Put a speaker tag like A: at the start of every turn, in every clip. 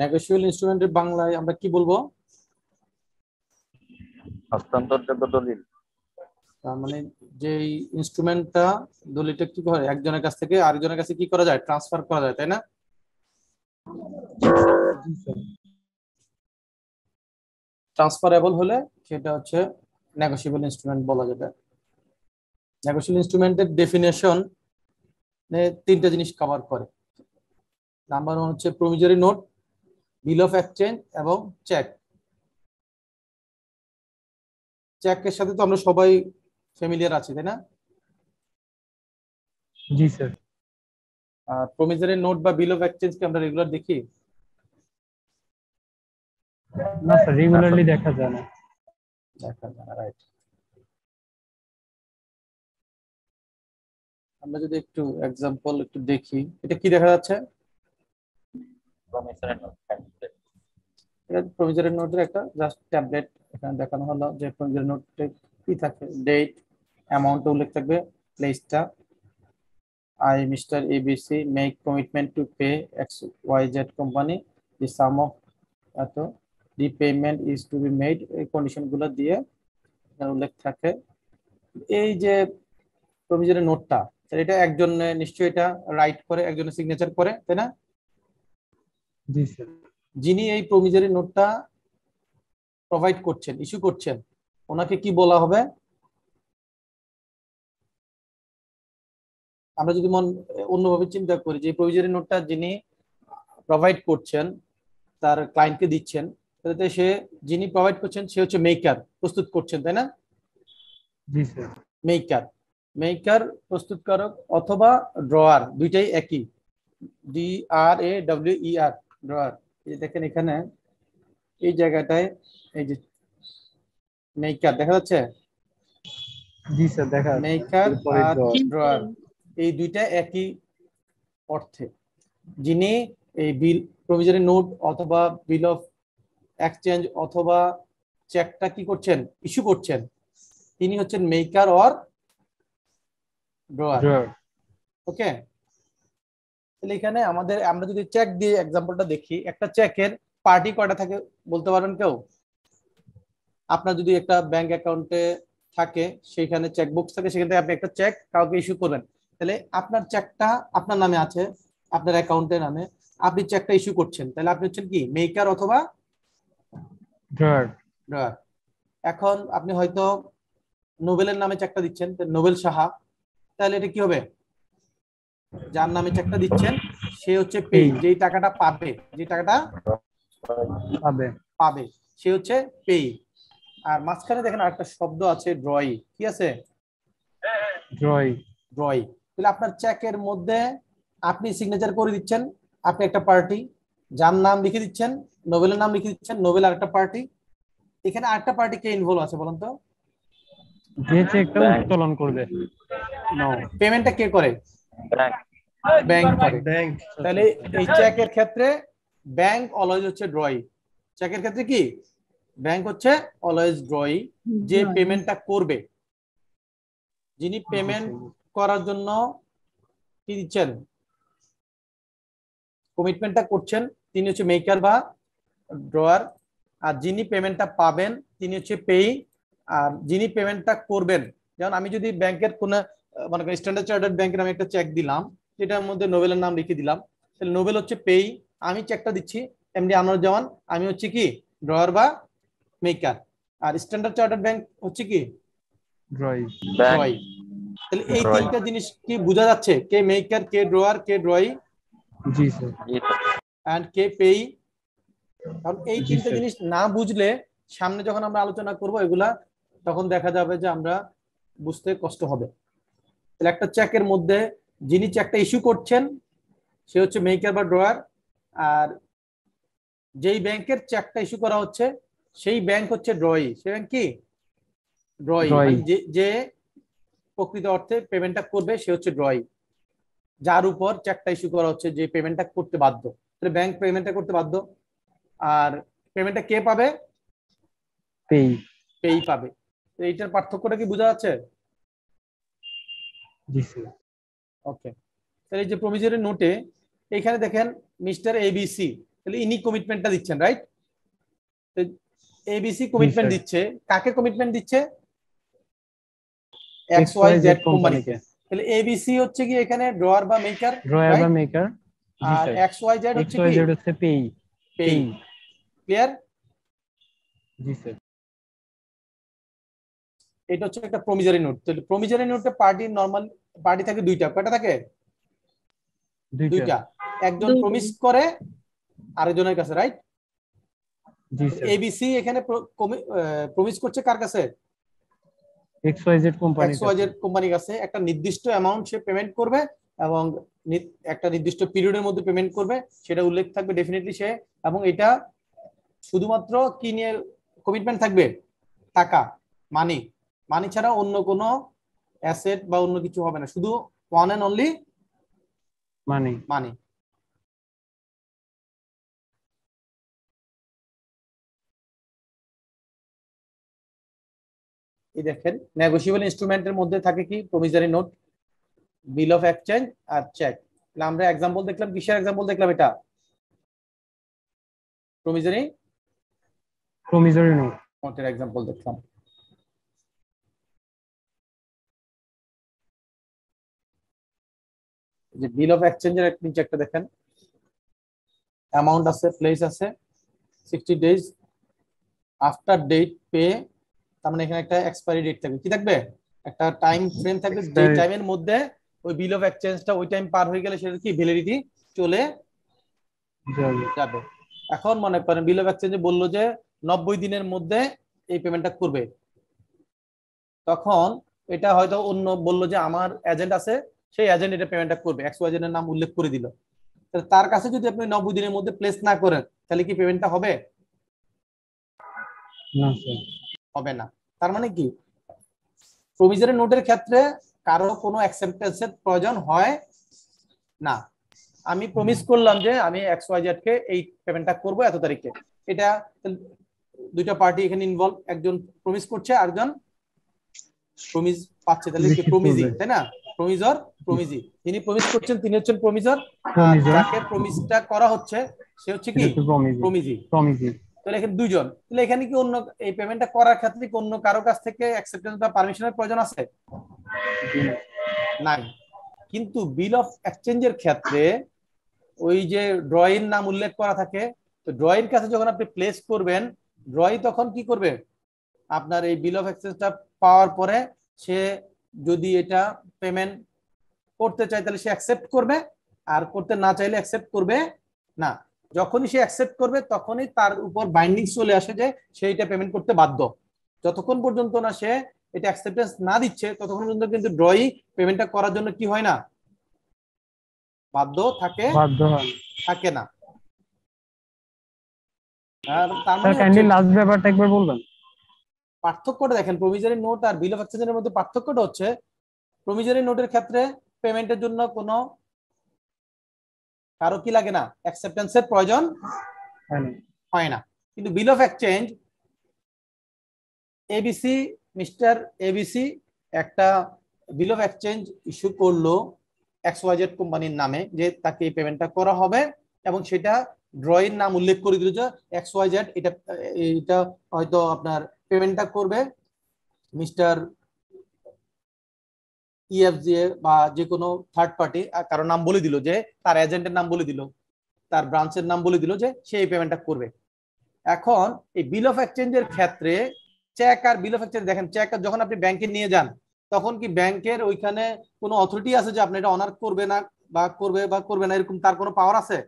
A: Negotiable ইনস্ট্রুমেন্টের বাংলায় আমরা কি বলবো
B: হস্তান্তরযোগ্য দলিল
A: তার মানে যে ইনস্ট্রুমেন্টটা দলিলটা কি করে একজনের কাছ থেকে আরেকজনের কাছে কি করা যায় ট্রান্সফার করা যায় তাই না ট্রান্সফারেবল হলে সেটা হচ্ছে নেগোশিয়েবল ইনস্ট্রুমেন্ট বলা যাবে নেগোশিয়েবল ইনস্ট্রুমেন্টের ডেফিনেশন তিনটা জিনিস কভার করে নাম্বার ওয়ান হচ্ছে promissory note
B: bill of exchange এবং চেক
A: চেকের সাথে তো আমরা সবাই ফ্যামিলিয়ার আছি তাই না জি স্যার আর প্রমিসারি নোট বা বিল অফ এক্সচেঞ্জ কি আমরা রেগুলার দেখি
B: না স্যার রেগুলারলি দেখা যায় না দেখা যায় না রাইট আমরা যদি
A: একটু এক্সাম্পল একটু দেখি এটা কি দেখা যাচ্ছে
B: প্রমিসরের
C: নোট
A: এটা নোটের একটা জাস্ট ট্যাবলেট এখানে দেখানো হলো যে প্রমিসরের নোটে কি থাকে ডেট অ্যামাউন্ট উল্লেখ থাকবে প্লেসটা I mister ABC make commitment to pay X Y Z company the sum of এত payment is to be made এই কন্ডিশনগুলো দিয়ে উল্লেখ থাকে এই যে প্রভিজনের নোটটা এটা একজন নিশ্চয়ই এটা রাইট করে একজনের সিগনেচার করে তাই না যিনি এই প্রমিজারি নোটটা প্রোভাইড করছেন ইস্যু করছেন
B: ওনাকে কি বলা হবে
A: আমরা যদি মন অন্যভাবে চিন্তা করি যে প্রভিজারি নোটটা যিনি প্রোভাইড করছেন তার ক্লায়েন্টকে দিচ্ছেন তাহলে সে যিনি প্রোভাইড করছেন সে হচ্ছে মেকার প্রস্তুত করছেন তাই না জি স্যার মেকার মেকার প্রস্তুতকারক অথবা ড্রয়ার দুইটাই একই D R A W E R drawer এই দেখেন এখানে এই জায়গাটায় এই যে মেকার দেখা যাচ্ছে জি স্যার দেখা মেকার আর ড্রয়ার এই দুইটা একই অর্থে যিনি এই বিল প্রভিজনারি নোট অথবা বিল অফ এক্সচেঞ্জ অথবা চেকটা কি করছেন ইস্যু করছেন তিনি হচ্ছেন মেকার অর ড্রয়ার ওকে তাহলে এখানে আমাদের আমরা যদি চেক দিয়ে এক্সাম্পলটা দেখি একটা চেকের পার্টি কয়টা থাকে বলতে পারেন কেউ আপনার যদি একটা ব্যাংক অ্যাকাউন্টে থাকে সেইখানে চেক বুক থাকে সেখান থেকে আপনি একটা চেক কাউকে ইস্যু করবেন তাহলে আপনার চেকটা আপনার নামে আছে আপনার অ্যাকাউন্টের নামে আপনি চেকটা ইস্যু করছেন তাহলে আপনি হচ্ছেন কি মেকার অথবা এখন আপনি হয়তো নোবেলের নামে চেকটা দিচ্ছেন নোবেল সাহা তাহলে এটা কি হবে যার নামে চেকটা দিচ্ছেন সে হচ্ছে পে যেই টাকাটা পাবে যে টাকাটা পাবে পাবে সে হচ্ছে পেই আর মাঝখানে দেখেন আরেকটা শব্দ আছে ড্রই কি আছে ড্রই ড্রই তাহলে আপনার চেকের মধ্যে আপনি সিগনেচার করে দিচ্ছেন আপনি একটা পার্টি যার নাম লিখে দিচ্ছেন নোবেলের নাম লিখে দিচ্ছেন নোবেল আরেকটা পার্টি এখানে আরেকটা পার্টি কে ইনভলভ আছে বলুন তো যে চেকটা উত্তোলন করবে পেমেন্টটা কে করে ব্যাংক ব্যাংক তাহলে এই চেকের ক্ষেত্রে ব্যাংক অলওয়েজ হচ্ছে ড্রই চেকের ক্ষেত্রে কি ব্যাংক হচ্ছে অলওয়েজ ড্রই যে পেমেন্টটা করবে যিনি পেমেন্ট আচ্ছা, আচ্ছা। করার জন্য কি দিচ্ছেন কমিটমেন্টটা করছেন তিনি হচ্ছে মেকার বা ড্রয়ার আর যিনি পেমেন্টটা পাবেন তিনি হচ্ছে পেই আর যিনি পেমেন্টটা করবেন যেমন আমি যদি ব্যাংকের কোনো মনে করেন স্ট্যান্ডার্ড চার্টার্ড ব্যাংকের আমি একটা চেক দিলাম যেটার মধ্যে নোবেলের নাম লিখে দিলাম তাহলে নোবেল হচ্ছে পেই আমি চেকটা দিচ্ছি এমডি আনোয়ারুজ্জামান আমি হচ্ছে কি ড্রয়ার বা মেকার আর স্ট্যান্ডার্ড চার্টার্ড ব্যাংক হচ্ছে কি ড্রয়িং তাহলে এই তিনটা জিনিস কি বোঝা যাচ্ছে কে মেকার কে ড্রয়ার কে ড্রয়ি জি স্যার এন্ড কে পেই কারণ এই তিনটা জিনিস না বুঝলে সামনে যখন আমরা আলোচনা করব এগুলা তখন দেখা যাবে যে আমরা বুঝতে কষ্ট হবে তাহলে একটা চেকের মধ্যে যিনি চেকটা ইস্যু করছেন সে হচ্ছে মেকার বা ড্রয়ার আর যেই ব্যাংকের চেকটা ইস্যু করা হচ্ছে সেই ব্যাংক হচ্ছে ড্রয়ি সে ব্যাংক কি ড্রয়ি মানে যে প্রকৃত অর্থে পেমেন্টটা করবে সে হচ্ছে ড্রয়ি যার উপর চেকটা ইস্যু করা হচ্ছে যে পেমেন্টটা করতে বাধ্য তাহলে ব্যাংক পেমেন্টটা করতে বাধ্য আর পেমেন্টটা কে পাবে পেই পেই পাবে এইটার পার্থক্যটা কি বোঝা যাচ্ছে জিসি ওকে তাহলে এই যে প্রমিজরি নোটে এখানে দেখেন মিস্টার এবিসি তাহলে ইনি কমিটমেন্টটা দিচ্ছেন রাইট এবিসি কমিটমেন্ট দিচ্ছে কাকে কমিটমেন্ট দিচ্ছে
B: এক্স ওয়াই জেড কোম্পানিকে
A: তাহলে এবিসি হচ্ছে কি এখানে ড্রয়ার বা মেকার ড্রয়ার বা
D: মেকার আর এক্স ওয়াই জেড হচ্ছে কি পেই
A: পেই ক্লিয়ার জি স্যার এটা হচ্ছে একটা প্রমিজারি নোট তো প্রমিজারি নোটে পার্টি নরমাল পার্টি থাকে দুইটা কয়টা থাকে দুইটা একজন প্রমিস করে আরেকজনের কাছে রাইট এবিসি এখানে প্রমিস করছে কার কাছে
D: এক্সওয়াইজেড কোম্পানি
A: কোম্পানির কাছে একটা নির্দিষ্ট অ্যামাউন্ট সে পেমেন্ট করবে এবং একটা নির্দিষ্ট পিরিয়ডের মধ্যে পেমেন্ট করবে সেটা উল্লেখ থাকবে ডেফিনেটলি সে এবং এটা শুধুমাত্র কি নিয়ে কমিটমেন্ট থাকবে টাকা মানি মানি ছাড়া অন্য কোনো অ্যাসেট বা অন্য কিছু হবে না শুধু one and only money money এই দেখেন নেগোশিয়েবল ইনস্ট্রুমেন্টের মধ্যে থাকে কি promissory note bill of exchange আর চেক তাহলে আমরা এক্সাম্পল দেখলাম কিসের এক্সাম্পল দেখলাম এটা প্রমিজারি
B: প্রমিজারি নোট
A: নোটের এক্সাম্পল দেখলাম যে বিল অফ এক্সচেঞ্জের নিচে একটা দেখেন অ্যামাউন্ট আছে প্লেস আছে sixty days after date pay তার মানে এখানে একটা এক্সপায়ারি ডেট থাকবে কি থাকবে একটা টাইম ফ্রেম থাকবে যে টাইমের মধ্যে ওই বিল অফ এক্সচেঞ্জটা ওই টাইম পার হয়ে গেলে সেটা কি ভ্যালিডিটি চলে যাবে এখন মনে করেন বিল অফ এক্সচেঞ্জে বললো যে নব্বই দিনের মধ্যে এই পেমেন্টটা করবে তখন এটা হয়তো অন্য বললো যে আমার এজেন্ট আছে সেই এজেন্ট এটা পেমেন্টটা করবে এক্স এজেন্টের নাম উল্লেখ করে দিল তাহলে তার কাছে যদি আপনি নব্বই দিনের মধ্যে প্লেস না করেন তাহলে কি পেমেন্টটা হবে হবে না তার মানে কি প্রভিজারি নোটের ক্ষেত্রে কারো কোনো অ্যাকসেপ্টেন্সের প্রয়োজন হয় না আমি প্রমিস করলাম যে আমি এক্স ওয়াই জেড কে এই পেমেন্টটা করব এত তারিখে এটা দুইটা পার্টি এখানে ইনভলভ একজন প্রমিস করছে আরেকজন প্রমিস পাচ্ছে তাহলে কি প্রমিসিং তাই না প্রমিজর প্রমিজি তিনি প্রমিস করছেন তিনি হচ্ছেন প্রমিজর যাকে প্রমিসটা করা হচ্ছে সে হচ্ছে কি প্রমিজি প্রমিজি তাহলে এখানে দুইজন তাহলে এখানে কি অন্য এই পেমেন্টটা করার ক্ষেত্রে কি অন্য কারো কাছ থেকে অ্যাকসেপ্টেন্স বা পারমিশনের প্রয়োজন আছে নাই কিন্তু বিল অফ এক্সচেঞ্জের ক্ষেত্রে ওই যে ড্রয়ের নাম উল্লেখ করা থাকে তো ড্রয়ের কাছে যখন আপনি প্লেস করবেন ড্রয় তখন কি করবে আপনার এই বিল অফ এক্সচেঞ্জটা পাওয়ার পরে সে যদি এটা পেমেন্ট করতে চায় তাহলে সে অ্যাকসেপ্ট করবে আর করতে না চাইলে অ্যাকসেপ্ট করবে না যখনই সে অ্যাকসেপ্ট করবে তখনই তার উপর বাইন্ডিং চলে আসে যে সে এটা পেমেন্ট করতে বাধ্য যতক্ষণ পর্যন্ত না সে এটা অ্যাকসেপ্টেন্স না দিচ্ছে ততক্ষণ পর্যন্ত কিন্তু ড্রই পেমেন্টটা করার জন্য কি হয় না বাধ্য থাকে বাধ্য থাকে না আর তার মানে
B: লাস্ট ব্যাপারটা একবার বলবেন
A: পার্থক্যটা দেখেন প্রভিজারি নোট আর বিল অফ এক্সচেঞ্জের মধ্যে পার্থক্যটা হচ্ছে প্রভিজারি নোটের ক্ষেত্রে পেমেন্টের জন্য কোনো কারো কি লাগে না অ্যাকসেপ্টেন্সের প্রয়োজন হয় না কিন্তু bill of exchange ABC mister ABC একটা বিল অফ এক্সচেঞ্জ ইস্যু করলো এক্স জেড কোম্পানির নামে যে তাকে এই পেমেন্টটা করা হবে এবং সেটা ড্রয়ের নাম উল্লেখ করে দিল যে এক্স জেড এটা এটা হয়তো আপনার পেমেন্টটা করবে মিস্টার ইএফজিএ e বা যে কোনো থার্ড পার্টি কারো নাম বলে দিল যে তার এজেন্টের নাম বলে দিল তার ব্রাঞ্চের নাম বলে দিল যে সেই এই পেমেন্টটা করবে এখন এই বিল অফ এক্সচেঞ্জের ক্ষেত্রে চেক আর বিল অফ এক্সচেঞ্জ দেখেন চেক যখন আপনি ব্যাংকে নিয়ে যান তখন কি ব্যাংকের ওইখানে কোনো অথরিটি আছে যে আপনি এটা অনার করবে না বা করবে বা করবে না এরকম তার কোনো পাওয়ার আছে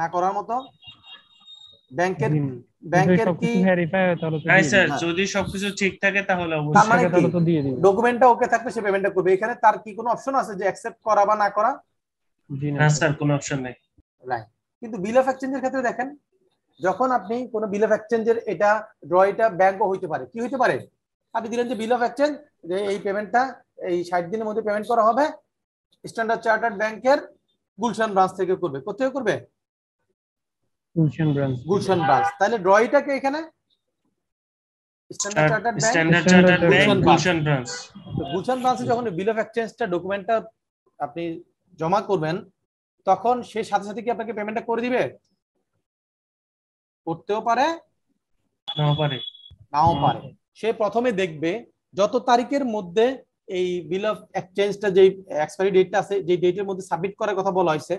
A: না করার মতো
E: ব্যাংকের ব্যাংকের কি ভেরিফাই হয় তাহলে হ্যাঁ স্যার
A: যদি সবকিছু ঠিক থাকে তাহলে অবশ্যই মানে তাহলে তো দিয়ে দিবে ডকুমেন্টটা ওকে থাকবে সে পেমেন্টটা করবে এখানে তার কি কোনো অপশন আছে যে অ্যাকসেপ্ট করা বা না করা না
E: হ্যাঁ স্যার কোনো অপশন নেই
A: রাইট কিন্তু বিল অফ এক্সচেঞ্জের ক্ষেত্রে দেখেন যখন আপনি কোনো বিল অফ এক্সচেঞ্জের এটা ড্রয়টা ব্যাংকও হইতে পারে কি হইতে পারে আপনি দিলেন যে বিল অফ এক্সচেঞ্জ যে এই পেমেন্টটা এই ষাট দিনের মধ্যে পেমেন্ট করা হবে স্ট্যান্ডার্ড চার্টার্ড ব্যাংকের গুলশান ব্রাঞ্চ থেকে করবে কোথেকে করবে
B: গুলশান ব্রাঞ্চ গুলশান ব্রাঞ্চ
A: তাহলে এখানে আপনি জমা করবেন তখন সে সাথে সাথে কি আপনাকে পেমেন্টটা করে দিবে করতেও পারে নাও পারে সে প্রথমে দেখবে যত তারিখের মধ্যে এই বিল অফ এক্সচেঞ্জটা যে এক্সপায়ারি ডেটটা আছে যে ডেটের মধ্যে সাবমিট করার কথা বলা হয়েছে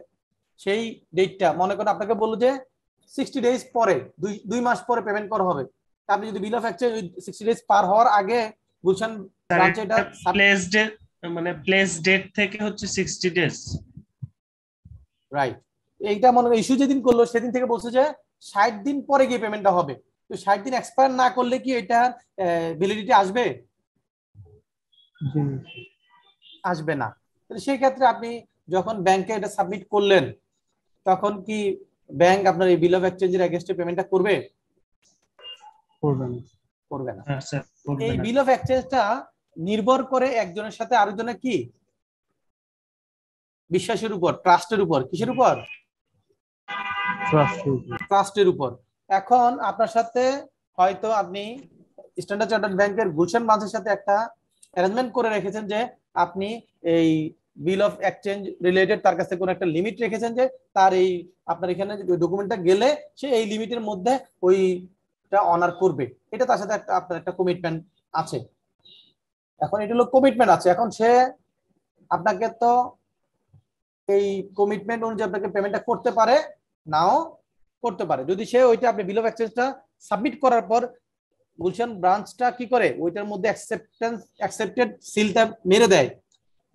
A: সেই ডেটটা মনে করেন আপনাকে বললো যে সিক্সটি ডেজ পরে দুই দুই মাস পরে পেমেন্ট করা হবে আপনি যদি bill of exchange sixty days পার হওয়ার আগে গুলশান ব্রাঞ্চে এটা প্লেস ডেট মানে প্লেস
E: ডেট থেকে হচ্ছে সিক্সটি
A: ডেজ রাইট এইটা মনে ইস্যু যেদিন করলো সেদিন থেকে বলছে যে ষাট দিন পরে গিয়ে পেমেন্টটা হবে তো ষাট দিন এক্সপায়ার না করলে কি এটা ভ্যালিডিটি আসবে আসবে না সেই ক্ষেত্রে আপনি যখন ব্যাংকে এটা সাবমিট করলেন তখন কি ব্যাংক আপনার এই বিল অফ এক্সচেঞ্জের এগেইনস্টে পেমেন্টটা করবে করবে না করবে না
B: হ্যাঁ, এই বিল
A: অফ এক্সচেঞ্জটা নির্ভর করে একজনের সাথে আরেকজনের কি বিশ্বাসের উপর ট্রাস্টের উপর কিসের উপর ট্রাস্টের উপর এখন আপনার সাথে হয়তো আপনি স্ট্যান্ডার্ড চার্টার্ড ব্যাংকের গুলশান মাঝের সাথে একটা অ্যারেঞ্জমেন্ট করে রেখেছেন যে আপনি এই বিল অফ এক্সচেঞ্জ রিলেটেড তার কাছে কোনো একটা লিমিট রেখেছেন যে তার এই আপনার এখানে ডকুমেন্টটা গেলে সে এই লিমিটের মধ্যে ওইটা অনার করবে এটা তার সাথে একটা আপনার একটা কমিটমেন্ট আছে এখন এটা হলো কমিটমেন্ট আছে এখন সে আপনাকে তো এই কমিটমেন্ট অনুযায়ী আপনাকে পেমেন্টটা করতে পারে নাও করতে পারে যদি সে ওইটা আপনি বিল অফ এক্সচেঞ্জটা সাবমিট করার পর গুলশান ব্রাঞ্চটা কি করে ওইটার মধ্যে অ্যাকসেপ্টেন্স অ্যাকসেপ্টেড সিলটা মেরে দেয়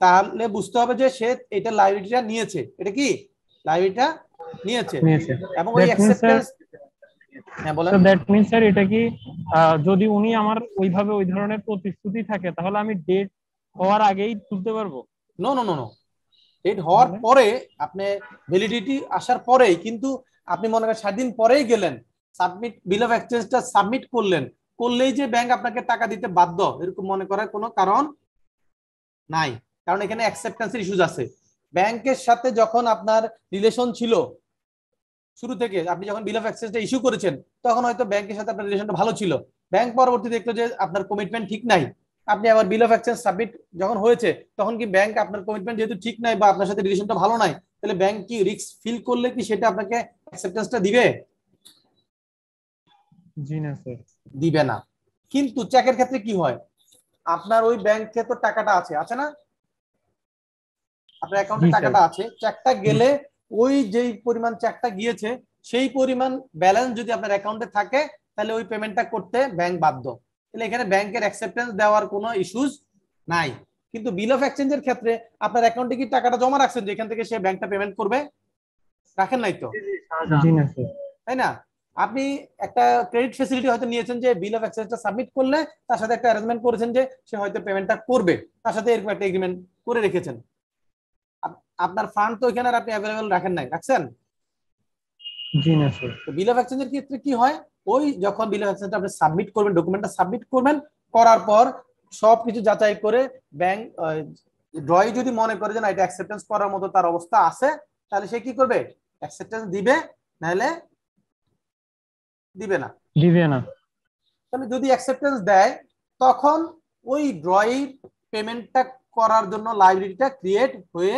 A: তাহলে বুঝতে হবে যে সে এটা লাইব্রেরিটা নিয়েছে এটা কি লাইব্রেরিটা নিয়েছে এবং ওই অ্যাকসেপ্টেন্স দ্যাট
D: স্যার এটা কি যদি উনি আমার ওইভাবে ওই ধরনের
A: প্রতিশ্রুতি থাকে তাহলে আমি ডেট হওয়ার আগেই তুলতে পারবো no no no no date হওয়ার পরে আপনি ভ্যালিডিটি আসার পরেই কিন্তু আপনি মনে করেন সাত দিন পরেই গেলেন সাবমিট বিল অফ এক্সচেঞ্জটা সাবমিট করলেন করলেই যে ব্যাংক আপনাকে টাকা দিতে বাধ্য এরকম মনে করার কোনো কারণ নাই কারণ এখানে অ্যাকসেপ্টেন্সের ইস্যুজ আছে ব্যাংকের সাথে যখন আপনার রিলেশন ছিল শুরু থেকে আপনি যখন বিল অফ অ্যাক্সেসটা ইস্যু করেছেন তখন হয়তো ব্যাংকের সাথে আপনার রিলেশনটা ভালো ছিল ব্যাংক পরবর্তী দেখলো যে আপনার কমিটমেন্ট ঠিক নাই আপনি আবার বিল অফ এক্সচেঞ্জ সাবমিট যখন হয়েছে তখন কি ব্যাংক আপনার কমিটমেন্ট যেহেতু ঠিক নাই বা আপনার সাথে রিলেশনটা ভালো নাই তাহলে ব্যাংক কি রিস্ক ফিল করলে কি সেটা আপনাকে অ্যাকসেপ্টেন্সটা দিবে জি না স্যার দিবে না কিন্তু চেকের ক্ষেত্রে কি হয় আপনার ওই ব্যাংকে তো টাকাটা আছে আছে না আপনার অ্যাকাউন্টে টাকাটা আছে চেকটা গেলে ওই যেই পরিমাণ চেকটা গিয়েছে সেই পরিমাণ ব্যালেন্স যদি আপনার অ্যাকাউন্টে থাকে তাহলে ওই পেমেন্টটা করতে ব্যাংক বাধ্য তাহলে এখানে ব্যাংকের অ্যাকসেপ্টেন্স দেওয়ার কোনো ইস্যুস নাই কিন্তু বিল অফ এক্সচেঞ্জের ক্ষেত্রে আপনার অ্যাকাউন্টে কি টাকাটা জমা রাখছেন যেখান থেকে সে ব্যাংকটা পেমেন্ট করবে রাখেন নাই তো তাই না আপনি একটা ক্রেডিট ফেসিলিটি হয়তো নিয়েছেন যে বিল অফ এক্সচেঞ্জটা সাবমিট করলে তার সাথে একটা অ্যারেঞ্জমেন্ট করেছেন যে সে হয়তো পেমেন্টটা করবে তার সাথে এরকম একটা এগ্রিমেন্ট করে রেখেছেন আপনার ফান্ড তো এখানে আপনি অ্যাভেলেবেল রাখেন নাই রাখছেন জি না স্যার বিল অফ এক্সচেঞ্জের ক্ষেত্রে কি হয় ওই যখন বিল অফ এক্সচেঞ্জটা আপনি সাবমিট করবেন ডকুমেন্টটা সাবমিট করবেন করার পর সব কিছু যাচাই করে ব্যাংক ড্রয় যদি মনে করে যে না এটা অ্যাকসেপ্টেন্স করার মতো তার অবস্থা আছে তাহলে সে কি করবে অ্যাকসেপ্টেন্স দিবে নাহলে দিবে না দিবে না তাহলে যদি অ্যাকসেপ্টেন্স দেয় তখন ওই ড্রয়ের পেমেন্টটা করার জন্য লাইব্রেরিটা ক্রিয়েট হয়ে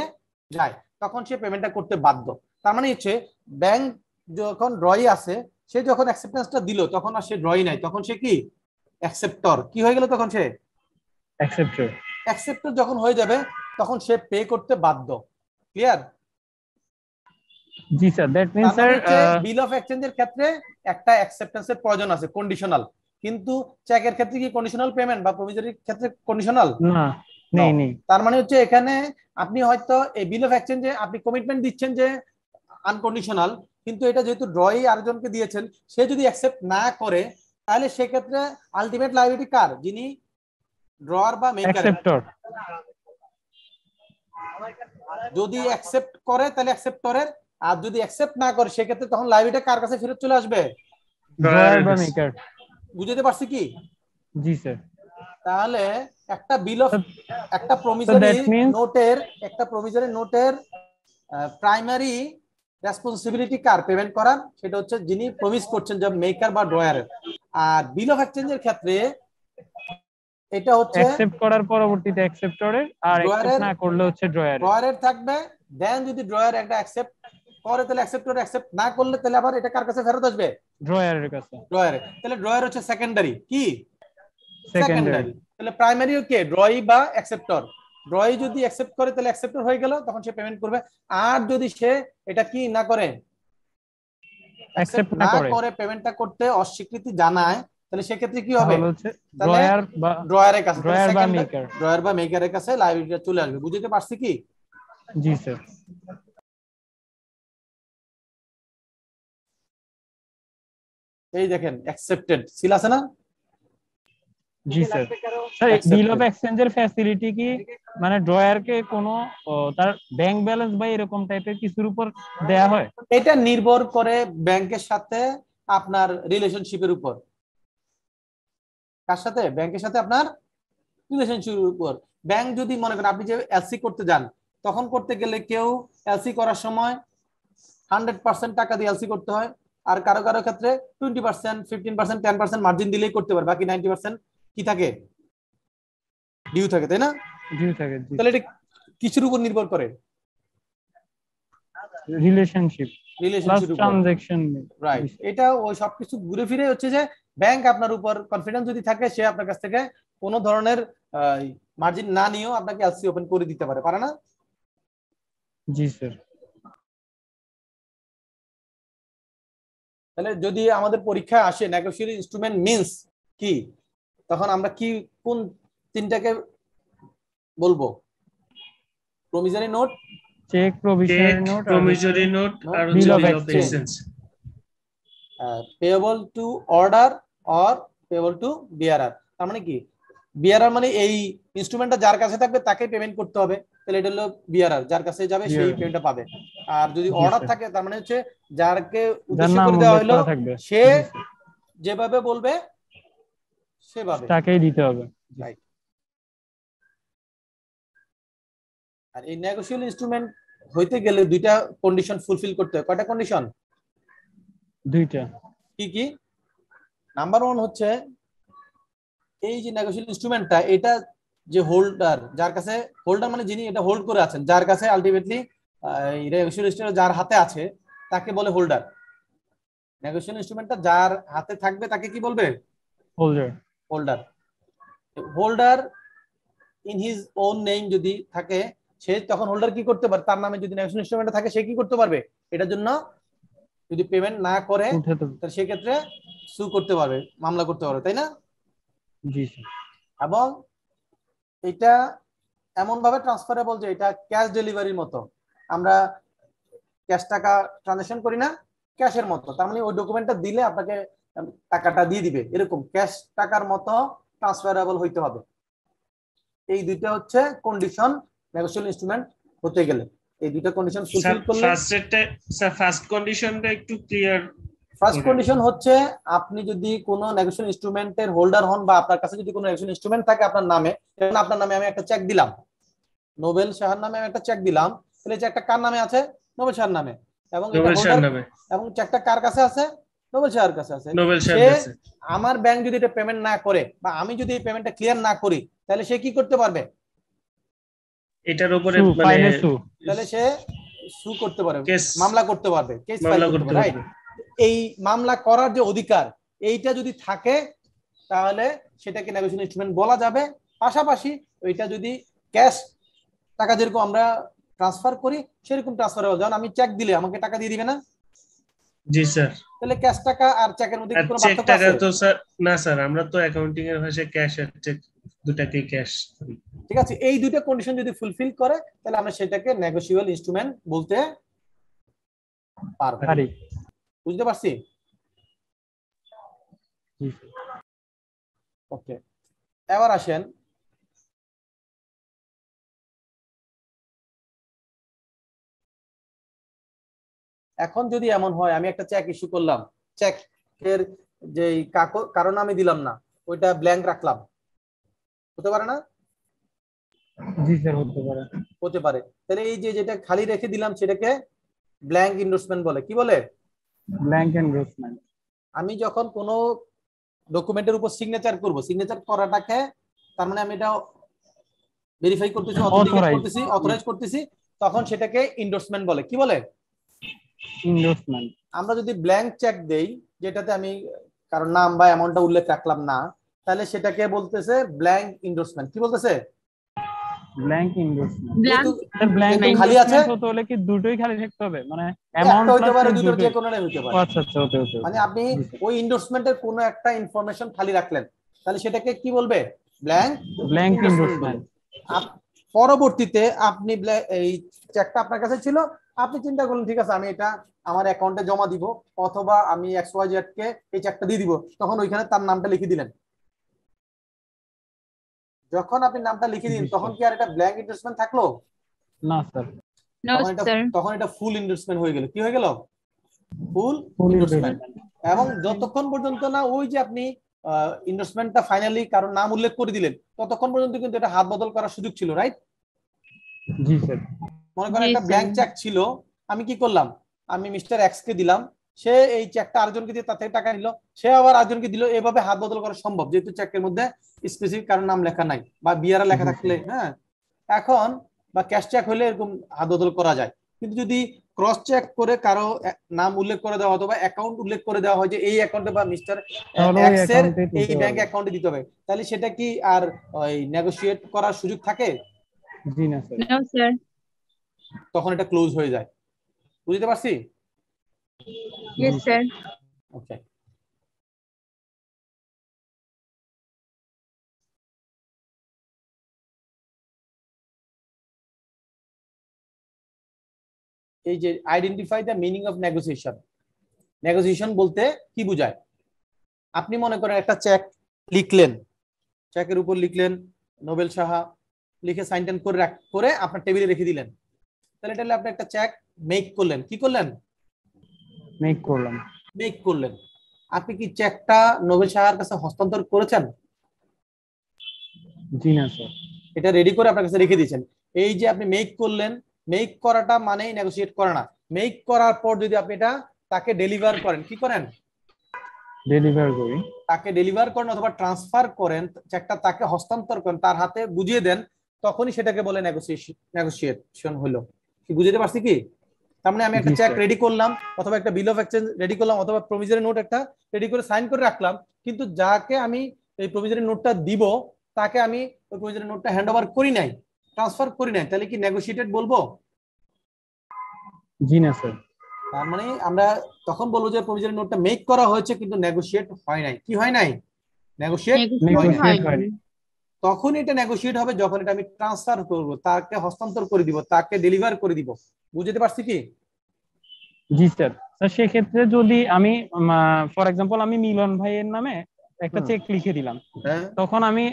A: যায় তখন সে পেমেন্টটা করতে বাধ্য তার মানে হচ্ছে ব্যাংক যখন ড্রই আছে সে যখন অ্যাকসেপ্টেন্সটা দিল তখন আর সে ড্রয় নাই তখন সে কি অ্যাকসেপ্টর কি হয়ে গেল তখন সে অ্যাকসেপ্টর অ্যাকসেপ্টর যখন হয়ে যাবে তখন সে পে করতে বাধ্য ক্লিয়ার
D: জি sir that means sir bill
A: of এক্সচেঞ্জের ক্ষেত্রে একটা অ্যাকসেপ্টেন্সের প্রয়োজন আছে কন্ডিশনাল কিন্তু চেকের ক্ষেত্রে কি কন্ডিশনাল পেমেন্ট বা প্রমিসারি ক্ষেত্রে কন্ডিশনাল না তার মানে হচ্ছে এখানে আপনি হয়তো এই বিল অফ এক্সচেঞ্জে আপনি কমিটমেন্ট দিচ্ছেন যে আনকন্ডিশনাল কিন্তু এটা যেহেতু ড্রই আরেকজনকে দিয়েছেন সে যদি অ্যাকসেপ্ট না করে তাহলে সেক্ষেত্রে আলটিমেট লাইবিলিটি কার যিনি ড্রয়ার বা মেকার যদি অ্যাকসেপ্ট করে তাহলে অ্যাকসেপ্টরের আর যদি অ্যাকসেপ্ট না করে সেক্ষেত্রে তখন লাইবিলিটি কার কাছে ফেরত চলে আসবে
E: ড্রয়ার বা মেকার
A: বুঝতে পারছি কি জি স্যার তাহলে একটা বিল অফ একটা প্রমিসরি নোটের একটা প্রমিসরি নোটের প্রাইমারি রেসপন্সিবিলিটি কার পেমেন্ট করার সেটা হচ্ছে যিনি প্রমিস করছেন যে মেকার বা ড্রয়ার আর বিল অফ এক্সচেঞ্জের ক্ষেত্রে এটা হচ্ছে অ্যাকসেপ্ট করার পরবর্তীতে অ্যাকসেপ্টরের আর অ্যাকসেপ্ট না করলে হচ্ছে ড্রয়ার ড্রয়ারের থাকবে দেন যদি ড্রয়ার একটা অ্যাকসেপ্ট করে তাহলে অ্যাকসেপ্টর অ্যাকসেপ্ট না করলে তাহলে আবার এটা কার কাছে ফেরত আসবে ড্রয়ারের কাছে ড্রয়ারের তাহলে ড্রয়ার হচ্ছে সেকেন্ডারি কি সেকেন্ডারি তাহলে প্রাইমারিও কে ড্রয়ি বা অ্যাকসেপ্টর ড্রয়ি যদি অ্যাকসেপ্ট করে তাহলে অ্যাকসেপ্টর হয়ে গেল তখন সে পেমেন্ট করবে আর যদি সে এটা কি না করে অ্যাকসেপ্ট না করে পেমেন্টটা করতে অস্বীকৃতি জানায় তাহলে সেক্ষেত্রে কি হবে ড্রয়ার বা ড্রয়ারের কাছে ড্রয়ার বা মেকার ড্রয়ার বা মেকারের কাছে লাইব্রেরিটা চলে আসবে বুঝতে পারছি কি
C: জি
B: স্যার
A: এই দেখেন অ্যাকসেপ্টেড সিল আছে না জি স্যার স্যার ডিল অফ এক্সচেঞ্জের ফ্যাসিলিটি কি মানে ড্রয়ারকে কোনো তার ব্যাংক ব্যালেন্স বা এরকম টাইপের কিছুর উপর দেয়া হয় এটা নির্ভর করে ব্যাংকের সাথে আপনার রিলেশনশিপের উপর কার সাথে ব্যাংকের সাথে আপনার রিলেশনশিপের উপর ব্যাংক যদি মনে করেন আপনি যে এলসি করতে যান তখন করতে গেলে কেউ এলসি করার সময় হান্ড্রেড পার্সেন্ট টাকা দিয়ে এলসি করতে হয় আর কারো কারো ক্ষেত্রে twenty percent fifteen percent ten percent margin দিলেই করতে পারে বাকি নাইনটি পার্সেন্ট কি থাকে ডিউ থাকে তাই না ডিউ থাকে তাহলে এটা কিছুর উপর নির্ভর করে রিলেশনশিপ রিলেশনশিপ রাইট এটা ওই সবকিছু ঘুরে ফিরে হচ্ছে যে ব্যাংক আপনার উপর কনফিডেন্স যদি থাকে সে আপনার কাছ থেকে কোনো ধরনের মার্জিন না নিয়েও আপনাকে এলসি ওপেন করে দিতে পারে পারে না
B: জি স্যার তাহলে
A: যদি আমাদের পরীক্ষায় আসে নেগোশিয়েবল ইনস্ট্রুমেন্ট মিন্স কি তখন আমরা কি কোন তিনটাকে বলবো promissory note
E: cheque provisionary note promissory note আর bill of exchange
A: payable to order or payable to bearer তার মানে কি বিয়ারার মানে এই ইনস্ট্রুমেন্টটা যার কাছে থাকবে তাকে পেমেন্ট করতে হবে তাহলে এটা হলো বিয়ারার যার কাছে যাবে সেই পেমেন্টটা পাবে আর যদি অর্ডার থাকে তার মানে হচ্ছে যারকে উদ্দেশ্য করে দেওয়া হলো সে যেভাবে বলবে সেভাবে তাকেই দিতে হবে আর এই নেগোশিয়াল ইনস্ট্রুমেন্ট হইতে গেলে দুইটা কন্ডিশন ফুলফিল করতে হয় কয়টা কন্ডিশন দুইটা কি কি নাম্বার ওয়ান হচ্ছে এই যে নেগোশিয়াল ইনস্ট্রুমেন্টটা এটা যে হোল্ডার যার কাছে হোল্ডার মানে যিনি এটা হোল্ড করে আছেন যার কাছে আলটিমেটলি যার হাতে আছে তাকে বলে হোল্ডার নেগোশিয়াল ইনস্ট্রুমেন্টটা যার হাতে থাকবে তাকে কি বলবে holder holder holder in his own name যদি থাকে সে তখন হোল্ডার কি করতে পারে তার নামে যদি থাকে সে কি করতে পারবে এটার জন্য যদি পেমেন্ট না করে তাহলে সেক্ষেত্রে সু করতে পারবে মামলা করতে পারবে তাই না জি এবং এটা এমন ভাবে ট্রান্সফারেবল যে এটা ক্যাশ ডেলিভারির মতো আমরা ক্যাশ টাকা ট্রানজাকশন করি না ক্যাশের মতো তার মানে ওই ডকুমেন্টটা দিলে আপনাকে টাকাটা দিয়ে দিবে এরকম ক্যাশ টাকার মতো ট্রান্সফারেবল হইতে হবে এই দুইটা হচ্ছে কন্ডিশন নেগোশিয়েবল ইনস্ট্রুমেন্ট হতে গেলে এই দুইটা কন্ডিশন ফুলফিল করলে স্যার ফার্স্ট কন্ডিশনটা একটু ক্লিয়ার ফার্স্ট কন্ডিশন হচ্ছে আপনি যদি কোনো নেগোশিয়েবল ইনস্ট্রুমেন্টের হোল্ডার হন বা আপনার কাছে যদি কোনো নেগোশিয়েবল ইনস্ট্রুমেন্ট থাকে আপনার নামে যেমন আপনার নামে আমি একটা চেক দিলাম নোবেল শাহর নামে আমি একটা চেক দিলাম তাহলে চেকটা কার নামে আছে নোবেল শাহর নামে এবং এবং চেকটা কার কাছে আছে নোবেল স্যার কাছে আছে নোবেল কাছে আমার ব্যাংক যদি এটা পেমেন্ট না করে বা আমি যদি এই পেমেন্টটা ক্লিয়ার না করি তাহলে সে কি করতে পারবে এটার উপরে মানে তাহলে সে সু করতে পারবে মামলা করতে পারবে কেস ফাইল করতে পারবে এই মামলা করার যে অধিকার এইটা যদি থাকে তাহলে সেটাকে নেগোশিয়েশন ইনস্ট্রুমেন্ট বলা যাবে পাশাপাশি ওইটা যদি ক্যাশ টাকা যেরকম আমরা ট্রান্সফার করি সেরকম ট্রান্সফার হবে যেমন আমি চেক দিলে আমাকে টাকা দিয়ে দিবে না জি স্যার তাহলে ক্যাশ টাকা আর চেকের মধ্যে কোনো পার্থক্য আছে টাকা তো
E: স্যার না স্যার আমরা তো অ্যাকাউন্টিং এর ভাষায় ক্যাশ আর চেক
A: দুটাকে ক্যাশ ঠিক আছে এই দুটো কন্ডিশন যদি ফুলফিল করে তাহলে আমরা সেটাকে নেগোশিয়েবল ইনস্ট্রুমেন্ট বলতে পারবো বুঝতে পারছি ওকে এবার আসেন এখন যদি এমন হয় আমি একটা চেক ইস্যু করলাম চেক এর যে কারণ আমি দিলাম না ওইটা ব্ল্যাঙ্ক রাখলাম হতে পারে না জি স্যার হতে পারে হতে পারে তাহলে এই যে যেটা খালি রেখে দিলাম সেটাকে ব্ল্যাঙ্ক ইনভেস্টমেন্ট বলে কি বলে ব্ল্যাঙ্ক ইনভেস্টমেন্ট আমি যখন কোনো ডকুমেন্টের উপর সিগনেচার করব সিগনেচার করাটাকে তার মানে আমি এটা ভেরিফাই করতেছি অথরাইজ করতেছি অথরাইজ করতেছি তখন সেটাকে ইন্ডোর্সমেন্ট বলে কি বলে ইনভেস্টমেন্ট আমরা যদি ব্ল্যাঙ্ক চেক দেই যেটাতে আমি কারণ নাম বা অ্যামাউন্টটা উল্লেখ রাখলাম না তাহলে সেটাকে বলতেছে ব্ল্যাঙ্ক ইনভেস্টমেন্ট কি বলতেছে ব্ল্যাঙ্ক মানে ইনভেস্টমেন্ট
B: খালি আছে
E: তো কি দুটোই খালি
A: থাকতে হবে মানে
E: অ্যামাউন্ট হতে পারে দুটো যে কোনো হতে পারে
A: আচ্ছা আচ্ছা ওকে ওকে মানে আপনি ওই ইনভেস্টমেন্টের কোনো একটা ইনফরমেশন খালি রাখলেন তাহলে সেটাকে কি বলবে ব্ল্যাঙ্ক ব্ল্যাঙ্ক ইনভেস্টমেন্ট পরবর্তীতে আপনি এই চেকটা আপনার কাছে ছিল আপনি চিন্তা করুন ঠিক আছে আমি এটা আমার অ্যাকাউন্টে জমা দিব অথবা আমি এক্স ওয়াই জেড কে এই চেকটা দিয়ে দিব তখন ওইখানে তার নামটা লিখে দিলেন যখন আপনি নামটা লিখে দিন তখন কি আর এটা ব্ল্যাঙ্ক ইনভেস্টমেন্ট থাকলো না স্যার তখন এটা ফুল ইনভেস্টমেন্ট হয়ে গেল কি হয়ে গেল ফুল এবং যতক্ষণ পর্যন্ত না ওই যে আপনি ইনভেস্টমেন্টটা ফাইনালি কারণ নাম উল্লেখ করে দিলেন ততক্ষণ পর্যন্ত কিন্তু এটা হাত বদল করার সুযোগ ছিল রাইট জি স্যার মনে করেন একটা ব্যাংক চেক ছিল আমি কি করলাম আমি মিস্টার এক্স কে দিলাম সে এই চেকটা আরেকজনকে দিয়ে তার থেকে টাকা নিল সে আবার আরেকজনকে দিল এভাবে হাত বদল করা সম্ভব যেহেতু চেকের মধ্যে স্পেসিফিক কারণ নাম লেখা নাই বা বিয়ারা লেখা থাকলে হ্যাঁ এখন বা ক্যাশ চেক হলে এরকম হাত বদল করা যায় কিন্তু যদি ক্রস চেক করে কারো নাম উল্লেখ করে দেওয়া অথবা অ্যাকাউন্ট উল্লেখ করে দেওয়া হয় যে এই অ্যাকাউন্টে বা মিস্টার এক্স এর এই ব্যাংক অ্যাকাউন্টে দিতে হবে তাহলে সেটা কি আর ওই নেগোশিয়েট করার সুযোগ থাকে
E: জি না
B: স্যার
A: তখন এটা ক্লোজ হয়ে যায় বুঝতে পারছি এই যে identify the meaning of negotiation negotiation বলতে কি বোঝায় আপনি মনে করেন একটা চেক লিখলেন চেকের উপর লিখলেন নোবেল সাহা লিখে সাইন করে করে আপনার টেবিলে রেখে দিলেন তাহলে এটা আপনি একটা চেক মেক করলেন কি করলেন মেক করলাম মেক করলেন আপনি কি চেকটা নোবেল সাহার কাছে হস্তান্তর করেছেন জি না স্যার এটা রেডি করে আপনার কাছে রেখে দিয়েছেন এই যে আপনি মেক করলেন মেক করাটা মানেই নেগোসিয়েট করা না মেক করার পর যদি আপনি এটা তাকে ডেলিভার করেন কি করেন
E: ডেলিভার করি
A: তাকে ডেলিভার করেন অথবা ট্রান্সফার করেন চেকটা তাকে হস্তান্তর করেন তার হাতে বুঝিয়ে দেন তখনই সেটাকে বলে নেগোসিয়েশন হলো বুঝতে পারছি কি তার মানে আমি একটা চেক রেডি করলাম অথবা একটা বিল অফ এক্সচেঞ্জ রেডি করলাম অথবা প্রভিজনারি নোট একটা রেডি করে সাইন করে রাখলাম কিন্তু যাকে আমি এই প্রভিজনারি নোটটা দিব তাকে আমি ওই প্রভিজনারি নোটটা হ্যান্ড ওভার করি নাই ট্রান্সফার করি নাই তাহলে কি নেগোশিয়েটেড বলবো জি না স্যার তার মানে আমরা তখন বলবো যে প্রভিজনারি নোটটা মেক করা হয়েছে কিন্তু নেগোশিয়েট হয় নাই কি হয় নাই নেগোশিয়েট হয় নাই তখন এটা নেগোসিয়েট হবে যখন এটা আমি ট্রান্সফার করব তাকে হস্তান্তর করে দিব তাকে ডেলিভার করে দিব বুঝতে পারছি কি
D: জি স্যার সেক্ষেত্রে যদি আমি ফর এক্সাম্পল আমি মিলন ভাইয়ের নামে একটা চেক লিখে দিলাম হ্যাঁ। তখন আমি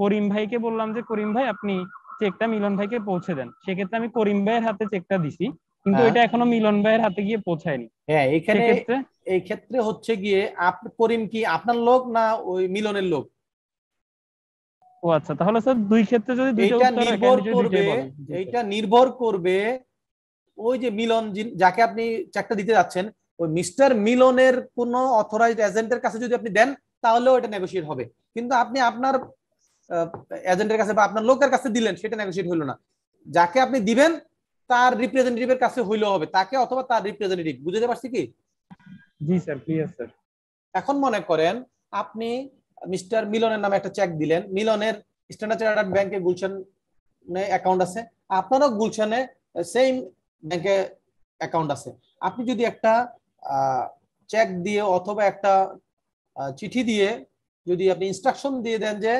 D: করিম ভাইকে বললাম যে করিম ভাই আপনি চেকটা মিলন ভাইকে পৌঁছে দেন সেক্ষেত্রে আমি করিম ভাইয়ের হাতে চেকটা দিছি
C: কিন্তু হ্যাঁ। এটা
A: এখনো মিলন ভাইয়ের হাতে গিয়ে পৌঁছায়নি হ্যাঁ এই ক্ষেত্রে এই ক্ষেত্রে হচ্ছে গিয়ে করিম কি আপনার লোক না ওই মিলনের লোক
E: ও আচ্ছা
D: তাহলে স্যার দুই ক্ষেত্রে যদি এটা নির্ভর করবে
A: নির্ভর করবে ওই যে মিলন যাকে আপনি দিতে যাচ্ছেন ওই মিস্টার মিলনের কোনো অথরাইজড এজেন্টের কাছে যদি আপনি দেন তাহলেও এটা নেগোশিয়েট হবে কিন্তু আপনি আপনার এজেন্টের কাছে বা আপনার লোকের কাছে দিলেন সেটা নেগোশিয়েট হইলো না যাকে আপনি দিবেন তার রিপ্রেজেন্টেটিভের কাছে হইলেও হবে তাকে অথবা তার রিপ্রেজেন্টেটিভ বুঝতে পারছি কি জি স্যার স্যার এখন মনে করেন আপনি মিস্টার মিলনের নামে একটা চেক দিলেন মিলনের স্ট্যান্ডার্ড চার্টার্ড ব্যাংকে গুলশানে অ্যাকাউন্ট আছে আপনারও গুলশানে সেম ব্যাংকে অ্যাকাউন্ট আছে আপনি যদি একটা চেক দিয়ে অথবা একটা চিঠি দিয়ে যদি আপনি ইনস্ট্রাকশন দিয়ে দেন যে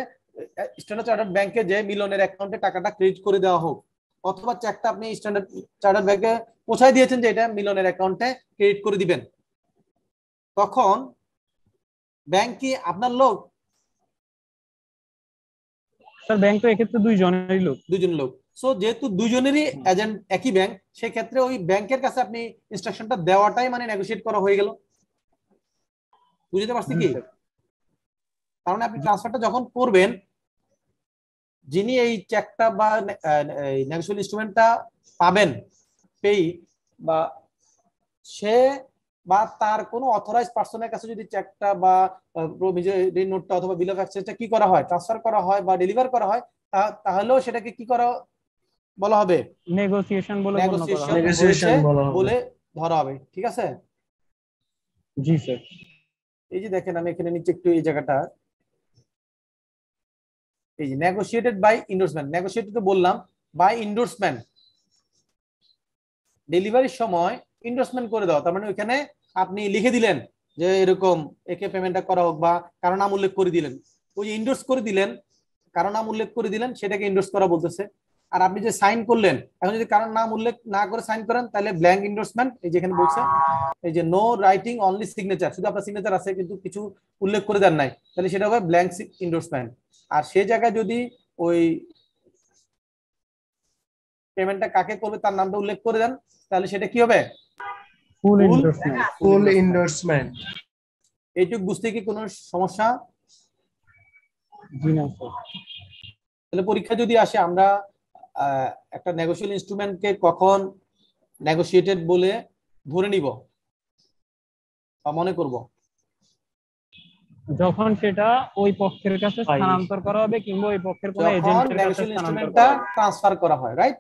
A: স্ট্যান্ডার্ড চার্টার্ড ব্যাংকে যে মিলনের অ্যাকাউন্টে টাকাটা ক্রেডিট করে দেওয়া হোক অথবা চেকটা আপনি স্ট্যান্ডার্ড চার্টার্ড ব্যাংকে পৌঁছায় দিয়েছেন যে এটা মিলনের অ্যাকাউন্টে ক্রেডিট করে দিবেন তখন ব্যাংক কি আপনার লোক স্যার ব্যাংক তো এক্ষেত্রে দুইজনেরই লোক দুইজন লোক সো যেহেতু দুইজনেরই এজেন্ট একই ব্যাংক সেই ক্ষেত্রে ওই ব্যাংকের কাছে আপনি ইনস্ট্রাকশনটা দেওয়াটাই মানে নেগোশিয়েট করা হয়ে গেল বুঝতে পারছি কি কারণ মানে আপনি ট্রান্সফারটা যখন করবেন যিনি এই চেকটা বা নেগোশিয়েবল ইনস্ট্রুমেন্টটা পাবেন পেই বা সে বা তার কোনো অথরাইজ পার্সনের কাছে যদি চেকটা বা ঋণ নোটটা অথবা বিল অফ এক্সচেঞ্জটা কি করা হয় ট্রান্সফার করা হয় বা ডেলিভার করা হয় তাহলেও সেটাকে কি করা বলা হবে নেগোসিয়েশন বলে নেগোসিয়েশন বলে ধরা হবে ঠিক আছে জি স্যার এই যে দেখেন আমি এখানে নিচে একটু এই জায়গাটা এই যে নেগোসিয়েটেড বাই ইন্ডোর্সমেন্ট নেগোসিয়েটেড তো বললাম বাই ইন্ডোর্সমেন্ট ডেলিভারির সময় ইনভেস্টমেন্ট করে দাও তার মানে ওইখানে আপনি লিখে দিলেন যে এরকম একে পেমেন্টটা করা হোক বা কারো নাম উল্লেখ করে দিলেন ওই যে ইন্ডোর্স করে দিলেন কারো নাম উল্লেখ করে দিলেন সেটাকে ইন্ডোর্স করা বলতেছে আর আপনি যে সাইন করলেন এখন যদি কারোর নাম উল্লেখ না করে সাইন করেন তাহলে ব্ল্যাঙ্ক ইন্ডোর্সমেন্ট এই যেখানে বলছে এই যে নো রাইটিং অনলি সিগনেচার শুধু আপনার সিগনেচার আছে কিন্তু কিছু উল্লেখ করে দেন নাই তাহলে সেটা হবে ব্ল্যাঙ্ক ইন্ডোর্সমেন্ট আর সে জায়গায় যদি ওই পেমেন্টটা কাকে করবে তার নামটা উল্লেখ করে দেন তাহলে সেটা কি হবে
B: ফুল ফুল
A: এইটুক বুঝতে কি কোনো সমস্যা তাহলে পরীক্ষা যদি আসে আমরা একটা ইনস্ট্রুমেন্ট কে কখন নেগোশিয়েটেড বলে ধরে নিব বা মনে করব যখন সেটা ওই পক্ষের কাছে স্থানান্তর করা হবে কিংবা ওই পক্ষের কোনো এজেন্টের কাছে স্থানান্তর ট্রান্সফার করা হয় রাইট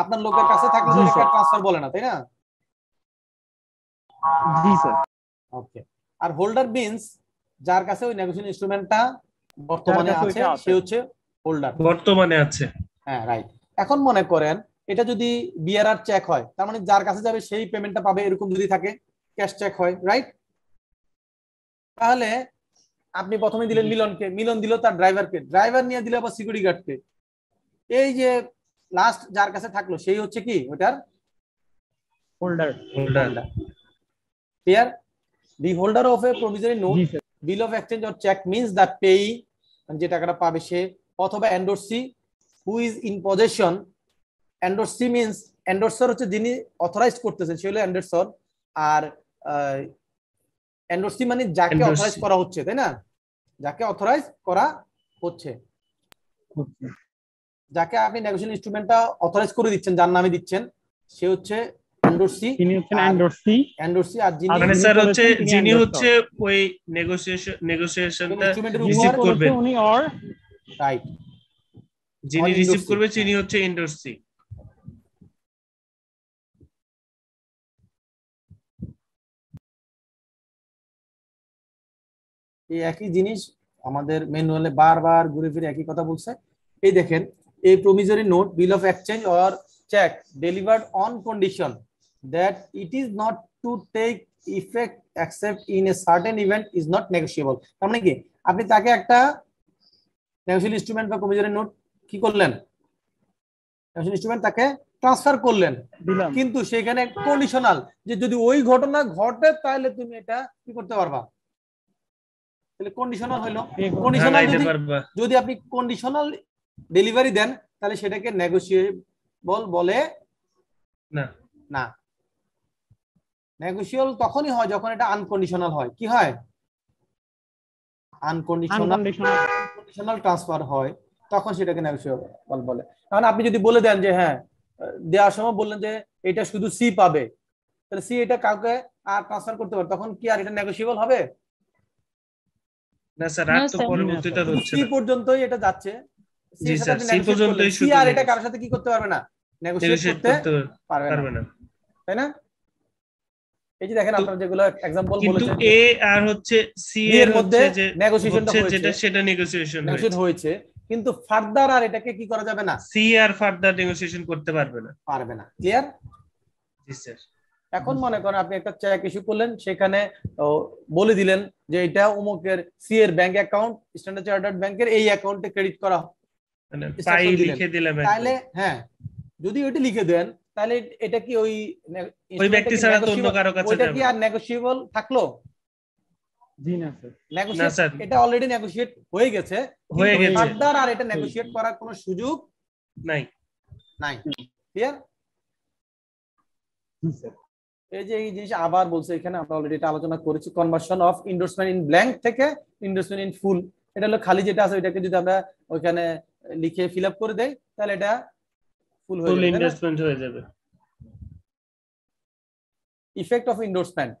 A: আপনার লোকের কাছে থাকলে তো এটাকে ট্রান্সফার বলে না তাই না
B: জি স্যার ওকে
A: আর হোল্ডার মিন্স যার কাছে ওই নেগোশিয়েশন ইনস্ট্রুমেন্টটা বর্তমানে আছে সে হচ্ছে
E: হোল্ডার বর্তমানে আছে
A: হ্যাঁ রাইট এখন মনে করেন এটা যদি বিআরআর চেক হয় তার মানে যার কাছে যাবে সেই পেমেন্টটা পাবে এরকম যদি থাকে ক্যাশ চেক হয় রাইট তাহলে আপনি প্রথমে দিলেন মিলনকে মিলন দিল তার ড্রাইভারকে ড্রাইভার নিয়ে দিল আবার সিকিউরিটি গার্ডকে এই যে লাস্ট যার কাছে থাকলো সেই হচ্ছে কি ওটার holder holder clear the holder of a promissory note bill of exchange or cheque means the payee যে টাকাটা পাবে সে অথবা endorsee who is in possession endorsee means endorser হচ্ছে যিনি অথরাইজ করতেছেন সে হলো এন্ডোর্সর আর এন্ডোর্সি মানে যাকে অথরাইজ করা হচ্ছে তাই না যাকে অথরাইজ করা হচ্ছে যাকে আপনি নেগোশিয়েশন ইনস্ট্রুমেন্টটা অথরাইজ করে দিচ্ছেন যার নামে দিচ্ছেন সে হচ্ছে অ্যান্ডোরসি তিনি হচ্ছেন অ্যান্ডোরসি অ্যান্ডোরসি আর যিনি মানে স্যার হচ্ছে যিনি হচ্ছে
E: ওই নেগোসিয়েশন নেগোসিয়েশনটা রিসিভ করবেন
A: উনি অর রাইট যিনি রিসিভ করবে
B: তিনি হচ্ছে এন্ডোরসি
A: এই একই জিনিস আমাদের ম্যানুয়ালে বারবার ঘুরে ফিরে একই কথা বলছে এই দেখেন a promissory note bill of exchange or check delivered on condition that it is not to take effect except in a certain event is not negotiable তার মানে কি আপনি তাকে একটা নেগোশিয়াল ইনস্ট্রুমেন্ট বা প্রমিসরি নোট কি করলেন নেগোশিয়াল ইনস্ট্রুমেন্ট তাকে ট্রান্সফার করলেন কিন্তু সেখানে কন্ডিশনাল যে যদি ওই ঘটনা ঘটে তাহলে তুমি এটা কি করতে পারবা তাহলে কন্ডিশনাল হলো কন্ডিশনাল যদি আপনি কন্ডিশনাল ডেলিভারি দেন তাহলে সেটাকে নেগোসিয়েবল বলে না না নেগোসিয়েবল তখনই হয় যখন এটা আনকন্ডিশনাল হয় কি হয় আনকন্ডিশনাল ট্রান্সফার হয় তখন সেটাকে নেগোসিয়েবল বলে কারণ আপনি যদি বলে দেন যে হ্যাঁ দেওয়ার সময় বললেন যে এটা শুধু সি পাবে তাহলে সি এটা কাউকে আর ট্রান্সফার করতে পারে তখন কি আর এটা নেগোসিয়েবল হবে
E: না স্যার আর তো পরবর্তীটা হচ্ছে সি
A: পর্যন্তই এটা যাচ্ছে কিন্তু ফার্দার আর এটাকে কি করা যাবে না
E: সি আর ফার্দার নেগোসিয়েশন করতে পারবে না পারবে
A: না ক্লিয়ার এখন মনে করেন আপনি একটা চেক ইস্যু করলেন সেখানে বলে দিলেন যে এটা অমুকের সি এর ব্যাংক অ্যাকাউন্ট স্ট্যান্ডার্ড চার্টার্ড ব্যাংকের এই অ্যাকাউন্টে ক্রেডিট করা মানে তাহলে হ্যাঁ যদি ওইটা লিখে দেন তাহলে এটা কি ওই ওই ব্যক্তি ছাড়া তো অন্য কারো কাছে যাবে কি আর নেগোশিয়েবল থাকলো জি না স্যার এটা অলরেডি নেগোশিয়েট হয়ে গেছে হয়ে গেছে ফার্দার আর এটা নেগোশিয়েট করার কোনো সুযোগ নাই নাই ক্লিয়ার এই যে এই জিনিস আবার বলছে এখানে আমরা অলরেডি এটা আলোচনা করেছি conversion of endorsement in blank থেকে ইন্ডোর্সমেন্ট ইন ফুল এটা হলো খালি যেটা আছে ওইটাকে যদি আমরা ওইখানে লিখে ফিল আপ করে দেয় তাহলে এটা ফুল হয়ে হয়ে যাবে effect of endorsement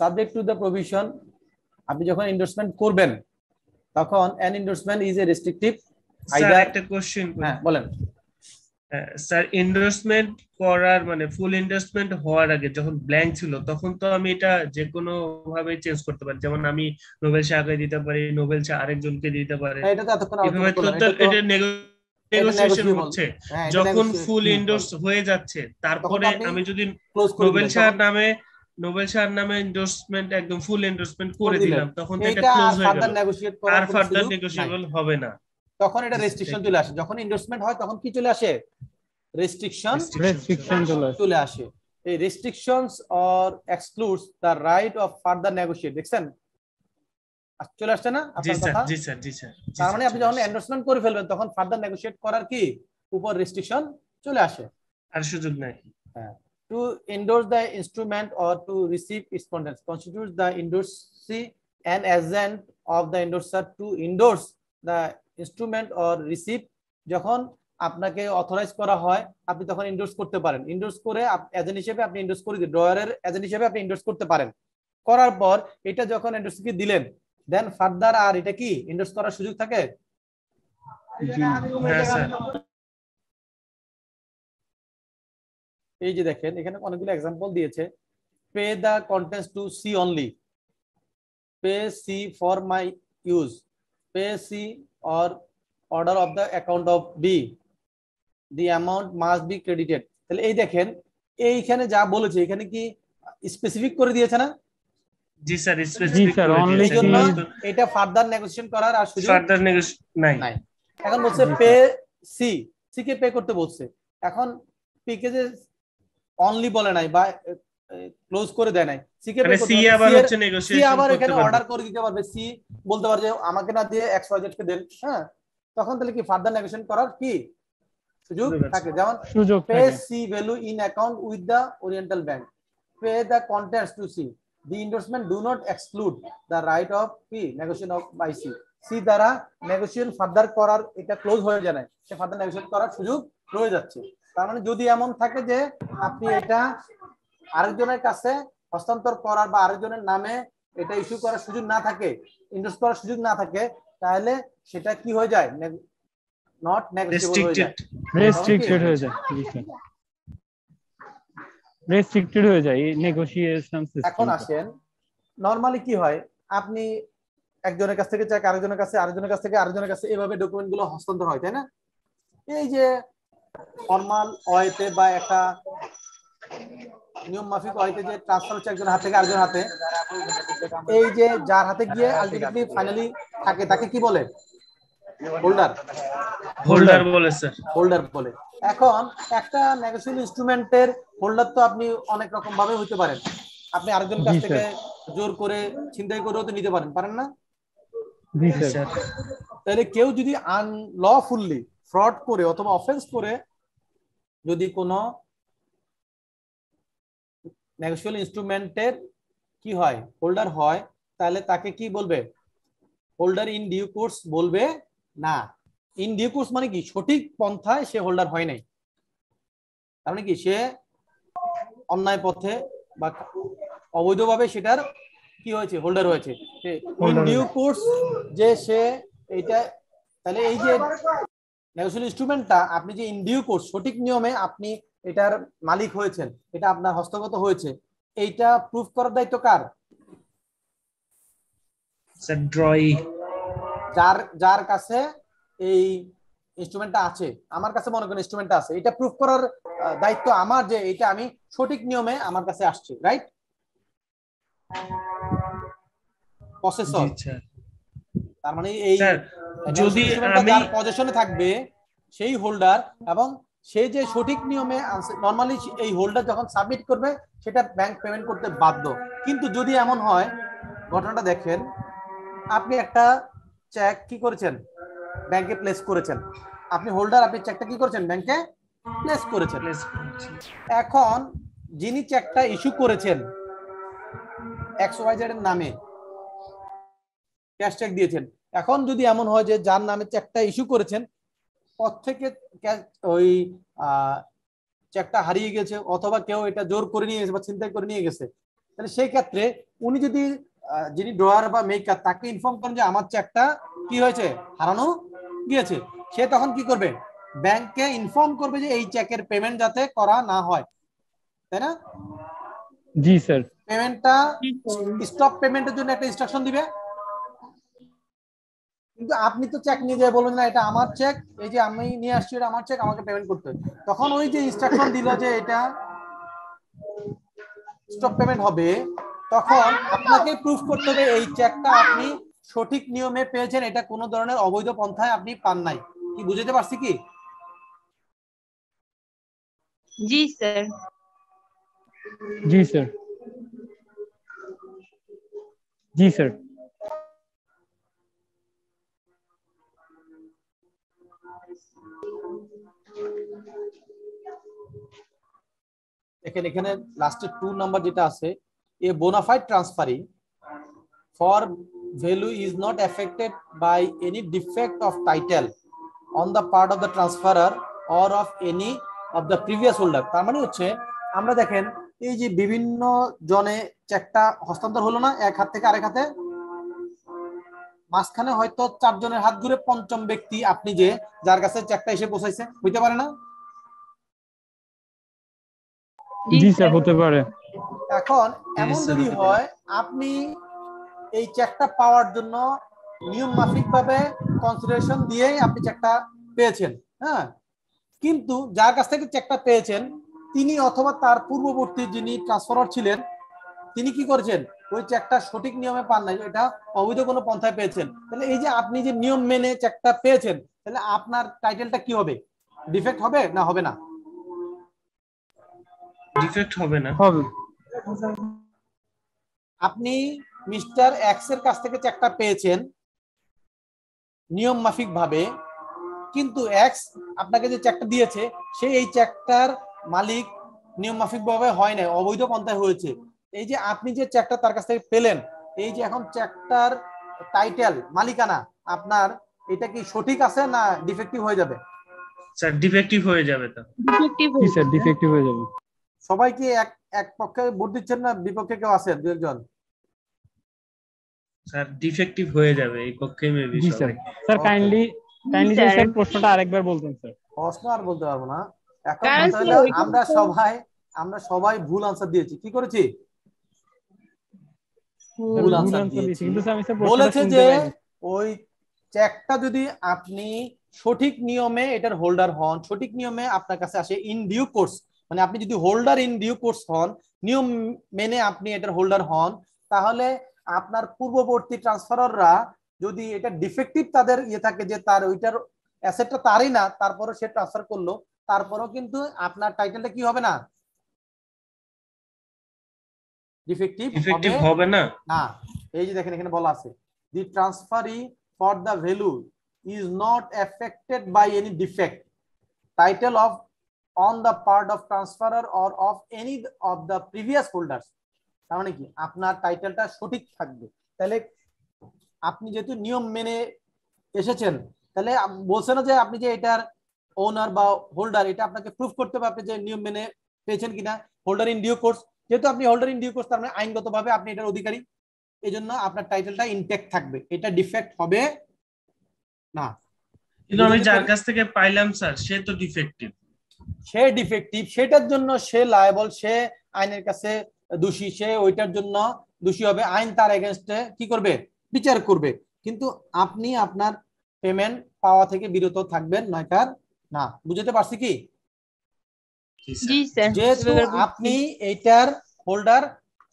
A: subject to the provision আপনি যখন ইন্ডোর্সমেন্ট করবেন তখন an endorsement is a restrictive either
E: একটা কোশ্চেন হ্যাঁ বলেন স্যার ইনভেস্টমেন্ট করার মানে ফুল ইনভেস্টমেন্ট হওয়ার আগে যখন ব্ল্যাঙ্ক ছিল তখন তো আমি এটা যে কোনো ভাবে চেঞ্জ করতে পারি যেমন আমি নোবেল সে আগে দিতে পারি নোবেল শাহ আরেকজনকে দিতে পারি হ্যাঁ, এটা তো এতক্ষণ এটা
A: নেগোসিয়েশন হচ্ছে হ্যাঁ, যখন ফুল ইন্ডোর্স
E: হয়ে যাচ্ছে তারপরে আমি যদি নোবেল শাহ নামে নোবেল শাহ নামে ইনভেস্টমেন্ট একদম ফুল এন্ডোর্সমেন্ট করে দিলাম তখন এটা ক্লোজ হয়ে গেল
A: আর ফার্দার নেগোসিয়েবল হবে না তখন এটা রেস্ট্রিকশন চলে আসে যখন ইনভেস্টমেন্ট হয় তখন কি চলে আসে রেস্ট্রিকশন চলে আসে এই restrictions or excludes the right of further negotiate দেখছেন চলে আসছে না আপনার কথা জি স্যার জি স্যার তার মানে আপনি যখন এন্ডোর্সমেন্ট করে ফেলবেন তখন ফার্দার নেগোশিয়েট করার কি উপর রেস্ট্রিকশন চলে আসে আর সুযোগ নাই হ্যাঁ to endorse the instrument or to receive its contents constitutes endorsee endorsee agent of of the to to endorse instrument or receipt যখন আপনাকে অথরাইজ করা হয় আপনি তখন ইন্ডোর্স করতে পারেন ইন্ডোর্স করে এজেন্ট হিসেবে আপনি ইন্ডোর্স করে দিন ড্রয়ারের এজেন্ট হিসেবে আপনি ইন্ডোর্স করতে পারেন করার পর এটা যখন কি দিলেন দেন ফার্দার আর এটা কি ইন্ডোর্স করার সুযোগ থাকে হ্যাঁ, এই যে দেখেন এখানে অনেকগুলো এক্সাম্পল দিয়েছে pay the contents to C only pay C for my use pay C or order of the account of B. The amount must be credited. তাহলে এই দেখেন এইখানে যা বলেছে এখানে কি স্পেসিফিক করে দিয়েছে না
E: জি স্যার স্পেসিফিক স্যার অনলি জন্য
A: এটা ফার্দার নেগোসিয়েশন করার আর সুযোগ ফার্দার নেগোসিয়েশন নাই এখন বলছে পে সি সি কে পে করতে বলছে এখন পি কে যে অনলি বলে নাই বা ক্লোজ করে দেয় নাই সি মানে আবার হচ্ছে নেগোসিয়েশন সি আবার এখানে অর্ডার করে দিতে পারবে সি বলতে পারবে আমাকে না দিয়ে এক্স ওয়াই জেড কে দেন হ্যাঁ তখন তাহলে কি ফার্দার নেগোসিয়েশন করার কি সুযোগ থাকে যেমন pay C value in account with the Oriental Bank pay the contracts to C the investment do not exclude the right of P negotiation of by C C দ্বারা নেগোসিয়েশন ফার্দার করার এটা close হয়ে যায় না সে further negotiate করার সুযোগ রয়ে যাচ্ছে তার মানে যদি এমন থাকে যে আপনি এটা আরেকজনের কাছে হস্তান্তর করার বা আরেকজনের নামে এটা ইস্যু করার সুযোগ না থাকে ইনভেস্ট করার সুযোগ না থাকে তাহলে সেটা কি হয়ে যায় নট নেগোসিয়েবল হয়ে যায় রেস্ট্রিক্টেড হয়ে
D: যায় রেস্ট্রিক্টেড হয়ে যায় নেগোসিয়েশন সিস্টেম এখন
A: আসেন নরমালি কি হয় আপনি একজনের কাছ থেকে চাই আরেকজনের কাছে আরেকজনের কাছ থেকে আরেকজনের কাছে এভাবে ডকুমেন্ট গুলো হস্তান্তর হয় তাই না এই যে ফর্মাল ওয়েতে বা একটা নিয়ম মাফিক হইতে যে ট্রান্সফার হচ্ছে একজন হাত থেকে আরেকজন হাতে এই যে যার হাতে গিয়ে আলটিমেটলি ফাইনালি থাকে তাকে কি বলে হোল্ডার
E: হোল্ডার বলে স্যার হোল্ডার বলে
A: এখন একটা ম্যাগাজিন ইনস্ট্রুমেন্টের হোল্ডার তো আপনি অনেক রকম ভাবে হতে পারেন আপনি আরেকজন কাছ থেকে জোর করে ছিনতাই করেও তো নিতে পারেন পারেন না তাহলে কেউ যদি আনলফুললি ফ্রড করে অথবা অফেন্স করে যদি কোনো ন্যাগোসিয়াল ইনস্ট্রুমেন্টের কি হয় হোল্ডার হয় তাহলে তাকে কি বলবে হোল্ডার ইন ডিউ কোর্স বলবে না ইন ডিউ কোর্স মানে কি সঠিক পন্থায় সে হোল্ডার হয় নাই তার মানে কি সে অন্যায় পথে বা অবৈধভাবে সেটার কি হয়েছে হোল্ডার হয়েছে ইন ডিউ কোর্স যে সে এটা তাহলে এই যে ন্যাচুরাল ইনস্ট্রুমেন্টটা আপনি যে ইন ডিউ কোর্স সঠিক নিয়মে আপনি এটার মালিক হয়েছেন এটা আপনার হস্তগত হয়েছে এইটা প্রুফ করার দায়িত্ব কার যার যার কাছে এই ইনস্ট্রুমেন্টটা আছে আমার কাছে মনে করেন ইনস্ট্রুমেন্টটা আছে এটা প্রুফ করার দায়িত্ব আমার যে এটা আমি সঠিক নিয়মে আমার কাছে আসছে রাইট প্রসেসর তার মানে এই যদি আমি পজিশনে থাকবে সেই হোল্ডার এবং সে যে সঠিক নিয়মে নর্মালি এই হোল্ডার যখন সাবমিট করবে সেটা ব্যাংক পেমেন্ট করতে বাধ্য কিন্তু যদি এমন হয় ঘটনাটা দেখেন আপনি একটা চেক কি করেছেন ব্যাংকে প্লেস করেছেন আপনি হোল্ডার আপনি চেকটা কি করেছেন ব্যাংকে প্লেস করেছেন এখন যিনি চেকটা ইস্যু করেছেন এক্স ওয়াই জেড এর নামে ক্যাশ চেক দিয়েছেন এখন যদি এমন হয় যে যার নামে চেকটা ইস্যু করেছেন পথ থেকে ওই চেকটা হারিয়ে গেছে অথবা কেউ এটা জোর করে নিয়ে গেছে বা চিন্তা করে নিয়ে গেছে তাহলে সেই ক্ষেত্রে উনি যদি যিনি ড্রয়ার বা মেকার তাকে ইনফর্ম করেন যে আমার চেকটা কি হয়েছে হারানো গিয়েছে সে তখন কি করবে ব্যাংককে ইনফর্ম করবে যে এই চেকের পেমেন্ট যাতে করা না হয় তাই না জি স্যার পেমেন্টটা স্টপ পেমেন্টের জন্য একটা ইনস্ট্রাকশন দিবে কিন্তু আপনি তো চেক নিয়ে যায় বলবেন না এটা আমার চেক এই যে আমি নিয়ে আসছি এটা আমার চেক আমাকে পেমেন্ট করতে হবে তখন ওই যে ইনস্ট্রাকশন দিল যে এটা স্টপ পেমেন্ট হবে তখন আপনাকে প্রুফ করতে হবে এই চেকটা আপনি সঠিক নিয়মে পেয়েছেন এটা কোনো ধরনের অবৈধ পন্থায় আপনি পান নাই কি বুঝতে পারছি কি জি
B: স্যার জি স্যার জি স্যার
A: দেখেন এখানে লাস্টের টু নাম্বার যেটা আছে a bona fide transferee for value is not affected by any defect of title on the part of the transferor or of any of the previous holder তার মানে হচ্ছে আমরা দেখেন এই যে বিভিন্ন জনে চেকটা হস্তান্তর হলো না এক হাত থেকে আরেক হাতে মাঝখানে হয়তো চারজনের হাত ঘুরে পঞ্চম ব্যক্তি আপনি যে যার কাছে চেকটা এসে পৌঁছাইছে হইতে পারে না হতে পারে এখন এমন যদি হয় আপনি এই চেকটা পাওয়ার জন্য নিয়ম মাফিক ভাবে কনসিডারেশন আপনি চেকটা পেয়েছেন হ্যাঁ কিন্তু যার কাছ থেকে চেকটা পেয়েছেন তিনি অথবা তার পূর্ববর্তী যিনি ট্রান্সফারার ছিলেন তিনি কি করেছেন ওই চেকটা সঠিক নিয়মে পান নাই এটা অবৈধ কোনো পন্থায় পেয়েছেন তাহলে এই যে আপনি যে নিয়ম মেনে চেকটা পেয়েছেন তাহলে আপনার টাইটেলটা কি হবে ডিফেক্ট হবে না হবে না ডিফেক্ট হবে না হবে আপনি মিস্টার এক্স এর কাছ থেকে চেকটা পেয়েছেন নিয়ম মাফিক ভাবে কিন্তু এক্স আপনাকে যে চেকটা দিয়েছে সেই এই চেকটার মালিক নিয়ম মাফিক ভাবে হয় না অবৈধ পন্থায় হয়েছে এই যে আপনি যে চেকটা তার কাছ থেকে পেলেন এই যে এখন চেকটার টাইটেল মালিকানা আপনার এটা কি সঠিক আছে না ডিফেক্টিভ হয়ে যাবে
E: স্যার ডিফেক্টিভ হয়ে যাবে তো
A: ডিফেক্টিভ স্যার ডিফেক্টিভ হয়ে যাবে সবাই কি এক এক পক্ষে ভোট দিচ্ছেন না বিপক্ষে কেউ আছে দু একজন
E: স্যার ডিফেক্টিভ হয়ে যাবে এই পক্ষে maybe sir sir kindly
A: kindly sir প্রশ্নটা আরেকবার বলতেন স্যার প্রশ্ন আর বলতে পারবো না এখন আমরা সবাই আমরা সবাই ভুল আনসার দিয়েছি কি করেছি ভুল আনসার দিয়েছি কিন্তু স্যার
D: আমি স্যার বলেছে যে
A: ওই চেকটা যদি আপনি সঠিক নিয়মে এটার হোল্ডার হন সঠিক নিয়মে আপনার কাছে আসে ইন ডিউ কোর্স মানে আপনি যদি হোল্ডার ইন ডিউ কোর্স হন নিয়ম মেনে আপনি এটার হোল্ডার হন তাহলে আপনার পূর্ববর্তী ট্রান্সফাররা যদি এটা ডিফেক্টিভ তাদের ইয়ে থাকে যে তার ওইটার অ্যাসেটটা তারই না তারপরে সে ট্রান্সফার করলো তারপরেও কিন্তু আপনার টাইটেলটা কি হবে না
B: ডিফেক্টিভ হবে না
A: না এই যে দেখেন এখানে বলা আছে the transferee for the value is not affected by any defect title of on the part of transferer or of any of the previous holders তার মানে কি আপনার টাইটেলটা সঠিক থাকবে তাহলে আপনি যেহেতু নিয়ম মেনে এসেছেন তাহলে বলছে না যে আপনি যে এটার ওনার বা হোল্ডার এটা আপনাকে প্রুফ করতে হবে আপনি যে নিয়ম মেনে পেয়েছেন কিনা হোল্ডার ইন ডিউ কোর্স যেহেতু আপনি হোল্ডার ইন ডিউ কোর্স তার মানে আইনগতভাবে আপনি এটার অধিকারী এই জন্য আপনার টাইটেলটা ইনটেক্ট থাকবে এটা ডিফেক্ট হবে না কিন্তু আমি যার
E: কাছ থেকে পাইলাম স্যার সে তো ডিফেক্টিভ
A: সে ডিফেক্টিভ সেটার জন্য সে লায়াবল সে আইনের কাছে দোষী সে ওইটার জন্য দোষী হবে আইন তার এগেনস্টে কি করবে বিচার করবে কিন্তু আপনি আপনার পেমেন্ট পাওয়া থেকে বিরত থাকবেন নয়টার না বুঝতে পারছি কি যেহেতু আপনি এইটার হোল্ডার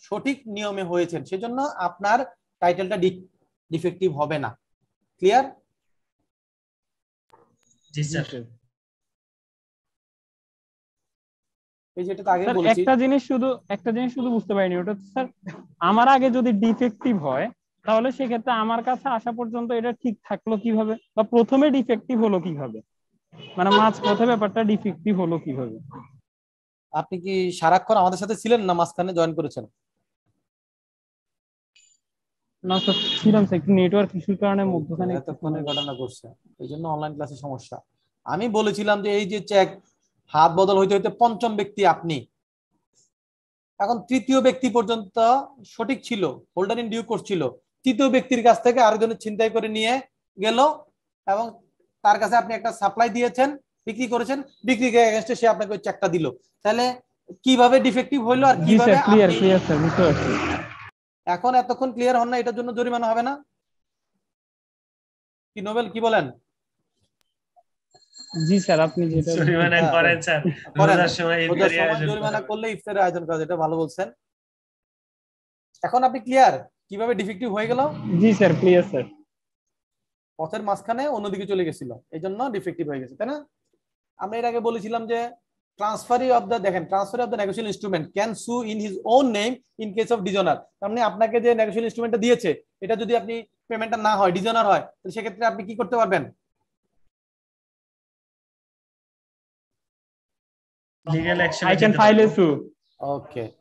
A: সঠিক নিয়মে হয়েছেন সেজন্য আপনার টাইটেলটা ডিফেক্টিভ হবে না ক্লিয়ার জি স্যার একটা
B: জিনিস শুধু একটা জিনিস শুধু বুঝতে পারিনি ওটা স্যার আমার আগে যদি ডিফেক্টিভ
D: হয় তাহলে সেক্ষেত্রে আমার কাছে আসা পর্যন্ত এটা ঠিক থাকলো কিভাবে বা প্রথমে ডিফেক্টিভ হলো কিভাবে মানে মাছ পথে ব্যাপারটা ডিফেক্টিভ হলো কিভাবে
A: আপনি কি সারাক্ষণ আমাদের সাথে ছিলেন না মাঝখানে জয়েন করেছেন
D: না স্যার ছিলাম স্যার নেটওয়ার্ক ইস্যুর কারণে মধ্যখানে এতক্ষণের
A: ঘটনা ঘটছে এই জন্য অনলাইন ক্লাসে সমস্যা আমি বলেছিলাম যে এই যে চেক হাত বদল হইতে হইতে পঞ্চম ব্যক্তি আপনি এখন তৃতীয় ব্যক্তি পর্যন্ত সঠিক ছিল হোল্ডার ইন ডিউ করছিল তৃতীয় ব্যক্তির কাছ থেকে জনের ছিনতাই করে নিয়ে গেল এবং তার কাছে আপনি একটা সাপ্লাই দিয়েছেন বিক্রি করেছেন বিক্রি এগেনস্টে সে আপনাকে ওই চেকটা দিল তাহলে কিভাবে ডিফেক্টিভ হইলো আর কিভাবে এখন এতক্ষণ ক্লিয়ার হন না এটার জন্য জরিমানা হবে না কি নোবেল কি বলেন
D: জি স্যার আপনি যেটা জরিমানা হ্যাঁ, করেন স্যার হ্যাঁ, রোজার সময় জরিমানা
A: করলে ইফতারি আয়োজন করা যেটা ভালো বলছেন এখন আপনি ক্লিয়ার কিভাবে ডিফেক্টিভ হয়ে গেল
D: জি স্যার ক্লিয়ার স্যার
A: পথের মাঝখানে অন্যদিকে চলে গেছিল এই জন্য ডিফেক্টিভ হয়ে গেছে তাই না আমরা এর আগে বলেছিলাম যে ট্রান্সফারি অফ দ্য দেখেন transferee of the negotiable instrument can sue in his own name in case of dishonour তার মানে আপনাকে যে নেগোশিয়াল ইনস্ট্রুমেন্টটা দিয়েছে এটা যদি আপনি পেমেন্টটা না হয় ডিজনার হয় তাহলে সেক্ষেত্রে আপনি কি করতে পারবেন
B: legal action i can file a suit
A: okay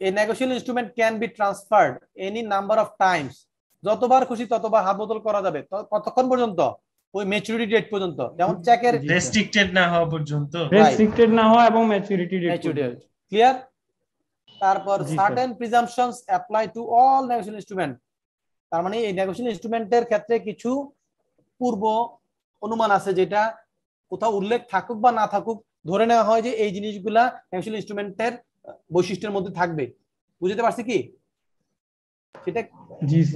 A: a negotiable instrument can be transferred any number of times যতবার খুশি ততবার হাত বদল করা যাবে কতক্ষণ পর্যন্ত ওই ম্যাচুরিটি ডেট পর্যন্ত যেমন চেকের
E: রেস্ট্রিক্টেড না হওয়া পর্যন্ত রেস্ট্রিক্টেড না
A: হওয়া এবং ম্যাচুরিটি ডেট ক্লিয়ার তারপর certain presumptions apply to all negotiation instrument তার মানে এই নেগোশিয়েশন ইনস্ট্রুমেন্টের ক্ষেত্রে কিছু পূর্ব অনুমান আছে যেটা কোথাও উল্লেখ থাকুক বা না থাকুক ধরে নেওয়া হয় যে এই জিনিসগুলা হ্যামশিল ইনস্ট্রুমেন্টের বৈশিষ্ট্যের মধ্যে থাকবে বুঝতে পারছি কি সেটা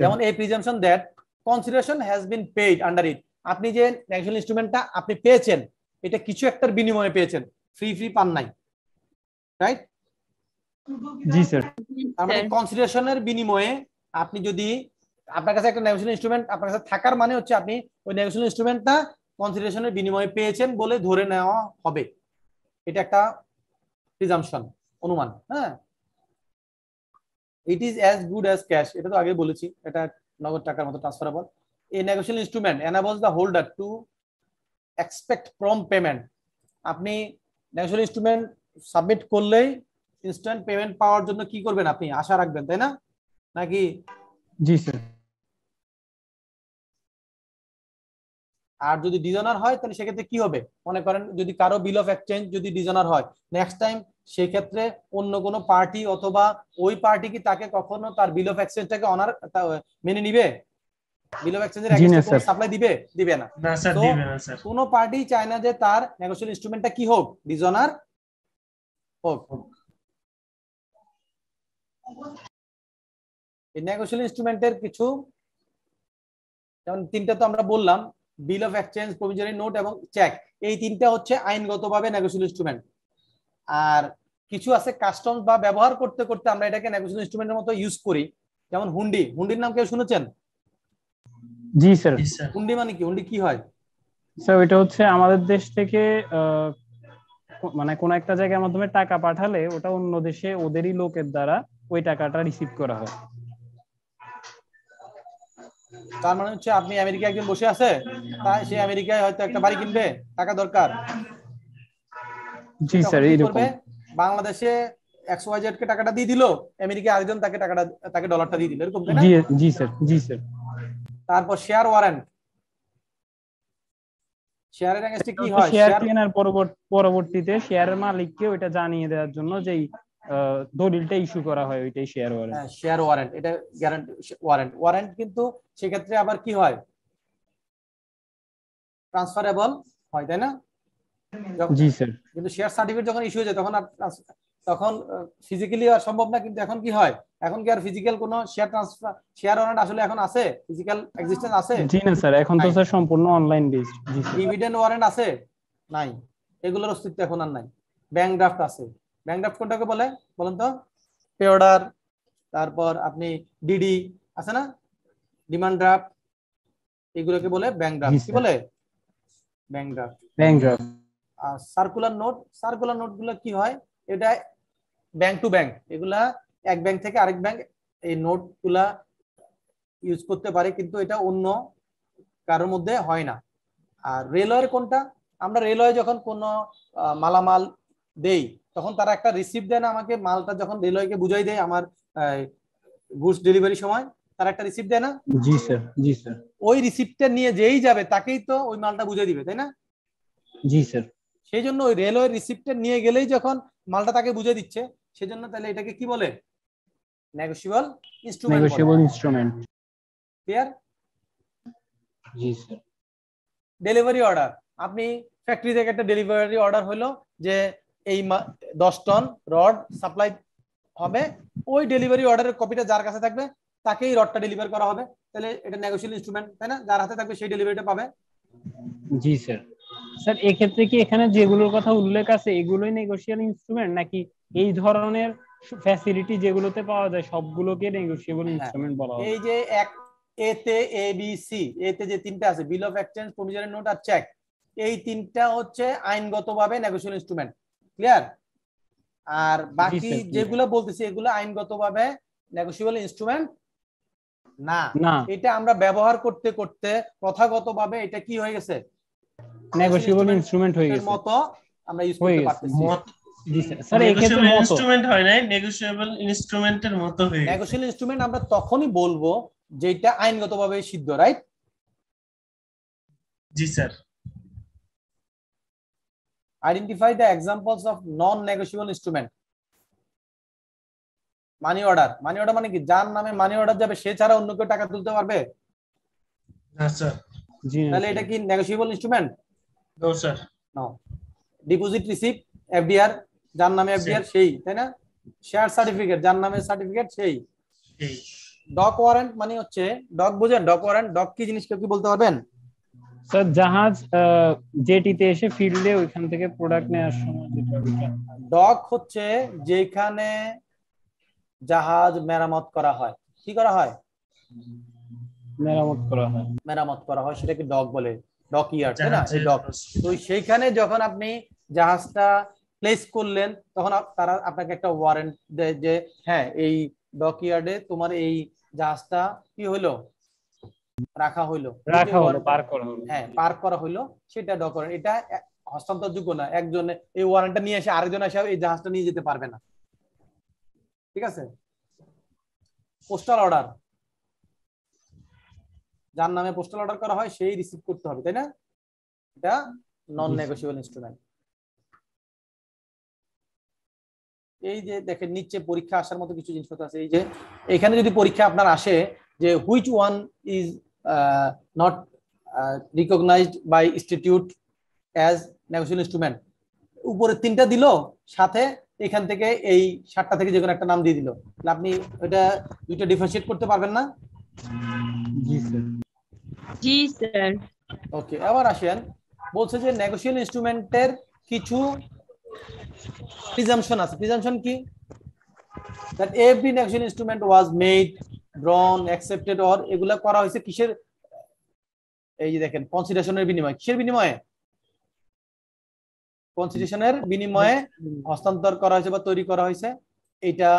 A: যেমন এই presumption that consideration has been paid under it আপনি যে ন্যাশনাল ইনস্ট্রুমেন্টটা আপনি পেয়েছেন এটা কিছু একটার বিনিময়ে পেয়েছেন ফ্রি ফ্রি পান নাই রাইট জি স্যার মানে কনসিডারেশনের বিনিময়ে আপনি যদি আপনার কাছে একটা ন্যাশনাল ইনস্ট্রুমেন্ট আপনার কাছে থাকার মানে হচ্ছে আপনি ওই ন্যাশনাল ইনস্ট্রুমেন্টটা কনসিডারেশনের বিনিময়ে পেয়েছেন বলে ধরে নেওয়া হবে এটা একটা প্রিজামশন অনুমান হ্যাঁ it is as good as cash এটা তো আগে বলেছি এটা নগদ টাকার মতো transferable a negotiable instrument enables the holder to expect from payment আপনি নেগোশিয়াল ইনস্ট্রুমেন্ট সাবমিট করলেই ইনস্ট্যান্ট পেমেন্ট পাওয়ার জন্য কি করবেন আপনি আশা রাখবেন তাই না নাকি জি স্যার আর যদি ডিজনার হয় তাহলে সেক্ষেত্রে কি হবে মনে করেন যদি কারো বিল অফ এক্সচেঞ্জ যদি ডিজনার হয় নেক্সট টাইম সেক্ষেত্রে অন্য কোনো পার্টি অথবা ওই পার্টি কি তাকে কখনো তার বিল অফ এক্সচেঞ্জটাকে অনার মেনে নিবে বিল অফ এক্সচেঞ্জের সাপ্লাই দিবে দিবে না না কোনো পার্টি চায় না যে তার নেগোশিয়েশন ইনস্ট্রুমেন্টটা কি হোক ডিজনার হোক এই নেগোশিয়েশন ইনস্ট্রুমেন্টের কিছু যেমন তিনটা তো আমরা বললাম bill of exchange provisionary note এবং চেক এই তিনটা হচ্ছে আইনগতভাবে নেগোসিয়েশন ইনস্ট্রুমেন্ট আর কিছু আছে কাস্টমস বা ব্যবহার করতে করতে আমরা এটাকে নেগোসিয়েশন ইনস্ট্রুমেন্টের মতো ইউজ করি যেমন হুন্ডি হুন্ডির নাম কেউ শুনেছেন জি স্যার হুন্ডি মানে কি হুন্ডি কি হয়
D: স্যার এটা হচ্ছে আমাদের দেশ থেকে মানে কোন একটা জায়গার মাধ্যমে টাকা পাঠালে ওটা অন্য দেশে ওদেরই লোকের দ্বারা ওই টাকাটা রিসিভ করা হয়
A: তার মানে হচ্ছে আপনি আমেরিকা একজন বসে আছে তাই সে আমেরিকায় হয়তো একটা বাড়ি কিনবে টাকা দরকার
D: জি স্যার এইরকম
A: বাংলাদেশে এক্স ওয়াই জেড কে টাকাটা দিয়ে দিলো আমেরিকায় আরেকজন তাকে টাকাটা তাকে ডলারটা দিয়ে দিল এরকম জি
D: জি স্যার জি স্যার
A: তারপর শেয়ার ওয়ারেন্ট শেয়ারের কি হয় শেয়ার
D: কেনার পরবর্তীতে শেয়ারের মালিককে ওইটা জানিয়ে দেওয়ার জন্য
A: যেই দলিলটা ইস্যু করা হয় ওইটাই শেয়ার ওয়ারেন্ট হ্যাঁ শেয়ার ওয়ারেন্ট এটা গ্যারান্টি ওয়ারেন্ট ওয়ারেন্ট কিন্তু সেক্ষেত্রে আবার কি হয় ট্রান্সফারেবল হয় তাই না জি স্যার কিন্তু শেয়ার সার্টিফিকেট যখন ইস্যু হয়ে তখন আর তখন ফিজিক্যালি আর সম্ভব না কিন্তু এখন কি হয় এখন কি আর ফিজিক্যাল কোনো শেয়ার ট্রান্সফার শেয়ার ওয়ারেন্ট আসলে এখন আছে ফিজিক্যাল এক্সিস্টেন্স আছে জি না স্যার এখন তো স্যার
D: সম্পূর্ণ অনলাইন বেসড ডিভিডেন্ড
A: ওয়ারেন্ট আছে নাই এগুলোর অস্তিত্ব এখন আর নাই ব্যাংক ড্রাফট আছে ব্যাংক ড্রাফট কোনটাকে বলে বলুন তো পে অর্ডার তারপর আপনি ডিডি আছে না ডিমান্ড ড্রাফট এগুলোকে বলে ব্যাংক ড্রাফট কি বলে ব্যাংক ড্রাফট ব্যাংক ড্রাফট আর সার্কুলার নোট সার্কুলার নোটগুলো কি হয় এটা ব্যাংক টু ব্যাংক এগুলা এক ব্যাংক থেকে আরেক ব্যাংক এই নোটগুলা ইউজ করতে পারে কিন্তু এটা অন্য কারোর মধ্যে হয় না আর রেলওয়ের কোনটা আমরা রেলওয়ে যখন কোনো মালামাল দেই তখন তারা একটা রিসিপ্ট দেন আমাকে মালটা যখন রেলওয়েকে বুঝাই দেয় আমার গুডস ডেলিভারি সময় তার একটা রিসিপ্ট দেয় না
D: জি স্যার জি স্যার
A: ওই রিসিপ্টটা নিয়ে যেই যাবে তাকেই তো ওই মালটা বুঝে দিবে তাই না জি স্যার সেই জন্য ওই রেলওয়ে রিসিপ্টটা নিয়ে গেলেই যখন মালটা তাকে বুঝে দিচ্ছে সেজন্য তাহলে এটাকে কি বলে negotiable instrument negotiable instrument clear জি স্যার ডেলিভারি অর্ডার আপনি ফ্যাক্টরি থেকে একটা ডেলিভারি অর্ডার হলো যে এই দশ টন রড সাপ্লাই হবে ওই ডেলিভারি অর্ডারের কপিটা যার কাছে থাকবে তাকেই রডটা ডেলিভার করা হবে তাহলে এটা নেগোসিয়েল ইনস্ট্রুমেন্ট তাই না যার হাতে থাকবে সেই ডেলিভারিটা পাবে
D: জি স্যার স্যার এক্ষেত্রে কি এখানে যেগুলোর কথা উল্লেখ আছে এগুলোই নেগোসিয়েল ইনস্ট্রুমেন্ট নাকি এই ধরনের ফ্যাসিলিটি যেগুলোতে পাওয়া যায় সবগুলোকে নেগোসিয়েবল হ্যাঁ। ইনস্ট্রুমেন্ট বলা হয় এই
A: যে এক এ তে এ বি সি এ তে যে তিনটা আছে বিল অফ এক্সচেঞ্জ প্রভিজনের নোট আর চেক এই তিনটা হচ্ছে আইনগতভাবে নেগোশিয়াল ইনস্ট্রুমেন্ট ক্লিয়ার আর বাকি যেগুলো বলতেছি এগুলো আইনগতভাবে নেগোসিয়েবল ইনস্ট্রুমেন্ট না এটা আমরা ব্যবহার করতে করতে প্রথাগতভাবে এটা কি হয়ে গেছে
D: নেগোসিয়েবল ইনস্ট্রুমেন্ট হয়ে গেছে
A: মত আমরা ইউজ করতে পারতেছি
D: স্যার এই ক্ষেত্রে
E: ইনস্ট্রুমেন্ট হয় না নেগোসিয়েবল ইনস্ট্রুমেন্টের মত হয়ে নেগোসিয়েবল
A: ইনস্ট্রুমেন্ট আমরা তখনই বলবো যেটা আইনগতভাবে সিদ্ধ রাইট জি sir identify the examples of non negotiable instrument money order money order মানে কি যার নামে মানি অর্ডার যাবে সে ছাড়া অন্য কেউ টাকা তুলতে পারবে
B: না স্যার জি তাহলে
A: এটা কি negotiable instrument no sir no deposit receive FDR যার নামে এফডিআর সেই তাই না শেয়ার সার্টিফিকেট যার নামে সার্টিফিকেট সেই ডক ওয়ারেন্ট মানে হচ্ছে ডক বুঝেন ডক ওয়ারেন্ট ডক কি জিনিসটা কি বলতে পারবেন স্যার জাহাজ জেটিতে এসে ফিল্ডে ওইখান থেকে প্রোডাক্ট নেওয়ার সময় যেটা ডক হচ্ছে যেখানে জাহাজ মেরামত করা হয় কি করা হয় মেরামত করা হয় মেরামত করা হয় সেটাকে ডক বলে ডক ইয়ার্ড তাই না ডক তো সেইখানে যখন আপনি জাহাজটা প্লেস করলেন তখন তারা আপনাকে একটা ওয়ারেন্ট দেয় যে হ্যাঁ এই ডক ইয়ার্ডে তোমার এই জাহাজটা কি হলো রাখা হইলো হ্যাঁ পার্ক করা হইলো সেটা ডকর এটা হস্তান্তরযোগ্য না একজন এই ওয়ারেন্টটা নিয়ে এসে আরেকজন এসে এই জাহাজটা নিয়ে যেতে পারবে না ঠিক আছে পোস্টাল অর্ডার যার নামে পোস্টাল অর্ডার করা হয় সেই রিসিভ করতে হবে তাই না এটা নন নেগোসিয়েবল ইনস্ট্রুমেন্ট এই যে দেখেন নিচে পরীক্ষা আসার মতো কিছু জিনিসপত্র আছে এই যে এখানে যদি পরীক্ষা আপনার আসে যে which one is Uh, not uh, recognized by institute as negotiation instrument উপরে তিনটা দিল সাথে এখান থেকে এই সাতটা থেকে যে কোনো একটা নাম দিয়ে দিল আপনি এটা দুইটা ডিফারেন্সিয়েট করতে পারবেন না জি স্যার জি স্যার ওকে আবার আসেন বলছে যে নেগোশিয়াল ইনস্ট্রুমেন্টের কিছু প্রিজাম্পশন আছে প্রিজাম্পশন কি that every negotiation instrument was made গ্রহণ অ্যাকসেপ্টেড অর এগুলা করা হয়েছে কিসের এই যে দেখেন কনসিডারেশনের বিনিময়ে কিসের বিনিময়ে কনসিডারেশনের বিনিময়ে হস্তান্তর করা হয়েছে বা তৈরি করা হয়েছে এটা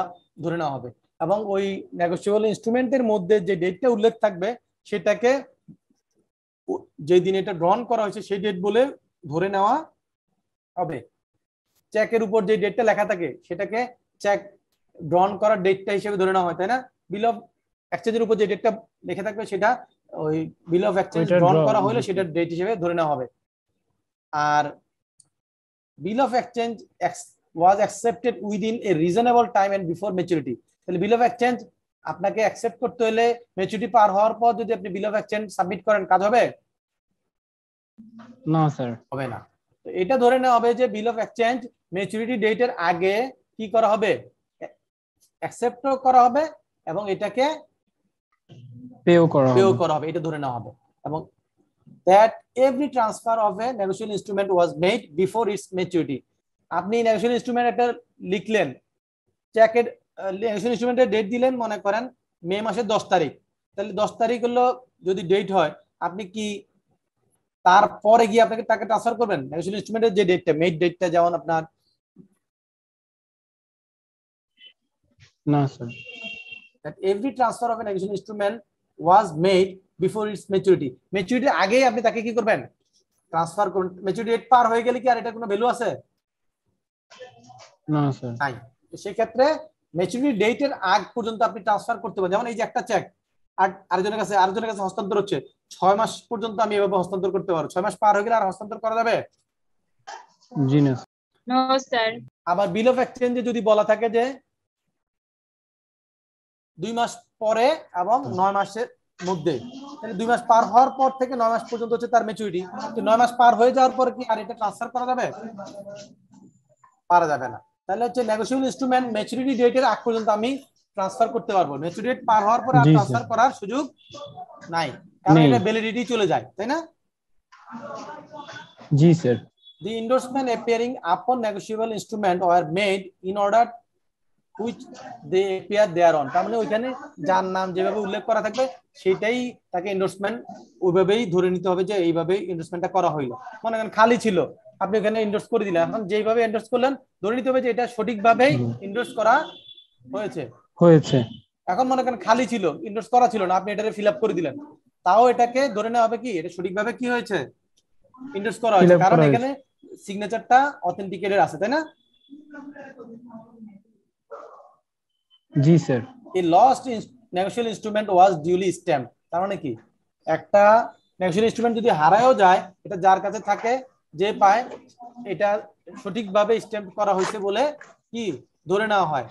A: ধরে নেওয়া হবে এবং ওই নেগোসিয়েবল ইনস্ট্রুমেন্টের মধ্যে যে ডেটটা উল্লেখ থাকবে সেটাকে যে দিন এটা গ্রহণ করা হয়েছে সেই ডেট বলে ধরে নেওয়া হবে চেকের উপর যে ডেটটা লেখা থাকে সেটাকে চেক ড্রন করার ডেটটা হিসেবে ধরে নেওয়া হয় তাই না বিল অফ এক্সচেঞ্জের উপর যে ডেটটা লেখে থাকবে সেটা ওই বিল অফ এক্সচেঞ্জ ড্রন করা হলে সেটা ডেট হিসেবে ধরে নেওয়া হবে আর bill of exchange was accepted within a reasonable time and before maturity তাহলে বিল অফ এক্সচেঞ্জ আপনাকে অ্যাকসেপ্ট করতে হলে ম্যাচুরিটি পার হওয়ার পর যদি আপনি বিল অফ এক্সচেঞ্জ সাবমিট করেন কাজ হবে
D: না স্যার হবে না
A: তো এটা ধরে নেওয়া হবে যে বিল অফ এক্সচেঞ্জ ম্যাচুরিটি ডেটের আগে কি করা হবে অ্যাকসেপ্টও করা হবে এবং এটাকে
D: এটা
A: ধরে নেওয়া হবে এবং that every transfer of a instrument made maturity আপনি ইনস্ট্রুমেন্ট লিখলেন ডেট দিলেন মনে করেন মে মাসের দশ তারিখ তাহলে দশ তারিখ হলো যদি ডেট হয় আপনি কি তারপরে গিয়ে আপনাকে তাকে ট্রান্সফার করবেন ন্যাশনাল ইনস্ট্রুমেন্টের যে ডেটটা মেড ডেটটা যেমন আপনার না sir every transfer transfer of instrument was made before its maturity ম্যাচুরিটির আগেই আপনি তাকে কি করবেন ট্রান্সফার করুন ম্যাচুরিটি ডেট পার হয়ে গেলে কি আর এটা কোনো ভ্যালু আছে না স্যার সেই সেক্ষেত্রে ম্যাচুরিটি ডেটের আগ পর্যন্ত আপনি ট্রান্সফার করতে পারেন যেমন এই যে একটা চেক আর আরেকজনের কাছে আরেকজনের কাছে হস্তান্তর হচ্ছে ছয় মাস পর্যন্ত আমি এভাবে হস্তান্তর করতে পারবো ছয় মাস পার হয়ে গেলে আর হস্তান্তর করা যাবে জি না আবার বিল অফ এক্সচেঞ্জে যদি বলা থাকে যে দুই মাস পরে এবং নয় মাসের মধ্যে দুই মাস পার হওয়ার পর থেকে নয় মাস পর্যন্ত হচ্ছে তার মেচুরিটি নয় মাস পার হয়ে যাওয়ার পর কি আর এটা ট্রান্সফার করা যাবে পারা যাবে না তাহলে হচ্ছে নেগোসিয়েবল ইনস্ট্রুমেন্ট ম্যাচুরিটি ডেটের আগ পর্যন্ত আমি ট্রান্সফার করতে পারবো ম্যাচুরিটি ডেট পার হওয়ার পর আর ট্রান্সফার করার সুযোগ নাই কারণ এটা ভ্যালিডিটি চলে যায় তাই না জি sir the endorsement appearing upon negotiable instrument were made in order there মানে ওইখানে যার নাম উল্লেখ করা সেটাই তাকে ওইভাবেই ধরে নিতে হবে যে করা মনে খালি ছিল আপনি ওখানে এন্ডোর্স করে দিলেন এখন যেইভাবে এন্ডোর্স করলেন ধরে নিতে হবে যে এটা সঠিকভাবেই এন্ডোর্স করা হয়েছে হয়েছে এখন মনে করেন খালি ছিল ইন্ডোর্স করা ছিল না আপনি এটাকে ফিল আপ করে দিলেন তাও এটাকে ধরে নেওয়া হবে কি এটা সঠিকভাবে কি হয়েছে ইন্ডোর্স করা হয়েছে কারণ এখানে সিগনেচারটা অথেন্টিকেটেড আছে তাই না জি sir the lost national instrument was duly stamp তার মানে কি একটা ন্যাশনাল ইনস্ট্রুমেন্ট যদি হারায়ও যায় এটা যার কাছে থাকে যে পায় এটা সঠিকভাবে স্ট্যাম্প করা হয়েছে বলে কি ধরে নেওয়া হয়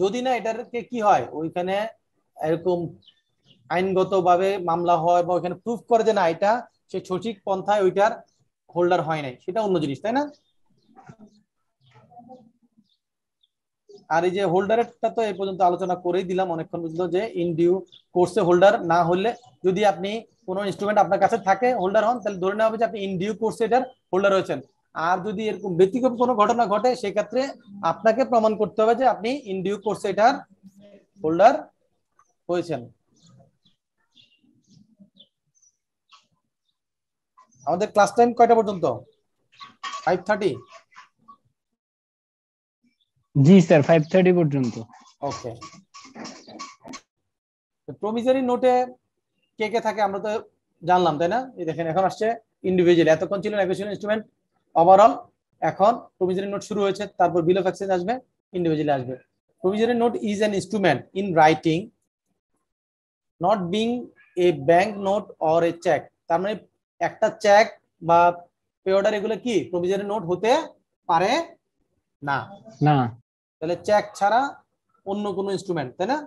A: যদি না এটাকে কি হয় ওইখানে এরকম আইনগতভাবে মামলা হয় বা ওইখানে প্রুফ করে যে না এটা সে সঠিক পন্থায় ওইটার হোল্ডার হয় নাই সেটা অন্য জিনিস তাই না আর এই যে হোল্ডারেরটা তো এই পর্যন্ত আলোচনা করেই দিলাম অনেকক্ষণ পর্যন্ত যে ইন ডিউ কোর্সে হোল্ডার না হলে যদি আপনি কোনো ইনস্ট্রুমেন্ট আপনার কাছে থাকে হোল্ডার হন তাহলে ধরে নেওয়া হবে যে আপনি ইন ডিউ কোর্সে এটার হোল্ডার রয়েছেন আর যদি এরকম ব্যতিক্রম কোনো ঘটনা ঘটে সেক্ষেত্রে আপনাকে প্রমাণ করতে হবে যে আপনি ইন ডিউ কোর্সে এটার হোল্ডার হয়েছেন আমাদের ক্লাস টাইম কয়টা পর্যন্ত ফাইভ থার্টি
D: জি স্যার ফাইভ থার্টি পর্যন্ত
A: ওকে প্রমিজারি নোটে কে কে থাকে আমরা তো জানলাম তাই না এই দেখেন এখন আসছে ইন্ডিভিজুয়াল এতক্ষণ ছিল অ্যাকুইশন ইনস্ট্রুমেন্ট ওভারঅল এখন প্রমিজারি নোট শুরু হয়েছে তারপর বিল অফ এক্সচেঞ্জ আসবে ইন্ডিভিজুয়ালি আসবে promissory note is an instrument in writing not being a bank note or a cheque তার মানে একটা চেক বা পে অর্ডার এগুলো কি প্রমিজারি নোট হতে পারে না না তাহলে চেক ছাড়া অন্য কোনো ইনস্ট্রুমেন্ট তাই না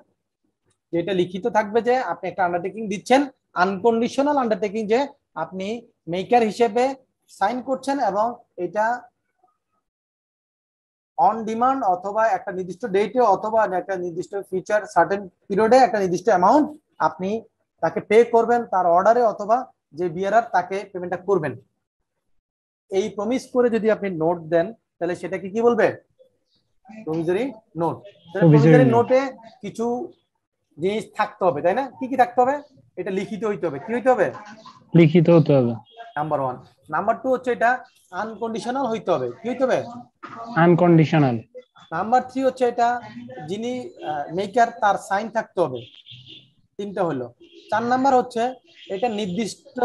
A: যেটা লিখিত থাকবে যে আপনি একটা আন্ডারটেকিং দিচ্ছেন আনকন্ডিশনাল আন্ডারটেকিং যে আপনি মেকার হিসেবে সাইন করছেন এবং এটা অন ডিমান্ড অথবা একটা নির্দিষ্ট ডেটে অথবা একটা নির্দিষ্ট ফিচার সার্টেন পিরিয়ডে একটা নির্দিষ্ট অ্যামাউন্ট আপনি তাকে পে করবেন তার অর্ডারে অথবা যে বিয়ারার তাকে পেমেন্টটা করবেন এই প্রমিস করে যদি আপনি নোট দেন তাহলে সেটাকে কি বলবে প্রভিজরি নোট প্রভিজরি নোটে কিছু জিনিস থাকতে হবে তাই না কি কি থাকতে হবে এটা লিখিত হইতে হবে কি হইতে হবে
D: লিখিত হতে হবে
A: নাম্বার ওয়ান নাম্বার টু হচ্ছে এটা আনকন্ডিশনাল হইতে হবে কি হইতে হবে
D: আনকন্ডিশনাল
A: নাম্বার থ্রি হচ্ছে এটা যিনি মেকার তার সাইন থাকতে হবে তিনটা হলো চার নাম্বার হচ্ছে এটা নির্দিষ্ট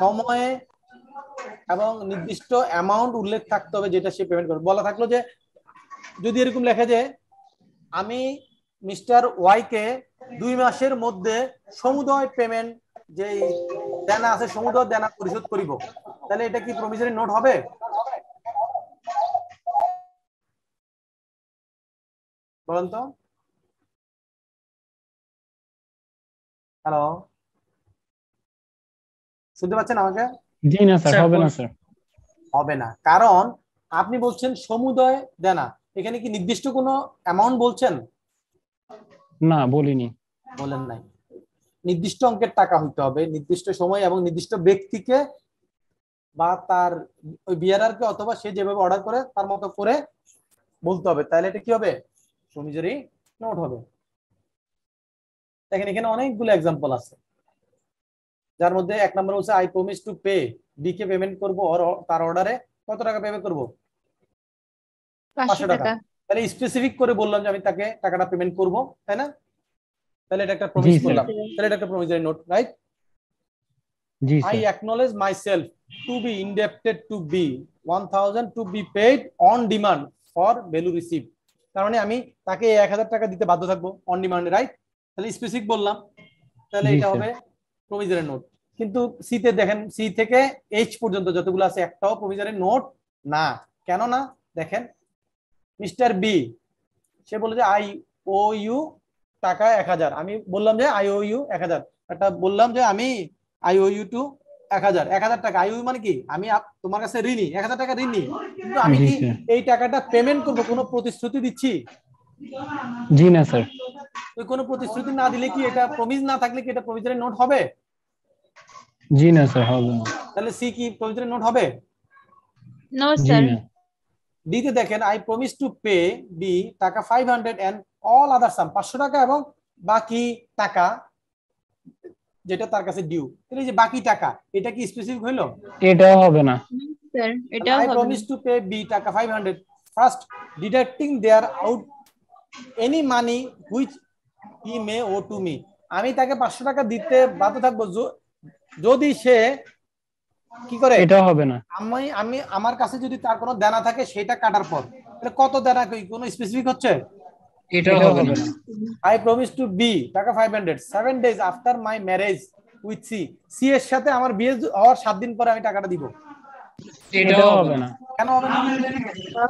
A: সময়ে এবং নির্দিষ্ট অ্যামাউন্ট উল্লেখ থাকতে হবে যেটা সে পেমেন্ট করবে বলা থাকলো যে যদি এরকম লেখা যে আমি মিস্টার ওয়াই কে দুই মাসের মধ্যে সমুদয় পেমেন্ট যে দেনা আছে সমুদয় দেনা পরিশোধ করিব তাহলে এটা কি প্রমিসারি নোট হবে বলুন তো হ্যালো শুনতে পাচ্ছেন আমাকে
B: জি না স্যার হবে না স্যার
A: হবে না কারণ আপনি বলছেন সমুদয় দেনা এখানে কি নির্দিষ্ট কোনো অ্যামাউন্ট বলছেন না বলিনি বলেন নাই নির্দিষ্ট অঙ্কের টাকা হইতে হবে নির্দিষ্ট সময় এবং নির্দিষ্ট ব্যক্তিকে বা তার ওই কে অথবা সে যেভাবে অর্ডার করে তার মতো করে বলতে হবে তাহলে এটা কি হবে সমিজেরই নোট হবে দেখেন এখানে অনেকগুলো এক্সাম্পল আছে যার মধ্যে এক নম্বর হচ্ছে I promise to pay D K payment করবো তার অর্ডারে কত টাকা পেমেন্ট করবো পাঁচশো টাকা তাহলে স্পেসিফিক করে বললাম যে আমি তাকে টাকাটা পেমেন্ট করব তাই না তাহলে এটা একটা প্রমিস করলাম তাহলে এটা একটা প্রমিসারি নোট রাইট জি I acknowledge my to be indebted to be 1000 to be paid on demand for value receive তার মানে আমি তাকে এক হাজার টাকা দিতে বাধ্য থাকবো অন ডিমান্ড রাইট তাহলে স্পেসিফিক বললাম তাহলে এটা হবে প্রভিজারের নোট কিন্তু সি তে দেখেন সি থেকে এইচ পর্যন্ত যতগুলো আছে একটাও প্রভিজারের নোট না কেন না দেখেন মিস্টার বি সে বলে যে আই ও ইউ টাকা এক হাজার আমি বললাম যে আই ও ইউ এক হাজার একটা বললাম যে আমি আই ও ইউ টু এক হাজার এক হাজার টাকা আই ও ইউ মানে কি আমি তোমার কাছে ঋণী এক হাজার টাকা ঋণী কিন্তু আমি কি এই টাকাটা পেমেন্ট করবো কোনো প্রতিশ্রুতি দিচ্ছি
C: জি
D: না স্যার
A: তুই কোনো প্রতিশ্রুতি না দিলে কি এটা প্রমিস না থাকলে কি এটা প্রভিজনারি নোট হবে
D: জি না স্যার হবে
A: তাহলে সি কি প্রভিজনারি নোট হবে নো স্যার ডিতে দেখেন I promise to pay B টাকা five hundred and all other sum পাঁচশো টাকা এবং বাকি টাকা যেটা তার কাছে ডিউ তাহলে যে বাকি টাকা এটা কি স্পেসিফিক হলো
B: এটা হবে না এটা I promise
A: to pay B টাকা first deducting there out any money which he may owe to me আমি তাকে পাঁচশো টাকা দিতে বাধ্য থাকবো যদি সে কি করে এটা হবে না আমি আমি আমার কাছে যদি তার কোনো দেনা থাকে সেটা কাটার পর তাহলে কত দেনা কই কোনো স্পেসিফিক হচ্ছে এটা হবে না আই প্রমিস টু বি টাকা 500 7 days after my marriage with C C এর সাথে আমার বিয়ে হওয়ার 7 দিন পরে আমি টাকাটা দিব এটা হবে না কেন হবে না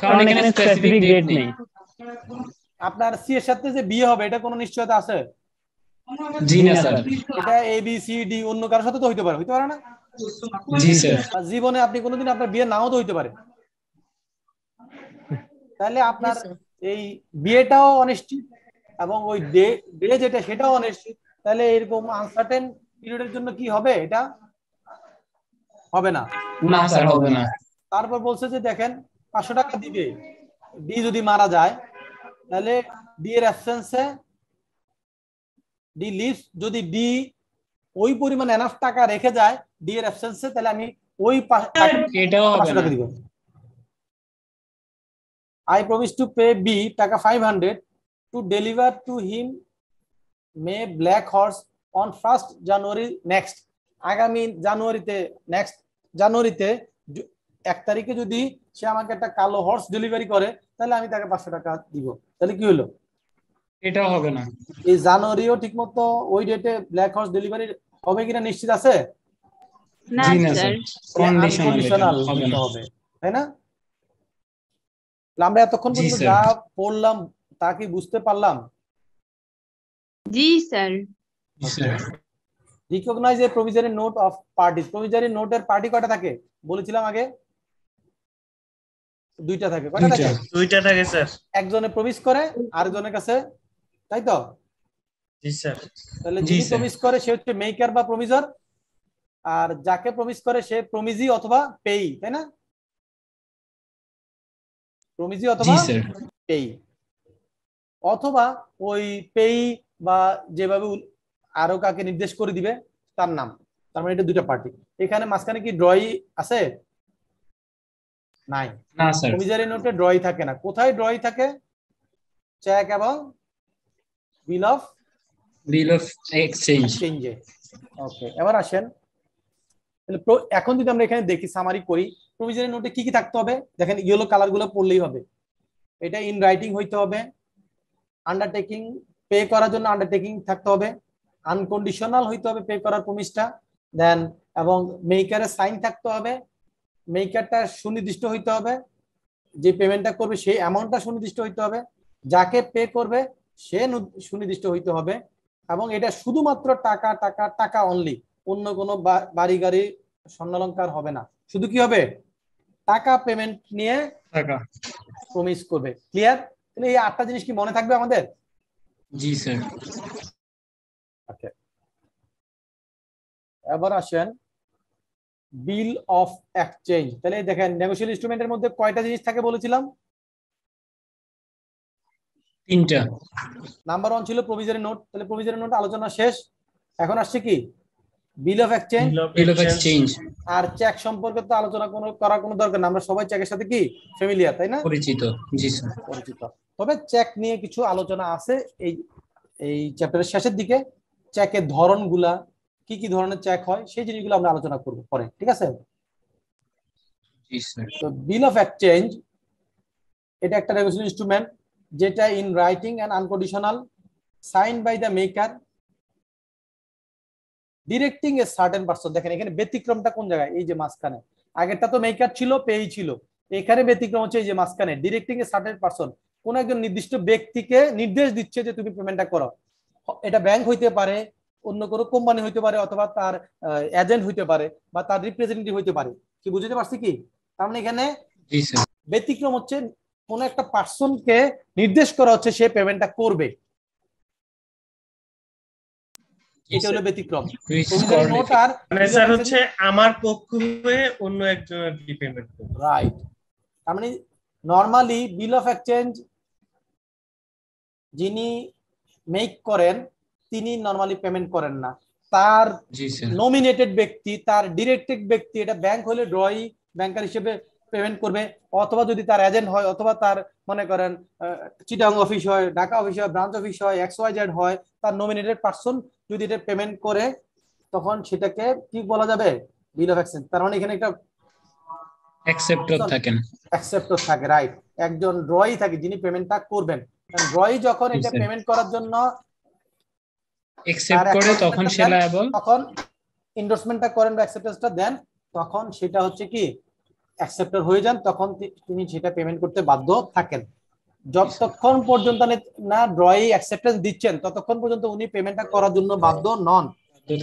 A: কারণ এখানে স্পেসিফিক ডেট নেই আপনার সি এর সাথে যে বিয়ে হবে এটা কোনো নিশ্চয়তা আছে জি না স্যার এটা এ বি সি ডি অন্য কারোর সাথে তো হইতে পারে হইতে পারে না জীবনে আপনি কোনোদিন আপনার বিয়ে নাও তো হইতে পারে তাহলে আপনার এই বিয়েটাও অনিশ্চিত এবং ওই ডে যেটা সেটাও অনিশ্চিত তাহলে এরকম আনসার্টেন পিরিয়ডের জন্য কি হবে এটা হবে না না স্যার হবে না তারপর বলছে যে দেখেন পাঁচশো টাকা দিবে ডি যদি মারা যায় তাহলে ডি এর অ্যাবসেন্সে ডি লিভস যদি ডি ওই পরিমাণ এনাফ টাকা রেখে যায় ডি এর অ্যাবসেন্সে তাহলে আমি ওই এটাও হবে I promise to pay B টাকা 500 to deliver to him may black horse on first January next আগামী জানুয়ারিতে নেক্সট জানুয়ারিতে এক তারিখে যদি সে আমাকে একটা কালো হর্স ডেলিভারি করে তাহলে আমি তাকে পাঁচশো টাকা দিব তাহলে কি হলো এটা হবে না এই জানুয়ারিও ঠিক মতো ওই ডেটে ব্ল্যাক হর্স ডেলিভারি হবে কিনা নিশ্চিত আছে আমরা এতক্ষণ পর্যন্ত যা পড়লাম তা কি বুঝতে পারলাম জি sir recognise a provisionary note of provisionary নোটের পার্টি কয়টা থাকে বলেছিলাম আগে দুইটা থাকে কয়টা থাকে দুইটা থাকে স্যার একজনে প্রমিস করে আরেকজনের কাছে তাই তো জি স্যার তাহলে যিনি প্রমিস করে সে হচ্ছে মেকার বা প্রমিজার আর যাকে প্রমিস করে সে প্রমিজি অথবা পেই তাই না প্রমিজি অথবা পেই অথবা ওই পেই বা যেভাবে আরো কাকে নির্দেশ করে দিবে তার নাম তার মানে এটা দুটা পার্টি এখানে মাঝখানে কি ড্রই আছে নাই প্রমিজারি নোটে ড্রই থাকে না কোথায় ড্রই থাকে চেক এবং bill of bill of exchange okay এবার আসেন এখন যদি আমরা এখানে দেখি সামারি করি প্রভিজনের নোটে কি কি থাকতে হবে দেখেন ইয়েলো কালার গুলো পড়লেই হবে এটা ইন রাইটিং হইতে হবে আন্ডারটেকিং পে করার জন্য আন্ডারটেকিং থাকতে হবে আনকন্ডিশনাল হইতে হবে পে করার প্রমিসটা দেন এবং মেকারের সাইন থাকতে হবে মেকারটা সুনির্দিষ্ট হইতে হবে যে পেমেন্টটা করবে সেই অ্যামাউন্টটা সুনির্দিষ্ট হইতে হবে যাকে পে করবে সে সুনির্দিষ্ট হইতে হবে এবং এটা শুধুমাত্র টাকা টাকা টাকা অনলি অন্য কোনো বাড়ি গাড়ি স্বর্ণালঙ্কার হবে না শুধু কি হবে টাকা পেমেন্ট নিয়ে টাকা প্রমিস করবে ক্লিয়ার তাহলে এই আটটা জিনিস কি মনে থাকবে আমাদের জি স্যার এবার আসেন বিল অফ এক্সচেঞ্জ তাহলে দেখেন নেগোশিয়াল ইনস্ট্রুমেন্টের মধ্যে কয়টা জিনিস থাকে বলেছিলাম তিনটা নাম্বার ওয়ান ছিল প্রভিজনের নোট তাহলে প্রভিজনের নোট আলোচনা শেষ এখন আসছে কি bill of exchange bill of exchange আর চেক সম্পর্কে তো আলোচনা কোনো করার কোনো দরকার না আমরা সবাই চেকের সাথে কি ফ্যামিলিয়ার তাই না পরিচিত জি স্যার পরিচিত তবে চেক নিয়ে কিছু আলোচনা আছে এই এই চ্যাপ্টারের শেষের দিকে চেকের ধরনগুলা কি কি ধরনের চেক হয় সেই জিনিসগুলো আমরা আলোচনা করব পরে ঠিক আছে জি স্যার তো বিল অফ এক্সচেঞ্জ এটা একটা রেগুলেশন ইনস্ট্রুমেন্ট যেটা in writing and unconditional sign by the maker directing a certain person দেখেন এখানে ব্যতিক্রমটা কোন জায়গায় এই যে মাঝখানে আগেরটা তো মেকার ছিল পেই ছিল এখানে ব্যতিক্রম হচ্ছে এই যে মাঝখানে ডিরেক্টিং এ সার্টেন পার্সন কোন একজন নির্দিষ্ট ব্যক্তিকে নির্দেশ দিচ্ছে যে তুমি পেমেন্টটা করো এটা ব্যাংক হইতে পারে অন্য কোনো কোম্পানি হইতে পারে অথবা তার এজেন্ট হইতে পারে বা তার রিপ্রেজেন্টেটিভ হইতে পারে কি বুঝতে পারছি কি তার মানে এখানে ব্যতিক্রম হচ্ছে কোন একটা পার্সনকে নির্দেশ করা হচ্ছে সে পেমেন্টটা করবে
E: এটা হলো
B: ব্যতিক্রম মানে
E: হচ্ছে
A: আমার পক্ষ হয়ে অন্য একজনের রাইট তার মানে নরমালি বিল অফ এক্সচেঞ্জ যিনি মেক করেন তিনি নরমালি পেমেন্ট করেন না তার নমিনেটেড ব্যক্তি তার ডিরেক্টেড ব্যক্তি এটা ব্যাংক হলে ড্রয়িং ব্যাংকার হিসেবে পেমেন্ট করবে অথবা যদি তার এজেন্ট হয় অথবা তার মনে করেন চিটাং অফিস হয় ঢাকা অফিস হয় ব্রাঞ্চ অফিস হয় এক্স ওয়াই জেড হয় তার নমিনেটেড পার্সন যদি এটা পেমেন্ট করে তখন সেটাকে কি বলা যাবে বিল অফ এক্সচেঞ্জ তার মানে এখানে একটা অ্যাকসেপ্টর থাকেন অ্যাকসেপ্টর থাকে রাইট একজন ড্রই থাকে যিনি পেমেন্টটা করবেন ড্রই যখন এটা পেমেন্ট করার জন্য
D: অ্যাকসেপ্ট করে তখন সে লায়াবল
A: তখন এন্ডোর্সমেন্টটা করেন বা অ্যাকসেপ্টেন্সটা দেন তখন সেটা হচ্ছে কি অ্যাকসেপ্টর হয়ে যান তখন তিনি সেটা পেমেন্ট করতে বাধ্য থাকেন যতক্ষণ পর্যন্ত না ড্রয়ে অ্যাকসেপ্টেন্স দিচ্ছেন ততক্ষণ পর্যন্ত উনি পেমেন্টটা করার জন্য বাধ্য নন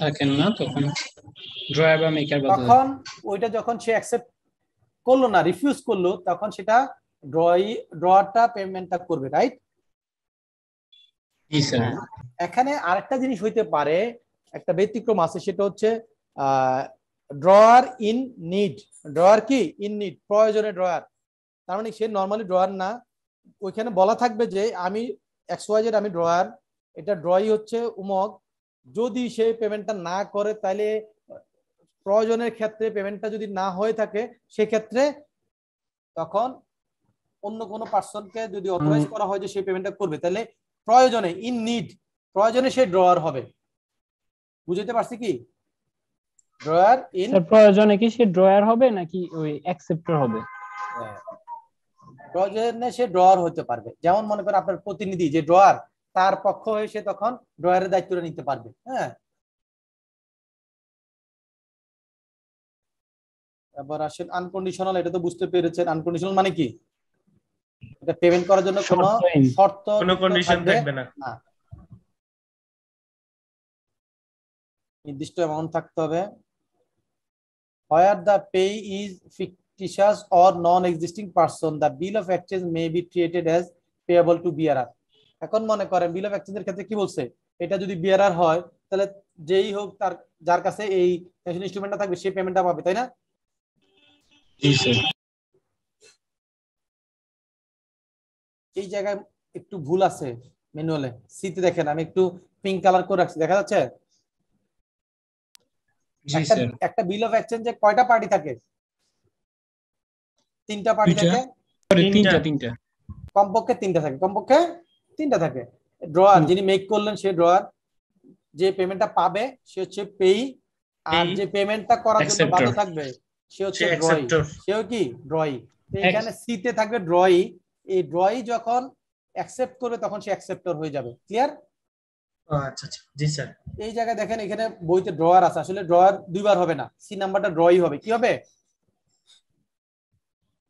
D: থাকেন না তখন
A: ড্রয় মেকার তখন ওইটা যখন সে অ্যাকসেপ্ট করলো না রিফিউজ করলো তখন সেটা ড্রয় ড্রয়ারটা পেমেন্টটা করবে রাইট এখানে আরেকটা জিনিস হইতে পারে একটা ব্যতিক্রম আছে সেটা হচ্ছে ড্রয়ার ইন নিড ড্রয়ার কি ইন নিড প্রয়োজনে ড্রয়ার তার মানে সে নর্মালি ড্রয়ার না ওইখানে বলা থাকবে যে আমি এক্সওয়াইজের আমি ড্রয়ার এটা ড্রয়ই হচ্ছে উমক যদি সে পেমেন্টটা না করে তাহলে প্রয়োজনের ক্ষেত্রে পেমেন্টটা যদি না হয়ে থাকে সেক্ষেত্রে তখন অন্য কোনো পার্সনকে যদি অথরাইজ করা হয় যে সেই পেমেন্টটা করবে তাহলে প্রয়োজনে ইন নিড প্রয়োজনে সে ড্রয়ার হবে বুঝতে পারছি কি ড্রয়ার ইন
D: প্রয়োজনে কি সে ড্রয়ার হবে নাকি ওই অ্যাকসেপ্টর হবে
A: হ্যাঁ। প্রয়োজনে সে ড্রয়ার হতে পারবে যেমন মনে করেন আপনার প্রতিনিধি যে ড্রয়ার তার পক্ষ হয়ে সে তখন ড্রয়ারের দায়িত্বটা নিতে পারবে হ্যাঁ এবার আসেন আনকন্ডিশনাল এটা তো বুঝতে পেরেছেন আনকন্ডিশনাল মানে কি এটা পেমেন্ট করার জন্য কোনো শর্ত কোনো কন্ডিশন থাকবে না
B: নির্দিষ্ট অ্যামাউন্ট থাকতে হবে
A: where the pay is fictitious or non-existing person, the bill of exchange may be treated as payable to bearer. এখন মনে করেন বিল অফ এক্সচেঞ্জের ক্ষেত্রে কি বলছে এটা যদি বিয়ারার হয় তাহলে যেই হোক তার যার কাছে এই ফ্যাশন ইনস্ট্রুমেন্টটা থাকবে সেই পেমেন্টটা পাবে তাই না এই জায়গায় একটু ভুল আছে ম্যানুয়ালে সিতে দেখেন আমি একটু পিঙ্ক কালার করে রাখছি দেখা যাচ্ছে একটা বিল অফ এক্সচেঞ্জে কয়টা পার্টি থাকে তিনটা পার্টি থাকে তিনটা তিনটা কমপক্ষে তিনটা থাকে কমপক্ষে তিনটা থাকে ড্রয়ার যিনি মেক করলেন সে ড্রয়ার যে পেমেন্টটা পাবে সে হচ্ছে পেই আর যে পেমেন্টটা করার জন্য বাধ্য থাকবে সে হচ্ছে ড্রয়ি সেও কি ড্রয়ি এখানে সিতে থাকবে ড্রয়ি এই ড্রয়ি যখন অ্যাকসেপ্ট করবে তখন সে অ্যাকসেপ্টর হয়ে যাবে ক্লিয়ার
E: আচ্ছা, আচ্ছা,
A: এই জায়গায় দেখেন এখানে বইতে ড্রয়ার আছে আসলে ড্রয়ার দুইবার হবে না সি নাম্বারটা ড্রই হবে কি হবে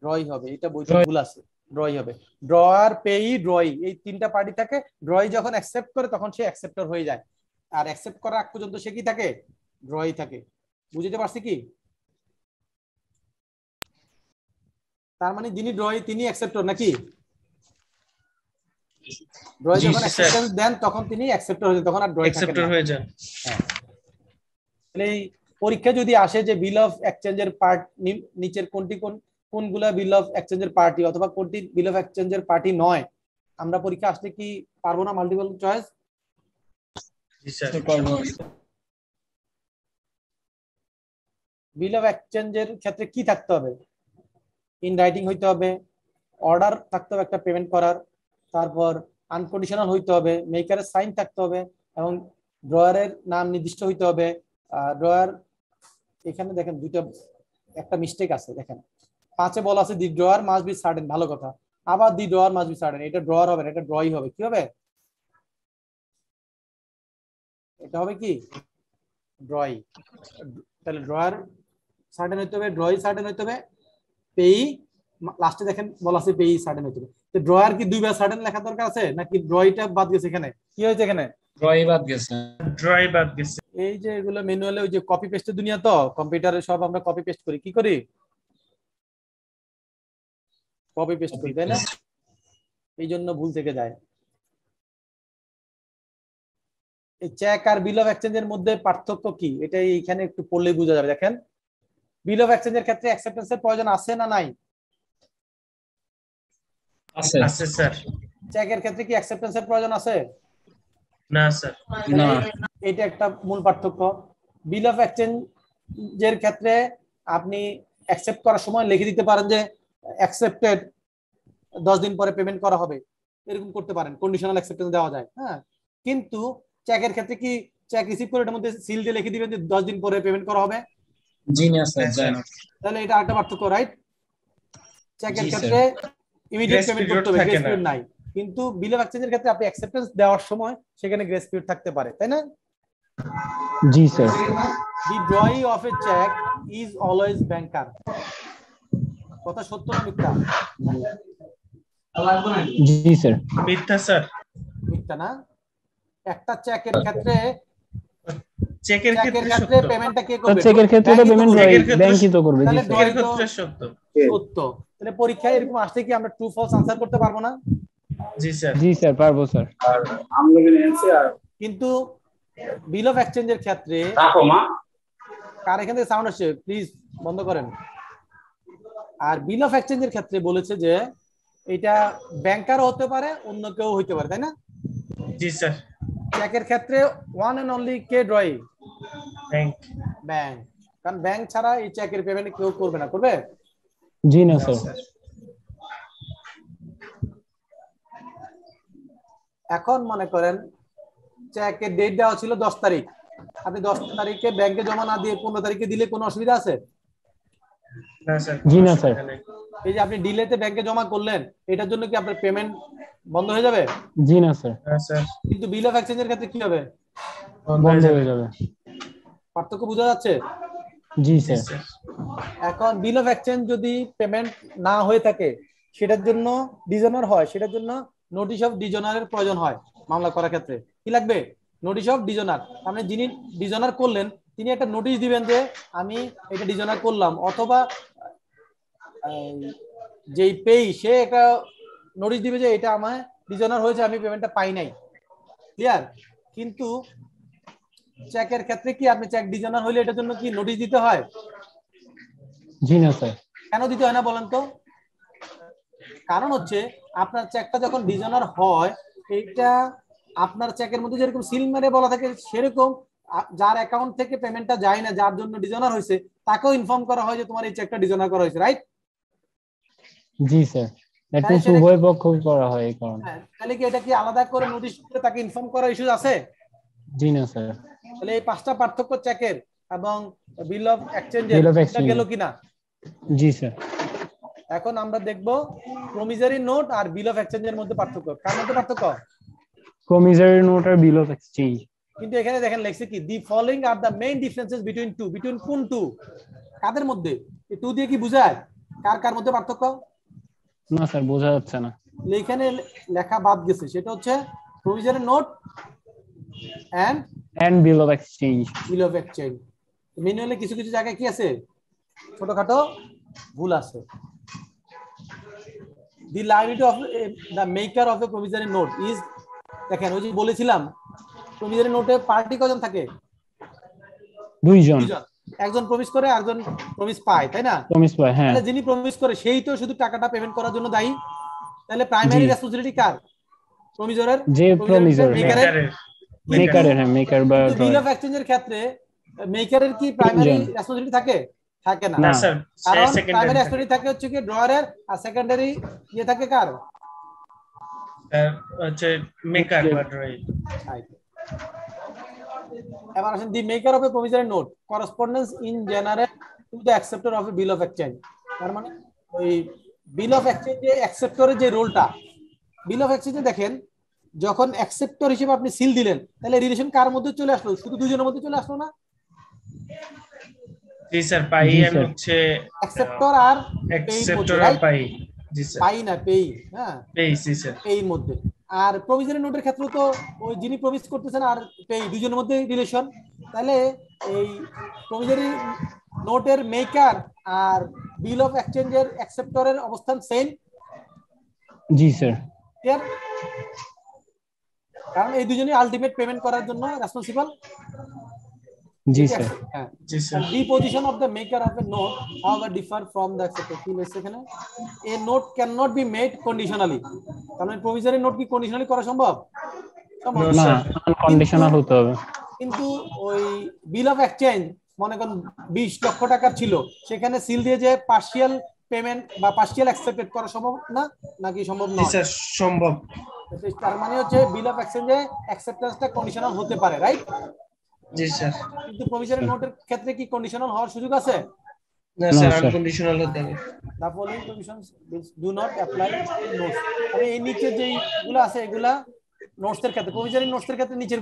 A: ড্রই হবে এটা বইতে ভুল আছে ড্রই হবে ড্রয়ার পেই ড্রই এই তিনটা পার্টি থাকে ড্রই যখন অ্যাকসেপ্ট করে তখন সে অ্যাকসেপ্টর হয়ে যায় আর অ্যাকসেপ্ট করার আগ পর্যন্ত সে কি থাকে ড্রই থাকে বুঝতে পারছি কি তার মানে যিনি ড্রই তিনি অ্যাকসেপ্টর নাকি ড্রয়ে যখন দেন তখন তিনি অ্যাকসেপ্টর হয়ে যান তখন আর ড্রয়ে অ্যাকসেপ্টর হয়ে যান তাহলে পরীক্ষা যদি আসে যে বিল অফ এক্সচেঞ্জের পার্ট নিচের কোনটি কোন কোনগুলা বিল অফ এক্সচেঞ্জের পার্টি অথবা কোনটি বিল অফ এক্সচেঞ্জের পার্টি নয় আমরা পরীক্ষা আসলে কি পারবো না মাল্টিপল চয়েস বিল অফ এক্সচেঞ্জের ক্ষেত্রে কি থাকতে হবে ইন রাইটিং হইতে হবে অর্ডার থাকতে হবে একটা পেমেন্ট করার তারপর আনকন্ডিশনাল হইতে হবে মেকারের সাইন থাকতে হবে এবং ড্রয়ারের নাম নির্দিষ্ট হইতে হবে ড্রয়ার এখানে দেখেন দুইটা একটা মিস্টেক আছে দেখেন পাঁচে বলা আছে the drawer must be certain ভালো কথা আবার the drawer must be certain এটা ড্রয়ার হবে না এটা ড্রই হবে কি হবে এটা হবে কি ড্রই তাহলে ড্রয়ার সার্টেন হইতে হবে ড্রই সার্টেন হইতে হবে পেই লাস্টে দেখেন বলা আছে পেই সার্টেন হইতে হবে ড্রয়ার কি দুইবার সার্টেন লেখা দরকার আছে নাকি ড্রয়টা বাদ গেছে এখানে কি হয়েছে এখানে ড্রয় বাদ গেছে ড্রয় বাদ গেছে এই যে এগুলো ম্যানুয়ালে ওই যে কপি পেস্টের দুনিয়া তো কম্পিউটারে সব আমরা কপি পেস্ট করি কি করি কপি পেস্ট করি তাই না এই জন্য ভুল থেকে যায় এই চেক আর বিল অফ এক্সচেঞ্জের মধ্যে পার্থক্য কি এটা এখানে একটু পড়লে বোঝা যাবে দেখেন বিল অফ এক্সচেঞ্জের ক্ষেত্রে অ্যাকসেপ্টেন্সের প্রয়োজন আছে না নাই
C: আছে আছে স্যার
A: চেকের ক্ষেত্রে কি অ্যাকসেপ্টেন্সের প্রয়োজন আছে
E: না স্যার না
A: এটা একটা মূল পার্থক্য বিল অফ এক্সচেঞ্জ এর ক্ষেত্রে আপনি অ্যাকসেপ্ট করার সময় লিখে দিতে পারেন যে অ্যাকসেপ্টেড দশ দিন পরে পেমেন্ট করা হবে এরকম করতে পারেন কন্ডিশনাল অ্যাকসেপ্টেন্স দেওয়া যায় হ্যাঁ কিন্তু চেকের ক্ষেত্রে কি চেক রিসিভ করে এটার মধ্যে সিল দিয়ে লিখে দিবেন যে দশ দিন পরে পেমেন্ট করা হবে
C: জি না স্যার আচ্ছা।
A: তাহলে এটা আরেকটা পার্থক্য রাইট চেকের ক্ষেত্রে ইমিডিয়েট পেমেন্ট করতে হবে গ্রেস পিরিয়ড নাই কিন্তু ক্ষেত্রে আপনি অ্যাকসেপ্টেন্স দেওয়ার সময় সেখানে গ্রেস পিরিয়ড থাকতে পারে তাই না জি sir the drawing of a cheque is always banker কথা সত্য না মিথ্যা জি স্যার মিথ্যা স্যার মিথ্যা না একটা চেকের ক্ষেত্রে চেকের ক্ষেত্রে পেমেন্টটা কে করবে চেকের ক্ষেত্রে পেমেন্ট
D: ব্যাংকই তো করবে জি স্যার
E: সত্য সত্য
A: তাহলে পরীক্ষায় এরকম আসলে কি আমরা ট্রু ফলস আনসার করতে পারবো না
D: জি স্যার জি স্যার পারবো স্যার আর
A: কিন্তু বিল অফ এক্সচেঞ্জের ক্ষেত্রে কার এখান থেকে সাউন্ড আসছে প্লিজ বন্ধ করেন আর বিল অফ এক্সচেঞ্জের ক্ষেত্রে বলেছে যে এটা ব্যাংকারও হতে পারে অন্য কেউ হইতে পারে তাই না জি স্যার চেকের ক্ষেত্রে ওয়ান এন্ড অনলি কে ড্রয়িং ব্যাংক ব্যাংক কারণ ব্যাংক ছাড়া এই চেকের পেমেন্ট কেউ করবে না করবে
E: জি না স্যার
A: এখন মনে করেন চেকে ডেট দেওয়া ছিল দশ তারিখ আপনি দশ তারিখে ব্যাংকে জমা না দিয়ে পনেরো তারিখে দিলে কোনো অসুবিধা আছে জি না স্যার এই যে আপনি ডিলেতে ব্যাংকে জমা করলেন এটার জন্য কি আপনার পেমেন্ট বন্ধ হয়ে যাবে জি না স্যার কিন্তু বিল অফ এক্সচেঞ্জের ক্ষেত্রে কি হবে বন্ধ হয়ে যাবে পার্থক্য বোঝা যাচ্ছে জি স্যার এখন বিল অফ এক্সচেঞ্জ যদি পেমেন্ট না হয়ে থাকে সেটার জন্য ডিজনার হয় সেটার জন্য নোটিশ অফ ডিজনারের প্রয়োজন হয় মামলা করার ক্ষেত্রে কি লাগবে নোটিশ অফ ডিজনার আপনি যিনি ডিজনার করলেন তিনি একটা নোটিশ দিবেন যে আমি এটা ডিজনার করলাম অথবা যেই পেই সে একটা নোটিশ দিবে যে এটা আমার ডিজনার হয়েছে আমি পেমেন্টটা পাই নাই ক্লিয়ার কিন্তু চেকের ক্ষেত্রে কি আপনি চেক ডিজাইনার হলে এটার জন্য কি নোটিশ দিতে হয় জি না স্যার কেন দিতে হয় না বলেন তো কারণ হচ্ছে আপনার চেকটা যখন ডিজাইনার হয় এইটা আপনার চেকের মধ্যে যেরকম সিল মেরে বলা থাকে সেরকম যার অ্যাকাউন্ট থেকে পেমেন্টটা যায় না যার জন্য ডিজাইনার হয়েছে তাকেও ইনফর্ম করা হয় যে তোমার এই চেকটা ডিজাইনার করা হয়েছে রাইট
D: জি স্যার এটা উভয় করা হয় এই কারণে
A: হ্যাঁ, তাহলে কি এটা কি আলাদা করে নোটিশ করে তাকে ইনফর্ম করা ইস্যু আছে জি না স্যার তাহলে এই পাঁচটা পার্থক্য চেকের এবং বিল অফ এক্সচেঞ্জের গেল কিনা জি স্যার এখন আমরা দেখব প্রমিজারি নোট আর বিল অফ এক্সচেঞ্জের মধ্যে পার্থক্য কার মধ্যে পার্থক্য
D: প্রমিজারি নোট আর বিল অফ এক্সচেঞ্জ
A: কিন্তু এখানে দেখেন লেখছে কি দি ফলোইং আর the main differences between two between কোন টু কাদের মধ্যে টু দিয়ে কি বোঝায় কার কার মধ্যে পার্থক্য
D: না স্যার বোঝা যাচ্ছে না
A: এখানে লেখা বাদ গেছে সেটা হচ্ছে promissory note and
D: and bill of exchange
A: bill of exchange ম্যানুয়ালে কিছু কিছু জায়গায় কি আছে ছোটখাটো ভুল আছে the liability of the maker of the provisionary note is দেখেন ওই যে বলেছিলাম প্রভিজনারি নোটে পার্টি কজন থাকে দুইজন একজন প্রমিস করে একজন প্রমিস পায় তাই না প্রমিস পায় হ্যাঁ তাহলে যিনি প্রমিস করে সেই তো শুধু টাকাটা পেমেন্ট করার জন্য দায়ী তাহলে প্রাইমারি রেসপন্সিবিলিটি কার প্রমিসরের যে প্রমিসর মেকারের হ্যাঁ। মেকারের হ্যাঁ
D: মেকার বা বিল অফ
A: এক্সচেঞ্জের ক্ষেত্রে মেকারের কি প্রাইমারি রেসপন্সিবিলিটি থাকে থাকে না স্যার কারণ প্রাইমারি রেসপন্সিবিলিটি থাকে হচ্ছে কি ড্রয়ারের আর সেকেন্ডারি ইয়ে থাকে কার
E: হচ্ছে মেকার বা ড্রয়ার
A: এবার আসেন the maker of a provisionary note correspondence in general to the acceptor of a bill of exchange তার মানে ওই বিল অফ এক্সচেঞ্জ যে অ্যাকসেপ্টরের যে রোলটা বিল অফ এক্সচেঞ্জে দেখেন যখন অ্যাকসেপ্টর হিসেবে আপনি সিল দিলেন তাহলে রিলেশন কার মধ্যে চলে আসলো শুধু দুজনের মধ্যে চলে আসলো না
E: জি স্যার পাই আমি হচ্ছে অ্যাকসেপ্টর
A: আর অ্যাকসেপ্টর আর
E: পাই জি স্যার পাই
A: না পেই হ্যাঁ পেই জি স্যার পেই মধ্যে আর প্রমিসারি নোটের ক্ষেত্রে তো ওই যিনি প্রমিস করতেছেন আর পেই দুজনের মধ্যে রিলেশন তাহলে এই প্রমিসারি নোটের মেকার আর বিল অফ এক্সচেঞ্জের অ্যাকসেপ্টরের অবস্থান সেম জি স্যার ক্লিয়ার কারণ এই দুজনই আলটিমেট পেমেন্ট করার জন্য রেসপন্সিবল জি স্যার জি sir position of the maker of a note however differ from the accepted কি হয়েছে এখানে a note can not be made conditionally কারণ প্রভিজরি নোট কি কন্ডিশনালি করা সম্ভব না
D: কন্ডিশনাল হতে হবে
A: কিন্তু ওই বিল অফ এক্সচেঞ্জ মনে করুন বিশ লক্ষ টাকা ছিল সেখানে সিল দিয়ে যে পার্সিয়াল পেমেন্ট বা পার্সিয়াল অ্যাকসেপ্টেড করা সম্ভব না নাকি সম্ভব না স্যার সম্ভব তার মানে হচ্ছে বিল অফ এক্সচেঞ্জে অ্যাকসেপ্টেন্সটা কন্ডিশনাল হতে পারে রাইট জি স্যার কিন্তু প্রভিশনাল নোটের ক্ষেত্রে কি কন্ডিশনাল হওয়ার সুযোগ আছে না স্যার আনকন্ডিশনাল হতে হবে the following provisions do not apply notes আমি এই নিচে যেইগুলো আছে এগুলা নোটস এর ক্ষেত্রে প্রভিশনাল নোটস এর ক্ষেত্রে নিচের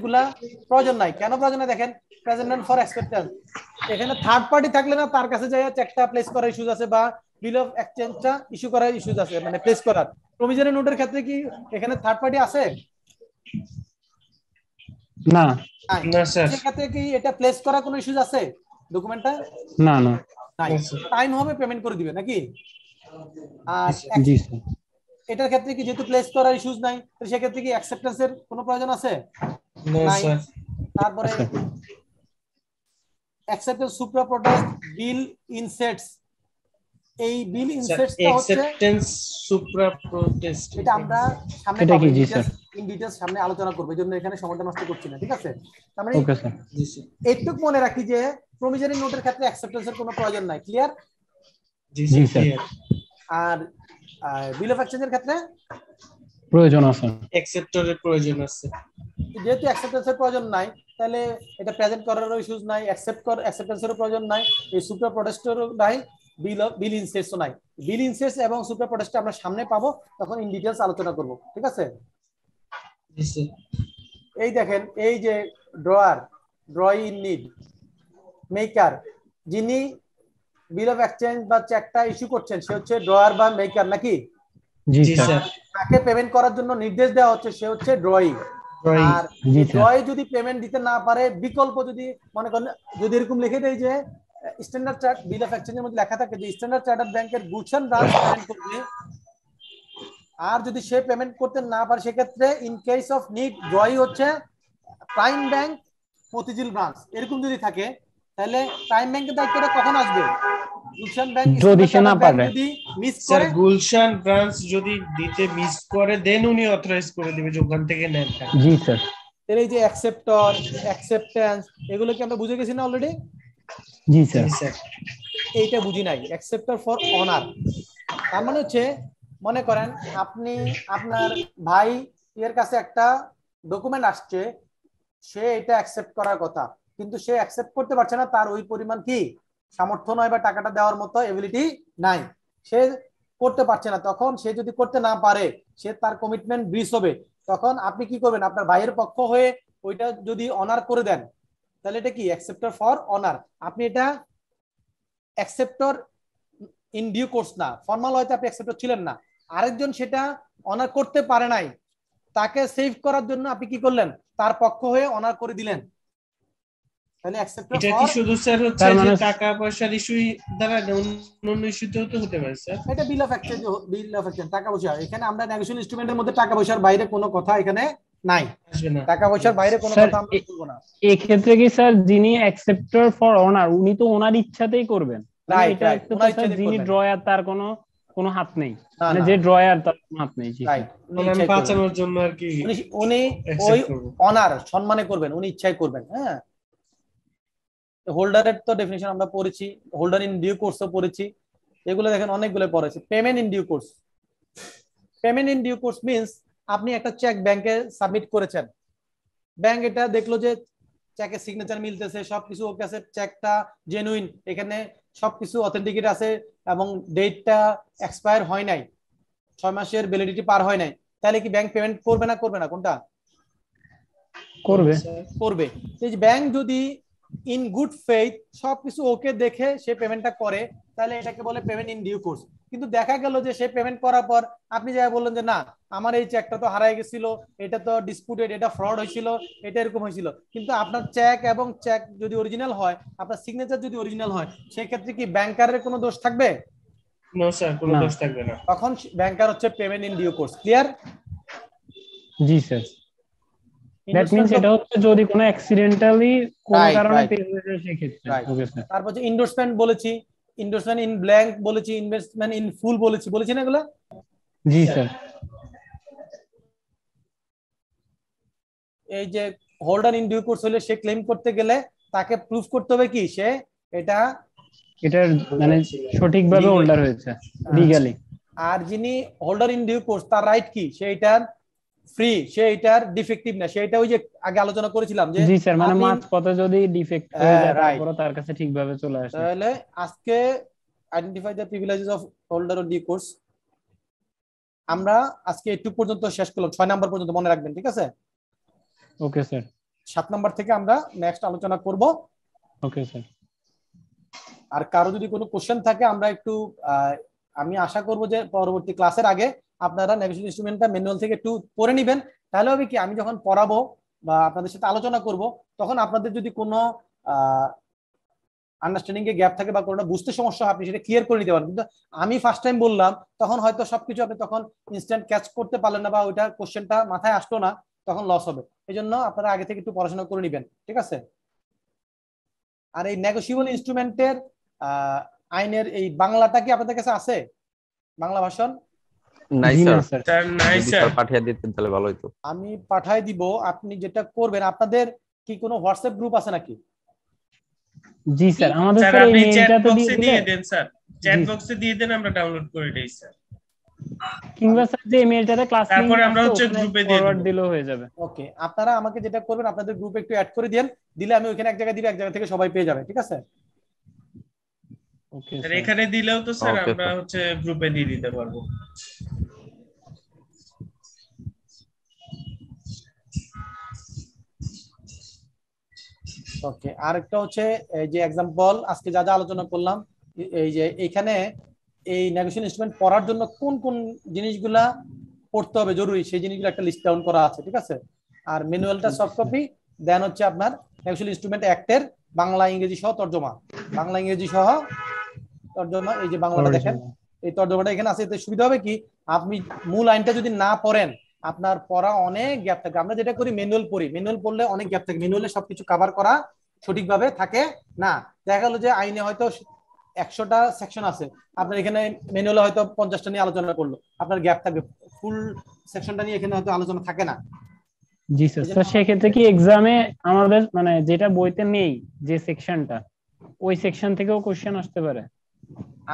A: প্রয়োজন নাই কেন প্রয়োজন নাই দেখেন প্রেজেন্ট ফর এক্সপেক্টেন্স এখানে থার্ড পার্টি থাকলে না তার কাছে যায় চেকটা প্লেস করার ইস্যুজ আছে বা বিল অফ এক্সচেঞ্জটা ইস্যু করার ইস্যুজ আছে মানে প্লেস করার প্রভিজনাল নোটের ক্ষেত্রে কি এখানে থার্ড পার্টি আছে না না কি এটা প্লেস করার কোনো ইস্যুজ আছে ডকুমেন্টটা না না টাইম হবে পেমেন্ট করে দিবে নাকি আর এটার ক্ষেত্রে কি যেহেতু প্লেস করার ইস্যুজ নাই তো সেক্ষেত্রে কি অ্যাকসেপ্টেন্সের কোনো প্রয়োজন আছে তারপরে acceptance supra protest bill in sets এই বিল ইনসেটটা হচ্ছে সুপ্রা প্রোটেস্ট এটা আমরা সামনে এটা কি জি স্যার ইন ডিটেইলস সামনে আলোচনা করব এজন্য এখানে সময়টা নষ্ট করছি না ঠিক আছে তার মানে ওকে স্যার জি স্যার মনে রাখি যে প্রমিজারি নোটের ক্ষেত্রে অ্যাকসেপ্টেন্সের কোনো প্রয়োজন নাই ক্লিয়ার জি স্যার আর বিল অফ এক্সচেঞ্জের ক্ষেত্রে প্রয়োজন আছে অ্যাকসেপ্টরের প্রয়োজন আছে যেহেতু অ্যাকসেপ্টেন্সের প্রয়োজন নাই তাহলে এটা প্রেজেন্ট করারও ইস্যুস নাই অ্যাকসেপ্ট কর অ্যাকসেপ্টেন্সেরও প্রয়োজন নাই এই সুপ্রা প্রোটেস্টেরও নাই বিল নাই বিল এবং সুপার প্রোটেস্টটা আমরা সামনে পাবো তখন ইন ডিটেলস আলোচনা করব ঠিক আছে এই দেখেন এই যে drawer drawing in need maker যিনি বিল অফ এক্সচেঞ্জ বা চেকটা ইস্যু করছেন সে হচ্ছে ড্রয়ার বা মেকার নাকি তাকে পেমেন্ট করার জন্য নির্দেশ দেওয়া হচ্ছে সে হচ্ছে ড্রয়িং আর ড্রয় যদি পেমেন্ট দিতে না পারে বিকল্প যদি মনে করেন যদি এরকম লিখে দেয় যে স্ট্যান্ডার্ড চার্ট বিল অফ এক্সচেঞ্জের মধ্যে লেখা থাকে যে স্ট্যান্ডার্ড চার্টার্ড ব্যাংকের গুলশান ব্রাঞ্চ পেমেন্ট করবে আর যদি সে পেমেন্ট করতে না পারে সেক্ষেত্রে ইন কেস অফ নিড জয় হচ্ছে প্রাইম ব্যাংক মতিঝিল ব্রাঞ্চ এরকম যদি থাকে তাহলে প্রাইম ব্যাংকের দায়িত্বটা কখন আসবে গুলশান ব্যাংক যদি সে না পারে মিস করে
E: গুলশান ব্রাঞ্চ যদি
A: দিতে মিস করে দেন উনি অথরাইজ করে দিবে যে ওখান থেকে নেন জি স্যার এই যে অ্যাকসেপ্টর অ্যাকসেপ্টেন্স এগুলো কি আমরা বুঝে গেছি না অলরেডি
D: জি স্যার
A: এইটা বুঝি নাই অ্যাকসেপ্টার ফর অনার তার মানে হচ্ছে মনে করেন আপনি আপনার ভাই এর কাছে একটা ডকুমেন্ট আসছে সে এটা অ্যাকসেপ্ট করার কথা কিন্তু সে অ্যাকসেপ্ট করতে পারছে না তার ওই পরিমাণ কি সামর্থ্য নয় বা টাকাটা দেওয়ার মতো এবিলিটি নাই সে করতে পারছে না তখন সে যদি করতে না পারে সে তার কমিটমেন্ট ব্রিজ হবে তখন আপনি কি করবেন আপনার ভাইয়ের পক্ষ হয়ে ওইটা যদি অনার করে দেন তাহলে এটা কি অ্যাকসেপ্টর ফর অনার আপনি এটা অ্যাকসেপ্টর ইন ডিউ কোর্স না ফর্মাল হয়তো আপনি অ্যাকসেপ্টর ছিলেন না আরেকজন সেটা অনার করতে পারে নাই তাকে সেভ করার জন্য আপনি কি করলেন তার পক্ষ হয়ে অনার করে দিলেন আমরা টাকা পয়সার বাইরে কোনো কথা এখানে নাই টাকা পয়সার বাইরে কোনো কথা আমরা বলবো না
D: এই ক্ষেত্রে কি স্যার যিনি অ্যাকসেপ্টর ফর অনার উনি তো ওনার ইচ্ছাতেই করবেন মানে রাইট রাইট যিনি ড্রয়ার তার কোনো কোনো হাত নেই মানে যে ড্রয়ার তার কোনো হাত নেই মানে বাঁচানোর জন্য
A: আর কি উনি ওই অনার সম্মানে করবেন উনি ইচ্ছাই করবেন হ্যাঁ হোল্ডারের তো ডেফিনিশন আমরা পড়েছি হোল্ডার ইন ডিউ কোর্সও পড়েছি এগুলো দেখেন অনেকগুলো পড়েছে payment in due course payment in due course means আপনি একটা চেক ব্যাংকে সাবমিট করেছেন ব্যাংক এটা দেখলো যে চেকের সিগনেচার মিলতেছে সবকিছু ওকে আছে চেকটা জেনুইন এখানে সবকিছু অথেন্টিকেট আছে এবং ডেটটা এক্সপায়ার হয় নাই ছয় মাসের ভ্যালিডিটি পার হয় নাই তাহলে কি ব্যাংক পেমেন্ট করবে না করবে না কোনটা করবে করবে যে ব্যাংক যদি ইন গুড ফেইথ সবকিছু ওকে দেখে সে পেমেন্টটা করে তাহলে এটাকে বলে পেমেন্ট ইন ডিউ কোর্স কিন্তু দেখা গেল যে সে পেমেন্ট করার পর আপনি যাই বললেন যে না আমার এই চেকটা তো হারাই গেছিল এটা তো ডিসপুটেড এটা ফ্রড হয়েছিল এটা এরকম হয়েছিল কিন্তু আপনার চেক এবং চেক যদি অরিজিনাল হয় আপনার সিগনেচার যদি অরিজিনাল হয় সেক্ষেত্রে কি ব্যাংকারের কোনো দোষ থাকবে তখন ব্যাংকার হচ্ছে payment in due course clear জি স্যার দ্যাট মিন্স এটা হচ্ছে যদি কোনো
D: অ্যাক্সিডেন্টালি কারণে
A: তারপর যে ইন্ডোর্সমেন্ট বলেছি ইনভেস্টমেন্ট ইন ব্ল্যাঙ্ক বলেছি ইনভেস্টমেন্ট ইন ফুল বলেছি বলেছি না এগুলো জি স্যার এই যে হোল্ডার ইন ডিউ কোর্স হলে সে ক্লেম করতে গেলে তাকে প্রুফ করতে হবে কি সে এটা
D: এটার মানে সঠিকভাবে হোল্ডার হয়েছে লিগালি
A: আর যিনি হোল্ডার ইন ডিউ কোর্স তার রাইট কি সে এটার ফ্রি সে এটার ডিফেক্টিভ না সেটা ওই যে আগে আলোচনা করেছিলাম যে জি স্যার মানে মাছ
D: পথে যদি ডিফেক্ট হয়ে হ্যাঁ, যায় তারপরে তার কাছে ঠিকভাবে চলে আসে তাহলে
A: আজকে identify the privileges of holder of due course আমরা আজকে একটু পর্যন্ত শেষ করলাম ছয় নাম্বার পর্যন্ত মনে রাখবেন ঠিক আছে ওকে স্যার সাত নাম্বার থেকে আমরা নেক্সট আলোচনা করব ওকে স্যার আর কারো যদি কোনো কোশ্চেন থাকে আমরা একটু আমি আশা করব যে পরবর্তী ক্লাসের আগে আপনারা নেভিগেশন ইনস্ট্রুমেন্টটা ম্যানুয়াল থেকে একটু পড়ে নেবেন তাহলে হবে কি আমি যখন পড়াবো বা আপনাদের সাথে আলোচনা করব তখন আপনাদের যদি কোনো আন্ডারস্ট্যান্ডিং এ গ্যাপ থাকে বা কোনো বুঝতে সমস্যা হয় আপনি সেটা ক্লিয়ার করে নিতে পারেন কিন্তু আমি ফার্স্ট টাইম বললাম তখন হয়তো সবকিছু আপনি তখন ইনস্ট্যান্ট ক্যাচ করতে পারলেন না বা ওইটা কোশ্চেনটা মাথায় আসলো না তখন লস হবে এই জন্য আপনারা আগে থেকে একটু পড়াশোনা করে নেবেন ঠিক আছে আর এই নেগোসিবল ইনস্ট্রুমেন্টের আইনের এই বাংলাটা কি আপনাদের কাছে আছে বাংলা ভাষণ আমি পাঠায় দিব আপনি যেটা করবেন আপনাদের কি কোনো হোয়াটসঅ্যাপ গ্রুপ আছে নাকি
D: জি স্যার আমাদের স্যার আপনি চ্যাট বক্সে দিয়ে
A: দেন স্যার চ্যাট বক্সে দিয়ে দেন আমরা ডাউনলোড করে দেই স্যার কিংবা স্যার যে ইমেলটাতে ক্লাস তারপরে আমরা হচ্ছে গ্রুপে দিয়ে ফরওয়ার্ড দিলো হয়ে যাবে ওকে আপনারা আমাকে যেটা করবেন আপনাদের গ্রুপে একটু অ্যাড করে দেন দিলে আমি ওখানে এক জায়গায় দিলে এক জায়গা থেকে সবাই পেয়ে যাবে ঠিক আছে
E: এখানে দিলেও তো স্যার আমরা হচ্ছে গ্রুপে দিয়ে দিতে পারবো
A: ওকে আরেকটা হচ্ছে যে एग्जांपल আজকে যা যা আলোচনা করলাম এই যে এখানে এই নেগোশিয়েশন ইনস্ট্রুমেন্ট পড়ার জন্য কোন কোন জিনিসগুলা পড়তে হবে জরুরি সেই জিনিসগুলো একটা লিস্ট ডাউন করা আছে ঠিক আছে আর ম্যানুয়ালটা সফট কপি দেন হচ্ছে আপনার নেগোশিয়েশন ইনস্ট্রুমেন্ট অ্যাক্টের বাংলা ইংরেজি সহ তর্জমা বাংলা ইংরেজি সহ তর্জমা এই যে বাংলাটা দেখেন এই তর্জমাটা এখানে আছে এতে সুবিধা হবে কি আপনি মূল আইনটা যদি না পড়েন আপনার পড়া অনেক গ্যাপ থাকে আমরা যেটা করি ম্যানুয়াল পড়ি ম্যানুয়াল পড়লে অনেক গ্যাপ থাকে ম্যানুয়ালে সবকিছু কভার করা সঠিকভাবে থাকে না দেখা গেল যে আইনে হয়তো একশোটা সেকশন আছে আপনার এখানে ম্যানুয়ালে হয়তো পঞ্চাশটা নিয়ে আলোচনা করলো আপনার গ্যাপ থাকবে ফুল সেকশনটা নিয়ে এখানে হয়তো আলোচনা থাকে না
D: জি স্যার সেক্ষেত্রে কি এক্সামে আমাদের মানে যেটা বইতে নেই যে সেকশনটা ওই সেকশন থেকেও কোশ্চেন আসতে পারে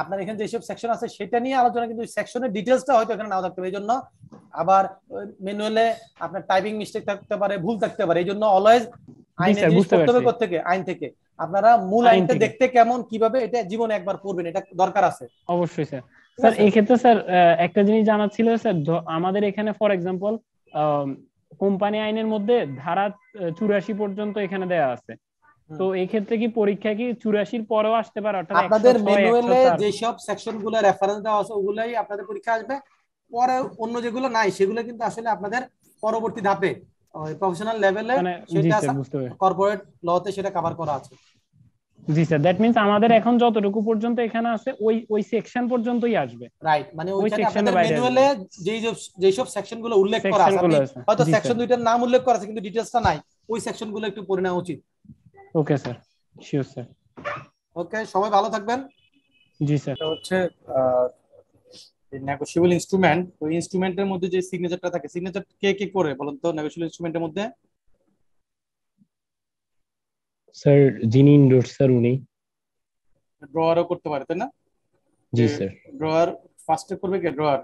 A: আপনার এখানে যেসব সেকশন আছে সেটা নিয়ে আলোচনা কিন্তু সেকশনের ডিটেলসটা হয়তো এখানে নাও থাকতে পারে এই জন্য আবার ম্যানুয়ালে আপনার টাইপিং মিস্টেক থাকতে পারে ভুল থাকতে পারে এই জন্য অলওয়েজ থেকে আইন থেকে আপনারা মূল আইনটা দেখতে কেমন কিভাবে এটা জীবনে একবার পড়বেন এটা দরকার আছে
D: অবশ্যই স্যার স্যার এই ক্ষেত্রে স্যার একটা জিনিস জানার ছিল স্যার আমাদের এখানে ফর এক্সাম্পল কোম্পানি আইনের মধ্যে ধারা চুরাশি পর্যন্ত এখানে দেয়া আছে তো এই ক্ষেত্রে কি পরীক্ষা কি 84 এর পরেও আসতে পারে অর্থাৎ আপনাদের ম্যানুয়ালে
A: সব সেকশনগুলো রেফারেন্স দেওয়া আছে ওগুলাই আপনাদের পরীক্ষা আসবে পরে অন্য যেগুলো নাই সেগুলো কিন্তু আসলে আপনাদের পরবর্তী ধাপে প্রফেশনাল লেভেলে মানে সেটা কর্পোরেট লতে সেটা কভার করা আছে
D: জি স্যার দ্যাট মিন্স আমাদের এখন যতটুকু
A: পর্যন্ত এখানে আছে ওই ওই সেকশন পর্যন্তই আসবে রাইট মানে ওই সেকশনে ম্যানুয়ালে যেই যেই সব সেকশনগুলো উল্লেখ করা আছে হয়তো সেকশন দুইটার নাম উল্লেখ করা আছে কিন্তু ডিটেইলসটা নাই ওই সেকশনগুলো একটু পড়ে নেওয়া উচিত
D: okay sir sure sir
A: okay সবাই ভালো থাকবেন জি স্যার এটা হচ্ছে নেগোশিয়েবল ইনস্ট্রুমেন্ট ওই ইনস্ট্রুমেন্টের মধ্যে যে সিগনেচারটা থাকে সিগনেচার কে কে করে বলুন তো নেগোশিয়েবল ইনস্ট্রুমেন্টের মধ্যে
D: স্যার যিনি ইনডোর স্যার উনি
A: ড্রয়ারও করতে পারে তাই না জি স্যার ড্রয়ার ফার্স্টে করবে কে ড্রয়ার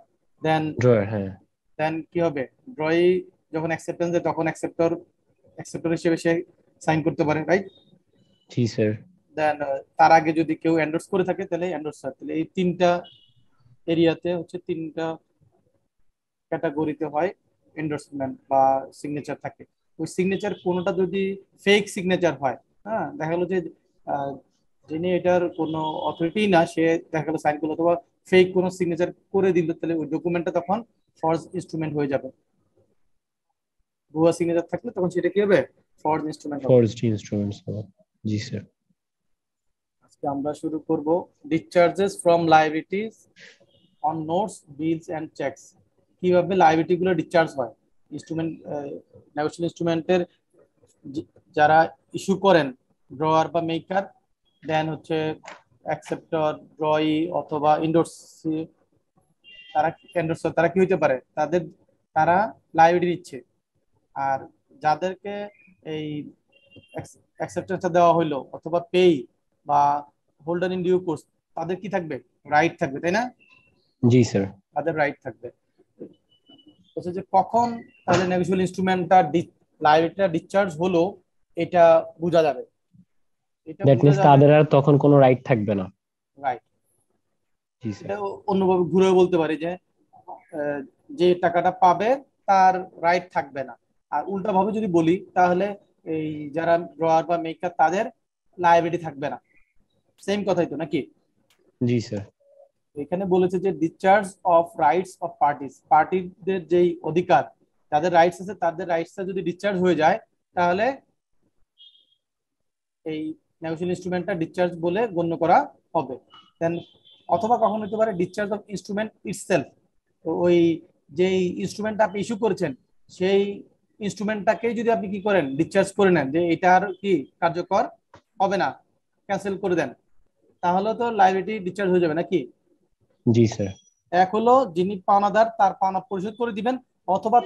A: দেন ড্রয়ার হ্যাঁ দেন কি হবে ড্রয়ি যখন অ্যাকসেপ্টেন্স দেয় তখন অ্যাকসেপ্টর অ্যাকসেপ্টর হিসেবে সে সাইন করতে পারে রাইট জি স্যার দেন uh, তার আগে যদি কেউ এন্ডোর্স করে থাকে তাহলে স্যার তাহলে এই তিনটা এরিয়াতে হচ্ছে তিনটা ক্যাটাগরিতে হয় এন্ডোর্সমেন্ট বা সিগনেচার থাকে ওই সিগনেচার কোনোটা যদি ফেক সিগনেচার হয় হ্যাঁ দেখা গেলো যে যিনি এটার কোনো অথরিটি না সে দেখা গেলো সাইন করলো অথবা ফেক কোনো সিগনেচার করে দিল তাহলে ওই ডকুমেন্টটা তখন ফর্স ইনস্ট্রুমেন্ট হয়ে যাবে ভুয়া সিগনেচার থাকলে তখন সেটা কি হবে ফর্জ ইনস্ট্রুমেন্ট ফর্জ
D: ইনস্ট্রুমেন্টস জি স্যার
A: আজকে আমরা শুরু করব discharges from liabilities on notes bills and cheques কিভাবে লায়াবিলিটি গুলো ডিসচার্জ হয় ইনস্ট্রুমেন্ট নেগোশিয়েশন ইনস্ট্রুমেন্টের যারা ইস্যু করেন ড্রয়ার বা মেকার দেন হচ্ছে অ্যাকসেপ্টর ড্রয়ি অথবা ইন্ডোরসি তারা এন্ডোরসর তারা কি হতে পারে তাদের তারা লাইব্রেরি দিচ্ছে আর যাদেরকে এই অ্যাকসেপ্টেন্সটা দেওয়া হইলো অথবা পেই বা হোল্ডার ইন ডিউ কোর্স তাদের কি থাকবে রাইট থাকবে তাই না জি স্যার তাদের রাইট থাকবে বলছে যে কখন তাদের নেগোশিয়াল ইনস্ট্রুমেন্টটা লাইবিলিটিটা ডিসচার্জ হলো এটা বোঝা যাবে দ্যাট মিন্স তাদের আর
D: তখন কোনো রাইট থাকবে না রাইট জি
C: স্যার
A: অন্যভাবে ঘুরে বলতে পারি যে যে টাকাটা পাবে তার রাইট থাকবে না আর ভাবে যদি বলি তাহলে এই যারা ড্রয়ার বা মেকার তাদের লায়াবিলিটি থাকবে না সেম কথাই তো নাকি জি স্যার এখানে বলেছে যে discharge of rights of parties পার্টিদের যেই অধিকার তাদের রাইটস আছে তাদের রাইটসটা যদি ডিসচার্জ হয়ে যায় তাহলে এই ন্যাগোসিয়াল ইনস্ট্রুমেন্টটা ডিসচার্জ বলে গণ্য করা হবে দেন অথবা কখন হতে পারে ডিসচার্জ অফ ইনস্ট্রুমেন্ট ইটসেলফ ওই যেই ইনস্ট্রুমেন্ট আপনি ইস্যু করেছেন সেই ইনস্ট্রুমেন্টটাকে যদি আপনি কি করেন ডিসচার্জ করে নেন যে এটা আর কি কার্যকর হবে না ক্যান্সেল করে দেন তাহলে তো লাইব্রেরিটি ডিসচার্জ হয়ে যাবে নাকি জি স্যার এক হলো যিনি পাওনাদার তার পাওনা পরিশোধ করে দিবেন অথবা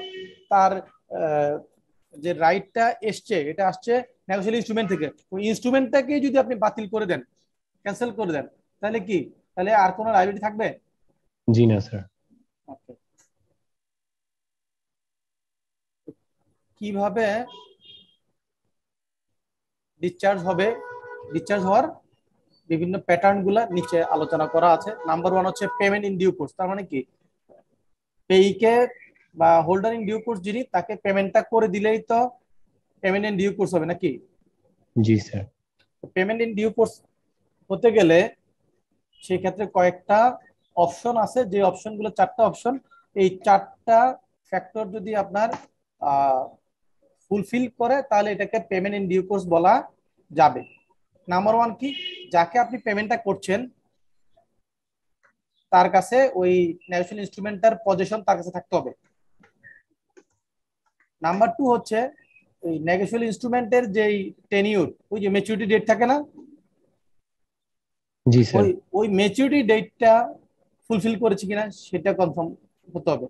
A: তার যে রাইটটা এসছে এটা আসছে ন্যাগোসিয়াল ইনস্ট্রুমেন্ট থেকে ওই ইনস্ট্রুমেন্টটাকে যদি আপনি বাতিল করে দেন ক্যান্সেল করে দেন তাহলে কি তাহলে আর কোনো লাইব্রেরি থাকবে জি না স্যার ওকে কিভাবে ডিসচার্জ হবে ডিসচার্জ হওয়ার বিভিন্ন প্যাটার্ন গুলা নিচে আলোচনা করা আছে নাম্বার ওয়ান হচ্ছে পেমেন্ট ইন ডিউ কোর্স তার মানে কি পেইকে বা হোল্ডার ইন ডিউ কোর্স যিনি তাকে পেমেন্টটা করে দিলেই তো পেমেন্ট ইন ডিউ কোর্স হবে নাকি জি sir payment in due course হতে গেলে সেই ক্ষেত্রে কয়েকটা অপশন আছে যে অপশনগুলো চারটা অপশন এই চারটা ফ্যাক্টর যদি আপনার ফুলফিল করে তাহলে এটাকে পেমেন্ট ইন ডিউ কোর্স বলা যাবে নাম্বার ওয়ান কি যাকে আপনি পেমেন্টটা করছেন তার কাছে ওই ন্যাশনাল ইনস্ট্রুমেন্টটার পজিশন তার কাছে থাকতে হবে নাম্বার টু হচ্ছে ওই ন্যাশনাল ইনস্ট্রুমেন্টের যে টেনিউর ওই যে ম্যাচুরিটি ডেট থাকে না জি স্যার ওই ম্যাচুরিটি ডেটটা ফুলফিল করেছে কিনা সেটা কনফার্ম হতে হবে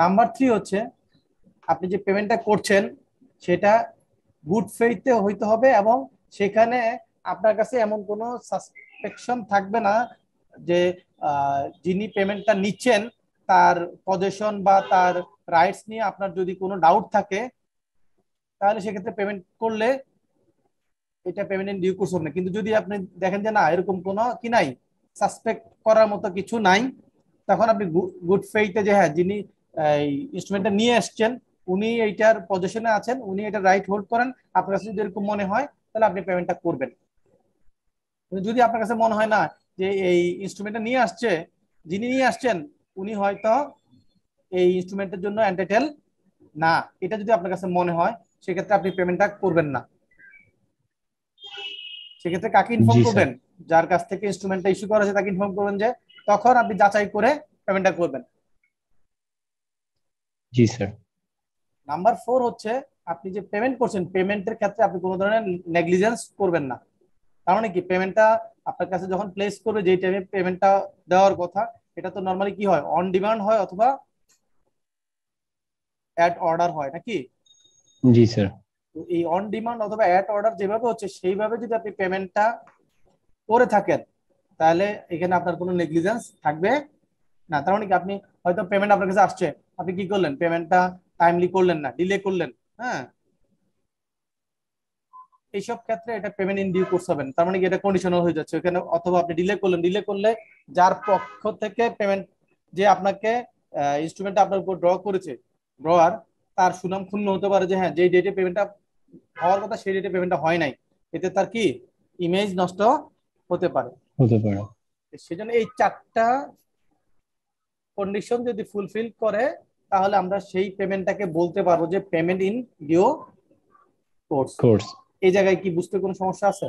A: নাম্বার থ্রি হচ্ছে আপনি যে পেমেন্টটা করছেন সেটা গুড ফেইথে হইতে হবে এবং সেখানে আপনার কাছে এমন কোনো সাসপেকশন থাকবে না যে যিনি পেমেন্টটা নিচ্ছেন তার পজিশন বা তার রাইটস নিয়ে আপনার যদি কোনো ডাউট থাকে তাহলে সেক্ষেত্রে পেমেন্ট করলে এটা পেমেন্ট ডিউ কোর্স হবে না কিন্তু যদি আপনি দেখেন যে না এরকম কোনো কি নাই সাসপেক্ট করার মতো কিছু নাই তখন আপনি গুড ফেইথে যে হ্যাঁ যিনি ইনস্ট্রুমেন্টটা নিয়ে এসছেন উনি এইটার পজিশনে আছেন উনি এটা রাইট হোল্ড করেন আপনার কাছে যদি এরকম মনে হয় তাহলে আপনি পেমেন্টটা করবেন যদি আপনার কাছে মনে হয় না যে এই ইনস্ট্রুমেন্টটা নিয়ে আসছে যিনি নিয়ে আসছেন উনি হয়তো এই ইনস্ট্রুমেন্টের জন্য এন্টারটেল না এটা যদি আপনার কাছে মনে হয় সেক্ষেত্রে আপনি পেমেন্টটা করবেন না সেক্ষেত্রে কাকে ইনফর্ম করবেন যার কাছ থেকে ইনস্ট্রুমেন্টটা ইস্যু করা হয়েছে তাকে ইনফর্ম করবেন যে তখন আপনি যাচাই করে পেমেন্টটা করবেন জি স্যার নাম্বার ফোর হচ্ছে আপনি যে পেমেন্ট করছেন পেমেন্টের ক্ষেত্রে আপনি কোনো ধরনের নেগলিজেন্স করবেন না তার মানে কি পেমেন্টটা আপনার কাছে যখন প্লেস করবে যেই টাইমে পেমেন্টটা দেওয়ার কথা এটা তো নর্মালি কি হয় অন ডিমান্ড হয় অথবা অ্যাট অর্ডার হয় নাকি জি স্যার তো এই অন ডিমান্ড অথবা অ্যাট অর্ডার যেভাবে হচ্ছে সেইভাবে যদি আপনি পেমেন্টটা করে থাকেন তাহলে এখানে আপনার কোনো নেগলিজেন্স থাকবে না তার মানে কি আপনি হয়তো পেমেন্ট আপনার কাছে আসছে আপনি কি করলেন পেমেন্টটা টাইমলি করলেন না ডিলে করলেন হ্যাঁ এইসব ক্ষেত্রে এটা পেমেন্ট ইন ডিউ কোর্স হবে তার মানে এটা কন্ডিশনাল হয়ে যাচ্ছে ওখানে অথবা আপনি ডিলে করলেন ডিলে করলে যার পক্ষ থেকে পেমেন্ট যে আপনাকে ইনস্ট্রুমেন্ট আপনার উপর ড্র করেছে ড্রয়ার তার সুনাম ক্ষুণ্ণ হতে পারে যে হ্যাঁ যে ডেটে পেমেন্টটা হওয়ার কথা সেই ডেটে পেমেন্টটা হয় নাই এতে তার কি ইমেজ নষ্ট হতে পারে হতে পারে সেজন্য এই চারটা কন্ডিশন যদি ফুলফিল করে তাহলে আমরা সেই পেমেন্টটাকে বলতে পারবো যে payment in due course course এই জায়গায় কি বুঝতে কোনো সমস্যা আছে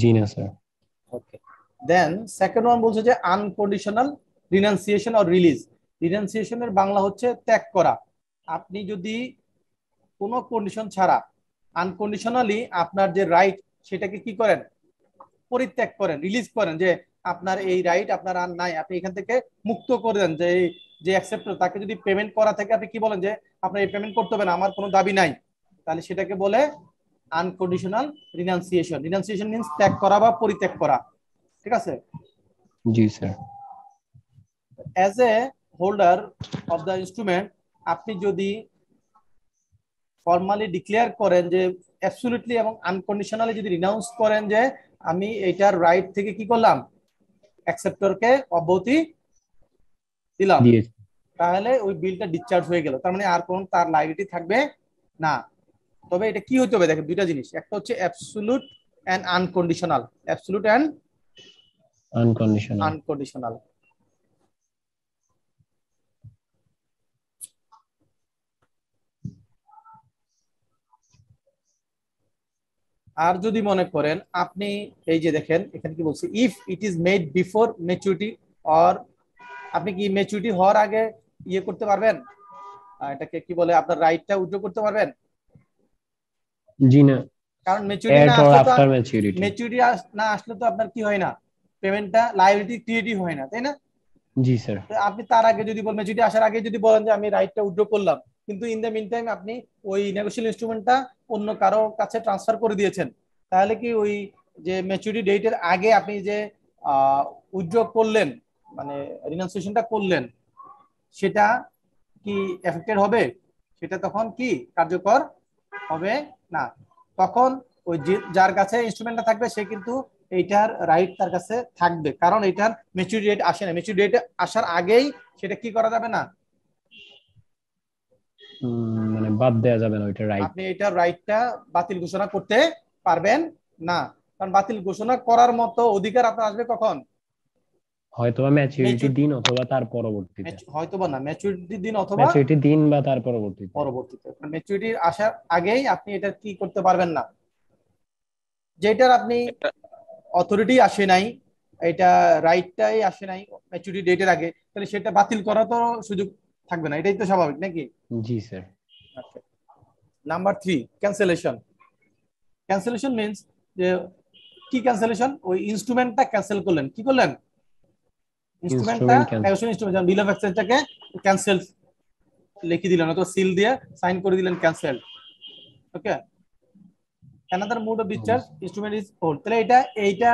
A: জি না sir okay then second one বলছে যে আনকন্ডিশনাল রিনান্সিয়েশন অর রিলিজ রিনান্সিয়েশনের বাংলা হচ্ছে ত্যাগ করা আপনি যদি কোনো কন্ডিশন ছাড়া আনকন্ডিশনালি আপনার যে রাইট সেটাকে কি করেন পরিত্যাগ করেন রিলিজ করেন যে আপনার এই রাইট আপনার আর নাই আপনি এখান থেকে মুক্ত করে দেন যে যে অ্যাকসেপ্টর তাকে যদি পেমেন্ট করা থেকে আপনি কি বলেন যে আপনার এই পেমেন্ট করতে হবে না আমার কোনো দাবি নাই তাহলে সেটাকে বলে আনকন্ডিশনাল রিনাউন্সিয়েশন রিনাউন্সিয়েশন মিন্স ত্যাগ করা বা পরিত্যাগ করা ঠিক আছে জি sir as a holder of the instrument আপনি যদি ফর্মালি ডিক্লেয়ার করেন যে অ্যাবসুলিটলি এবং আনকন্ডিশনালি যদি রিনাউন্স করেন যে আমি এইটার রাইট থেকে কি করলাম অ্যাকসেপ্টরকে অব্যাহতি দিলাম তাহলে ওই বিলটা ডিসচার্জ হয়ে গেল তার মানে আর কোন তার লাইবিলিটি থাকবে না তবে এটা কি হতে হবে দেখেন দুইটা জিনিস একটা হচ্ছে absolute and unconditional absolute and unconditional unconditional আর যদি মনে করেন আপনি এই যে দেখেন এখানে কি বলছি if it is made before maturity or আপনি কি ম্যাচুরিটি হওয়ার আগে ইয়ে করতে পারবেন এটাকে কি বলে আপনার রাইটটা উইথড্র করতে পারবেন জি না কারণ ম্যাচুরিটি না আসলে ম্যাচুরিটি না আসলে তো আপনার কি হয় না পেমেন্টটা লায়াবিলিটি ক্রিয়েটিভ হয় না তাই না জি স্যার আপনি তার আগে যদি বলেন ম্যাচুরিটি আসার আগে যদি বলেন যে আমি রাইটটা উইথড্র করলাম কিন্তু ইন দ্য মিন টাইম আপনি ওই নেগোশিয়াল ইনস্ট্রুমেন্টটা অন্য কারো কাছে ট্রান্সফার করে দিয়েছেন তাহলে কি ওই যে ম্যাচুরিটি ডেটের আগে আপনি যে উইথড্র করলেন মানে রিনাউন্সিয়েশনটা করলেন সেটা কি এফেক্টেড হবে সেটা তখন কি কার্যকর হবে না তখন ওই যার কাছে ইনস্ট্রুমেন্টটা থাকবে সে কিন্তু এইটার রাইট তার কাছে থাকবে কারণ এটার মেচুরি ডেট আসে না মেচুরি ডেট আসার আগেই সেটা কি করা যাবে না
D: মানে বাদ দেয়া যাবে না ওইটা রাইট
A: আপনি এটা রাইটটা বাতিল ঘোষণা করতে পারবেন না কারণ বাতিল ঘোষণা করার মতো অধিকার আপনার আসবে কখন
D: হয়তোবা ম্যাচুরিটি দিন অথবা তার পরবর্তীতে
A: বা না ম্যাচুরিটির দিন অথবা ম্যাচুরিটির
D: দিন বা তার পরবর্তীতে
A: পরবর্তীতে ম্যাচুরিটির মানে আসার আগেই আপনি এটা কি করতে পারবেন না যেটার আপনি অথরিটি আসে নাই এটা রাইটটাই আসে নাই ম্যাচুরিটি ডেটের আগে তাহলে সেটা বাতিল করা তো সুযোগ থাকবে না এটাই তো স্বাভাবিক নাকি জি sir number three cancellation cancellation means যে কি ক্যান্সেলেশন ওই ইনস্ট্রুমেন্টটা ক্যান্সেল করলেন কি করলেন ইনস্ট্রুমেন্টটা ইনস্ট্রুমেন্ট যেমন বিল অফ এক্সচেঞ্জটাকে ক্যান্সেল লিখে দিলেন অথবা সিল দিয়ে সাইন করে দিলেন cancel okay another mode of discharge instrument is whole তাহলে এটা এইটা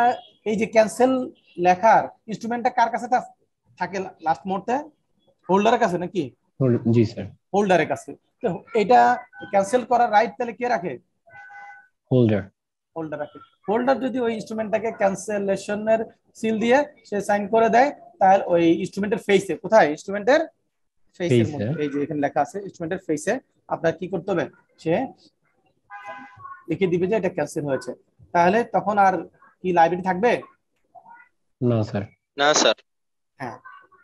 A: এই যে ক্যান্সেল লেখার ইনস্ট্রুমেন্টটা কার কাছে থাকে লাস্ট মুহূর্তে হোল্ডারের কাছে নাকি জি স্যার হোল্ডারের কাছে এটা ক্যান্সেল করার রাইট তাহলে কে রাখে হোল্ডার হোল্ডার রাখে হোল্ডার যদি ওই ইনস্ট্রুমেন্টটাকে ক্যান্সেলেশনের সিল দিয়ে সে সাইন করে দেয় তাহলে ওই ইনস্ট্রুমেন্টের ফেসে কোথায় ইনস্ট্রুমেন্টের ফেসের মধ্যে এই যে এখানে লেখা আছে ইনস্ট্রুমেন্টের ফেসে আপনার কি করতে হবে সে লিখে দিবে যে এটা ক্যান্সেল হয়েছে তাহলে তখন আর কি লাইব্রেরি থাকবে না স্যার না স্যার হ্যাঁ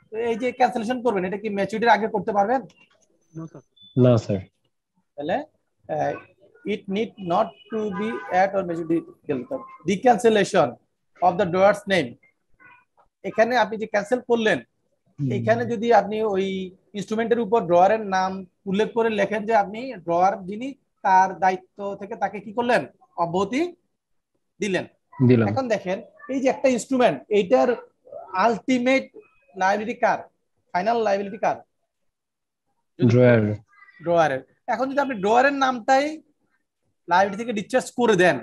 A: তো এই যে ক্যান্সেলেশন করবেন এটা কি ম্যাচুরিটির আগে করতে পারবেন না স্যার তাহলে it need not to be at or measured the cancellation of the doer's এখানে আপনি যে ক্যান্সেল করলেন এখানে যদি আপনি ওই ইনস্ট্রুমেন্টের উপর ড্রয়ারের নাম উল্লেখ করে লেখেন যে আপনি ড্রয়ার যিনি তার দায়িত্ব থেকে তাকে কি করলেন অব্যাহতি দিলেন এখন দেখেন এই যে একটা ইনস্ট্রুমেন্ট এইটার আলটিমেট লাইবিলিটি কার ফাইনাল লাইবিলিটি কার ড্রয়ার ড্রয়ারের এখন যদি আপনি ড্রয়ারের নামটাই লাইব্রেরি থেকে ডিসচার্জ করে দেন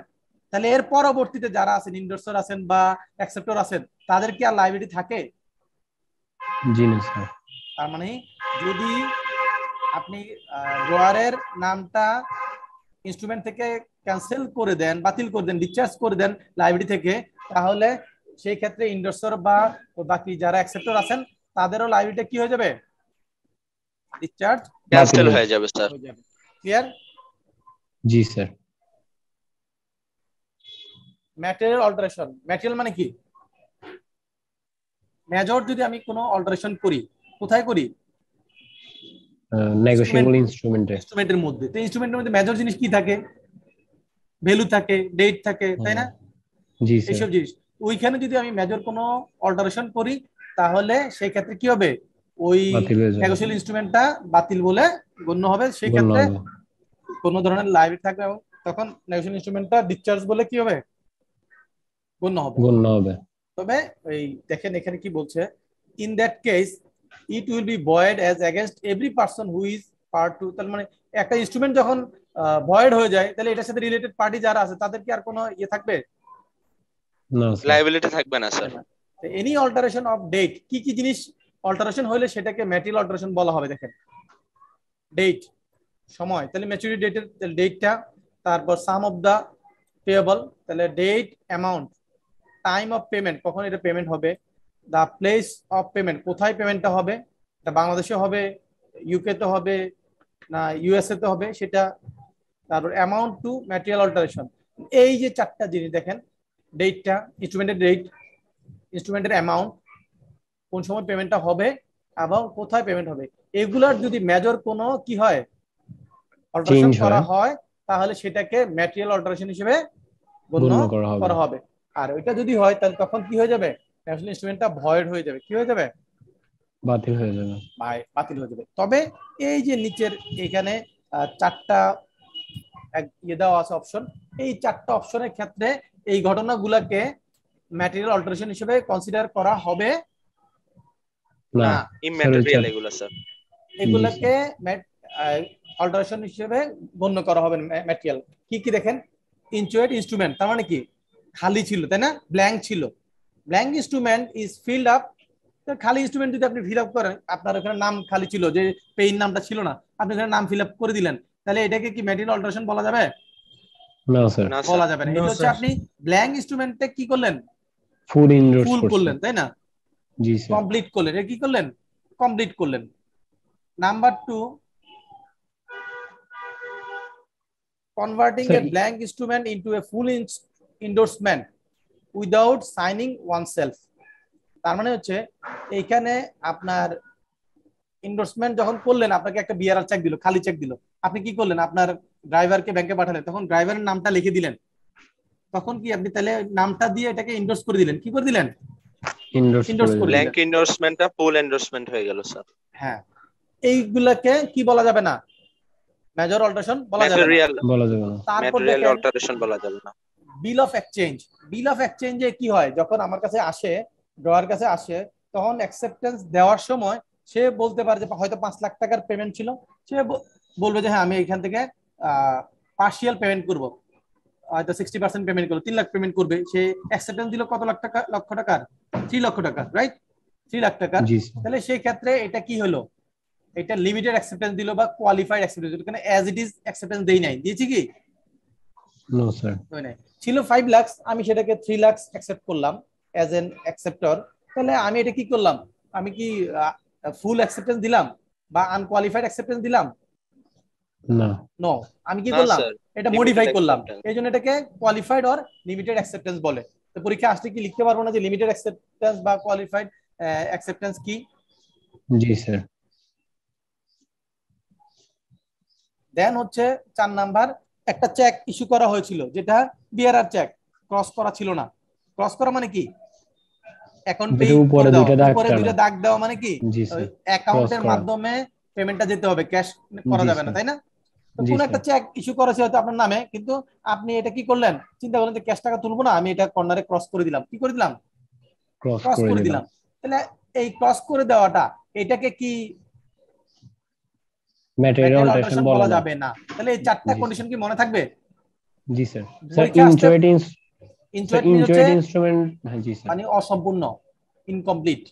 A: তাহলে এর পরবর্তীতে যারা আছেন ইন্ডোর্সার আছেন বা অ্যাকসেপ্টর আছেন তাদের কি আর লাইব্রেরি থাকে তার মানে যদি আপনি ড্রয়ারের নামটা ইনস্ট্রুমেন্ট থেকে ক্যান্সেল করে দেন বাতিল করে দেন ডিসচার্জ করে দেন লাইব্রেরি থেকে তাহলে সেই ক্ষেত্রে ইন্ডোসর বা বাকি যারা অ্যাকসেপ্টর আছেন তাদেরও লাইব্রেরিটা কি হয়ে যাবে ডিসচার্জ ক্যান্সেল হয়ে যাবে স্যার ক্লিয়ার জি স্যার ম্যাটেরিয়াল অল্টারেশন ম্যাটেরিয়াল মানে কি মেজর যদি আমি কোনো অল্টারেশন করি কোথায় করি
D: নেগোশিয়েবল ইনস্ট্রুমেন্টে
A: ইনস্ট্রুমেন্টের মধ্যে তো ইনস্ট্রুমেন্টের মধ্যে মেজর জিনিস কি থাকে ভ্যালু থাকে ডেট থাকে হ্যাঁ। তাই না জি এইসব জিনিস ওইখানে যদি আমি মেজর কোনো অল্টারেশন করি তাহলে সেই ক্ষেত্রে কি হবে ওই নেগোশিয়েবল ইনস্ট্রুমেন্টটা বাতিল বলে গণ্য হবে সেই ক্ষেত্রে কোনো ধরনের লাইভ থাকবে তখন নেগোশিয়েবল ইনস্ট্রুমেন্টটা ডিসচার্জ বলে কি হবে গণ্য হবে গণ্য হবে তবে এই দেখেন এখানে কি বলছে in that case it will be void as against every person who is part to তার মানে একটা ইনস্ট্রুমেন্ট যখন ভয়েড হয়ে যায় তাহলে এটার সাথে রিলেটেড পার্টি যারা আছে তাদের কি আর কোনো ইয়ে থাকবে
E: লাইবিলিটি থাকবে না sir
A: any alteration of date কি কি জিনিস অল্টারেশন হলে সেটাকে ম্যাটেরিয়াল অল্টারেশন বলা হবে দেখেন ডেট সময় তাহলে ম্যাচুরিটি ডেটের ডেটটা তারপর সাম অফ দা পেয়েবল তাহলে date amount time of payment কখন এটা পেমেন্ট হবে দা প্লেস অফ পেমেন্ট কোথায় পেমেন্টটা হবে এটা বাংলাদেশে হবে ইউকে তে হবে না ইউএসএ তে হবে সেটা তারপর অ্যামাউন্ট টু ম্যাটেরিয়াল অল্টারেশন এই যে চারটা জিনিস দেখেন ডেটটা ইনস্ট্রুমেন্টের ডেট ইনস্ট্রুমেন্টের অ্যামাউন্ট কোন সময় পেমেন্টটা হবে এবং কোথায় পেমেন্ট হবে এগুলার যদি মেজর কোনো কি হয় অল্টারেশন করা হয় তাহলে সেটাকে ম্যাটেরিয়াল অল্টারেশন হিসেবে গণ্য করা হবে আর ওইটা যদি হয় তাহলে তখন কি হয়ে যাবে ন্যাশনাল ইনস্ট্রুমেন্টটা ভয়েড হয়ে যাবে কি হয়ে যাবে
D: বাতিল হয়ে যাবে
A: বাতিল হয়ে যাবে তবে এই যে নিচের এখানে চারটা ইয়ে দেওয়া আছে অপশন এই চারটা অপশনের ক্ষেত্রে এই ঘটনাগুলোকে ম্যাটেরিয়াল অল্টারেশন হিসেবে কনসিডার করা হবে
C: না ইম্যাটেরিয়াল এগুলো
A: স্যার এগুলোকে অল্টারেশন হিসেবে গণ্য করা হবে ম্যাটেরিয়াল কি কি দেখেন ইনচুয়েট ইনস্ট্রুমেন্ট তার মানে কি খালি ছিল তাই না ব্ল্যাঙ্ক ছিল blank instrument is filled up খালি ইনস্ট্রুমেন্ট যদি আপনি ফিল আপ করেন আপনার ওখানে নাম খালি ছিল যে পেইন নামটা ছিল না আপনি ওখানে নাম ফিল আপ করে দিলেন তাহলে এটাকে কি ম্যাটেরিয়াল অল্টারেশন বলা যাবে
D: বলা যাবে না এটা হচ্ছে আপনি
A: ব্ল্যাঙ্ক ইনস্ট্রুমেন্টে কি করলেন ফুল ইনরোড করলেন তাই না কমপ্লিট করলেন এটা কি করলেন কমপ্লিট করলেন number two converting a blank instrument into a full endorsement without signing oneself তার মানে হচ্ছে এইখানে আপনার ইন্ডোর্সমেন্ট যখন করলেন আপনাকে একটা বিআরআর চেক দিল খালি চেক দিল আপনি কি করলেন আপনার ড্রাইভারকে ব্যাংকে পাঠালেন তখন ড্রাইভারের নামটা লিখে দিলেন তখন কি আপনি তাহলে নামটা দিয়ে এটাকে ইন্ডোর্স করে দিলেন কি করে দিলেন ইন্ডোর্স করে ব্ল্যাঙ্ক
E: ইন্ডোর্সমেন্টটা ফুল ইন্ডোর্সমেন্ট হয়ে গেল স্যার
A: হ্যাঁ এইগুলাকে কি বলা যাবে না মেজর অল্টারেশন বলা যাবে না বলা যাবে না তারপর অল্টারেশন বলা যাবে না bill of exchange bill of এক্সচেঞ্জে কি হয় যখন আমার কাছে আসে ড্রয়ার কাছে আসে তখন অ্যাকসেপ্টেন্স দেওয়ার সময় সে বলতে পারে যে হয়তো পাঁচ লাখ টাকার পেমেন্ট ছিল সে বলবে যে হ্যাঁ আমি এখান থেকে পার্সিয়াল পেমেন্ট করবো হয়তো সিক্সটি পার্সেন্ট পেমেন্ট করবো তিন লাখ পেমেন্ট করবে সে অ্যাকসেপ্টেন্স দিল কত লাখ টাকা লক্ষ টাকার থ্রি লক্ষ টাকা রাইট থ্রি লাখ টাকা তাহলে সেই ক্ষেত্রে এটা কি হলো এটা লিমিটেড অ্যাকসেপ্টেন্স দিল বা কোয়ালিফাইড অ্যাকসেপ্টেন্স দিল কারণ অ্যাজ ইট ইজ অ্যাকসেপ্টেন্স দেই নাই দিয়েছি কি নো স্যার ছিল 5 লাখ আমি সেটাকে 3 লাখ অ্যাকসেপ্ট করলাম অ্যাজ এন অ্যাকসেপ্টর তাহলে আমি এটা কি করলাম আমি কি ফুল অ্যাকসেপ্টেন্স দিলাম বা আনকোয়ালিফাইড অ্যাকসেপ্টেন্স দিলাম না নো আমি কি করলাম এটা মডিফাই করলাম এই জন্য এটাকে কোয়ালিফাইড অর লিমিটেড অ্যাকসেপ্টেন্স বলে তো পরীক্ষা আসলে কি লিখতে পারবো না যে লিমিটেড অ্যাকসেপ্টেন্স বা কোয়ালিফাইড অ্যাকসেপ্টেন্স কি জি স্যার দেন হচ্ছে চার নাম্বার একটা চেক ইস্যু করা হয়েছিল যেটা বিআরআর চেক ক্রস করা ছিল না ক্রস করা মানে কি অ্যাকাউন্ট পে উপরে দুইটা দাগ দেওয়া মানে কি অ্যাকাউন্টের মাধ্যমে পেমেন্টটা যেতে হবে ক্যাশ করা যাবে না তাই না কোন একটা চেক ইস্যু করেছে হয়তো আপনার নামে কিন্তু আপনি এটা কি করলেন চিন্তা করলেন যে ক্যাশ টাকা তুলবো না আমি এটা কর্নারে ক্রস করে দিলাম কি করে দিলাম
D: ক্রস
C: করে দিলাম
A: তাহলে এই ক্রস করে দেওয়াটা এটাকে কি
D: ম্যাটেরিয়াল অল্টারেশন বলা যাবে
A: না তাহলে এই চারটা কন্ডিশন কি মনে থাকবে
D: জি স্যার স্যার ইনস্ট্রুমেন্ট হ্যাঁ জি স্যার
A: মানে অসম্পূর্ণ ইনকমপ্লিট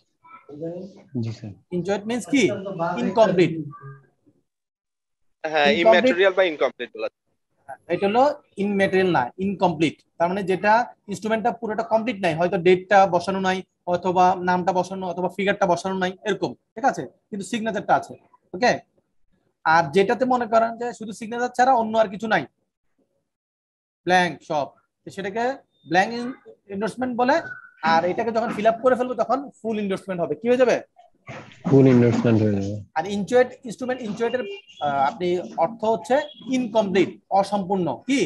A: জি স্যার মিন্স কি ইনকমপ্লিট হ্যাঁ ইম্যাটেরিয়াল
E: বা ইনকমপ্লিট বলা
A: এটা হলো না ইনকমপ্লিট তার মানে যেটা ইনস্ট্রুমেন্টটা পুরোটা কমপ্লিট নাই হয়তো ডেটটা বসানো নাই অথবা নামটা বসানো অথবা ফিগারটা বসানো নাই এরকম ঠিক আছে কিন্তু সিগনেচারটা আছে ওকে আর যেটাতে মনে করেন যে শুধু সিগনেচার ছাড়া অন্য আর কিছু নাই ব্ল্যাঙ্ক সব সেটাকে ব্ল্যাঙ্ক ইনভেস্টমেন্ট বলে আর এটাকে যখন ফিল আপ করে ফেলবো তখন ফুল ইনভেস্টমেন্ট হবে কি হয়ে যাবে
D: ফুল ইনভেস্টমেন্ট হয়ে যাবে
A: আর ইনচুয়েট ইনস্ট্রুমেন্ট এর আপনি অর্থ হচ্ছে ইনকমপ্লিট অসম্পূর্ণ কি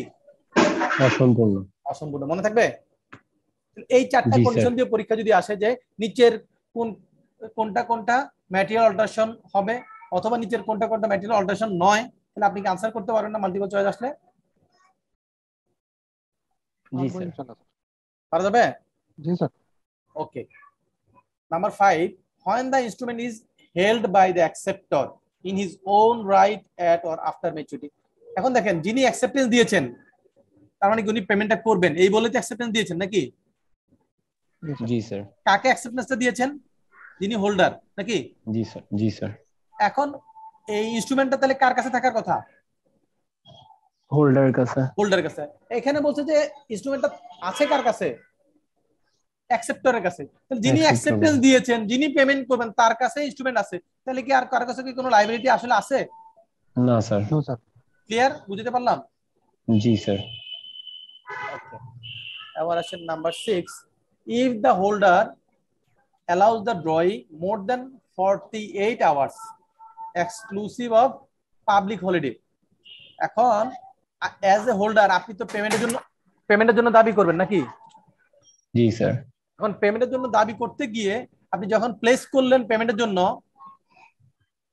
A: অসম্পূর্ণ অসম্পূর্ণ মনে থাকবে এই চারটা কন্ডিশন দিয়ে পরীক্ষা যদি আসে যে নিচের কোন কোনটা কোনটা ম্যাটেরিয়াল অল্টারেশন হবে অথবা নিচের কোনটা কোনটা ম্যাটেরিয়াল অল্টারেশন নয় তাহলে আপনি কি আনসার করতে পারবেন না মাল্টিপল চয়েস আসলে জি স্যার পারা যাবে জি sir okay number 5 when the instrument is held by the acceptor in his own right at or after maturity এখন দেখেন যিনি অ্যাকসেপ্টেন্স দিয়েছেন তার মানে উনি পেমেন্টটা করবেন এই বলে তো অ্যাকসেপ্টেন্স দিয়েছেন নাকি জি স্যার কাকে অ্যাকসেপ্টেন্সটা দিয়েছেন যিনি হোল্ডার নাকি জি স্যার জি স্যার এখন এই ইনস্ট্রুমেন্টটা তাহলে কার কাছে থাকার কথা
D: হোল্ডার কাছে
A: হোল্ডার কাছে এখানে বলছে যে ইনস্ট্রুমেন্টটা আছে কার কাছে অ্যাকসেপ্টরের কাছে যিনি অ্যাকসেপ্টেন্স দিয়েছেন যিনি পেমেন্ট করবেন তার কাছে ইনস্ট্রুমেন্ট আছে তাহলে কি আর কার কাছে কি কোনো লাইবিলিটি আসলে আছে
D: না স্যার নো স্যার
A: ক্লিয়ার বুঝতে পারলাম জি স্যার এবার আসেন number 6 if the holder allows the drawing more than 48 hours exclusive of public holiday এখন অ্যাজ এ হোল্ডার আপনি তো পেমেন্টের জন্য পেমেন্টের জন্য দাবি করবেন নাকি জি স্যার এখন পেমেন্টের জন্য দাবি করতে গিয়ে আপনি যখন প্লেস করলেন পেমেন্টের জন্য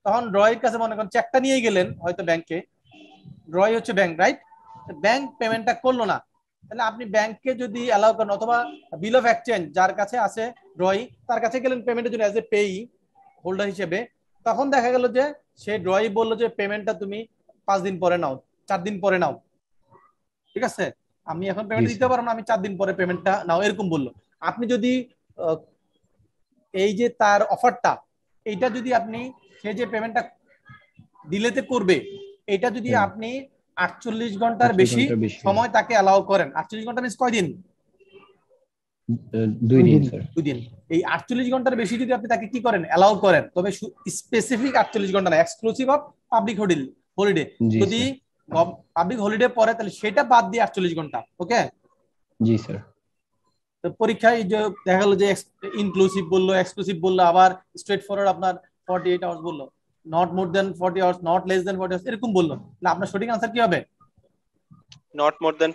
A: তখন ড্রয়ের কাছে মনে করেন চেকটা নিয়ে গেলেন হয়তো ব্যাংকে ড্রয় হচ্ছে ব্যাংক রাইট ব্যাংক পেমেন্টটা করলো না তাহলে আপনি ব্যাংককে যদি অ্যালাউ করেন অথবা বিল অফ এক্সচেঞ্জ যার কাছে আছে ড্রয় তার কাছে গেলেন পেমেন্টের জন্য অ্যাজ এ পেই হোল্ডার হিসেবে তখন দেখা গেল যে সে ড্রই বললো যে পেমেন্টটা তুমি পাঁচ দিন পরে নাও চার দিন পরে নাও ঠিক আছে আমি এখন পেমেন্ট দিতে পারবো না আমি চার দিন পরে পেমেন্টটা নাও এরকম বললো আপনি যদি এই যে তার অফারটা এইটা যদি আপনি সে যে পেমেন্টটা দিলেতে করবে এটা যদি আপনি আটচল্লিশ ঘন্টার বেশি সময় তাকে অ্যালাউ করেন আটচল্লিশ ঘন্টা মিস কয়দিন দুই দিন দুই দিন এই আটচল্লিশ ঘন্টার বেশি যদি আপনি তাকে কি করেন অ্যালাউ করেন তবে স্পেসিফিক আটচল্লিশ ঘন্টা না এক্সক্লুসিভ অফ পাবলিক হোডিল হলিডে যদি পাবলিক হলিডে পরে তাহলে সেটা বাদ দিয়ে আটচল্লিশ ঘন্টা ওকে জি স্যার তো পরীক্ষায় যে দেখা গেলো যে ইনক্লুসিভ বললো এক্সক্লুসিভ বললো আবার স্ট্রেট ফরওয়ার্ড আপনার ফর্টি এইট আওয়ার্স বললো not more than forty hours not less than forty hours এরকম বললো তাহলে আপনার সঠিক আনসার কি হবে not more than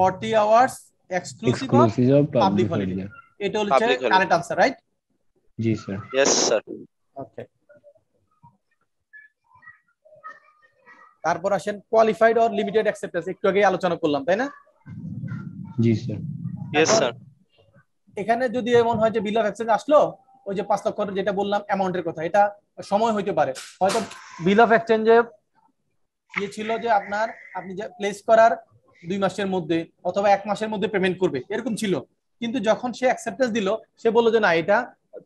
A: forty hours exclusive
D: more holiday
A: এটা হচ্ছে কারেক্ট आंसर রাইট জি স্যার यस স্যার ওকে তারপর আসেন কোয়ালিফাইড অর লিমিটেড অ্যাকসেপ্টেন্স একটু আগে আলোচনা করলাম তাই না
E: জি স্যার यस স্যার
A: এখানে যদি এমন হয় যে বিল অফ এক্সচেঞ্জ আসলো ওই যে পাঁচ লক্ষ যেটা বললাম অ্যামাউন্টের কথা এটা সময় হইতে পারে হয়তো বিল অফ এক্সচেঞ্জে ইয়ে ছিল যে আপনার আপনি যে প্লেস করার দুই মাসের মধ্যে অথবা এক মাসের মধ্যে পেমেন্ট করবে এরকম ছিল কিন্তু যখন সে অ্যাকসেপ্টেন্স দিল সে বললো যে না এটা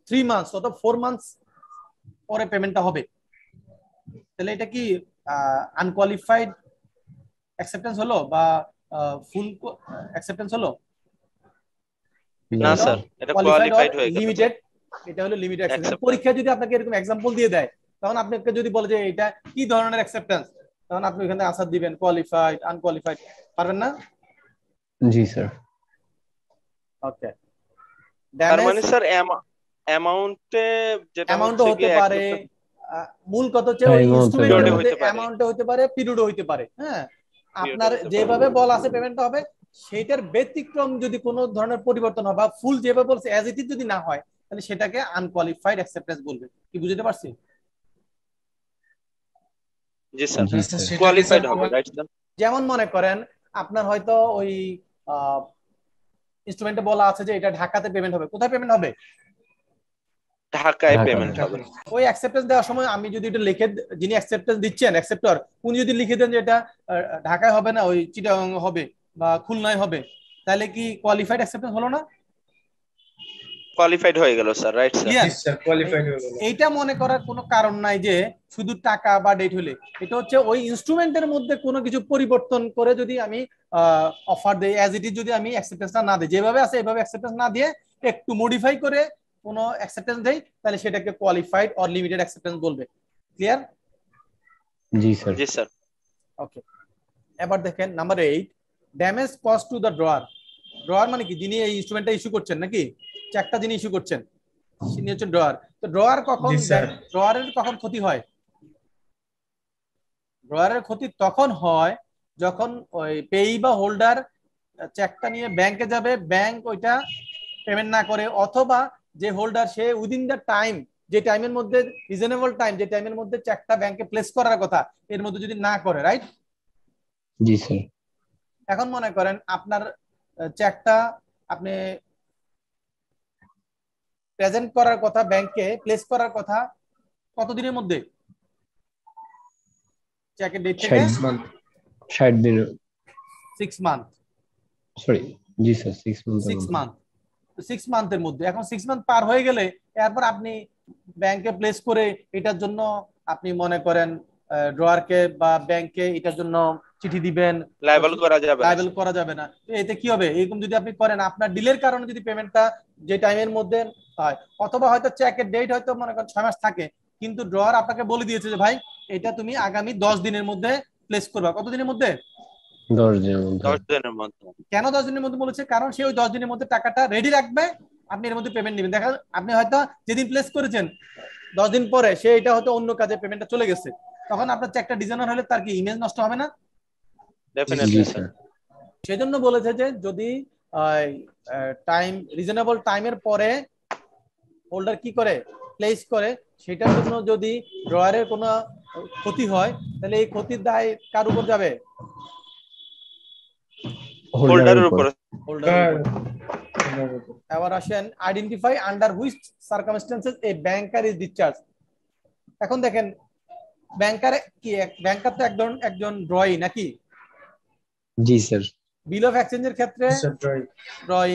A: থ্রি মান্থস অথবা ফোর মান্থস পরে পেমেন্টটা হবে তাহলে এটা কি আনকোয়ালিফাইড অ্যাকসেপ্টেন্স হলো বা ফুল অ্যাকসেপ্টেন্স হলো না স্যার এটা কোয়ালিফাইড হয়ে গেল লিমিটেড এটা হলো লিমিটেড পরীক্ষা যদি আপনাকে এরকম एग्जांपल দিয়ে দেয় তখন আপনাকে যদি বলে যে এটা কি ধরনের অ্যাকসেপ্টেন্স তখন আপনি ওখানে আনসার দিবেন কোয়ালিফাইড আনকোয়ালিফাইড পারবেন না জি স্যার ওকে তার মানে স্যার অ্যামাউন্টে যেটা অ্যামাউন্ট হ্যাঁ, হতে পারে মূল হচ্ছে ওই ইনস্ট্রুমেন্টের মধ্যে অ্যামাউন্ট হতে পারে পিরিয়ড হতে পারে হ্যাঁ আপনার যেভাবে বল আছে হবে সেটার ব্যতিক্রম যদি কোনো ধরনের পরিবর্তন হয় বা ফুল যেভাবে বলছে অ্যাজ ইট যদি না হয় তাহলে সেটাকে আনকোয়ালিফাইড অ্যাকসেপ্টেন্স বলবে কি বুঝতে পারছি যেমন মনে করেন আপনার হয়তো ওই ইনস্ট্রুমেন্টে বলা আছে যে এটা ঢাকাতে পেমেন্ট হবে কোথায় পেমেন্ট হবে
E: ঢাকায় পেমেন্ট হবে
A: ওই অ্যাকসেপ্টেন্স দেওয়ার সময় আমি যদি এটা লিখে যিনি অ্যাকসেপ্টেন্স দিচ্ছেন অ্যাকসেপ্টর উনি যদি লিখে দেন যে এটা ঢাকায় হবে না ওই চিটাগং হবে বা খুলনায় হবে তাহলে কি কোয়ালিফাইড অ্যাকসেপ্টেন্স হলো না কোয়ালিফাইড হয়ে গেল স্যার রাইট স্যার কোয়ালিফাইড হয়ে গেল এটা মনে করার কোনো কারণ নাই যে শুধু টাকা বা ডেট হলে এটা হচ্ছে ওই ইনস্ট্রুমেন্টের মধ্যে কোনো কিছু পরিবর্তন করে যদি আমি অফার দেয় অ্যাজ ইট ইজ যদি আমি অ্যাকসেপ্টেন্সটা না দিই যেভাবে আছে এভাবে অ্যাকসেপ্টেন্স না দিয়ে একটু মডিফাই করে কোনো অ্যাকসেপ্টেন্স দেয় তাহলে সেটাকে কোয়ালিফাইড অর লিমিটেড অ্যাকসেপ্টেন্স বলবে ক্লিয়ার
D: জি স্যার জি স্যার
A: ওকে এবার দেখেন number 8 damage cost to the drawer drawer মানে কি যিনি এই ইনস্ট্রুমেন্টটা ইস্যু করছেন নাকি চারটা যিনি ইস্যু করছেন তিনি হচ্ছেন ড্রয়ার তো ড্রয়ার কখন ড্রয়ারের কখন ক্ষতি হয় ড্রয়ারের ক্ষতি তখন হয় যখন ওই পেই বা হোল্ডার চেকটা নিয়ে ব্যাংকে যাবে ব্যাংক ওইটা পেমেন্ট না করে অথবা যে হোল্ডার সে উইদিন দ্য টাইম যে টাইমের মধ্যে রিজনেবল টাইম যে টাইমের মধ্যে চেকটা ব্যাংকে প্লেস করার কথা এর মধ্যে যদি না করে রাইট জি স্যার এখন মনে করেন আপনার চেকটা আপনি প্রেজেন্ট করার কথা ব্যাংকে প্লেস করার কথা কতদিনের মধ্যে চেকের ডেট থেকে ষাট দিন সিক্স মান্থ
D: সরি জি sir six month six
A: month six মান্থের মধ্যে এখন সিক্স মান্থ পার হয়ে গেলে এরপর আপনি ব্যাংকে প্লেস করে এটার জন্য আপনি মনে করেন ড্রয়ারকে বা ব্যাংকে এটার জন্য চিঠি দিবেন লাইবেল করা যাবে লাইবেল করা যাবে না এতে কি হবে এরকম যদি আপনি করেন আপনার ডিলের কারণে যদি পেমেন্টটা যে টাইমের মধ্যে হয় অথবা হয়তো চেকের ডেট হয়তো মনে করেন ছয় মাস থাকে কিন্তু ড্রয়ার আপনাকে বলে দিয়েছে যে ভাই এটা তুমি আগামী দশ দিনের মধ্যে প্লেস করবা কতদিনের মধ্যে কেন দশ দিনের মধ্যে বলেছে কারণ সে ওই দশ দিনের মধ্যে টাকাটা রেডি রাখবে আপনি এর মধ্যে পেমেন্ট নেবেন দেখা আপনি হয়তো যেদিন প্লেস করেছেন দশ দিন পরে সে এটা হয়তো অন্য কাজে পেমেন্টটা চলে গেছে তখন আপনার চেকটা ডিজাইনার হলে তার কি ইমেজ নষ্ট হবে না সেই জন্য বলেছে যে যদি টাইম রিজনেবল টাইমের পরে হোল্ডার কি করে প্লেস করে সেটার জন্য যদি ড্রয়ারের কোনো ক্ষতি হয় তাহলে এই ক্ষতির দায় কার উপর যাবে হ্যাঁ, এবার আসেন identify under which circumstances a banker is discharge এখন দেখেন ব্যাংকার কি ব্যাংকার তো একজন একজন ড্রয়ি নাকি জি স্যার বিল অফ এক্সচেঞ্জের ক্ষেত্রে ড্রই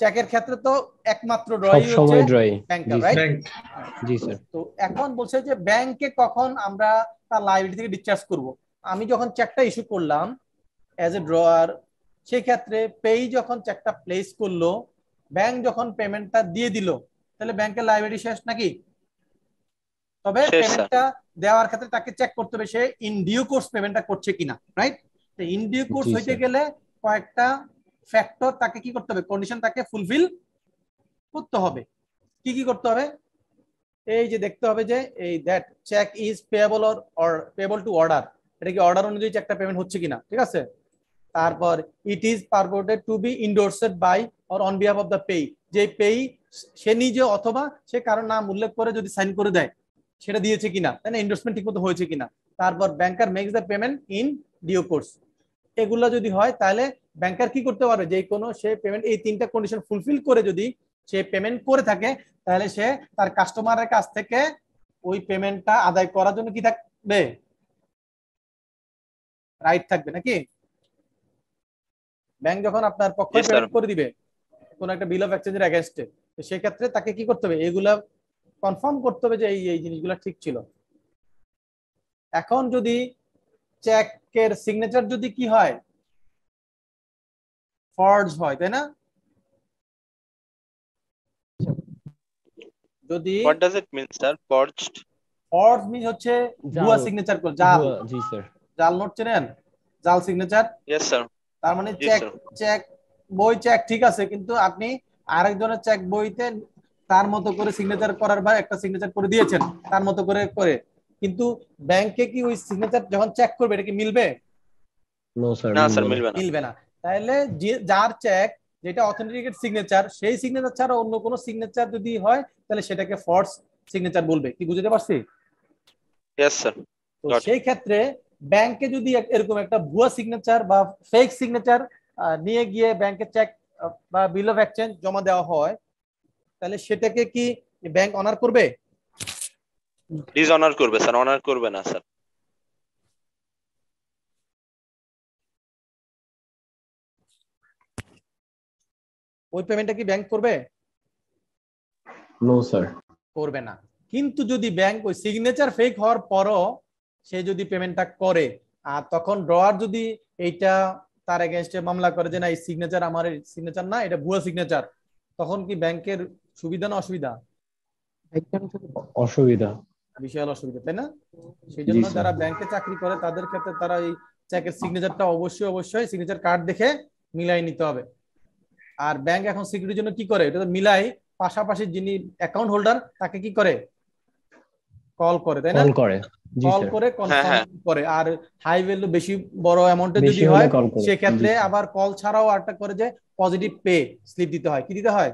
A: চেকের ক্ষেত্রে তো একমাত্র ড্রই হচ্ছে ব্যাংক রাইট জি স্যার তো এখন বলছে যে ব্যাংকে কখন আমরা তার লাইবিলিটি থেকে ডিসচার্জ করব আমি যখন চেকটা ইস্যু করলাম অ্যাজ এ ড্রয়ার সেই ক্ষেত্রে পেই যখন চেকটা প্লেস করলো ব্যাংক যখন পেমেন্টটা দিয়ে দিল তাহলে ব্যাংকের লাইব্রেরি শেষ নাকি তবে পেমেন্টটা দেওয়ার ক্ষেত্রে তাকে চেক করতে হবে সে ইন ডিউ কোর্স পেমেন্টটা করছে কিনা রাইট ইন ডিউ কোর্স হইতে গেলে কয়েকটা ফ্যাক্টর তাকে কি করতে হবে কন্ডিশন তাকে ফুলফিল করতে হবে কি কি করতে হবে এই যে দেখতে হবে যে এই that cheque is payable or payable to order এটা কি অর্ডার অনুযায়ী চেকটা পেমেন্ট হচ্ছে কিনা ঠিক আছে তারপর it is purported to be endorsed by or on behalf of the payee যে পেই সে নিজে অথবা সে কারোর নাম উল্লেখ করে যদি সাইন করে দেয় সেটা দিয়েছে কিনা তাই না ইন্ডোর্সমেন্ট মতো হয়েছে কিনা তারপর banker makes the payment in due course এগুলা যদি হয় তাহলে ব্যাংকার কি করতে পারবে যে কোনো সে পেমেন্ট এই তিনটা কন্ডিশন ফুলফিল করে যদি সে পেমেন্ট করে থাকে তাহলে সে তার কাস্টমারের কাছ থেকে ওই পেমেন্টটা আদায় করার জন্য কি থাকবে রাইট থাকবে নাকি ব্যাংক যখন আপনার পক্ষে পেমেন্ট করে দিবে কোন একটা বিল অফ এক্সচেঞ্জের এগেনস্টে তো সেক্ষেত্রে তাকে কি করতে হবে এগুলা কনফার্ম করতে হবে যে এই এই জিনিসগুলো ঠিক ছিল এখন যদি চেকের সিগনেচার যদি কি হয়
B: ফর্জ হয় তাই না
A: যদি what does it mean sir forged forge mean হচ্ছে ভুয়া সিগনেচার কর জাল জি স্যার জাল নোট চেনেন জাল সিগনেচার यस স্যার তার মানে চেক চেক বই চেক ঠিক আছে কিন্তু আপনি আরেকজনের চেক বইতে তার মতো করে সিগনেচার করার বা একটা সিগনেচার করে দিয়েছেন তার মতো করে করে কিন্তু ব্যাংকে কি ওই সিগনেচার যখন চেক করবে এটা কি মিলবে মিলবে না তাহলে যার চেক যেটা অথেন্টিকেট সিগনেচার সেই সিগনেচার ছাড়া অন্য কোনো সিগনেচার যদি হয় তাহলে সেটাকে ফর্স সিগনেচার বলবে কি বুঝতে পারছি স্যার তো সেই ক্ষেত্রে ব্যাংকে যদি এরকম একটা ভুয়া সিগনেচার বা ফেক সিগনেচার নিয়ে গিয়ে ব্যাংকে চেক বা বিল অফ এক্সচেঞ্জ জমা দেওয়া হয় তাহলে সেটাকে কি ব্যাংক অনার করবে
E: ডিসঅনার করবে স্যার
B: অনার করবে না স্যার
A: ওই পেমেন্টটা কি ব্যাংক করবে নো স্যার করবে না কিন্তু যদি ব্যাংক ওই সিগনেচার ফেক হওয়ার পরও সে যদি পেমেন্টটা করে আর তখন ড্রয়ার যদি এইটা তার এগেনস্টে মামলা করে যে না এই সিগনেচার আমার সিগনেচার না এটা ভুয়া সিগনেচার তখন কি ব্যাংকের সুবিধা না অসুবিধা অসুবিধা বিশাল অসুবিধা তাই না সেই জন্য যারা ব্যাংকে চাকরি করে তাদের ক্ষেত্রে তারা এই চেকের সিগনেচারটা অবশ্যই অবশ্যই সিগনেচার কার্ড দেখে মিলাই নিতে হবে আর ব্যাংক এখন সিকিউরিটির জন্য কি করে এটা তো মিলাই পাশাপাশি যিনি অ্যাকাউন্ট হোল্ডার তাকে কি করে কল করে তাই না কল করে কল করে কনফার্ম হ্যাঁ, হ্যাঁ। করে আর হাই ভ্যালু বেশি বড় অ্যামাউন্টে যদি হয় সেক্ষেত্রে আবার কল ছাড়াও আরটা করে যে পজিটিভ পে স্লিপ দিতে হয় কি দিতে হয়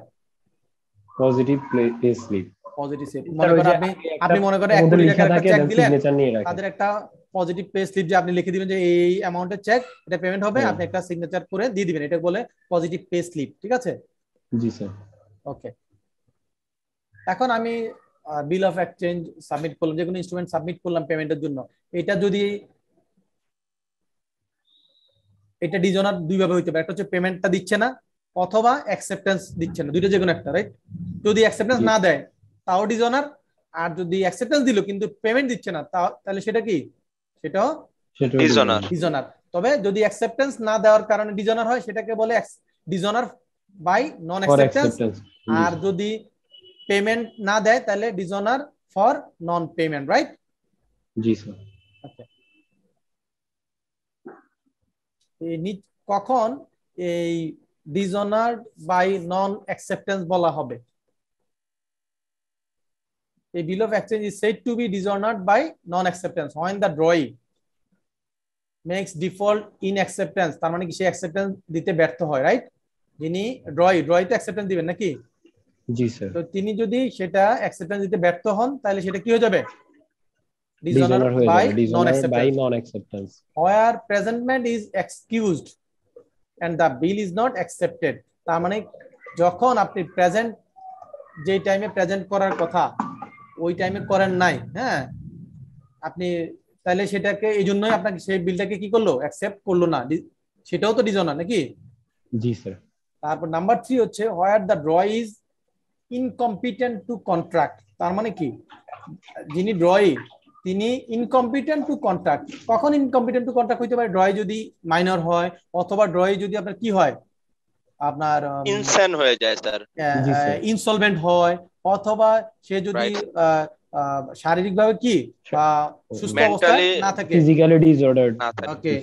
D: positive pay slip
A: positive set মনে করেন আপনি আপনি মনে করেন কোটি টাকার একটা চেক দিলেন তাদের একটা পজিটিভ পে স্লিপ যে আপনি লিখে দিবেন যে এই অ্যামাউন্টের চেক এটা পেমেন্ট হবে হ্যাঁ। আপনি একটা সিগনেচার করে দিয়ে দিবেন এটা বলে পজিটিভ পে স্লিপ ঠিক আছে জি স্যার ওকে এখন আমি বিল অফ এক্সচেঞ্জ সাবমিট করলাম যে কোনো ইনস্ট্রুমেন্ট সাবমিট করলাম পেমেন্টের জন্য এটা যদি এটা ডিজনার দুইভাবে হইতে পারে একটা হচ্ছে পেমেন্টটা দিচ্ছে না অথবা অ্যাকসেপ্টেন্স দিচ্ছে না দুইটা যে কোনো একটা রাইট যদি অ্যাকসেপ্টেন্স না দেয় তাও ডিজনার আর যদি অ্যাকসেপ্টেন্স দিল কিন্তু পেমেন্ট দিচ্ছে না তাহলে সেটা কি সেটাও ডিজনার ডিজনার তবে যদি অ্যাকসেপ্টেন্স না দেওয়ার কারণে ডিজনার হয় সেটাকে বলে ডিজনার বাই নন অ্যাকসেপ্টেন্স আর যদি পেমেন্ট না দেয় তাহলে dishonour for non payment right জি স্যার আচ্ছা। কখন এই ডিজনার বাই নন অ্যাকসেপ্টেন্স বলা হবে a bill of exchange is said to be dishonored by non acceptance when the drawing makes default in acceptance তার মানে কি সে অ্যাকসেপ্টেন্স দিতে ব্যর্থ হয় রাইট যিনি ড্রই ড্রইতে অ্যাকসেপ্টেন্স দিবেন নাকি জি স্যার তো তিনি যদি সেটা অ্যাকসেপ্টেন্স দিতে ব্যর্থ হন তাহলে সেটা কি হয়ে যাবে dishonour by non acceptance where presentment is excused and the bill is not accepted তার মানে যখন আপনি প্রেজেন্ট যেই টাইমে প্রেজেন্ট করার কথা ওই টাইমে করেন নাই হ্যাঁ আপনি তাহলে সেটাকে এই জন্যই আপনাকে সেই বিলটাকে কি করলো অ্যাকসেপ্ট করলো না সেটাও তো ডিজনার নাকি জি স্যার তারপর নাম্বার থ্রি হচ্ছে where the draw is incompetent to contract তার মানে কি যিনি ড্রই তিনি ইনকম্পিটেন্ট টু কন্ট্রাক্ট কখন ইনকম্পিটেন্ট টু কন্ট্রাক্ট হইতে পারে ড্রয় যদি মাইনর হয় অথবা ড্রয় যদি আপনার কি হয় আপনার ইনসেন হয়ে যায় স্যার ইনসলভেন্ট হয় অথবা সে যদি শারীরিক ভাবে কি oh, সুস্থ অবস্থায় না থাকে ফিজিক্যালি ওকে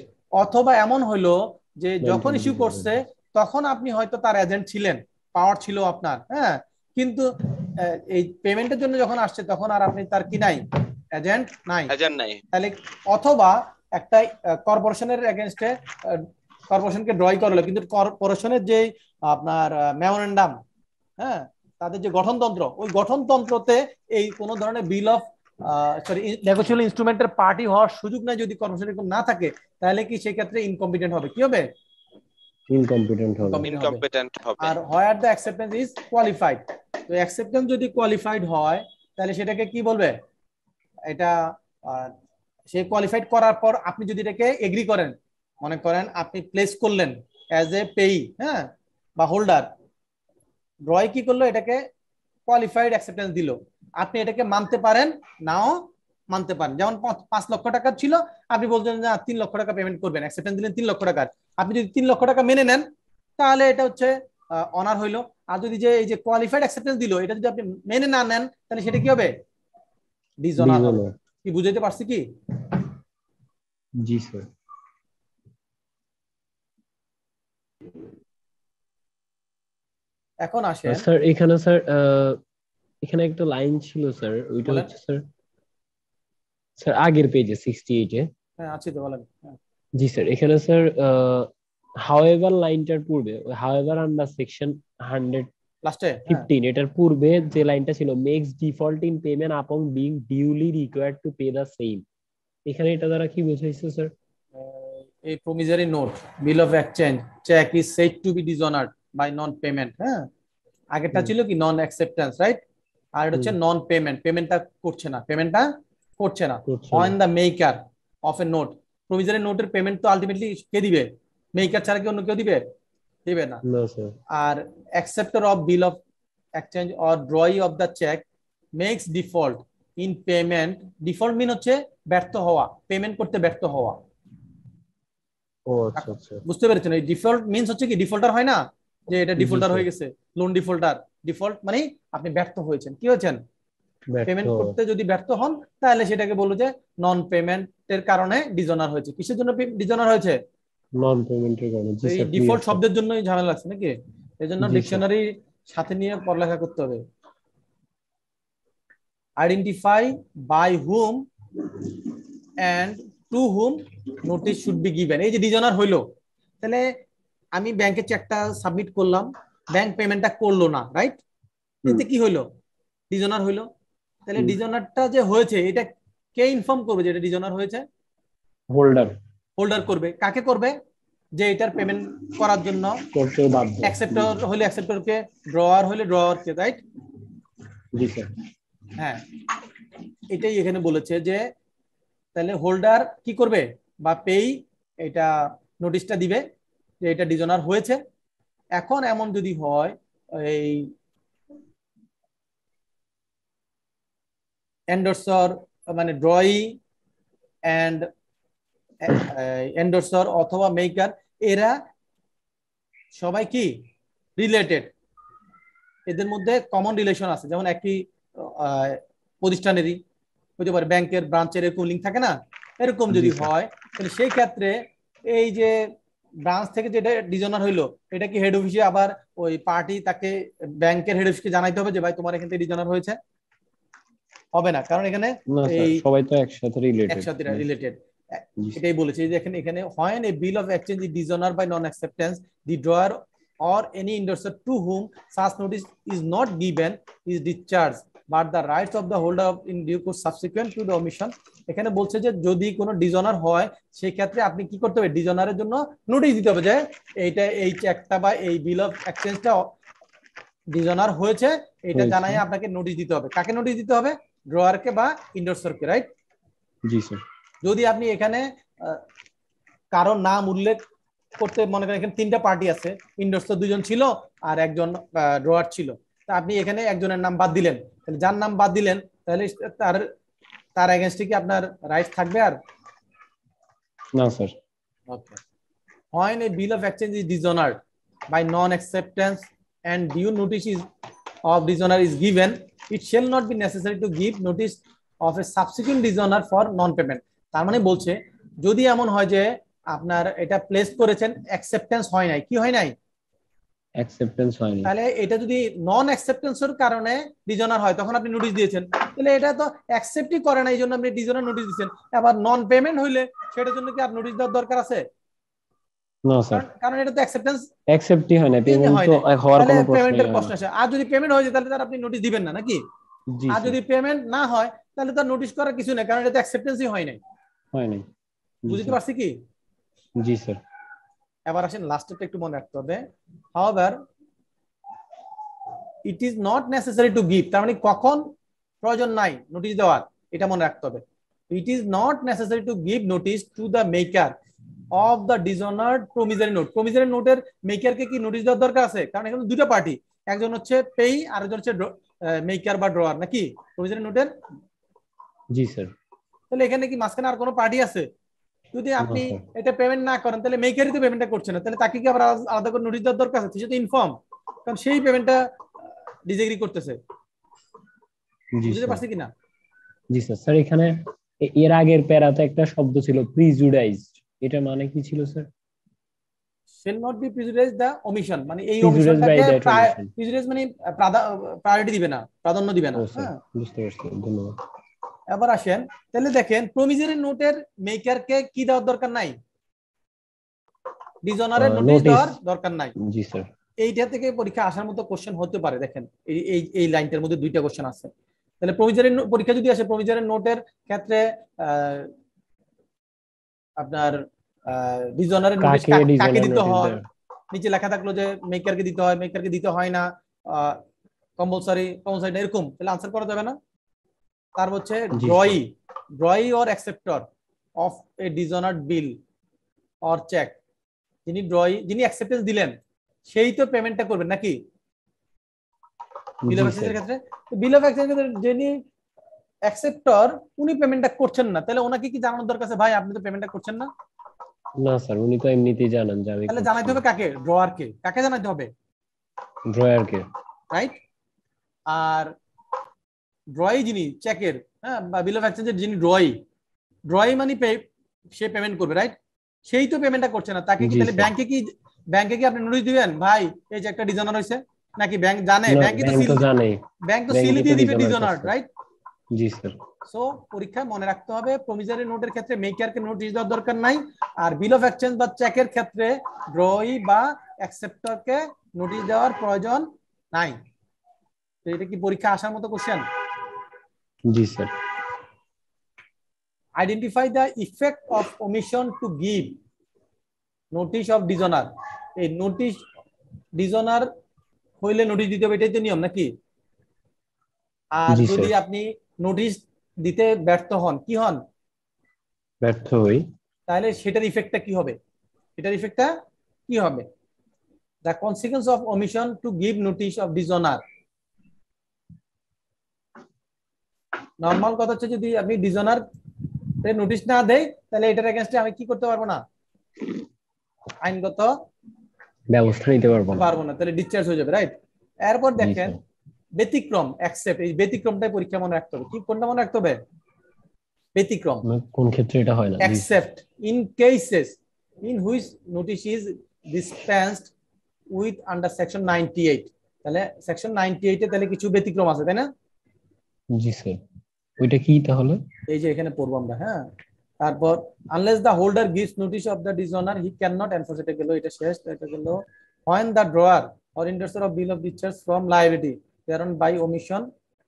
A: অথবা এমন হলো যে যখন ইস্যু করছে তখন আপনি হয়তো তার এজেন্ট ছিলেন পাওয়ার ছিল আপনার হ্যাঁ কিন্তু এই পেমেন্টের জন্য যখন আসছে তখন আর আপনি তার কি নাই এজেন্ট নাই এজেন্ট নাই তাহলে অথবা একটা কর্পোরেশনের এগেনস্টে কর্পোরেশনকে ড্রয় করলো কিন্তু কর্পোরেশনের যে আপনার মেমোরেন্ডাম হ্যাঁ তাদের যে গঠনতন্ত্র ওই গঠনতন্ত্রতে এই কোন ধরনের বিল অফ সরি নেগোসিয়েবল ইনস্ট্রুমেন্টের পার্টি হওয়ার সুযোগ নাই যদি কর্মসূচি না থাকে তাহলে কি সেক্ষেত্রে ইনকম্পিটেন্ট হবে কি হবে
D: ইনকম্পিটেন্ট হবে
A: ইনকম্পিটেন্ট হবে আর where the acceptance is qualified তো অ্যাকসেপ্টেন্স যদি কোয়ালিফাইড হয় তাহলে সেটাকে কি বলবে এটা সে কোয়ালিফাইড করার পর আপনি যদি এটাকে এগ্রি করেন মনে করেন আপনি প্লেস করলেন অ্যাজ এ পেই হ্যাঁ বা হোল্ডার রয় কি করলো এটাকে কোয়ালিফাইড অ্যাকসেপ্টেন্স দিল আপনি এটাকে মানতে পারেন নাও মানতে পারেন যেমন পাঁচ লক্ষ টাকা ছিল আপনি বলছেন যে তিন লক্ষ টাকা পেমেন্ট করবেন অ্যাকসেপ্টেন্স দিলেন তিন লক্ষ টাকার আপনি যদি তিন লক্ষ টাকা মেনে নেন তাহলে এটা হচ্ছে অনার হইলো আর যদি যে এই যে কোয়ালিফাইড অ্যাকসেপ্টেন্স দিল এটা যদি আপনি মেনে না নেন তাহলে সেটা কি হবে ডিসঅনার হবে কি বুঝাইতে পারছি কি জি স্যার এখন আসে স্যার এখানে
D: স্যার এখানে একটা লাইন ছিল স্যার ওইটা হচ্ছে স্যার স্যার আগের পেজে 68 এ
A: হ্যাঁ আছে তো বলেন হ্যাঁ।
D: জি স্যার এখানে স্যার হাওয়েভার লাইনটার পূর্বে হাওয়েভার আন্ডার সেকশন 100 লাস্টে 15 এটার পূর্বে যে লাইনটা ছিল makes default in payment upon being duly required to pay the same এখানে এটা দ্বারা কি বোঝাইছে স্যার
A: এই promissory note bill of exchange cheque is said to be dishonoured by non payment হ্যাঁ আগেরটা ছিল কি নন অ্যাকসেপ্টেন্স রাইট আর এটা হচ্ছে নন পেমেন্ট পেমেন্টটা করছে না পেমেন্টটা করছে না on the maker of a note প্রভিজনের নোটের পেমেন্ট তো আলটিমেটলি কে দিবে মেকার ছাড়া কি অন্য কেউ দিবে দিবে না আর acceptor of bill of exchange or drawing of the cheque makes default in payment default mean হচ্ছে ব্যর্থ হওয়া পেমেন্ট করতে ব্যর্থ হওয়া আচ্ছা, আচ্ছা। বুঝতে পেরেছেন এই ডিফল্ট মিনস হচ্ছে কি ডিফল্টার হয় না যে এটা ডিফল্টার হয়ে গেছে লোন ডিফল্টার ডিফল্ট মানে আপনি ব্যর্থ হয়েছেন কি হয়েছেন পেমেন্ট করতে যদি ব্যর্থ হন তাহলে সেটাকে বলবো যে নন পেমেন্টের কারণে ডিজনার হয়েছে কিসের জন্য ডিজনার হয়েছে
D: নন পেমেন্টের কারণে এই ডিফল্ট
A: শব্দের জন্যই ঝামেলা লাগছে নাকি এজন্য ডিকশনারি সাথে নিয়ে পড়ালেখা করতে হবে identify by whom and to whom notice should be given এই যে ডিজনার হইলো তাহলে আমি ব্যাংকে চেকটা সাবমিট করলাম ব্যাংক পেমেন্টটা করলো না রাইট এতে কি হইলো ডিজনার হইলো তাহলে ডিজনারটা যে হয়েছে এটা কে ইনফর্ম করবে যে এটা ডিজনার হয়েছে হোল্ডার হোল্ডার করবে কাকে করবে যে এটার পেমেন্ট করার জন্য
D: করতে বাধ্য
A: অ্যাকসেপ্টর হলে অ্যাকসেপ্টরকে ড্রয়ার হলে ড্রয়ারকে রাইট জি স্যার হ্যাঁ এটাই এখানে বলেছে যে তাহলে হোল্ডার কি করবে বা পেই এটা নোটিশটা দিবে যে এটা ডিজনার হয়েছে এখন এমন যদি হয় এই এন্ডোর্সর মানে ড্রয়িং অ্যান্ড এন্ডোর্সর অথবা মেকার এরা সবাই কি রিলেটেড এদের মধ্যে কমন রিলেশন আছে যেমন একই প্রতিষ্ঠানেরই হতে পারে ব্যাংকের ব্রাঞ্চের এরকম লিঙ্ক থাকে না এরকম যদি হয় তাহলে সেই ক্ষেত্রে এই যে ব্রাঞ্চ থেকে যেটা ডিজনার হইলো এটা কি হেড অফিসে আবার ওই পার্টি তাকে ব্যাংকের হেড অফিসকে জানাইতে হবে যে ভাই তোমার এখান থেকে ডিজনার হয়েছে হবে না কারণ এখানে
D: সবাই তো একসাথে
C: রিলেটেড একসাথে
A: রিলেটেড হ্যাঁ। এটাই বলেছে যে এখানে এখানে হয় a bill of exchange is dishonour by non acceptance the drawer or any industry to whom such notice is not given is discharge but the rights of the holder of in due course subsequent to the omission এখানে বলছে যে যদি কোনো dishonour হয় সেই ক্ষেত্রে আপনি কি করতে হবে ডিজনারের জন্য নোটিশ দিতে হবে যে এইটা এই চেকটা বা এই বিল অফ এক্সচেঞ্জটা ডিজনার হয়েছে এটা জানাই আপনাকে নোটিশ দিতে হবে কাকে নোটিশ দিতে হবে ড্রয়ারকে বা ইন্ডোরসরকে রাইট জি স্যার যদি আপনি এখানে কারো নাম উল্লেখ করতে মনে করেন এখানে তিনটা পার্টি আছে ইন্ডোরসর দুজন ছিল আর একজন ড্রয়ার ছিল আপনি এখানে একজনের নাম বাদ দিলেন যার নাম বাদ দিলেন তাহলে তার তার এগেনস্টে কি আপনার রাইট থাকবে আর না sir okay when a bill of exchange is dishonour by non acceptance and due notice is of dishonour is given it shall not be necessary to give notice of a subsequent dishonour for non payment তার মানে বলছে যদি এমন হয় যে আপনার এটা place করেছেন অ্যাকসেপ্টেন্স হয় নাই কি হয় নাই
D: অ্যাকসেপ্টেন্স হয়নি
A: তাহলে এটা যদি নন অ্যাকসেপ্টেন্সের কারণে ডিজনার হয় তখন আপনি নোটিশ দিয়েছেন তাহলে এটা তো অ্যাকসেপ্টই করে না এই জন্য আপনি ডিজনার নোটিশ দিয়েছেন আবার নন পেমেন্ট হইলে সেটার জন্য কি আপনি নোটিশ দেওয়ার দরকার আছে না স্যার কারণ এটা তো অ্যাকসেপ্টেন্স
D: অ্যাকসেপ্টই হয় না পেমেন্ট তো হওয়ার কোনো প্রশ্ন প্রশ্ন
A: আছে আর যদি পেমেন্ট হয়ে যায় তাহলে তার আপনি নোটিশ দিবেন না নাকি আর যদি পেমেন্ট না হয় তাহলে তার নোটিশ করার কিছু নেই কারণ এটা তো অ্যাকসেপ্টেন্সই হয় নাই
D: হয় নাই বুঝতে পারছি কি জি স্যার
A: এবার আসেন লাস্টেরটা একটু মনে রাখতে হবে however it is not necessary to give তার মানে কখন প্রয়োজন নাই নোটিশ দেওয়ার এটা মনে রাখতে হবে it is not necessary to give notice to the maker of the dishonoured promissory note promissory নোটের মেকারকে কি নোটিশ দেওয়ার দরকার আছে কারণ এখানে দুটো পার্টি একজন হচ্ছে পেই আর একজন হচ্ছে মেকার বা ড্রয়ার নাকি প্রমিজারি নোটের জি স্যার তাহলে এখানে কি মাঝখানে আর কোনো পার্টি আছে যদি আপনি এটা পেমেন্ট না করেন তাহলে মেকারই তো পেমেন্টটা করছে না তাহলে তাকে কি আবার আলাদা করে নোটিশ দেওয়ার দরকার আছে সে তো ইনফর্ম কারণ সেই পেমেন্টটা ডিজেগ্রি করতেছে বুঝতে পারছি কিনা
D: জি স্যার স্যার এখানে এর আগের প্যারাতে একটা শব্দ ছিল প্রিজুডাইজড এটা মানে কি ছিল sir
A: shall not be prejudice the omission মানে এই omissionটাকে প্রিজুডাইজ মানে প্রায়োরিটি দিবে না প্রাধান্য দিবে না হ্যাঁ। বুঝতে পারছি ধন্যবাদ এবার আসেন তাহলে দেখেন প্রমিজারি নোটের কে কি দেওয়ার দরকার নাই ডিজনারের নোটিশ uh, দেওয়ার দরকার নাই জি স্যার এইটা থেকে পরীক্ষা আসার মতো কোশ্চেন হতে পারে দেখেন এই এই এই লাইনটার মধ্যে দুইটা কোশ্চেন আছে তাহলে প্রমিজারি পরীক্ষা যদি আসে প্রমিজারি নোটের ক্ষেত্রে আপনার ডিজনারের নোটিশ কাকে দিতে হয় নিচে লেখা থাকলো যে মেকারকে দিতে হয় মেকারকে দিতে হয় না কম্পালসারি কম্পালসারি এরকম তাহলে আনসার করা যাবে না তার হচ্ছে drawee drawee or acceptor of a dishonoured bill or cheque যিনি ড্রয়ি যিনি অ্যাকসেপ্টেন্স দিলেন সেই তো পেমেন্টটা করবেন নাকি বিল অফ এক্সচেঞ্জের ক্ষেত্রে বিল অফ এক্সচেঞ্জের ক্ষেত্রে যিনি অ্যাকসেপ্টর উনি পেমেন্টটা করছেন না তাহলে ওনাকে কি জানানোর দরকার আছে ভাই আপনি তো পেমেন্টটা করছেন না
D: না স্যার উনি তো এমনিতেই জানান যে আমি তাহলে
A: জানাইতে হবে কাকে ড্রয়ারকে কাকে জানাইতে হবে ড্রয়ারকে রাইট আর ড্রয় যিনি চেকের হ্যাঁ বা বিল অফ এক্সচেঞ্জের যিনি ড্রয় মানি মানে সে পেমেন্ট করবে রাইট সেই তো পেমেন্টটা করছে না তাকে কি তাহলে ব্যাংকে কি ব্যাংকে কি আপনি নোটিশ দিবেন ভাই এই যে একটা ডিজনার হয়েছে নাকি ব্যাংক জানে ব্যাংকে তো জানে ব্যাংক তো সিল দিয়ে দিবে ডিজনার রাইট জি স্যার সো পরীক্ষায় মনে রাখতে হবে প্রমিজারি নোটের ক্ষেত্রে মেকারকে নোটিশ দেওয়ার দরকার নাই আর বিল অফ এক্সচেঞ্জ বা চেকের ক্ষেত্রে ড্রয় বা অ্যাকসেপ্টরকে নোটিশ দেওয়ার প্রয়োজন নাই তো এটা কি পরীক্ষা আসার মতো কোশ্চেন জি sir identify the effect of omission to give notice of dishonour এই নোটিশ ডিজনার হইলে নোটিশ দিতে হবে এটাই তো নিয়ম নাকি আর যদি আপনি নোটিশ দিতে ব্যর্থ হন কি হন ব্যর্থ হই তাহলে সেটার ইফেক্টটা কি হবে সেটার ইফেক্টটা কি হবে the consequence of omission to give notice of dishonour normal কথা হচ্ছে যদি আমি ডিজনার নোটিশ না দেই তাহলে এটার এগেনস্টে আমি কি করতে পারবো না আইনগত
D: ব্যবস্থা নিতে পারবো না
A: পারবো না তাহলে ডিসচার্জ হয়ে যাবে রাইট এরপর দেখেন ব্যতিক্রম অ্যাকসেপ্ট এই ব্যতিক্রমটাই পরীক্ষা মনে রাখতে হবে কি কোনটা মনে রাখতে হবে ব্যতিক্রম
D: কোন ক্ষেত্রে এটা হয় না except
A: in cases in which notice is dispensed with under section 98 তাহলে সেকশন 98 এ তাহলে কিছু ব্যতিক্রম আছে তাই না
D: জি স্যার ওইটা কি তাহলে
A: এই যে এখানে পড়বো আমরা হ্যাঁ তারপর unless the holder gives notice of the dishonour he cannot enforce এটা গেল এটা শেষ এটা গেল when the drawer or industry of bill of discharge from liability parent by omission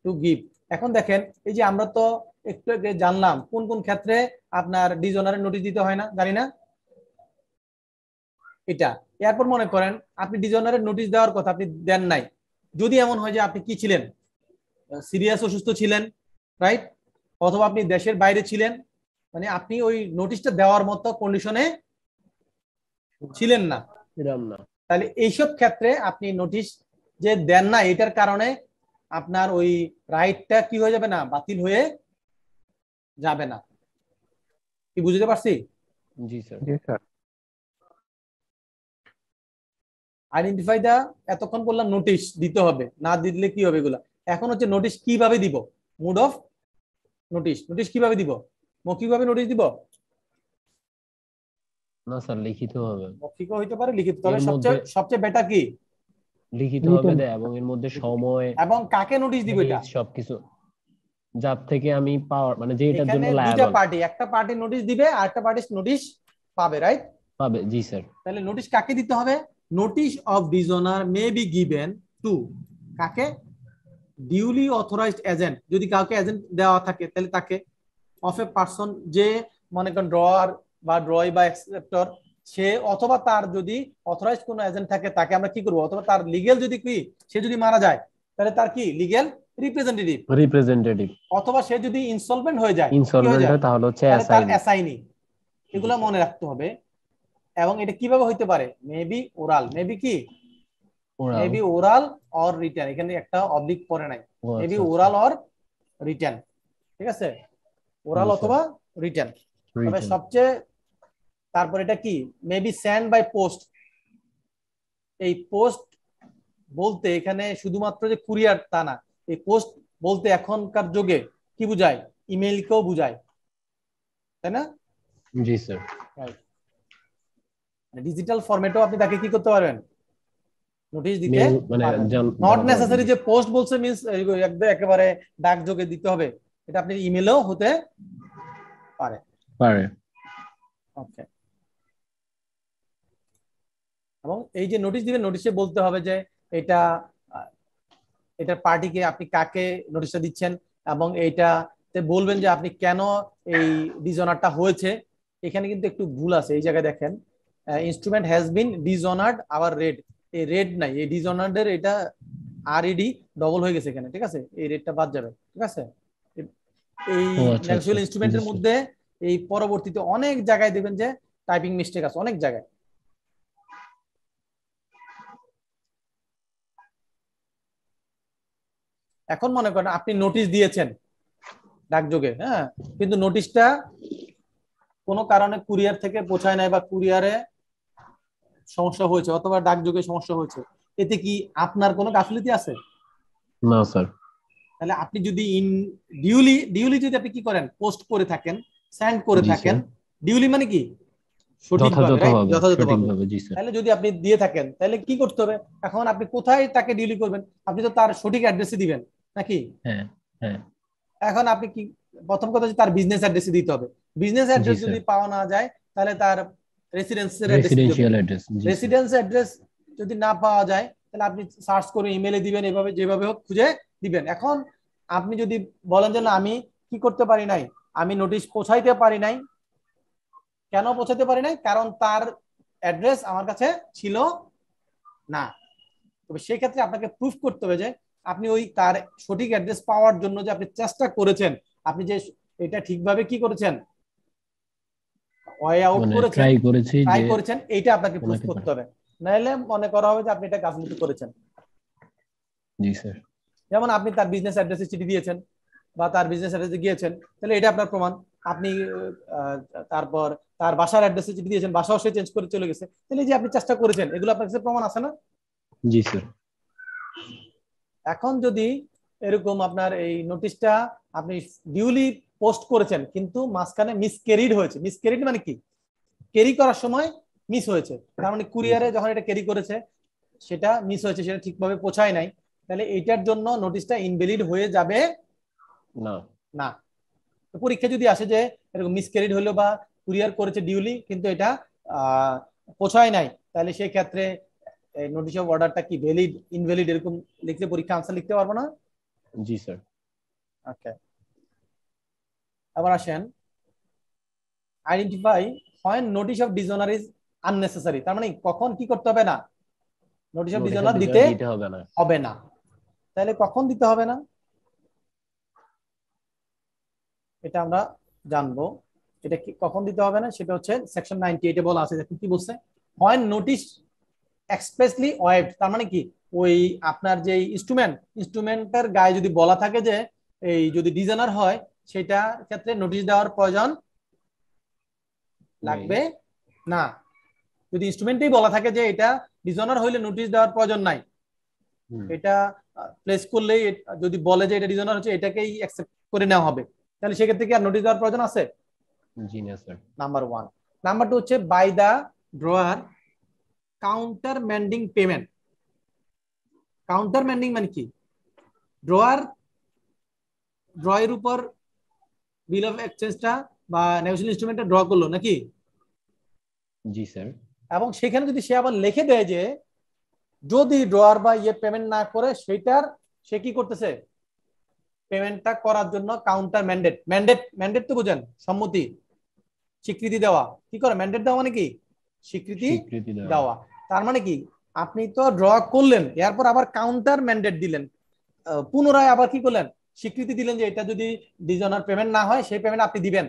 A: to give এখন দেখেন এই যে আমরা তো একটু আগে জানলাম কোন কোন ক্ষেত্রে আপনার ডিসঅনারের নোটিশ দিতে হয় না জানি না এটা এরপর মনে করেন আপনি ডিসঅনারের নোটিশ দেওয়ার কথা আপনি দেন নাই যদি এমন হয় যে আপনি কি ছিলেন সিরিয়াস অসুস্থ ছিলেন রাইট অথবা আপনি দেশের বাইরে ছিলেন মানে আপনি ওই নোটিশটা দেওয়ার মতো কন্ডিশনে ছিলেন না তাহলে এইসব ক্ষেত্রে আপনি নোটিশ যে দেন না এটার কারণে আপনার ওই রাইটটা কি হয়ে যাবে না বাতিল হয়ে যাবে না কি বুঝতে পারছি জি স্যার জি স্যার আইডেন্টিফাই দা এতক্ষণ বললাম নোটিশ দিতে হবে না দিলে কি হবে এগুলা এখন হচ্ছে নোটিশ কিভাবে দিব মুড অফ নোটিশ নোটিশ কিভাবে দিব মৌখিকভাবে নোটিশ দিব
D: না স্যার লিখিত হবে
A: মৌখিকও হইতে পারে লিখিত তাহলে সবচেয়ে সবচেয়ে বেটার কি
D: লিখিত হবে দেয়
A: এবং এর মধ্যে সময় এবং কাকে
D: নোটিশ দিবে এটা সবকিছু যার থেকে আমি পাওয়ার মানে যে এটার জন্য লায়াবল দুটো
A: পার্টি একটা পার্টি নোটিশ দিবে আর একটা পার্টি নোটিশ পাবে রাইট পাবে জি স্যার তাহলে নোটিশ কাকে দিতে হবে notice of dishonour may be given to কাকে ডিউলি অথরাইজড এজেন্ট যদি কাউকে এজেন্ট দেওয়া থাকে তাহলে তাকে অফ এ পার্সন যে মনে করেন ড্রয়ার বা ড্রয় বা এক্সেপ্টর সে অথবা তার যদি অথরাইজ কোন এজেন্ট থাকে তাকে আমরা কি করব অথবা তার লিগেল যদি কি সে যদি মারা যায় তাহলে তার কি লিগেল রিপ্রেজেন্টেটিভ
D: রিপ্রেজেন্টেটিভ
A: অথবা সে যদি ইনসলভেন্ট হয়ে যায় ইনসলভেন্ট হয় তাহলে হচ্ছে অ্যাসাইনি এগুলো মনে রাখতে হবে এবং এটা কিভাবে হইতে পারে মেবি ওরাল মেবি কি মেবি ওরাল অর রিটেন এখানে একটা অবলিক পড়ে নাই মেবি ওরাল অর রিটেন ঠিক আছে ওরাল অথবা রিটেন তবে সবচেয়ে তারপর এটা কি মেবি স্যান্ড বাই পোস্ট এই পোস্ট বলতে এখানে শুধুমাত্র যে কুরিয়ার তা না এই পোস্ট বলতে এখনকার যুগে কি বুঝায় ইমেইলকেও বুঝায় তাই না জি স্যার ডিজিটাল মানে ফরম্যাটও আপনি তাকে কি করতে পারবেন নোটিশ দিতে মানে নট নেসেসারি যে পোস্ট বলছে মিন্স একেবারে দিতে হবে এটা আপনি ইমেলেও হতে পারে পারে ওকে এবং এই যে নোটিশ দিবেন নোটিশে বলতে হবে যে এটা এটা পার্টিকে আপনি কাকে নোটিশটা দিচ্ছেন এবং এইটাতে বলবেন যে আপনি কেন এই ডিজনারটা হয়েছে এখানে কিন্তু একটু ভুল আছে এই জায়গায় দেখেন instrument has been dishonoured our red এই রেড নাই এই ডিজনার্ডের এটা আর ইডি ডবল হয়ে গেছে এখানে ঠিক আছে এই রেডটা বাদ যাবে ঠিক আছে এই ন্যাচুরাল আচ্ছা, আচ্ছা, ইনস্ট্রুমেন্টের মধ্যে এই পরবর্তীতে অনেক জায়গায় দেখবেন যে টাইপিং মিস্টেক আছে অনেক জায়গায় এখন মনে করেন আপনি নোটিশ দিয়েছেন ডাকযোগে হ্যাঁ কিন্তু নোটিশটা কোনো কারণে কুরিয়ার থেকে পৌঁছায় নাই বা কুরিয়ারে সমস্যা হয়েছে অথবা ডাকযোগে সমস্যা হয়েছে এতে কি আপনার কোনো গাফিলতি আছে না স্যার তাহলে আপনি যদি ইন ডিউলি ডিউলি যদি আপনি কি করেন পোস্ট করে থাকেন স্যান্ড করে থাকেন ডিউলি মানে কি তাহলে যদি আপনি দিয়ে থাকেন তাহলে কি করতে হবে এখন আপনি কোথায় তাকে ডিউলি করবেন আপনি তো তার সঠিক অ্যাড্রেসে দিবেন নাকি
C: হ্যাঁ, হ্যাঁ।
A: এখন আপনি কি প্রথম কথা তার বিজনেস অ্যাড্রেসে দিতে হবে বিজনেস অ্যাড্রেস যদি পাওয়া না যায় তাহলে তার রেসিডেন্সিয়াল অ্যাড্রেস রেসিডেন্স যদি না পাওয়া যায় তাহলে আপনি সার্চ করে ইমেলে দিবেন এভাবে যেভাবে হোক খুঁজে দিবেন এখন আপনি যদি বলেন যে না আমি কি করতে পারি নাই আমি নোটিশ পৌঁছাইতে পারি নাই কেন পৌঁছাতে পারি নাই কারণ তার অ্যাড্রেস আমার কাছে ছিল না তবে সেই ক্ষেত্রে আপনাকে প্রুফ করতে হবে যে আপনি ওই তার সঠিক অ্যাড্রেস পাওয়ার জন্য যে আপনি চেষ্টা করেছেন আপনি যে এটা ঠিকভাবে কি করেছেন ওয়ে মানে আউট করেছেন ট্রাই করেছি ট্রাই করেছেন আপনাকে প্রুফ করতে হবে মনে করা হবে যে আপনি এটা করেছেন জি স্যার যেমন আপনি তার বিজনেস অ্যাড্রেসে চিঠি দিয়েছেন বা তার বিজনেস অ্যাড্রেসে গিয়েছেন তাহলে এটা আপনার প্রমাণ আপনি তারপর তার বাসার অ্যাড্রেসে চিঠি দিয়েছেন বাসাও সে চেঞ্জ করে চলে গেছে তাহলে যে আপনি চেষ্টা করেছেন এগুলো আপনার কাছে প্রমাণ আছে না জি স্যার এখন যদি এরকম আপনার এই নোটিশটা আপনি ডিউলি পোস্ট করেছেন কিন্তু মাঝখানে ক্যারিড হয়েছে ক্যারিড মানে কি ক্যারি করার সময় মিস হয়েছে তার মানে কুরিয়ারে যখন এটা ক্যারি করেছে সেটা মিস হয়েছে সেটা ঠিকভাবে পৌঁছায় নাই তাহলে এইটার জন্য নোটিশটা ইনভ্যালিড হয়ে যাবে না না পরীক্ষা যদি আসে যে এরকম ক্যারিড হলো বা কুরিয়ার করেছে ডিউলি কিন্তু এটা পৌঁছায় নাই তাহলে সেই ক্ষেত্রে নোটিশ অফ অর্ডারটা কি ভ্যালিড ইনভ্যালিড এরকম লিখলে পরীক্ষা আনসার লিখতে পারবো না জি স্যার ওকে এবার আসেন identify when notice of dishonour is unnecessary তার মানে কখন কি করতে হবে না নোটিশ অফ ডিজোনার দিতে হবে না হবে না তাহলে কখন দিতে হবে না এটা আমরা জানবো এটা কি কখন দিতে হবে না সেটা হচ্ছে সেকশন 98 এ বলা আছে দেখুন কি বলছে হোয়েন নোটিশ এক্সপ্রেসলি ওয়েভড তার মানে কি ওই আপনার যে ইনস্ট্রুমেন্ট ইনস্ট্রুমেন্টের গায়ে যদি বলা থাকে যে এই যদি ডিজাইনার হয় সেটা ক্ষেত্রে নোটিশ দেওয়ার প্রয়োজন লাগবে না যদি ইনস্ট্রুমেন্টেই বলা থাকে যে এটা ডিজনার হইলে নোটিশ দেওয়ার প্রয়োজন নাই এটা প্লেস করলেই যদি বলে যে এটা ডিজনার হচ্ছে এটাকেই অ্যাকসেপ্ট করে নেওয়া হবে তাহলে সেক্ষেত্রে কি আর নোটিশ দেওয়ার প্রয়োজন আছে জি না sir number one number two হচ্ছে by the drawer countermanding payment countermanding মানে কি ড্রয়ার ড্রয়ের উপর বিল অফ এক্সচেঞ্জটা বা নেগোশিয়েশন ইনস্ট্রুমেন্টটা ড্র করলো নাকি জি স্যার এবং সেখানে যদি সে আবার লিখে দেয় যে যদি ড্রয়ার বা ইয়ে পেমেন্ট না করে সেটার সে কি করতেছে পেমেন্টটা করার জন্য কাউন্টার ম্যান্ডেট ম্যান্ডেট ম্যান্ডেট তো বুঝেন সম্মতি স্বীকৃতি দেওয়া কি করে ম্যান্ডেট দেওয়া মানে কি স্বীকৃতি দেওয়া তার মানে কি আপনি তো ড্র করলেন এরপর আবার কাউন্টার ম্যান্ডেট দিলেন পুনরায় আবার কি করলেন স্বীকৃতি দিলেন যে এটা যদি ডিজনার পেমেন্ট না হয় সেই পেমেন্ট আপনি দিবেন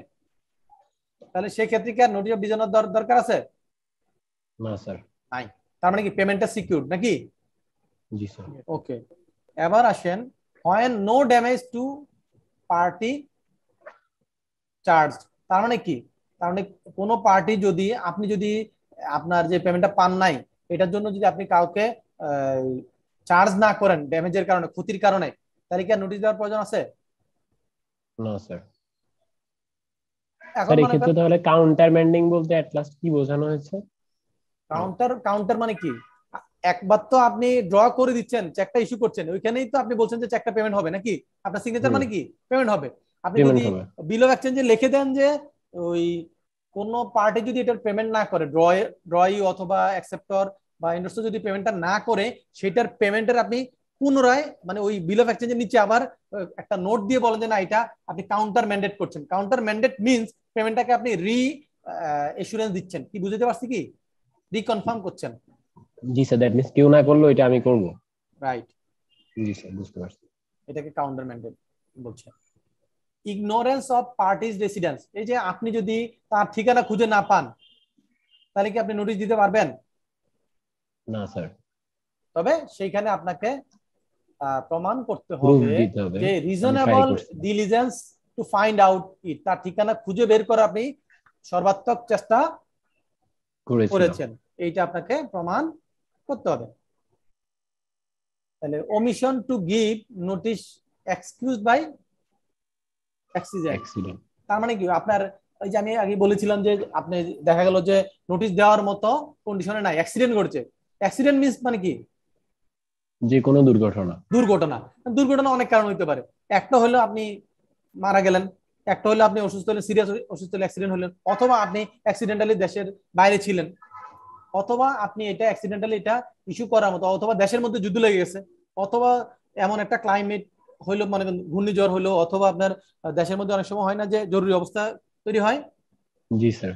A: তাহলে সেই ক্ষেত্রে কি আর নোটিশ অফ ডিজনার দরকার আছে না স্যার নাই তার মানে কি পেমেন্টটা সিকিউর নাকি জি স্যার ওকে এবার আসেন when no damage to party charge তার মানে কি তার মানে কোনো পার্টি যদি আপনি যদি আপনার যে পেমেন্টটা পান নাই এটার জন্য যদি আপনি কাউকে চার্জ না করেন ড্যামেজের কারণে ক্ষতির কারণে তারিখে নোটিশ দেওয়ার প্রয়োজন আছে না স্যার এখন মানে কিন্তু
D: তাহলে কাউন্টার মেন্ডিং বলতে এট লাস্ট কি বোঝানো হয়েছে
A: কাউন্টার কাউন্টার মানে কি একবার তো আপনি ড্র করে দিচ্ছেন চেকটা ইস্যু করছেন ওইখানেই তো আপনি বলছেন যে চেকটা পেমেন্ট হবে নাকি আপনার সিগনেচার মানে কি পেমেন্ট হবে আপনি যদি বিল অফ এক্সচেঞ্জে লিখে দেন যে ওই কোনো পার্টি যদি এটার পেমেন্ট না করে ড্র ড্রই অথবা অ্যাকসেপ্টর বা ইন্ডাস্ট্রি যদি পেমেন্টটা না করে সেটার পেমেন্টের আপনি পুনরায় মানে ওই বিল অফ এক্সচেঞ্জের নিচে আবার একটা নোট দিয়ে বলেন যে না এটা আপনি কাউন্টার ম্যান্ডেট করছেন কাউন্টার ম্যান্ডেট মিনস পেমেন্টটাকে আপনি রি এসুরেন্স দিচ্ছেন কি বুঝতে পারছি কি রিকনফার্ম করছেন
D: জি স্যার দ্যাট মিনস কেউ না করলো এটা আমি করব রাইট জি স্যার বুঝতে পারছি
A: এটাকে কাউন্টার ম্যান্ডেট বলছে ইগনোরেন্স অফ পার্টিজ রেসিডেন্স এই যে আপনি যদি তার ঠিকানা খুঁজে না পান তাহলে কি আপনি নোটিশ দিতে পারবেন না স্যার তবে সেইখানে আপনাকে প্রমাণ করতে হবে যে reasonable diligence to find out it তার ঠিকানা খুঁজে বের করে আপনি সর্বাত্মক চেষ্টা করেছেন এইটা আপনাকে প্রমাণ করতে হবে তাহলে omission to give notice excuse by accident তার মানে কি আপনার ওই যে আমি আগে বলেছিলাম যে আপনি দেখা গেল যে নোটিশ দেওয়ার মতো কন্ডিশনে নাই অ্যাক্সিডেন্ট ঘটছে অ্যাক্সিডেন্ট মিস মানে কি
D: যে কোনো দুর্ঘটনা
A: দুর্ঘটনা দুর্ঘটনা অনেক কারণ হতে পারে একটা হলো আপনি মারা গেলেন একটা হলো আপনি অসুস্থ হলেন সিরিয়াস অসুস্থ হলে অ্যাক্সিডেন্ট হলেন অথবা আপনি অ্যাক্সিডেন্টালি দেশের বাইরে ছিলেন অথবা আপনি এটা অ্যাক্সিডেন্টালি এটা ইস্যু করার মতো অথবা দেশের মধ্যে যুদ্ধ লেগে গেছে অথবা এমন একটা ক্লাইমেট হইলো মানে ঘূর্ণিঝড় হলো অথবা আপনার দেশের মধ্যে অনেক সময় হয় না যে জরুরি অবস্থা তৈরি হয় জি স্যার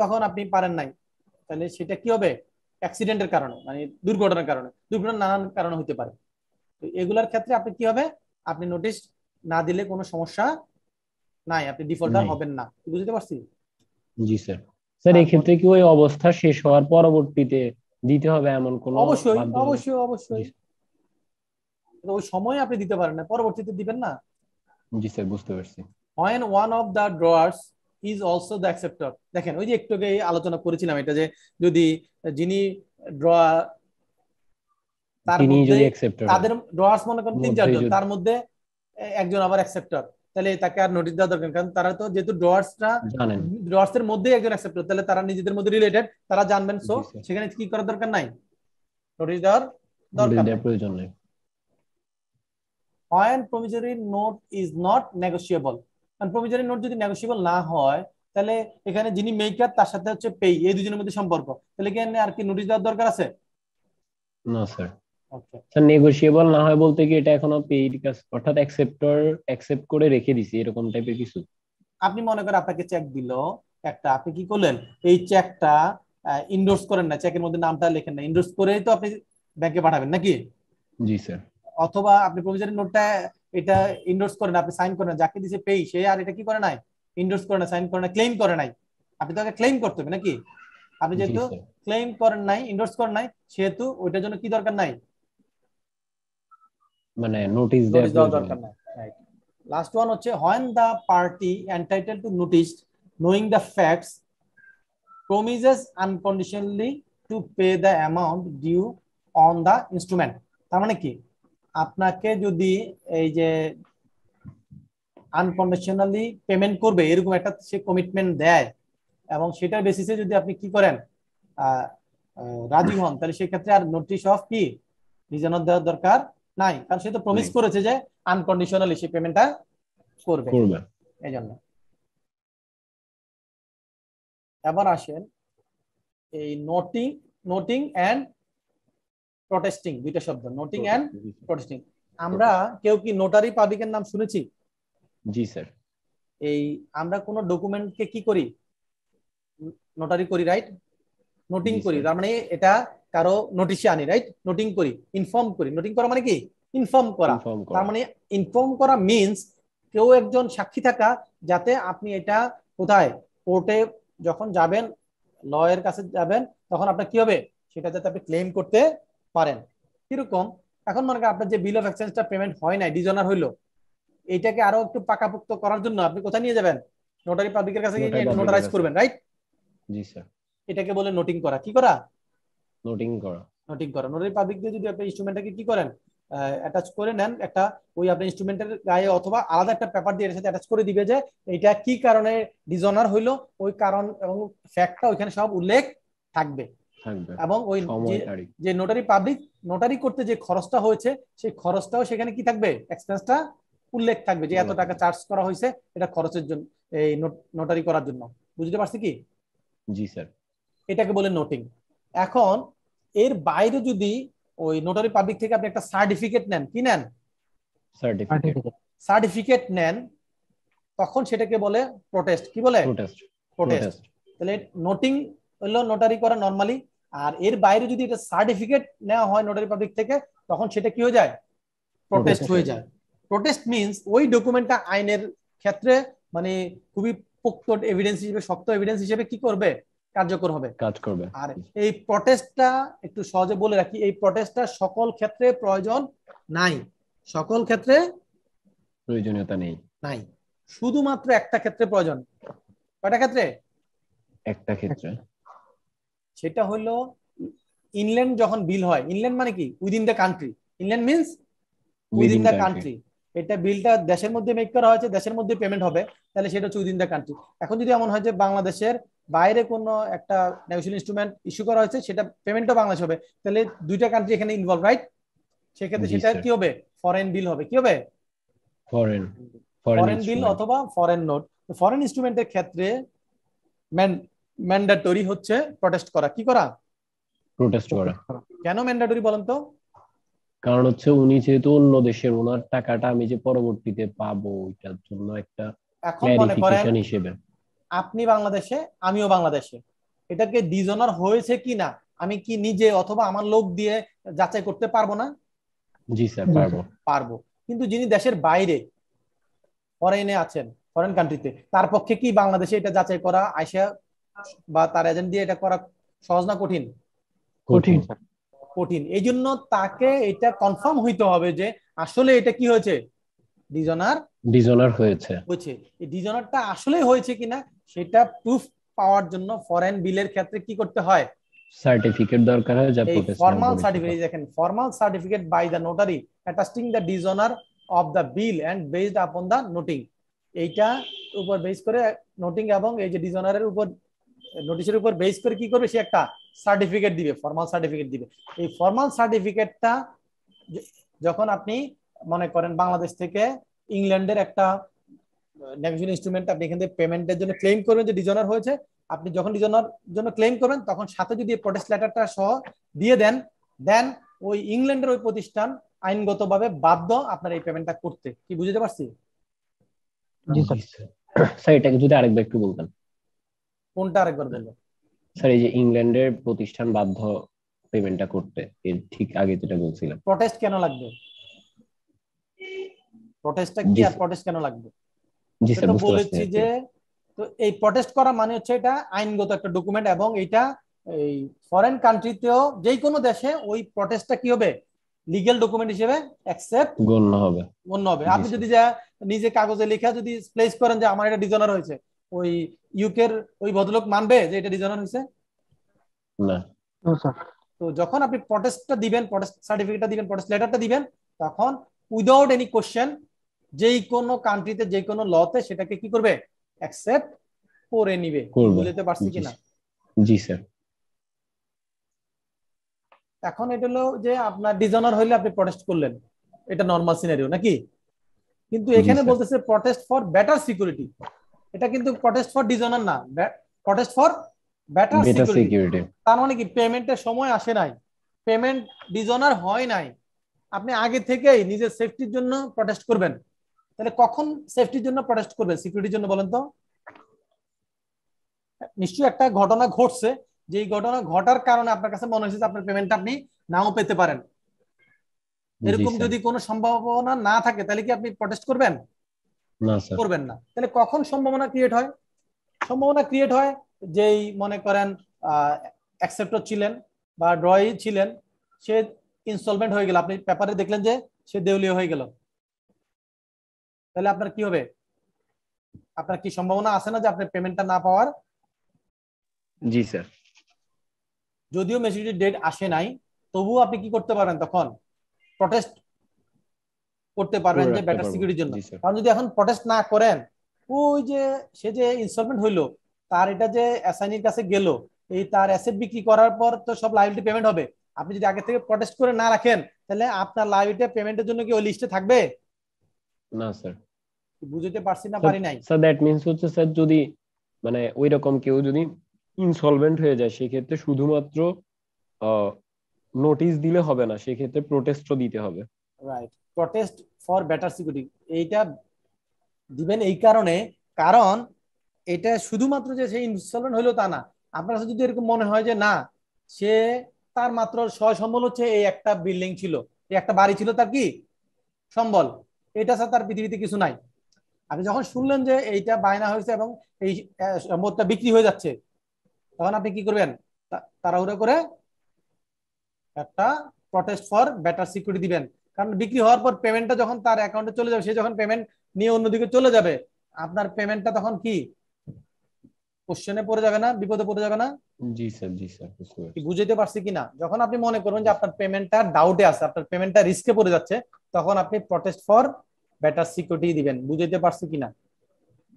A: তখন আপনি পারেন নাই তাহলে সেটা কি হবে অ্যাক্সিডেন্টের কারণে মানে দুর্ঘটনার কারণে দুর্ঘটনা নানান কারণে হতে পারে তো এগুলার ক্ষেত্রে আপনি কি হবে আপনি নোটিশ না দিলে কোনো সমস্যা নাই আপনি ডিফল্টার হবেন না বুঝতে পারছি
D: জি স্যার স্যার এই ক্ষেত্রে কি ওই অবস্থা শেষ হওয়ার পরবর্তীতে দিতে হবে এমন কোনো অবশ্যই অবশ্যই
A: অবশ্যই ওই সময় আপনি দিতে পারেন না পরবর্তীতে দিবেন না
D: জি স্যার বুঝতে পারছি
A: when one of the drawers is also the acceptor দেখেন ওই যে একটু আগে আলোচনা করেছিলাম এটা যে যদি যিনি ড্র তার মধ্যে তাদের ড্রয়ার্স মনে করেন তিন চারজন তার মধ্যে একজন আবার অ্যাকসেপ্টর তাহলে তাকে আর নোটিশ দেওয়া দরকার কারণ তারা তো যেহেতু ড্রয়ার্সটা ড্রয়ার্স এর মধ্যে একজন অ্যাকসেপ্টর তাহলে তারা নিজেদের মধ্যে রিলেটেড তারা জানবেন সো সেখানে কি করার দরকার নাই নোটিশ দেওয়ার
D: দরকার প্রয়োজন নেই
A: when promissory note is not negotiable কারণ নোট যদি নেগোসিয়েবল না হয় তাহলে এখানে যিনি মেকার তার সাথে হচ্ছে পেই এই দুজনের মধ্যে সম্পর্ক তাহলে এখানে আর কি নোটিশ দেওয়ার দরকার আছে
D: না স্যার স্যার নেগোসিয়েবল না হয় বলতে কি এটা এখনো পেইড কাজ অর্থাৎ অ্যাকসেপ্টর অ্যাকসেপ্ট করে রেখে দিছি এরকম টাইপের কিছু
A: আপনি মনে করেন আপনাকে চেক দিল একটা আপনি কি করলেন এই চেকটা ইন্ডোর্স করেন না চেকের মধ্যে নামটা লেখেন না ইন্ডোর্স করেই তো আপনি ব্যাংকে পাঠাবেন নাকি জি স্যার অথবা আপনি প্রভিজনারি নোটটা এটা ইন্ডোর্স করে না আপনি সাইন করেন যাকে দিছে পেই সে আর এটা কি করে নাই ইন্ডোর্স করে না সাইন করে না ক্লেম করে নাই আপনি তো আগে ক্লেম করতে হবে নাকি আপনি যেহেতু ক্লেম করেন নাই ইন্ডোর্স করেন নাই সেহেতু ওইটার জন্য কি দরকার নাই
D: মানে নোটিশ
C: দেওয়ার দরকার নাই
A: রাইট লাস্ট ওয়ান হচ্ছে when the party entitle to notice knowing the facts promises unconditionally to pay the amount due on the instrument তার মানে কি আপনাকে যদি এই যে আনকন্ডিশনালি পেমেন্ট করবে এরকম একটা সে কমিটমেন্ট দেয় এবং সেটার বেসিসে যদি আপনি কি করেন রাজি হন তাহলে সেক্ষেত্রে আর নোটিশ অফ কি রিজনত দেওয়ার দরকার নাই কারণ সে তো প্রমিস করেছে যে আনকন্ডিশনালি সে পেমেন্টটা করবে এই জন্য এবার আসেন এই নোটিং নোটিং অ্যান্ড প্রটেস্টিং দুইটা শব্দ নোটিং অ্যান্ড প্রটেস্টিং আমরা কেউ কি নোটারি পাবলিকের নাম শুনেছি জি স্যার এই আমরা কোনো ডকুমেন্টকে কি করি নোটারি করি রাইট নোটিং করি তার মানে এটা কারো নোটিশে আনি রাইট নোটিং করি ইনফর্ম করি নোটিং করা মানে কি ইনফর্ম করা তার মানে ইনফর্ম করা মিনস কেউ একজন সাক্ষী থাকা যাতে আপনি এটা কোথায় কোর্টে যখন যাবেন লয়ের কাছে যাবেন তখন আপনার কি হবে সেটা যাতে আপনি ক্লেম করতে পারেন কিরকম এখন মনে করেন আপনার যে বিল অফ এক্সচেঞ্জটা পেমেন্ট হয় নাই ডিজনার হইলো এটাকে আরো একটু পাকাপোক্ত করার জন্য আপনি কোথায় নিয়ে যাবেন নোটারি পাবলিকের কাছে গিয়ে নোটারাইজ করবেন রাইট জি স্যার এটাকে বলে নোটিং করা কি করা নোটিং করা নোটিং করা নোটারি পাবলিক দিয়ে যদি আপনি ইনস্ট্রুমেন্টটাকে কি করেন অ্যাটাচ করে নেন একটা ওই আপনার ইনস্ট্রুমেন্টের গায়ে অথবা আলাদা একটা পেপার দিয়ে এর সাথে অ্যাটাচ করে দিবে যে এটা কি কারণে ডিজনার হইলো ওই কারণ এবং ফ্যাক্টটা ওইখানে সব উল্লেখ থাকবে এবং ওই যে নোটারি পাবলিক নোটারি করতে যে খরচটা হয়েছে সেই খরচটাও সেখানে কি থাকবে এক্সপেন্সটা উল্লেখ থাকবে যে এত টাকা চার্জ করা হয়েছে এটা খরচের জন্য এই নোটারি করার জন্য বুঝতে পারছি কি জি স্যার এটাকে বলে নোটিং এখন এর বাইরে যদি ওই নোটারি পাবলিক থেকে আপনি একটা সার্টিফিকেট নেন কি নেন সার্টিফিকেট নেন তখন সেটাকে বলে প্রোটেস্ট কি বলে প্রোটেস্ট তাহলে নোটিং হলো নোটারি করা নরমালি আর এর বাইরে যদি এটা সার্টিফিকেট নেওয়া হয় নোটারি পাবলিক থেকে তখন সেটা কি হয়ে যায় প্রোটেস্ট হয়ে যায় প্রোটেস্ট মিনস ওই ডকুমেন্টটা আইনের ক্ষেত্রে মানে খুবই পোক্ত এভিডেন্স হিসেবে শক্ত এভিডেন্স হিসেবে কি করবে কার্যকর হবে কাজ করবে আর এই প্রটেস্টটা একটু সহজে বলে রাখি এই প্রটেস্টটা সকল ক্ষেত্রে প্রয়োজন নাই সকল ক্ষেত্রে
D: প্রয়োজনীয়তা নেই
A: নাই শুধুমাত্র একটা ক্ষেত্রে প্রয়োজন কয়টা ক্ষেত্রে একটা ক্ষেত্রে সেটা হলো ইনল্যান্ড যখন বিল হয় ইনল্যান্ড মানে কি within the country inland means
C: within the country
A: এটা বিলটা দেশের মধ্যে মেক করা হয়েছে দেশের মধ্যে পেমেন্ট হবে তাহলে সেটা হচ্ছে উইদিন দ্য কান্ট্রি এখন যদি এমন হয় যে বাংলাদেশের বাইরে কোনো একটা ন্যাশনাল ইনস্ট্রুমেন্ট ইস্যু করা হয়েছে সেটা পেমেন্টও বাংলাদেশ হবে তাহলে দুইটা কান্ট্রি এখানে ইনভলভ রাইট সেক্ষেত্রে সেটা কি হবে ফরেন বিল হবে কি হবে
D: ফরেন ফরেন বিল
A: অথবা ফরেন নোট ফরেন ইনস্ট্রুমেন্টের ক্ষেত্রে ম্যান্ডেটরি হচ্ছে প্রটেস্ট করা কি করা প্রটেস্ট করা কেন ম্যান্ডেটরি বলেন তো
D: কারণ হচ্ছে উনি যেহেতু অন্য দেশের ওনার টাকাটা আমি যে পরবর্তীতে পাবো এটার জন্য একটা ক্লারিফিকেশন হিসেবে
A: আপনি বাংলাদেশে আমিও বাংলাদেশে এটাকে ডিজনার হয়েছে কি না আমি কি নিজে অথবা আমার লোক দিয়ে যাচাই করতে পারবো না
D: জি স্যার পারবো
A: পারবো কিন্তু যিনি দেশের বাইরে ফরেনে আছেন ফরেন কান্ট্রিতে তার পক্ষে কি বাংলাদেশে এটা যাচাই করা আইসা বা তার এজেন্ট দিয়ে এটা করা সহজ না কঠিন কঠিন কঠিন এই জন্য তাকে এটা কনফার্ম হইতে হবে যে আসলে এটা কি হয়েছে ডিজনার
D: ডিজনার হয়েছে
A: হয়েছে এই ডিজনারটা আসলে হয়েছে কিনা সেটা প্রুফ পাওয়ার জন্য ফরেন বিলের ক্ষেত্রে কি করতে হয়
D: সার্টিফিকেট দরকার হয় যা প্রফেসর ফর্মাল সার্টিফিকেট
A: দেখেন formal certificate by the notary attesting the dishonour of the bill and based upon the noting এইটা উপর বেস করে নোটিং এবং এই যে ডিজনারের উপর নোটিশের উপর বেস করে কি করবে সে একটা সার্টিফিকেট দিবে ফর্মাল সার্টিফিকেট দিবে এই ফর্মাল সার্টিফিকেটটা যখন আপনি মনে করেন বাংলাদেশ থেকে ইংল্যান্ডের একটা নেগেশন ইনস্ট্রুমেন্ট আপনি এখান থেকে পেমেন্টের জন্য ক্লেম করবেন যে ডিজনার হয়েছে আপনি যখন ডিজনার জন্য ক্লেম করবেন তখন সাথে যদি প্রটেস্ট লেটারটা সহ দিয়ে দেন দেন ওই ইংল্যান্ডের ওই প্রতিষ্ঠান আইনগতভাবে বাধ্য আপনার এই পেমেন্টটা করতে কি বুঝতে পারছি
D: জি স্যার স্যার এটাকে যদি আরেকবার একটু বলতেন
A: কোনটা আরেকবার বলবেন
D: স্যার এই যে ইংল্যান্ডের প্রতিষ্ঠান বাধ্য পেমেন্টটা করতে এর ঠিক আগে যেটা বলছিলাম
A: প্রটেস্ট কেন লাগবে প্রটেস্টটা কি আর প্রটেস্ট কেন লাগবে
D: জি
C: স্যার বলেছি যে
A: তো এই প্রটেস্ট করা মানে হচ্ছে এটা আইনগত একটা ডকুমেন্ট এবং এটা এই ফরেন কান্ট্রিতেও যে কোনো দেশে ওই প্রটেস্টটা কি হবে লিগ্যাল ডকুমেন্ট হিসেবে অ্যাকসেপ্ট গণ্য হবে গণ্য হবে আপনি যদি যা নিজে কাগজে লেখা যদি প্লেস করেন যে আমার এটা ডিজনার হয়েছে ওই ইউকের ওই ভদ্রলোক মানবে যে এটা ডিজাইনার হয়েছে তো যখন আপনি প্রটেস্টটা দিবেন প্রটেস্ট সার্টিফিকেটটা দিবেন প্রটেস্ট লেটারটা দিবেন তখন উইদাউট এনি কোশ্চেন যেই কোনো কান্ট্রিতে যে কোনো লতে সেটাকে কি করবে অ্যাকসেপ্ট করে নিবে বুঝতে পারছি কিনা জি স্যার এখন এটা হলো যে আপনার ডিজনার হইলে আপনি প্রটেস্ট করলেন এটা নর্মাল সিনারিও নাকি কিন্তু এখানে বলতেছে প্রটেস্ট ফর বেটার সিকিউরিটি এটা কিন্তু প্রটেস্ট ফর ডিজনার না প্রটেস্ট ফর ব্যাটার সিকিউরিটি তার মানে কি পেমেন্টের সময় আসে নাই পেমেন্ট ডিজনার হয় নাই আপনি আগে থেকেই নিজের সেফটির জন্য প্রটেস্ট করবেন তাহলে কখন সেফটির জন্য প্রটেস্ট করবেন সিকিউরিটির জন্য বলেন তো নিশ্চয়ই একটা ঘটনা ঘটছে যে এই ঘটনা ঘটার কারণে আপনার কাছে মনে হচ্ছে যে আপনার পেমেন্টটা আপনি নাও পেতে পারেন এরকম যদি কোনো সম্ভাবনা না থাকে তাহলে কি আপনি প্রটেস্ট করবেন করবেন না তাহলে কখন সম্ভাবনা ক্রিয়েট হয় সম্ভাবনা ক্রিয়েট হয় যেই মনে করেন অ্যাকসেপ্টর ছিলেন বা ড্রয়ি ছিলেন সে ইনস্টলমেন্ট হয়ে গেল আপনি পেপারে দেখলেন যে সে দেউলিয়া হয়ে গেল তাহলে আপনার কি হবে আপনার কি সম্ভাবনা আছে না যে আপনি পেমেন্টটা না পাওয়ার জি স্যার যদিও মেচুরিটি ডেট আসে নাই তবুও আপনি কি করতে পারেন তখন প্রটেস্ট করতে পারবেন যে বেটার সিকিউরিটির জন্য কারণ যদি এখন প্রটেস্ট না করেন ওই যে সে যে ইনস্টলমেন্ট হইলো তার এটা যে অ্যাসাইনির কাছে গেল এই তার অ্যাসেট বিক্রি করার পর তো সব লাইবিলিটি পেমেন্ট হবে আপনি যদি আগে থেকে প্রটেস্ট করে না রাখেন তাহলে আপনার লাইবিলিটি পেমেন্টের জন্য কি ওই লিস্টে থাকবে না স্যার বুঝতে পারছি না পারি নাই
D: স্যার দ্যাট মিন্স হচ্ছে স্যার যদি মানে ওই রকম কেউ যদি ইনসলভেন্ট হয়ে যায় সেই ক্ষেত্রে শুধুমাত্র নোটিশ দিলে হবে না সেই ক্ষেত্রে প্রটেস্টও দিতে হবে
A: right protest for better security এইটা দিবেন এই কারণে কারণ এটা শুধুমাত্র যে সেই ইনস্টলমেন্ট হলো তা না আপনার কাছে যদি এরকম মনে হয় যে না সে তার মাত্র ছয় সম্বল হচ্ছে এই একটা বিল্ডিং ছিল এই একটা বাড়ি ছিল তার কি সম্বল এটা ছাড়া তার পৃথিবীতে কিছু নাই আপনি যখন শুনলেন যে এইটা বায়না হয়েছে এবং এই সম্পদটা বিক্রি হয়ে যাচ্ছে তখন আপনি কি করবেন তাড়াহুড়ো করে একটা প্রটেস্ট ফর বেটার সিকিউরিটি দিবেন কারণ বিক্রি হওয়ার পর পেমেন্টটা যখন তার অ্যাকাউন্টে চলে যাবে সে যখন পেমেন্ট নিয়ে অন্যদিকে চলে যাবে আপনার পেমেন্টটা তখন কি কোশ্চেনে পড়ে যাবে না বিপদে পড়ে যাবে না জি স্যার জি স্যার বুঝাইতে পারছি কিনা যখন আপনি মনে করবেন যে আপনার পেমেন্টটা ডাউটে আছে আপনার পেমেন্টটা রিস্কে পড়ে যাচ্ছে তখন আপনি প্রটেস্ট ফর বেটার সিকিউরিটি দিবেন বুঝাইতে পারছি কিনা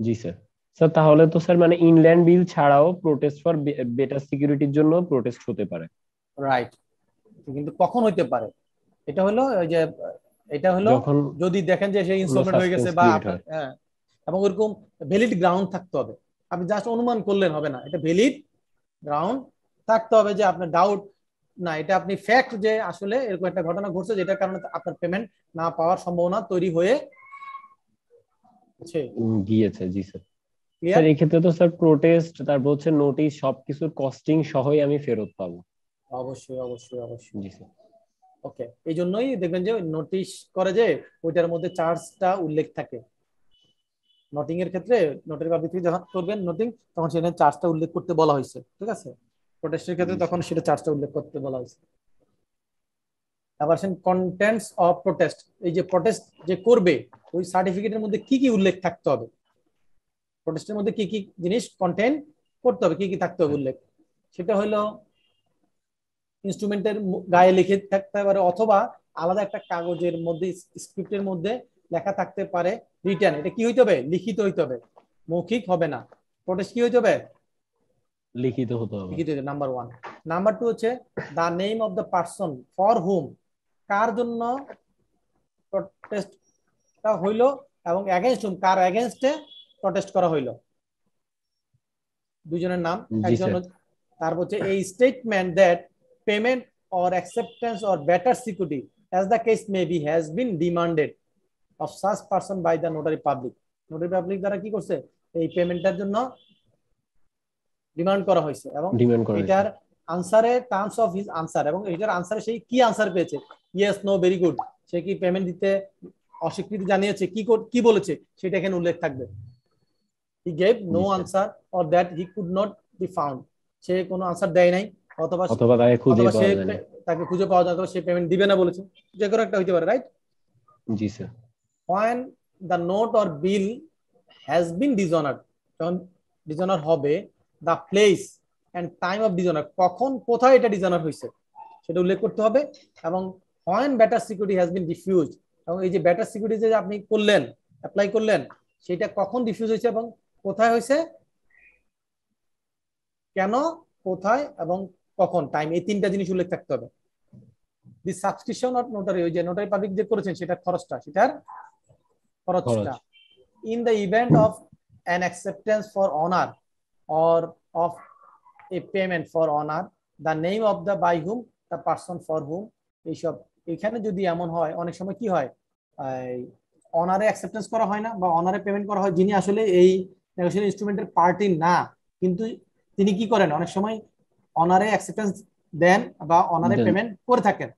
D: জি স্যার স্যার তাহলে তো স্যার মানে ইনল্যান্ড বিল ছাড়াও প্রোটেস্ট ফর বেটার সিকিউরিটির জন্য প্রোটেস্ট হতে পারে রাইট
A: কিন্তু কখন হইতে পারে এটা হলো ওই যে এটা হলো যদি দেখেন যে সেই ইনস্টলমেন্ট হয়ে গেছে বা হ্যাঁ এবং ওরকম ভ্যালিড গ্রাউন্ড থাকতে হবে আপনি জাস্ট অনুমান করলেন হবে না এটা ভ্যালিড গ্রাউন্ড থাকতে হবে যে আপনার ডাউট না এটা আপনি ফ্যাক্ট যে আসলে এরকম একটা ঘটনা ঘটছে যেটার কারণে আপনার পেমেন্ট না পাওয়ার সম্ভাবনা তৈরি হয়ে
D: গিয়েছে জি স্যার স্যার এই ক্ষেত্রে তো স্যার প্রোটেস্ট তারপর হচ্ছে নোটিশ সবকিছুর কস্টিং সহই আমি ফেরত পাবো
A: অবশ্যই অবশ্যই অবশ্যই জি স্যার ওকে এই জন্যই দেখবেন যে নোটিশ করে যে ওইটার মধ্যে চার্জটা উল্লেখ থাকে নোটিং এর ক্ষেত্রে নোটের বাবৃতি যখন করবেন নোটিং তখন সেখানে চার্জটা উল্লেখ করতে বলা হয়েছে ঠিক আছে প্রোটেস্টের ক্ষেত্রে তখন সেটা চার্জটা উল্লেখ করতে বলা হয়েছে আবার কন্টেন্টস অফ প্রোটেস্ট এই যে প্রোটেস্ট যে করবে ওই সার্টিফিকেটের মধ্যে কি কি উল্লেখ থাকতে হবে প্রোটেস্টের মধ্যে কি কি জিনিস কন্টেন্ট করতে হবে কি কি থাকতে হবে উল্লেখ সেটা হলো ইনস্ট্রুমেন্টের গায়ে লিখে থাকতে পারে অথবা আলাদা একটা কাগজের মধ্যে স্ক্রিপ্টের মধ্যে লেখা থাকতে পারে রিটার্ন এটা কি হইতে হবে লিখিত হইতে হবে মৌখিক হবে না প্রটেস্ট কি হইতে হবে
D: লিখিত হতে হবে লিখিত
A: নাম্বার ওয়ান নাম্বার টু হচ্ছে the name of the person for whom কার জন্য প্রটেস্টটা হইল এবং এগেনস্ট হুম কার এগেনস্টে প্রটেস্ট করা হইল দুজনের নাম একজন তারপর হচ্ছে এই statement that payment or acceptance or better security as the case may be has been demanded of such person by the notary public notary public দ্বারা কি করছে এই পেমেন্টটার জন্য ডিমান্ড করা হয়েছে এবং এটার আনসারে টার্মস অফ হিজ আনসার এবং এটার আনসারে সেই কি আনসার পেয়েছে ইয়েস নো ভেরি গুড সে কি পেমেন্ট দিতে অস্বীকৃতি জানিয়েছে কি কি বলেছে সেটা এখানে উল্লেখ থাকবে he gave no answer or that he could not be found সে কোনো আনসার দেয় নাই অথবা অথবা তাকে খুঁজে পাওয়া যায় তাকে খুঁজে পাওয়া যায় অথবা সে পেমেন্ট দিবে না বলেছে যে কোনো একটা হইতে পারে রাইট জি sir when note or bill has been dishonour যখন ডিজনার হবে the place and time of dishonour কখন কোথায় এটা ডিজনার হয়েছে সেটা উল্লেখ করতে হবে এবং when better security has been diffuse এবং এই যে বেটার সিকিউরিটি যে আপনি করলেন অ্যাপ্লাই করলেন সেটা কখন ডিফিউজ হয়েছে এবং কোথায় হয়েছে কেন কোথায় এবং কখন টাইম এই তিনটা জিনিস উল্লেখ থাকতে হবে দি সাবস্ক্রিপশন অফ নোটারি ওই যে নোটারি পাবলিক যে করেছেন সেটার খরচটা সেটার খরচটা in the event of an acceptance for honour or of a payment for honour the name of the by whom the person for whom এইসব এখানে যদি এমন হয় অনেক সময় কি হয় অনারে অ্যাকসেপ্টেন্স করা হয় না বা অনারে পেমেন্ট করা হয় যিনি আসলে এই নেগোসিয়েশন ইনস্ট্রুমেন্টের পার্টি না কিন্তু তিনি কি করেন অনেক সময় অনারে অ্যাক্সেপ্টেন্স দেন বা অনারে পেমেন্ট করে থাকেন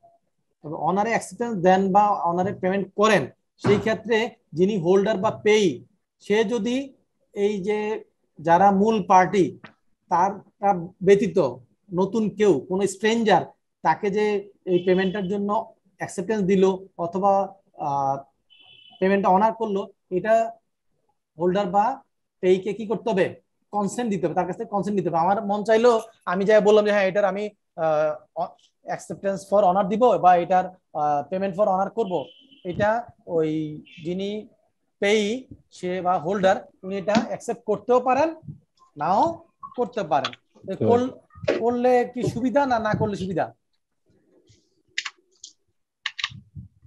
A: তবে অনারে অ্যাক্সেপ্টেন্স দেন বা অনারে পেমেন্ট করেন সেই ক্ষেত্রে যিনি হোল্ডার বা পেই সে যদি এই যে যারা মূল পার্টি তার ব্যতীত নতুন কেউ কোনো স্ট্রেঞ্জার তাকে যে এই পেমেন্টটার জন্য অ্যাক্সেপ্টেন্স দিল অথবা পেমেন্টটা অনার করলো এটা হোল্ডার বা পেইকে কি করতে হবে কনসেন্ট দিতে হবে তার কাছ থেকে কনসেন্ট দিতে হবে আমার মন চাইলো আমি যাই বললাম যে হ্যাঁ এটার আমি অ্যাকসেপ্টেন্স ফর অনার দিব বা এটার পেমেন্ট ফর অনার করব এটা ওই যিনি পেই সে বা হোল্ডার উনি এটা অ্যাকসেপ্ট করতেও পারেন নাও করতে পারেন করলে কি সুবিধা না না করলে সুবিধা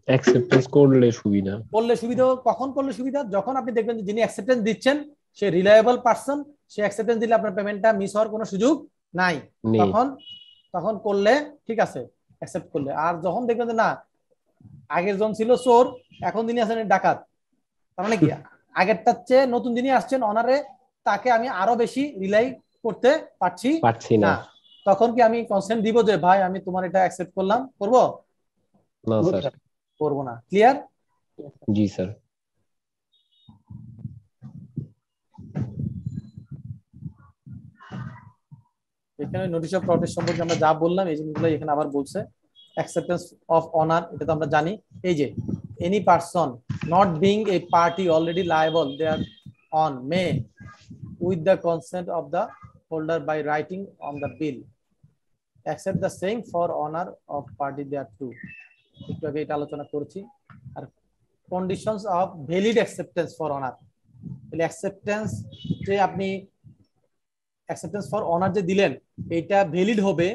D: অ্যাকসেপ্টেন্স করলে সুবিধা
A: করলে সুবিধা কখন করলে সুবিধা যখন আপনি দেখবেন যে যিনি অ্যাকসেপ্টেন্স দিচ্ছেন সে রিলায়েবল পারসন সে অ্যাকসেপ্টেন্স দিলে আপনার পেমেন্টটা মিস হওয়ার কোনো সুযোগ নাই তখন তখন করলে ঠিক আছে অ্যাকসেপ্ট করলে আর যখন দেখবেন যে না আগের জন ছিল চোর এখন দিনই আছেন ডাকাত তার মানে কি আগেরটার চেয়ে নতুন দিনই আসছেন অনারে তাকে আমি আরো বেশি রিলাই করতে পারছি পারছি না তখন কি আমি কনসেন্ট দিব যে ভাই আমি তোমার এটা অ্যাকসেপ্ট করলাম করব না স্যার করব না ক্লিয়ার জি স্যার এখানে নোটিশ অফ প্রটেস্ট সম্পর্কে আমরা যা বললাম এই জিনিসগুলো এখানে আবার বলছে অ্যাকসেপ্টেন্স অফ অনার এটা তো আমরা জানি এই যে any person not being a party already liable they are on may with the consent of the holder by writing on the bill accept the same for honour of party they are to একটু আগে এটা আলোচনা করছি আর conditions of valid acceptance for honour তাহলে acceptance যে আপনি acceptance for honour যে দিলেন এটা ভ্যালিড হবে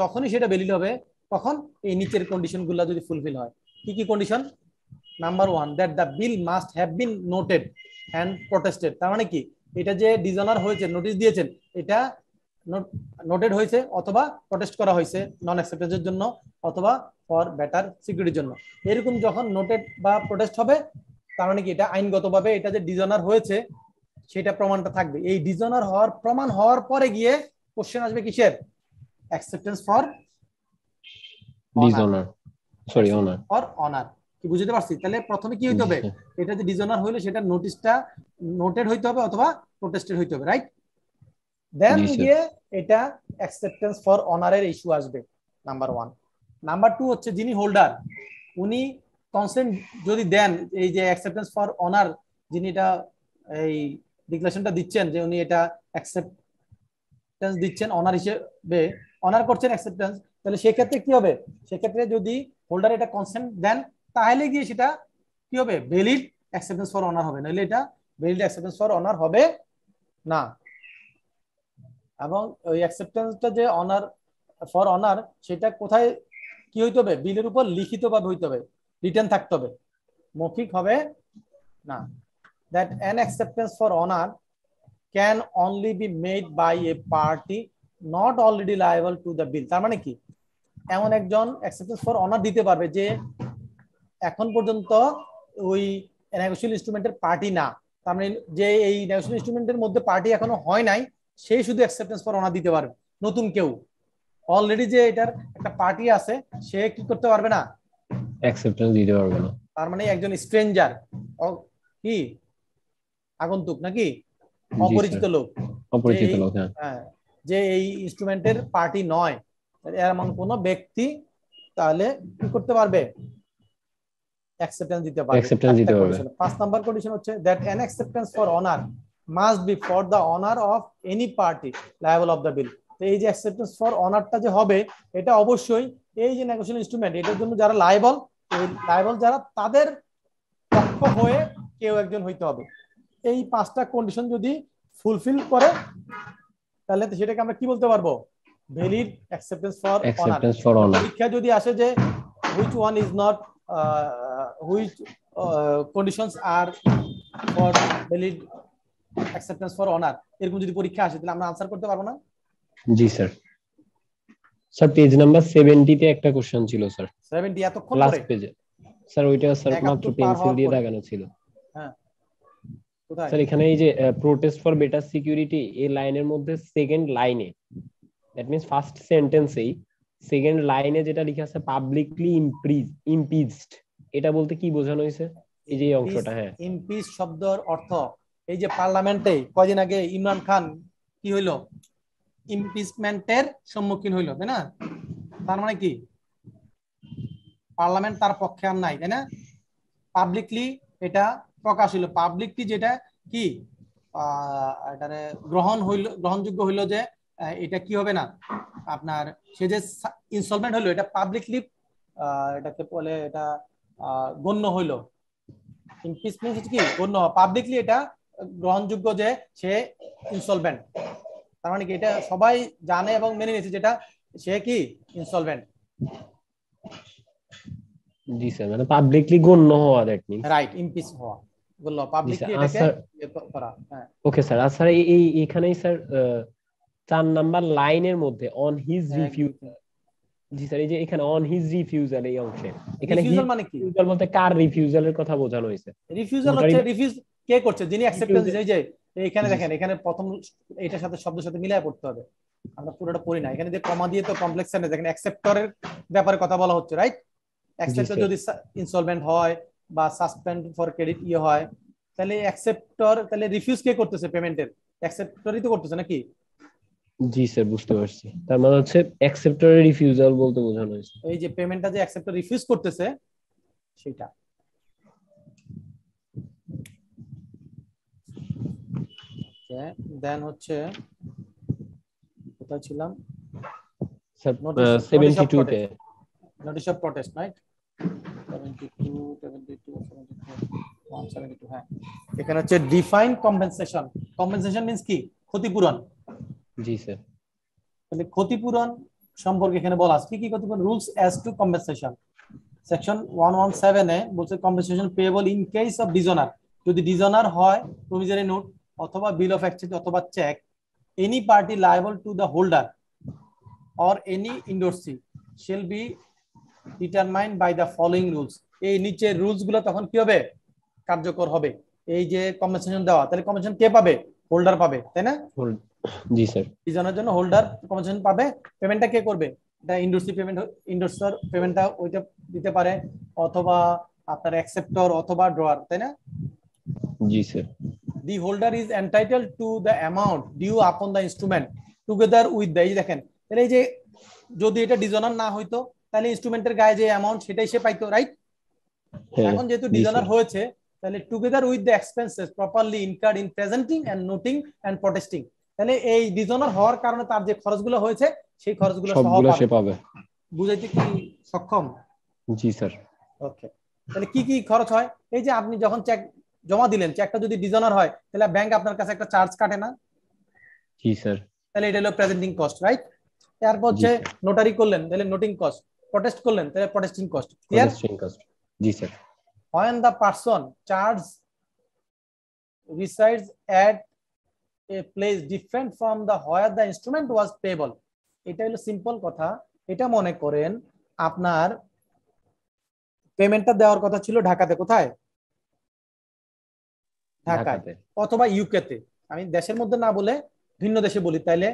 A: তখনই সেটা ভ্যালিড হবে কখন এই নিচের কন্ডিশনগুলো যদি ফুলফিল হয় কি কি condition number one that the bill must have been noted and protested তার মানে কি এটা যে ডিজনার হয়েছে নোটিশ দিয়েছেন এটা নোটেড হয়েছে অথবা প্রোটেস্ট করা হয়েছে নন অ্যাকসেপ্টেন্সের জন্য অথবা ফর বেটার সিকিউরিটির জন্য এরকম যখন নোটেড বা প্রটেস্ট হবে তার মানে কি এটা আইনগতভাবে এটা যে ডিজনার হয়েছে সেটা প্রমাণটা থাকবে এই ডিজনার হওয়ার প্রমাণ হওয়ার পরে গিয়ে কোশ্চেন আসবে কিসের acceptance for
D: dishonour sorry honour
A: for honour কি বুঝতে পারছি তাহলে প্রথমে কি হইতে হবে এটা যে ডিজনার হইলো সেটা নোটিশটা নোটেড হইতে হবে অথবা প্রটেস্টেড হইতে হবে রাইট দেন গিয়ে এটা অ্যাকসেপ্টেন্স ফর অনারের ইস্যু আসবে নাম্বার ওয়ান নাম্বার টু হচ্ছে যিনি হোল্ডার উনি কনসেন্ট যদি দেন এই যে অ্যাকসেপ্টেন্স ফর অনার যিনি এটা এই ডিক্লারেশনটা দিচ্ছেন যে উনি এটা অ্যাকসেপ্টেন্স দিচ্ছেন অনার হিসেবে অনার করছেন অ্যাকসেপ্টেন্স তাহলে সেক্ষেত্রে কি হবে সেক্ষেত্রে যদি হোল্ডার এটা কনসেন্ট দেন তাহলে গিয়ে সেটা কি হবে ভ্যালিড অ্যাকসেপ্টেন্স ফর অনার হবে নাহলে এটা ভ্যালিড অ্যাকসেপ্টেন্স ফর অনার হবে না এবং ওই অ্যাকসেপ্টেন্সটা যে অনার ফর অনার সেটা কোথায় কি হইতে হবে বিলের উপর লিখিতভাবে হইতে হবে রিটার্ন থাকতে হবে মৌখিক হবে না that an acceptance for honor can only be made by a party not already liable to the bill তার মানে কি এমন একজন অ্যাকসেপ্টেন্স ফর অনার দিতে পারবে যে এখন পর্যন্ত ওই নেগোশিয়াল ইনস্ট্রুমেন্টের পার্টি না তার মানে যে এই নেগোশিয়াল ইনস্ট্রুমেন্টের মধ্যে পার্টি এখনো হয় নাই সেই শুধু অ্যাকসেপ্টেন্স ফর অনার দিতে পারবে নতুন কেউ অলরেডি যে এটার একটা পার্টি আছে সে কি করতে পারবে না
D: অ্যাকসেপ্টেন্স দিতে পারবে না
A: তার মানে একজন স্ট্রেঞ্জার কি আগন্তুক নাকি অপরিচিত লোক
C: অপরিচিত লোক হ্যাঁ।,
A: হ্যাঁ যে এই ইনস্ট্রুমেন্টের পার্টি নয় এমন কোন ব্যক্তি তাহলে কি করতে পারবে অ্যাকসেপ্টেন্স দিতে পারবে অ্যাকসেপ্টেন্স দিতে পারবে পাঁচ নাম্বার কন্ডিশন হচ্ছে that an acceptance for honour must be for the honour of any party liable of the bill তো এই যে অ্যাকসেপ্টেন্স ফর অনারটা যে হবে এটা অবশ্যই এই যে নেগোশিয়েশন ইনস্ট্রুমেন্ট এটার জন্য যারা লাইবল লাইবল যারা তাদের পক্ষ হয়ে কেউ একজন হইতে হবে এই পাঁচটা কন্ডিশন যদি ফুলফিল করে তাহলে সেটাকে আমরা কি বলতে পারবো ভ্যালিড অ্যাকসেপ্টেন্স ফর অনার পরীক্ষা যদি আসে যে which one is not which conditions are for valid acceptance for honour এরকম যদি পরীক্ষা আসে তাহলে আমরা আনসার করতে পারবো না
D: জি স্যার স্যার পেজ নাম্বার 70 তে একটা কোশ্চেন ছিল স্যার
A: 70 এতক্ষণ পরে লাস্ট পেজে
D: স্যার ওইটা স্যার মাত্র পেন্সিল দিয়ে দাগানো ছিল
A: স্যার এখানে এই যে
D: প্রোটেস্ট ফর বেটার সিকিউরিটি এই লাইনের মধ্যে সেকেন্ড লাইনে দ্যাট মিন্স ফার্স্ট সেন্টেন্সেই সেকেন্ড লাইনে যেটা লেখা আছে পাবলিকলি ইমপ্রিজ ইমপিজড এটা বলতে কি বোঝানো হয়েছে এই যে অংশটা হ্যাঁ
A: ইমপিজ শব্দের অর্থ এই যে পার্লামেন্টে কয়দিন আগে ইমরান খান কি হইলো ইমপিচমেন্টের সম্মুখীন হইলো তাই না তার মানে কি পার্লামেন্ট তার পক্ষে আর নাই তাই না পাবলিকলি এটা প্রকাশ হইল পাবলিকটি যেটা কি এটারে গ্রহণ হইল গ্রহণযোগ্য হইল যে এটা কি হবে না আপনার সে যে ইনস্টলমেন্ট হইলো এটা পাবলিকলি এটাকে বলে এটা গণ্য হইলো ইমপিচমেন্ট হচ্ছে কি গণ্য পাবলিকলি এটা গ্রহণযোগ্য যে সে ইনস্টলমেন্ট তার মানে কি এটা সবাই জানে এবং মেনে নিয়েছে যেটা সে কি ইনস্টলমেন্ট
D: জি স্যার মানে পাবলিকলি গণ্য হওয়া দ্যাট মিন্স
A: রাইট ইমপিচ হওয়া বললো পাবলিকলি ইয়ে হ্যাঁ। ওকে
D: স্যার আর স্যার এই এখানেই স্যার চার নাম্বার লাইনের মধ্যে অন হিজ রিফিউজাল জি স্যার এই যে এখানে অন
A: হিজ রিফিউজাল এই অংশে এখানে রিফিউজাল মানে কি রিফিউজাল বলতে কার রিফিউজালের কথা বোঝানো হয়েছে রিফিউজাল হচ্ছে রিফিউজ কে করছে যিনি অ্যাকসেপ্টেন্স যে এখানে দেখেন এখানে প্রথম এটার সাথে শব্দের সাথে মিলায় পড়তে হবে আমরা পুরোটা পড়ি না এখানে যে কমা দিয়ে তো কমপ্লেক্স সেন্টেন্স এখানে অ্যাকসেপ্টরের ব্যাপারে কথা বলা হচ্ছে রাইট অ্যাকসেপ্টর যদি ইনস্টলমেন্ট হয় বা সাসপেন্ড ফর ক্রেডিট ইয়ে হয় তাহলে অ্যাকসেপ্টর তাহলে রিফিউজ কে করতেছে পেমেন্টের অ্যাকসেপ্টরই তো করতেছে নাকি
D: জি স্যার বুঝতে পারছি তার মানে হচ্ছে অ্যাকসেপ্টর রিফিউজাল বলতে বোঝানো হয়েছে
A: এই যে পেমেন্টটা যে অ্যাকসেপ্টর রিফিউজ করতেছে সেটা দেন আচ্ছা, হচ্ছে কোথায় ছিলাম
E: স্যার 72 তে
A: নোটিশ অফ প্রটেস্ট রাইট এখানে হচ্ছে ডিফাইন কম্পেনসেশন কম্পেনসেশন মিন্স কি ক্ষতিপূরণ জি স্যার তাহলে ক্ষতিপূরণ সম্পর্কে এখানে বলা আছে কি কি ক্ষতিপূরণ rules as to compensation section 117 এ বলছে compensation payable in case of dishonour যদি ডিজনার হয় প্রমিজারি নোট অথবা বিল অফ এক্সচেঞ্জ অথবা cheque any party liable to the holder or any endorsee shall be determine by the following rules এই নিচের rules গুলো তখন কি হবে কার্যকর হবে এই যে কমিশন দেওয়া তাহলে কমিশন কে পাবে হোল্ডার পাবে তাই না জি স্যার ডিজাইনের জন্য হোল্ডার কমিশন পাবে পেমেন্টটা কে করবে এটা ইন্ডাস্ট্রি পেমেন্ট ইন্ডাস্ট্রি পেমেন্টটা ওইটা দিতে পারে অথবা আপনার অ্যাকসেপ্টর অথবা ড্রয়ার তাই না জি sir the holder is entitle to the amount due upon the instrument together with the এই দেখেন তাহলে এই যে যদি এটা ডিজনার না হইতো তাহলে ইনস্ট্রুমেন্টের গায়ে যে অ্যামাউন্ট সেটাই সে পাইতো রাইট হ্যাঁ, এখন যেহেতু ডিজাইনার হয়েছে তাহলে together with the expenses properly incurred in presenting and noting and protesting তাহলে এই ডিজাইনার হওয়ার কারণে তার যে খরচগুলো হয়েছে সেই খরচগুলো সে পাবে বুঝাইতে কি সক্ষম জি স্যার ওকে তাহলে কি কি খরচ হয় এই যে আপনি যখন চেক জমা দিলেন চেকটা যদি ডিজাইনার হয় তাহলে ব্যাংক আপনার কাছে একটা চার্জ কাটে না জি স্যার তাহলে এটা হলো প্রেজেন্টিং কস্ট রাইট তারপর হচ্ছে নোটারি করলেন তাহলে নোটিং কস্ট প্রটেস্ট করলেন তাহলে প্রটেস্টিং কস্ট ক্লিয়ার জি sir when the person charge resides at a place different from the where the instrument was payable এটা হলো সিম্পল কথা এটা মনে করেন আপনার পেমেন্টটা দেওয়ার কথা ছিল ঢাকাতে কোথায় ঢাকাতে অথবা ইউকেতে আমি দেশের মধ্যে না বলে ভিন্ন দেশে বলি তাইলে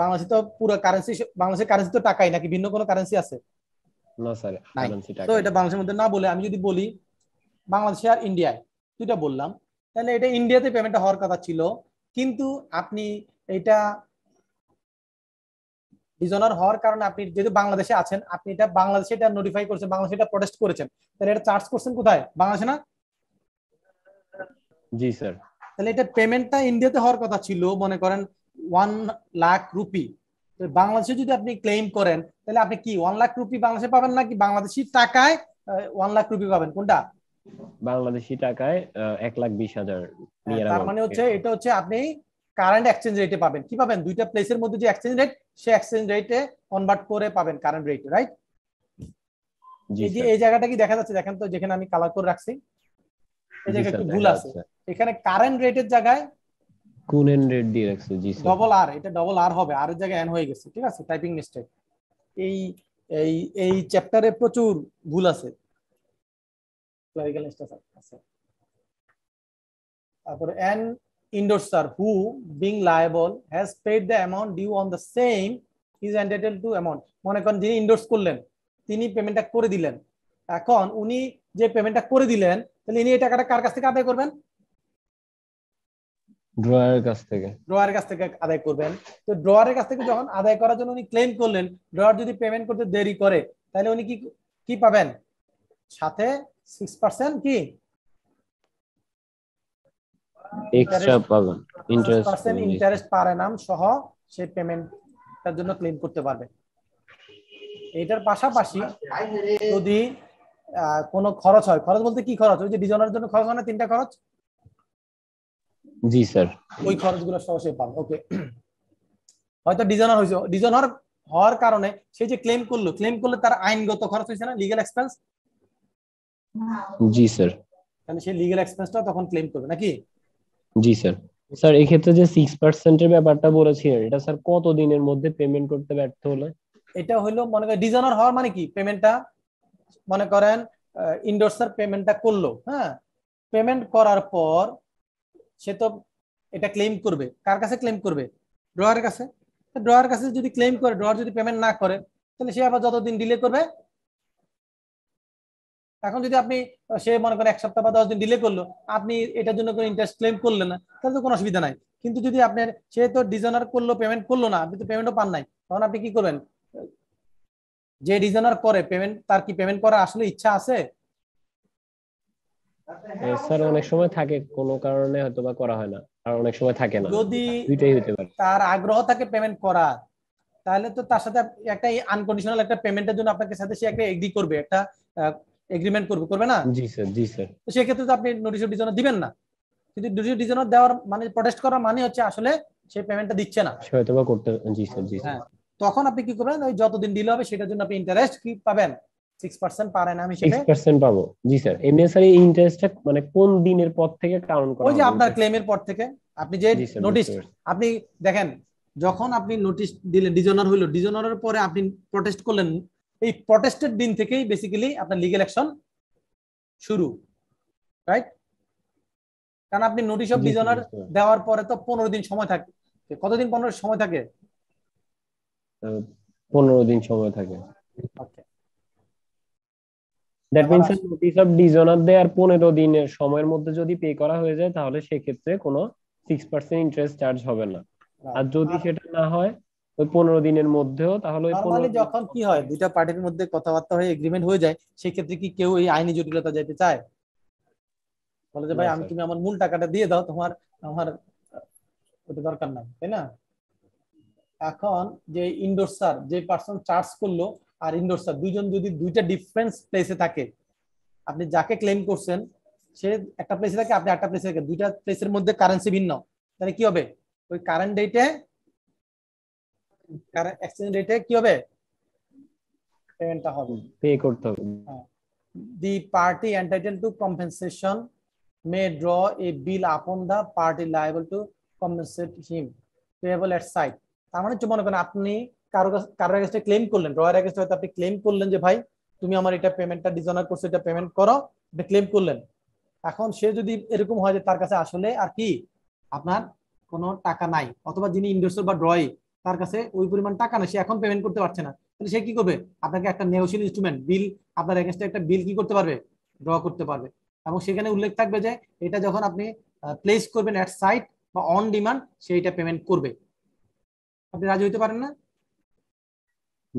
A: বাংলাদেশে তো পুরো কারেন্সি বাংলাদেশের কারেন্সি তো টাকাই নাকি ভিন্ন কোনো কারেন্সি আছে
D: না স্যার কারেন্সি টাকা তো এটা
A: বাংলাদেশের মধ্যে না বলে আমি যদি বলি আর ইন্ডিয়ায় দুইটা বললাম তাহলে এটা ইন্ডিয়াতে পেমেন্টটা হওয়ার কথা ছিল কিন্তু আপনি এটা হওয়ার কারণে আপনি যেহেতু বাংলাদেশে আছেন আপনি এটা বাংলাদেশে এটা নোটিফাই করেছেন বাংলাদেশে এটা প্রোটেস্ট করেছেন তাহলে এটা চার্জ করছেন কোথায় বাংলাদেশে না জি স্যার তাহলে এটা পেমেন্টটা ইন্ডিয়াতে হওয়ার কথা ছিল মনে করেন ওয়ান লাখ রুপি বাংলাদেশে যদি আপনি ক্লেম করেন তাহলে আপনি কি ওয়ান লাখ রুপি বাংলাদেশে পাবেন নাকি বাংলাদেশি টাকায় ওয়ান লাখ রুপি পাবেন কোনটা
D: বাংলাদেশি টাকায় এক লাখ বিশ হাজার হ্যাঁ, তার মানে হচ্ছে
A: এটা হচ্ছে আপনি কারেন্ট এক্সচেঞ্জ রেটে পাবেন কি পাবেন দুইটা প্লেসের মধ্যে যে এক্সচেঞ্জ রেট সে এক্সচেঞ্জ রেটে কনভার্ট করে পাবেন কারেন্ট রেটে রাইট এই যে এই জায়গাটা কি দেখা যাচ্ছে দেখেন তো যেখানে আমি কালার করে রাখছি
D: এই জায়গায় একটু ভুল আছে
A: এখানে কারেন্ট রেটের জায়গায়
D: কোন এন্ডেড দিয়ে রাখছো জি স্যার ডবল
A: আর এটা ডবল আর হবে আর এর জায়গায় এন হয়ে গেছে ঠিক আছে টাইপিং মিস্টেক এই এই এই চ্যাপ্টারে প্রচুর ভুল আছে ক্লারিক্যাল স্টাফ আছে তারপর an endorser who being liable has paid the amount due on the same is entitle to amount মনে করেন যিনি ইন্ডোর্স করলেন তিনি পেমেন্টটা করে দিলেন এখন উনি যে পেমেন্টটা করে দিলেন তাহলে ইনি এই টাকাটা কার কাছ থেকে আদায় করবেন ড্রয়ারের কাছ থেকে ড্রয়ারের কাছ থেকে আদায় করবেন তো ড্রয়ারের কাছ থেকে যখন আদায় করার জন্য উনি ক্লেম করলেন ড্রয়ার যদি পেমেন্ট করতে দেরি করে তাহলে উনি কি কি পাবেন সাথে 6% কি এক্সট্রা পাবেন
C: ইন্টারেস্ট ইন্টারেস্ট
A: পার নাম সহ সেই পেমেন্টটার জন্য ক্লেম করতে পারবে এটার পাশাপাশি যদি কোনো খরচ হয় খরচ বলতে কি খরচ ওই যে ডিজাইনের জন্য খরচ হয় না তিনটা খরচ জি স্যার ওই খরচগুলো সহ সে পাবে ওকে হয়তো ডিজাইনার হয়েছে ডিজাইনার হওয়ার কারণে সে যে ক্লেম করলো ক্লেম করলে তার আইনগত খরচ হয়েছে না লিগ্যাল এক্সপেন্স জি স্যার তাহলে সে লিগ্যাল এক্সপেন্সটা তখন ক্লেম করবে নাকি
D: জি স্যার স্যার এই ক্ষেত্রে যে 6% এর ব্যাপারটা বলেছিলেন এটা স্যার কত দিনের মধ্যে পেমেন্ট করতে ব্যর্থ হলো
A: এটা হলো মনে করেন ডিজাইনার হওয়ার মানে কি পেমেন্টটা মনে করেন ইন্ডোর্সার পেমেন্টটা করলো হ্যাঁ পেমেন্ট করার পর সে তো এটা ক্লেম করবে কার কাছে ক্লেম করবে ড্রয়ার কাছে ড্রয়ার কাছে যদি ক্লেম করে ড্রয়ার যদি পেমেন্ট না করে তাহলে সে আবার যতদিন ডিলে করবে এখন যদি আপনি সে মনে করেন এক সপ্তাহ বা দশ দিন ডিলে করলো আপনি এটার জন্য কোনো ইন্টারেস্ট ক্লেম করলেন না তাহলে তো কোনো অসুবিধা নাই কিন্তু যদি আপনার সে তো ডিজনার করলো পেমেন্ট করলো না আপনি তো পেমেন্টও পান নাই তখন আপনি কি করবেন যে ডিজনার করে পেমেন্ট তার কি পেমেন্ট করার আসলে ইচ্ছা আছে
D: স্যার অনেক সময় থাকে কোনো কারণে হয়তো বা করা হয় না আর অনেক সময় থাকে না যদি দুইটাই হতে পারে
A: তার আগ্রহ থাকে পেমেন্ট করা তাহলে তো তার সাথে একটা আনকন্ডিশনাল একটা পেমেন্টের জন্য আপনাকে সাথে সে একটা এগ্রি করবে একটা এগ্রিমেন্ট করবে করবে না
D: জি স্যার জি স্যার
A: তো ক্ষেত্রে তো আপনি নোটিশ অফ ডিজনার দিবেন না কিন্তু নোটিশ অফ ডিজনার দেওয়ার মানে প্রটেস্ট করার মানে হচ্ছে আসলে সেই পেমেন্টটা দিচ্ছে না
D: সে হয়তো করতে জি স্যার জি স্যার হ্যাঁ,
A: তখন আপনি কি করবেন ওই যতদিন ডিল হবে সেটার জন্য আপনি ইন্টারেস্ট কি পাবেন জি
D: স্যার e মানে কোন দিনের পর থেকে
A: পর থেকে আপনি যে নোটিশ আপনি দেখেন যখন আপনি নোটিশ দিলে পরে আপনি করলেন এই দিন থেকেই বেসিক্যালি আপনার শুরু রাইট আপনি নোটিশ অফ ডিজোনার দেওয়ার পরে তো পনেরো দিন সময় থাকে কতদিন পনেরো সময় থাকে
D: পনেরো দিন সময় থাকে that means notice of dishonour there পনেরো দিনের সময়ের মধ্যে যদি পে করা হয়ে যায় তাহলে সেক্ষেত্রে কোনো সিক্স পার্সেন্ট ইন্টারেস্ট চার্জ হবে না আচ্ছা। আর যদি আচ্ছা।
A: সেটা না হয় ওই পনেরো দিনের মধ্যেও তাহলে ওই পনেরো মানে যখন কি হয় দুইটা পার্টির মধ্যে কথাবার্তা হয়ে এগ্রিমেন্ট হয়ে যায় সেক্ষেত্রে কি কেউ এই আইনি জটিলতা যেতে চায় বলে যে ভাই আমি তুমি আমার মূল টাকাটা দিয়ে দাও তোমার আমার ওটা দরকার নাই তাই না এখন যে ইন্ডোর্সার যে পার্সন চার্জ করলো আর ইন্ডোর ইন্ডোর্সার দুইজন যদি দুইটা ডিফারেন্স প্লেসে থাকে আপনি যাকে ক্লেম করছেন সে একটা প্লেসে থাকে আপনি একটা প্লেসে থাকে দুইটা প্লেসের মধ্যে কারেন্সি ভিন্ন তাহলে কি হবে ওই কারেন্ট ডেটে এক্সচেঞ্জ রেটে কি হবে পেমেন্টটা হবে
D: পে করতে হবে
A: the party entitle to compensation may draw a bill upon the party liable to compensate him payable at sight তার মানে মনে করেন আপনি কারো কারোর এগেস্টে ক্লেম করলেন ড্রয়ার এগেস্টে হয়তো আপনি ক্লেম করলেন যে ভাই তুমি আমার এটা পেমেন্টটা ডিজনার করছো এটা পেমেন্ট করো এটা ক্লেম করলেন এখন সে যদি এরকম হয় যে তার কাছে আসলে আর কি আপনার কোনো টাকা নাই অথবা যিনি ইন্ডোসর বা ড্রয় তার কাছে ওই পরিমাণ টাকা না সে এখন পেমেন্ট করতে পারছে না তাহলে সে কি করবে আপনাকে একটা নেগোশিয়াল ইনস্ট্রুমেন্ট বিল আপনার এগেনস্টে একটা বিল কি করতে পারবে ড্র করতে পারবে এবং সেখানে উল্লেখ থাকবে যে এটা যখন আপনি প্লেস করবেন অ্যাট সাইট বা অন ডিমান্ড সেইটা পেমেন্ট করবে আপনি রাজি হইতে পারেন না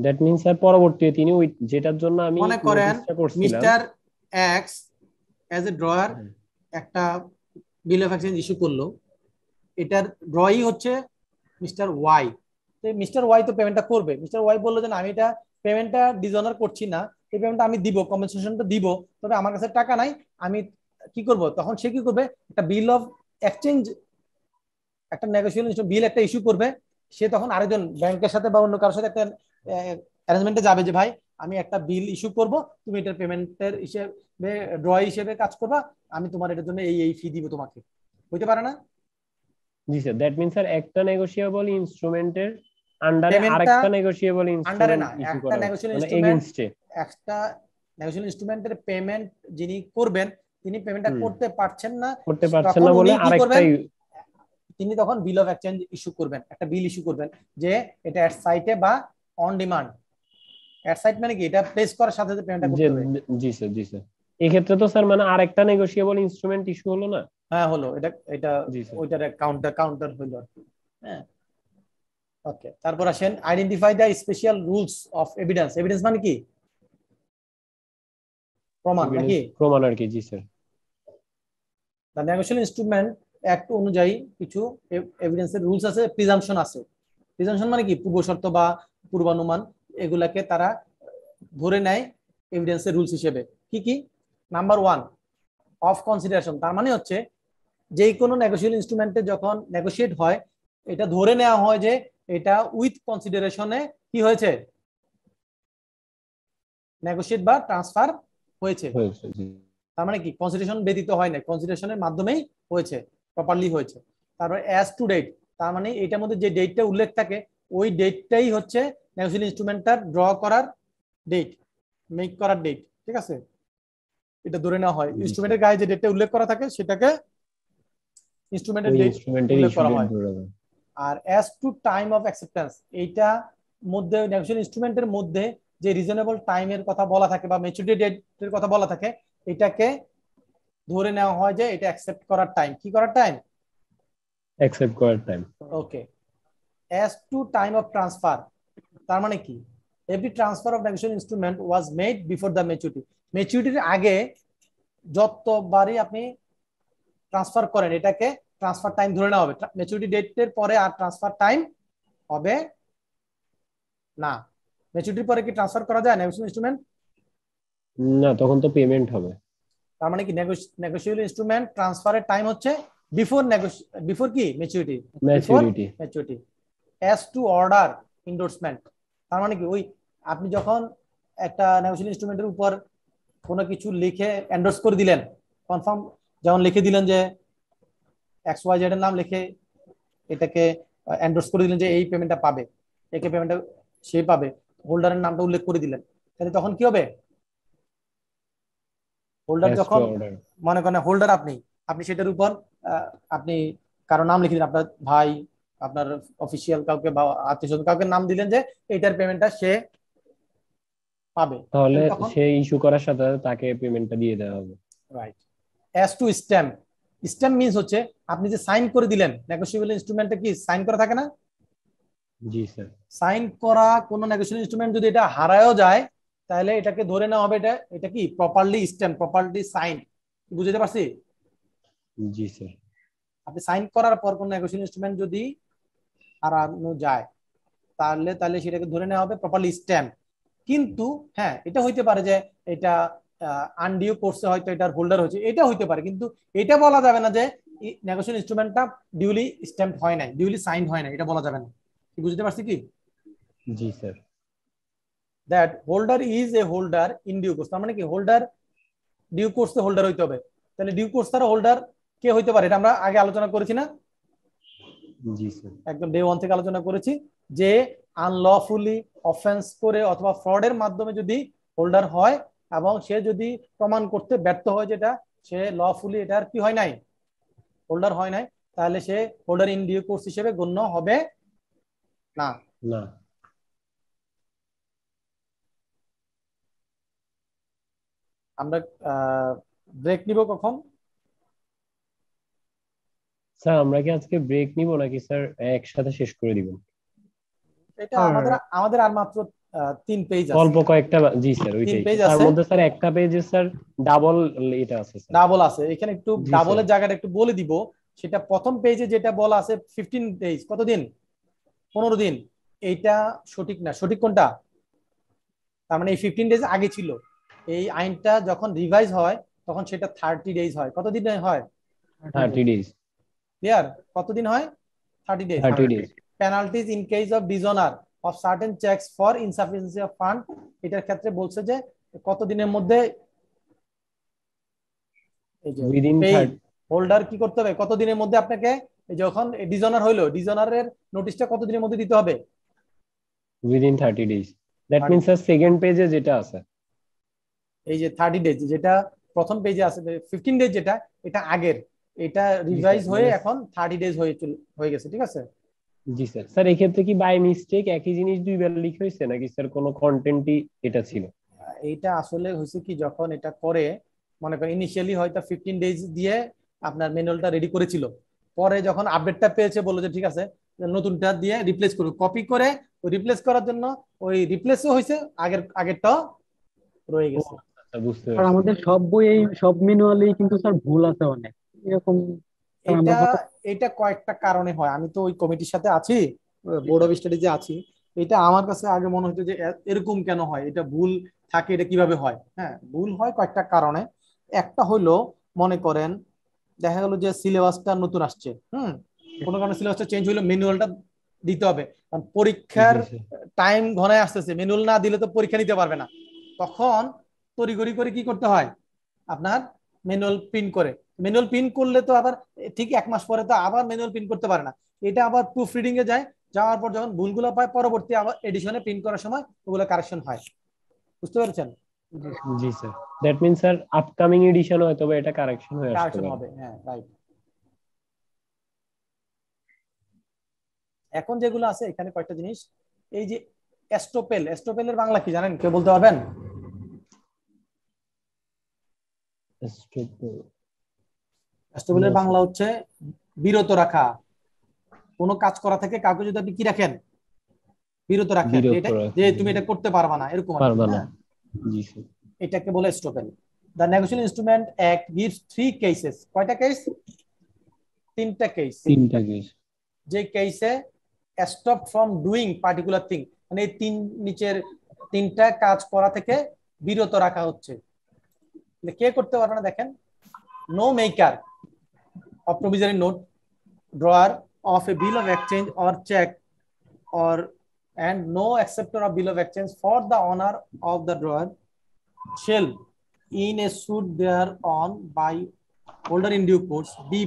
D: দ্যাট মিন্স স্যার পরবর্তীতে তিনি ওই যেটার
A: জন্য আমি মনে করেন mister X as a drawer একটা বিল অফ এক্সচেঞ্জ ইস্যু করলো এটার ড্রই হচ্ছে মিস্টার ওয়াই তো মিস্টার ওয়াই তো পেমেন্টটা করবে মিস্টার ওয়াই বললো যে আমি এটা পেমেন্টটা ডিজঅনার করছি না এই পেমেন্টটা আমি দিব কম্পেনসেশনটা দিব তবে আমার কাছে টাকা নাই আমি কি করব তখন সে কি করবে একটা বিল অফ এক্সচেঞ্জ একটা নেগোসিয়েশন বিল একটা ইস্যু করবে সে তখন আরেকজন ব্যাংকের সাথে বা অন্য কারোর সাথে একটা অ্যারেঞ্জমেন্টে যাবে যে ভাই আমি একটা বিল ইস্যু করব তুমি এটার পেমেন্টের হিসেবে ড্র হিসেবে কাজ করবা আমি তোমার এটার জন্য এই এই ফি দিব তোমাকে হইতে পারে না
D: জি স্যার দ্যাট মিন স্যার একটা নেগোশিয়েবল ইনস্ট্রুমেন্টের আন্ডারে আরেকটা নেগোশিয়েবল ইনস্ট্রুমেন্ট ইস্যু করা মানে একটা এগেইনস্টে
A: একটা নেগোশিয়েবল ইনস্ট্রুমেন্টের পেমেন্ট যিনি করবেন তিনি পেমেন্টটা করতে পারছেন না করতে পারছেন না বলে আরেকটা তিনি তখন বিল অফ এক্সচেঞ্জ ইস্যু করবেন একটা বিল ইস্যু করবেন যে এটা সাইটে বা অন ডিমান্ড অ্যাট সাইট মানে কি এটা প্লেস করার সাথে সাথে পেমেন্টটা করতে হবে জি স্যার জি স্যার এই ক্ষেত্রে তো স্যার মানে আরেকটা নেগোশিয়েবল ইনস্ট্রুমেন্ট ইস্যু হলো না হ্যাঁ হলো এটা এটা ওইটার কাউন্টার কাউন্টার হলো হ্যাঁ ওকে তারপর আসেন identify the special rules of evidence evidence মানে কি প্রমাণ নাকি
D: প্রমাণ আর কি জি sir
A: the negotiable instrument act অনুযায়ী কিছু e-, এভিডেন্সের রুলস আছে প্রিজাম্পশন আছে প্রিজাম্পশন মানে কি পূর্ব শর্ত বা পূর্বানুমান এগুলাকে তারা ধরে নেয় এভিডেন্সের রুলস হিসেবে কি কি নাম্বার ওয়ান অফ কনসিডারেশন তার মানে হচ্ছে যে কোনো নেগোসিয়েল ইনস্ট্রুমেন্টে যখন নেগোসিয়েট হয় এটা ধরে নেওয়া হয় যে এটা উইথ কনসিডারেশনে কি হয়েছে নেগোসিয়েট বা ট্রান্সফার হয়েছে তার মানে কি কনসিডারেশন ব্যতীত হয় না কনসিডারেশনের মাধ্যমেই হয়েছে প্রপারলি হয়েছে তারপর অ্যাজ টু ডেট তার মানে এটার মধ্যে যে ডেটটা উল্লেখ থাকে ওই ডেটটাই হচ্ছে ন্যাগসিল ইনস্ট্রুমেন্টটা ড্র করার ডেট মেক করার ডেট ঠিক আছে এটা ধরে নেওয়া হয় ইনস্ট্রুমেন্টের গায়ে যে ডেটটা উল্লেখ করা থাকে সেটাকে ইনস্ট্রুমেন্টের ডেট উল্লেখ করা হয় আর as to time of acceptance এইটা মধ্যে ন্যাগসিল ইনস্ট্রুমেন্টের মধ্যে যে রিজনেবল টাইমের কথা বলা থাকে বা ম্যাচুরিটি ডেটের কথা বলা থাকে এটাকে ধরে নেওয়া হয় যে এটা অ্যাকসেপ্ট করার টাইম কি করার টাইম
D: অ্যাকসেপ্ট করার time
A: okay as to time of transfer তার মানে কি every transfer of decoration instrument was made before the maturity ম্যাচুরিটির আগে যতবারই আপনি ট্রান্সফার করেন এটাকে ট্রান্সফার টাইম ধরে নেওয়া হবে ম্যাচুরিটি ডেটের পরে আর ট্রান্সফার টাইম হবে না ম্যাচুরিটির পরে কি ট্রান্সফার করা যায় নেগোশিয়েবল ইনস্ট্রুমেন্ট
D: না তখন তো পেমেন্ট হবে
A: তার মানে কি নেগোশিয়েবল ইনস্ট্রুমেন্ট ট্রান্সফারের টাইম হচ্ছে বিফোর বিফোর কি maturity maturity maturity as to order endorsement তার মানে কি ওই আপনি যখন একটা নেগোসিয়েশন ইনস্ট্রুমেন্টের উপর কোনো কিছু লিখে এন্ডোর্স করে দিলেন কনফার্ম যেমন লিখে দিলেন যে এক্স ওয়াই জেড এর নাম লিখে এটাকে এন্ডোর্স করে দিলেন যে এই পেমেন্টটা পাবে একে পেমেন্টটা সে পাবে হোল্ডারের নামটা উল্লেখ করে দিলেন তাহলে তখন কি হবে হোল্ডার যখন মনে করেন হোল্ডার আপনি আপনি সেটার উপর আপনি কারো নাম লিখে দিলেন আপনার ভাই আপনার অফিসিয়াল কাউকে বা আত্মীয় স্বজন কাউকে নাম দিলেন যে এইটার পেমেন্টটা সে পাবে তাহলে সে
D: ইস্যু করার সাথে তাকে পেমেন্টটা দিয়ে দেওয়া হবে
A: right as to stamp stamp means হচ্ছে আপনি যে সাইন করে দিলেন নেগোশিয়েবল ইনস্ট্রুমেন্টে কি সাইন করা থাকে না জি স্যার সাইন করা কোন নেগোশিয়েবল ইনস্ট্রুমেন্ট যদি এটা হারায়ও যায় তাহলে এটাকে ধরে নেওয়া হবে এটা এটা কি প্রপারলি স্ট্যাম্প প্রপারলি সাইন বুঝতে পারছিস জি স্যার আপনি সাইন করার পর কোন নেগোশিয়েবল ইনস্ট্রুমেন্ট যদি হারানো যায় তাহলে তাহলে সেটাকে ধরে নেওয়া হবে প্রপারলি স্ট্যাম্প কিন্তু হ্যাঁ এটা হইতে পারে যে এটা আন্ডিও কোর্সে হয়তো এটার হোল্ডার হয়েছে এটা হইতে পারে কিন্তু এটা বলা যাবে না যে নেগোসিয়েশন ইনস্ট্রুমেন্টটা ডিউলি স্ট্যাম্প হয় নাই ডিউলি সাইন হয় না এটা বলা যাবে না বুঝতে পারছি কি জি sir that holder is a holder in due course তার মানে কি হোল্ডার ডিউ কোর্সে হোল্ডার হইতে হবে তাহলে ডিউ কোর্স তার হোল্ডার কে হইতে পারে এটা আমরা আগে আলোচনা করেছি না একদম ডে ওয়ান থেকে আলোচনা করেছি যে আনলফুলি অফেন্স করে অথবা ফ্রডের মাধ্যমে যদি হোল্ডার হয় এবং সে যদি প্রমাণ করতে ব্যর্থ হয় যেটা সে লফুলি এটার কি হয় নাই হোল্ডার হয় নাই তাহলে সে হোল্ডার ইন ডিউ কোর্স হিসেবে গণ্য হবে না না আমরা ব্রেক নিব কখন
D: স্যার আমরা কি আজকে ব্রেক নিব নাকি স্যার একসাথে শেষ করে দিবেন
A: এটা হ্যাঁ। আমাদের আমাদের আর মাত্র তিন পেজ আছে অল্প
D: কয়েকটা জি স্যার ওই পেজ আছে তার মধ্যে স্যার একটা পেজে স্যার ডাবল এটা আছে
A: স্যার ডাবল আছে এখানে একটু ডাবলের জায়গাটা একটু বলে দিব সেটা প্রথম পেজে যেটা বলা আছে 15 ডেজ কত দিন 15 দিন এইটা সঠিক না সঠিক কোনটা তার মানে এই 15 ডেজ আগে ছিল এই আইনটা যখন রিভাইজ হয় তখন সেটা 30 ডেজ হয় কত দিন হয় 30 ডেজ ক্লিয়ার কতদিন হয় thirty days penalties in case of dishonour of certain cheques for insufficiency of fund এটার ক্ষেত্রে বলছে যে কতদিনের মধ্যে হোল্ডার কি করতে হবে কতদিনের মধ্যে আপনাকে যখন ডিজনার হইলো ডিজনারের নোটিশটা কতদিনের মধ্যে দিতে হবে
D: within thirty days that means sir second পেজে যেটা
A: আছে এই যে থার্টি ডেজ যেটা প্রথম পেজে আছে ফিফটিন ডেজ যেটা এটা আগের এটা রিভাইজ হয়ে এখন 30 ডেজ হয়ে হয়ে গেছে ঠিক আছে
D: জি স্যার স্যার এই ক্ষেত্রে কি বাই মিস্টেক একই জিনিস দুইবার লিখ হয়েছে নাকি স্যার কোনো কন্টেন্টই এটা ছিল
A: এটা আসলে হয়েছে কি যখন এটা করে মনে করেন ইনিশিয়ালি হয়তো 15 ডেজ দিয়ে আপনার ম্যানুয়ালটা রেডি করেছিল পরে যখন আপডেটটা পেয়েছে বললো যে ঠিক আছে নতুনটা দিয়ে রিপ্লেস করবে কপি করে ওই রিপ্লেস করার জন্য ওই রিপ্লেসও হয়েছে আগের আগেরটা রয়ে গেছে আর আচ্ছা, আমাদের সব বই এই সব ম্যানুয়ালি কিন্তু স্যার ভুল আছে অনেক এরকম এটা এটা কয়েকটা কারণে হয় আমি তো ওই কমিটির সাথে আছি বোর্ড অফ স্টাডিজে আছি এটা আমার কাছে আগে মনে হতো যে এরকম কেন হয় এটা ভুল থাকে এটা কিভাবে হয় হ্যাঁ ভুল হয় কয়েকটা কারণে একটা হলো মনে করেন দেখা গেল যে সিলেবাসটা নতুন আসছে হুম কোনো কারণে সিলেবাসটা চেঞ্জ হলো ম্যানুয়ালটা দিতে হবে কারণ পরীক্ষার টাইম ঘনায় আসতেছে ম্যানুয়াল না দিলে তো পরীক্ষা নিতে পারবে না তখন তড়িগড়ি করে কি করতে হয় আপনার ম্যানুয়াল প্রিন্ট করে ম্যানুয়াল প্রিন্ট করলে তো আবার ঠিক এক মাস পরে তো আবার ম্যানুয়াল প্রিন্ট করতে পারে না এটা আবার প্রুফ রিডিং এ যায় যাওয়ার পর যখন ভুলগুলো পায় পরবর্তী আবার এডিশনে প্রিন্ট করার সময় ওগুলো কারেকশন হয় বুঝতে পারছেন
D: জি sir that means sir upcoming হয় তবে এটা কারেকশন হয়ে আসবে
A: হ্যাঁ রাইট এখন যেগুলো আছে এখানে কয়েকটা জিনিস এই যে এস্টোপেল এস্টোপেলের বাংলা কি জানেন কেউ বলতে পারবেন
D: এস্টোপেল
A: স্টেবলের বাংলা হচ্ছে বিরত রাখা কোন কাজ করা থেকে কাউকে যদি আপনি কি রাখেন বিরত রাখেন যে তুমি এটা করতে পারবা না এরকম হ্যাঁ। এটাকে বলে estoppel the negotiable instrument act gives three cases কয়টা কেস তিনটা কেস তিনটা কেস যে কেসে stop from doing particular thing মানে তিন নিচের তিনটা কাজ করা থেকে বিরত রাখা হচ্ছে কে করতে পারবে না দেখেন no maker of provisory note drawer of a bill of exchange or check or and no acceptor of bill of exchange for the owner of the drawer shall in a suit thereon by holder in due course be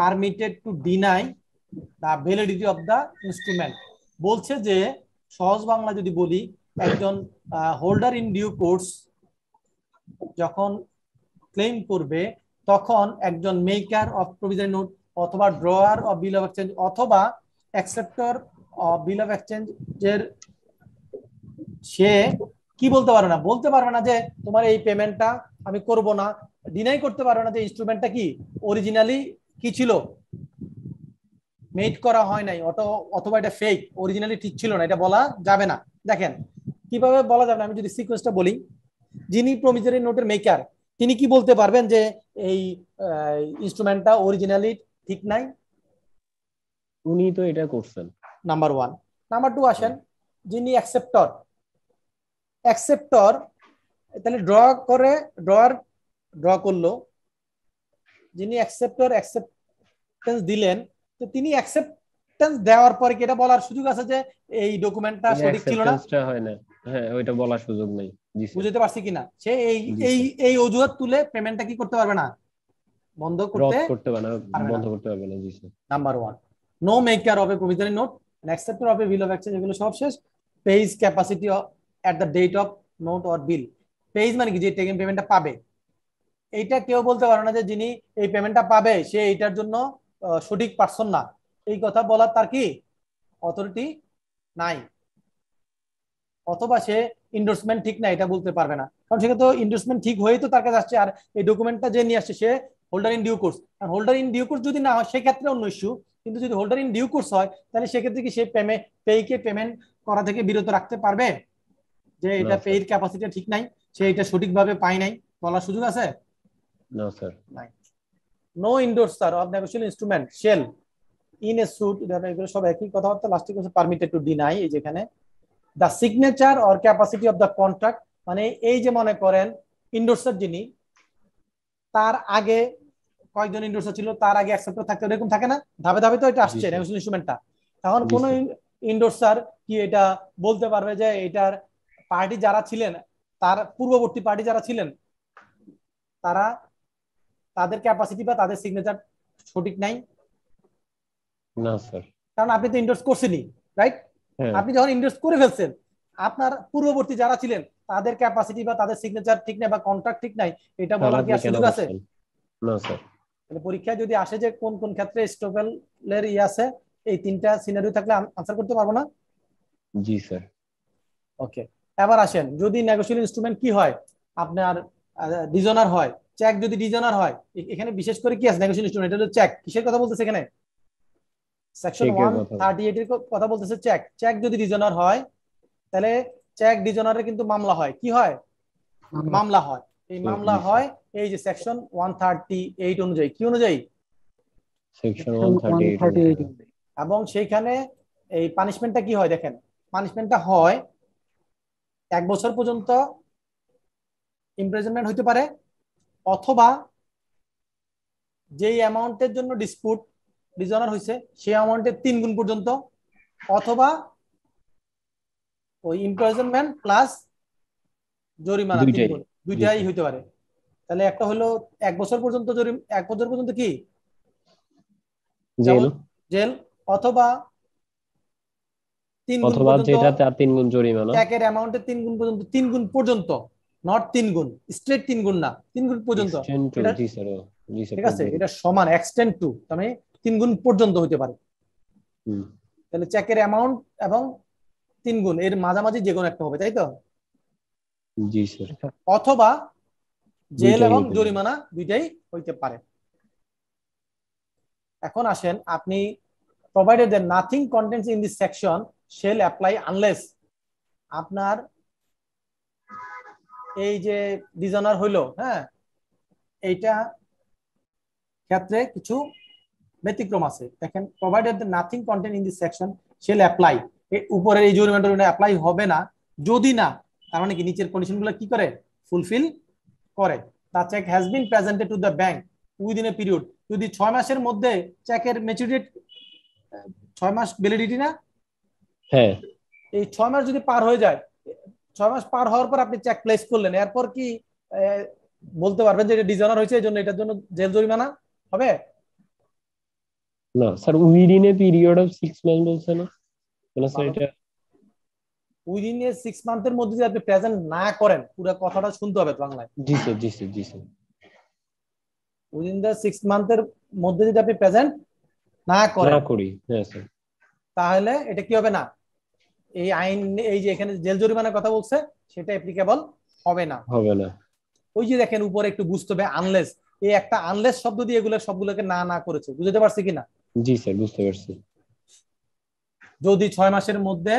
A: permitted to deny the validity of the instrument বলছে যে সহজ বাংলা যদি বলি একজন holder in due course যখন claim করবে তখন একজন মেকার অফ প্রভিজনারি নোট অথবা drawer of bill of exchange অথবা acceptor of bill of exchange এর সে কি বলতে পারবে না বলতে পারবে না যে তোমার এই পেমেন্টটা আমি করব না ডিনাই করতে পারবে না যে ইনস্ট্রুমেন্টটা কি অরিজিনালি কি ছিল মেড করা হয় নাই অটো অথবা এটা ফেক অরিজিনালি ঠিক ছিল না এটা বলা যাবে না দেখেন কিভাবে বলা যাবে না আমি যদি সিকোয়েন্সটা বলি যিনি প্রমিজারি নোটের মেকার তিনি কি বলতে পারবেন যে এই ইনস্ট্রুমেন্টটা অরিজিনালি ঠিক নাই উনি তো এটা করছেন নাম্বার ওয়ান নাম্বার টু আসেন যিনি অ্যাকসেপ্টর অ্যাকসেপ্টর তাহলে ড্র করে ড্রর ড্র করলো যিনি অ্যাকসেপ্টর অ্যাকসেপ্টেন্স দিলেন তো তিনি অ্যাকসেপ্টেন্স দেওয়ার পরে কি এটা বলার সুযোগ আছে যে এই ডকুমেন্টটা সঠিক ছিল না
D: হয় না হ্যাঁ ওইটা বলার সুযোগ নেই
A: বুঝতে পারছি কিনা সে এই এই এই অজুহাত তুলে পেমেন্টটা কি করতে পারবে না বন্ধ করতে করতে পারবে না বন্ধ করতে পারবে না জি sir number 1 no maker of a provisionary note acceptor of a bill of exchange এগুলো সব শেষ payee's capacity at the date of note or bill payee's মানে কি যে টেকেন পেমেন্টটা পাবে এইটা কেউ বলতে পারে না যে যিনি এই পেমেন্টটা পাবে সে এইটার জন্য সঠিক পারসন না এই কথা বলার তার কি অথরিটি নাই অথবা সে ইন্ডোর্সমেন্ট ঠিক না এটা বলতে পারবে না কারণ সেক্ষেত্রে ইন্ডোর্সমেন্ট ঠিক হয়েই তো তার কাছে আসছে আর এই ডকুমেন্টটা যে নিয়ে আসছে সে হোল্ডার ইন ডিউ কোর্স কারণ হোল্ডার ইন ডিউ কোর্স যদি না হয় সেক্ষেত্রে অন্য ইস্যু কিন্তু যদি হোল্ডার ইন ডিউ কোর্স হয় তাহলে সেক্ষেত্রে কি সে পেমে পেইকে পেমেন্ট করা থেকে বিরত রাখতে পারবে যে এটা পেইর ক্যাপাসিটি ঠিক নাই সে এটা সঠিকভাবে পায় নাই বলার সুযোগ আছে নো স্যার নাই no sir of negotiable instrument shall in a suit এগুলো সব একই কথাবার্তা লাস্টে কিছু পারমিটেড টু ডিনাই এই যেখানে the signature or capacity of the contract মানে এই যে মনে করেন ইন্ডোর্সার যিনি তার আগে কয়েকজন ইন্ডোর্সার ছিল তার আগে একসাথে থাকতে এরকম থাকে না ধাপে ধাপে তো এটা আসছে ইনস্ট্রুমেন্টটা তখন কোন ইন্ডোর্সার কি এটা বলতে পারবে যে এটার পার্টি যারা ছিলেন তার পূর্ববর্তী পার্টি যারা ছিলেন তারা তাদের ক্যাপাসিটি বা তাদের সিগনেচার সঠিক নাই না স্যার কারণ আপনি তো ইন্ডোর্স করছেনই রাইট হ্যাঁ। আপনি যখন ইনভেস্ট করে ফেলছেন আপনার পূর্ববর্তী যারা ছিলেন তাদের ক্যাপাসিটি বা তাদের সিগনেচার ঠিক নাই বা কন্ট্রাক্ট ঠিক নাই এটা হ্যাঁ, বলার কি সুযোগ আছে
D: তাহলে
A: মানে পরীক্ষায় যদি আসে যে কোন কোন ক্ষেত্রে স্টপেল এর ই আছে এই তিনটা সিনারিও থাকলে আনসার করতে পারবো না জি স্যার ওকে এবার আসেন যদি নেগোশিয়েবল ইনস্ট্রুমেন্ট কি হয় আপনার ডিজনার হয় চেক যদি ডিজনার হয় এখানে বিশেষ করে কি আছে নেগোশিয়েবল ইনস্ট্রুমেন্ট এটা হলো চেক কিসের কথা বলতেছে এখানে সেকশন ওয়ান থার্টি এর কথা বলতেছে চেক চেক যদি রিজনার হয় তাহলে চেক ডিজনারের কিন্তু মামলা হয় কি হয় মামলা হয় এই মামলা হয় এই যে সেকশন ওয়ান থার্টি এইট অনুযায়ী কি অনুযায়ী এবং সেইখানে এই পানিশমেন্টটা কি হয় দেখেন পানিশমেন্টটা হয় এক বছর পর্যন্ত ইমপ্রেজনমেন্ট হইতে পারে অথবা যেই অ্যামাউন্টের জন্য ডিসপুট ডিসঅনার হয়েছে সেই অ্যামাউন্টের তিন গুণ পর্যন্ত অথবা ওই ইমপ্রয়জনমেন্ট প্লাস জরিমানা দুইটাই হইতে পারে তাহলে একটা হলো এক বছর পর্যন্ত জরিম এক বছর পর্যন্ত কি জেল জেল অথবা তিন অথবা যেটা
D: তার তিন গুণ জরিমানা
A: একের অ্যামাউন্টের তিন গুণ পর্যন্ত তিন গুণ পর্যন্ত নট তিন গুণ স্ট্রেট তিন গুণ না তিন গুণ পর্যন্ত ঠিক আছে এটা সমান এক্সটেন্ড টু তার মানে তিন গুণ পর্যন্ত হইতে পারে তাহলে চেকের অ্যামাউন্ট এবং তিন গুণ এর মাঝামাঝি যে কোনো একটা হবে তাই তো অথবা জেল এবং জরিমানা দুইটাই হইতে পারে এখন আসেন আপনি provided then nothing contents in this section shall apply unless আপনার এই যে ডিজনার হইলো হ্যাঁ এইটা ক্ষেত্রে কিছু ব্যতিক্রম আছে দেখেন provided nothing content in this section shall apply উপরের এই জরিমানা অ্যাপ্লাই হবে না যদি না তার মানে কি নিচের কন্ডিশনগুলো কি করে ফুলফিল করে the cheque has been presented to the bank within a period যদি ছয় মাসের মধ্যে চেকের ম্যাচুরিটি ছয় মাস ভ্যালিডিটি না হ্যাঁ এই ছয় মাস যদি পার হয়ে যায় ছয় মাস পার হওয়ার পর আপনি চেক প্লেস করলেন এরপর কি বলতে পারবেন যে এটা ডিজনার হয়েছে এই জন্য এটার জন্য জেল জরিমানা হবে
D: না sir within a period of 6 month বলছে না মানে স্যার এটা
A: উইদিন এ 6 মান্থের মধ্যে যদি আপনি প্রেজেন্ট না করেন পুরো কথাটা শুনতে হবে বাংলায়
D: জি স্যার জি স্যার জি স্যার
A: উইদিন দা 6 মান্থের মধ্যে যদি আপনি প্রেজেন্ট না করেন না
D: করি হ্যাঁ স্যার
A: তাহলে এটা কি হবে না এই আইন এই যে এখানে জেল জরিমানার কথা বলছে সেটা অ্যাপ্লিকেবল হবে না হবে না ওই যে দেখেন উপরে একটু বুঝতে হবে আনলেস এই একটা আনলেস শব্দ দিয়ে এগুলো সবগুলোকে না না করেছে বুঝতে পারছি কিনা
D: জি স্যার বুঝতে পারছি
A: যদি ছয় মাসের মধ্যে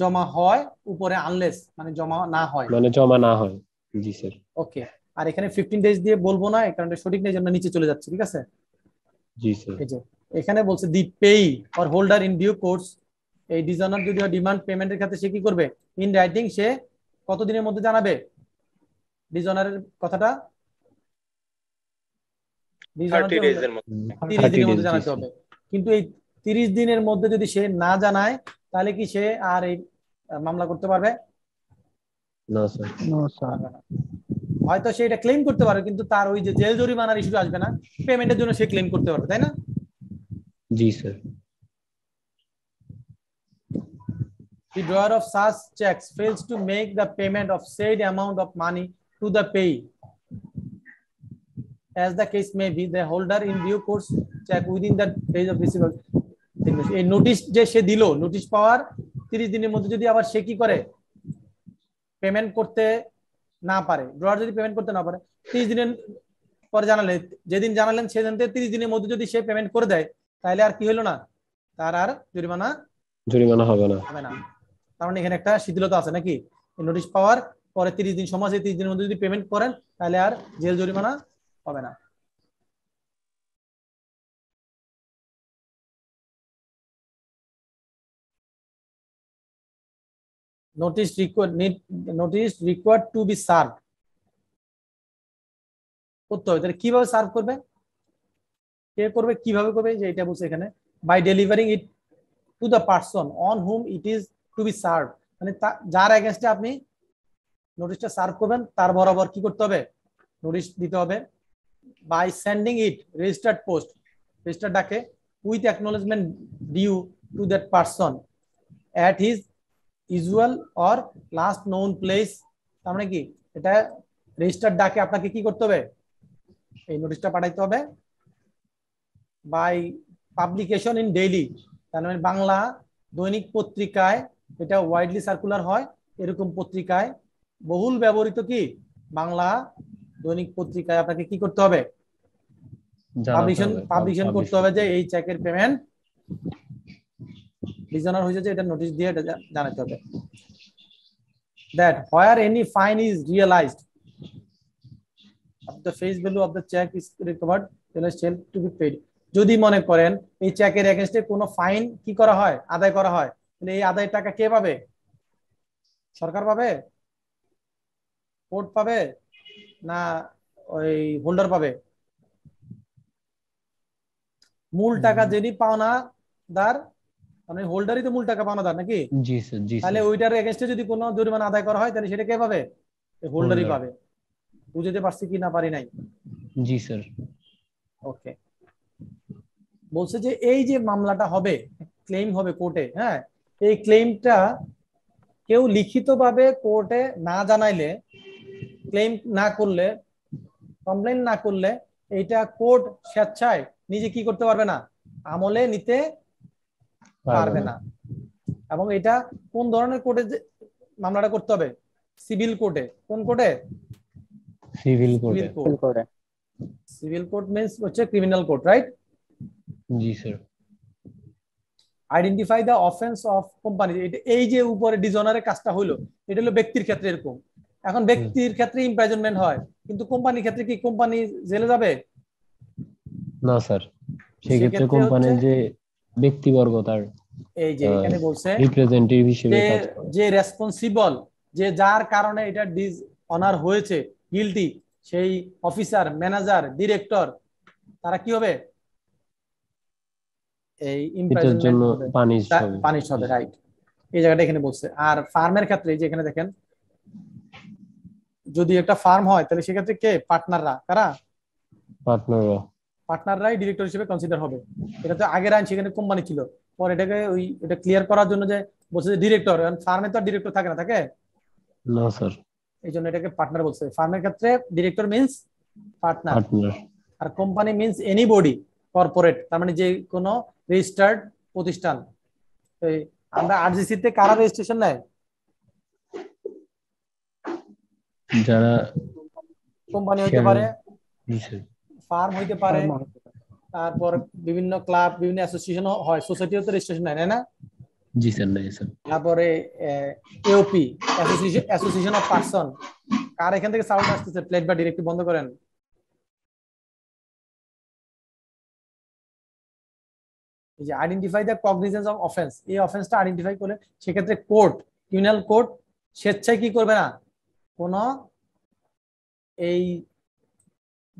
A: জমা হয় উপরে আনলেস মানে জমা না হয় মানে
D: জমা না হয় জি স্যার
A: ওকে আর এখানে ফিফটিন ডেজ দিয়ে বলবো না কারণ সঠিক নেই আমরা নিচে চলে যাচ্ছে ঠিক আছে জি স্যার এখানে বলছে the payee or holder in due course এই ডিজাইনার যদি ডিমান্ড পেমেন্টের ক্ষেত্রে সে কি করবে ইন রাইটিং সে কতদিনের মধ্যে জানাবে ডিজাইনারের কথাটা
E: 30 দিনের মধ্যে
A: কিন্তু এই 30 দিনের মধ্যে যদি সে না জানায় তাহলে কি সে আর এই মামলা করতে পারবে হয়তো সে এটা ক্লেম করতে পারবে কিন্তু তার ওই যে জেল জরিমানার ইস্যু আসবে না পেমেন্টের জন্য সে ক্লেম করতে পারবে তাই না জি sir the drawer of such checks fails to make the payment of said amount of money to the payee as the case may be the holder in due course check within the days of receivable এই notice যে সে দিল notice পাওয়ার 30 দিনের মধ্যে যদি আবার সে কি করে পেমেন্ট করতে না পারে ড্রয়ার যদি পেমেন্ট করতে না পারে 30 দিনের পর জানালেন যেদিন জানালেন সেদিন থেকে 30 দিনের মধ্যে যদি সে পেমেন্ট করে দেয় তাহলে আর কি হলো না তার আর জরিমানা
D: জরিমানা হবে না
A: হবে না কারণ মানে এখানে একটা শিথিলতা আছে নাকি নোটিশ পাওয়ার পরে 30 দিন সমাজে 30 দিনের মধ্যে যদি পেমেন্ট করেন তাহলে আর জেল জরিমানা হবে না করতে হবে তাহলে কিভাবে সার্ভ করবে কে করবে কিভাবে করবে যে এটা বলছে এখানে by delivering it to the person on whom it is to be serve মানে যার এগেনস্টে আপনি নোটিশটা সার্ভ করবেন তার বরাবর কি করতে হবে নোটিশ দিতে হবে by sending it registered post registered ডাকে with acknowledgement due to that person at his usual or last known place তার মানে কি এটা রেজিস্টার ডাকে আপনাকে কি করতে হবে এই নোটিশটা পাঠাইতে হবে বাই পাবলিকেশন ইন ডেইলি তার মানে বাংলা দৈনিক পত্রিকায় এটা ওয়াইডলি সার্কুলার হয় এরকম পত্রিকায় বহুল ব্যবহৃত কি বাংলা দৈনিক পত্রিকায় আপনাকে কি করতে হবে
B: পাবলিশন পাবলিশন করতে
A: হবে যে এই চেকের পেমেন্ট ডিজনার হয়েছে যে এটা নোটিশ দিয়ে এটা জানাতে হবে that where any fine is realised of the face value of the cheque is recovered তাহলে সেল টু বি পেড যদি মনে করেন এই চেকের এগেনস্টে কোনো ফাইন কি করা হয় আদায় করা হয় তাহলে এই আদায়ের টাকা কে পাবে সরকার পাবে কোর্ট পাবে না ওই হোল্ডার পাবে মূল টাকা যিনি দার মানে হোল্ডারই তো মূল টাকা পাওনা দার নাকি
D: জি স্যার জি তাহলে
A: ওইটার এগেনস্টে যদি কোনো জরিমানা আদায় করা হয় তাহলে সেটা কে পাবে হোল্ডারই পাবে বুঝতে পারছি কি না পারি নাই জি স্যার ওকে বলছে যে এই যে মামলাটা হবে ক্লেম হবে কোর্টে হ্যাঁ এই ক্লেমটা কেউ লিখিতভাবে কোর্টে না জানাইলে ক্লেম না করলে কমপ্লেন না করলে এইটা কোর্ট স্বেচ্ছায় নিজে কি করতে পারবে না আমলে নিতে পারবে না এবং এটা কোন ধরনের কোর্টে মামলাটা করতে হবে সিভিল কোর্টে কোন কোর্টে
D: সিভিল কোর্টে
A: সিভিল কোর্ট মিন্স হচ্ছে ক্রিমিনাল কোর্ট রাইট জি sir identify the offence of company এই যে উপরে ডিজনারের কাজটা হলো এটা হলো ব্যক্তির ক্ষেত্রে এরকম এখন ব্যক্তির ক্ষেত্রে ইমপ্রাইজনমেন্ট হয় কিন্তু কোম্পানির ক্ষেত্রে কি কোম্পানি জেলে যাবে না স্যার সেক্ষেত্রে কোম্পানির
D: যে ব্যক্তিবর্গ তার
A: এই যে এখানে বলছে রিপ্রেজেন্টেটিভ হিসেবে যে রেসপন্সিবল যে যার কারণে এটা ডিজ অনার হয়েছে গিলটি সেই অফিসার ম্যানেজার ডিরেক্টর তারা কি হবে এই জন্য পানিশ হবে পানিশ হবে রাইট এই জায়গাটা এখানে বলছে আর ফার্মের ক্ষেত্রে যে এখানে দেখেন যদি একটা ফার্ম হয় তাহলে সেক্ষেত্রে কে পার্টনাররা কারা পার্টনাররা পার্টনাররাই ডিরেক্টর হিসেবে কনসিডার হবে এটা তো আগের আইন সেখানে কোম্পানি ছিল পরে এটাকে ওই এটা ক্লিয়ার করার জন্য যে বলছে যে ডিরেক্টর ফার্মে তো আর ডিরেক্টর থাকে না থাকে না স্যার এই জন্য এটাকে পার্টনার বলছে ফার্মের ক্ষেত্রে ডিরেক্টর মিন্স পার্টনার আর company means any body corporate তার মানে যে কোনো রেজিস্টার্ড প্রতিষ্ঠান আমরা আরজিসি তে কারা রেজিস্ট্রেশন নেয় যারা কোম্পানি হইতে পারে ফার্ম হইতে পারে তারপর বিভিন্ন ক্লাব বিভিন্ন অ্যাসোসিয়েশন হয় সোসাইটিও তো রেজিস্ট্রেশন হয় না
D: জি স্যার নাই স্যার
A: তারপরে AOP association association of person কার এখান থেকে সাউন্ড আসতেছে প্লেট বা ডিরেক্ট বন্ধ করেন
B: যে identify the cognizance of offence এই
A: অফেন্সটা আইডেন্টিফাই করে সেক্ষেত্রে কোর্ট ক্রিমিনাল কোর্ট স্বেচ্ছায় কি করবে না কোন এই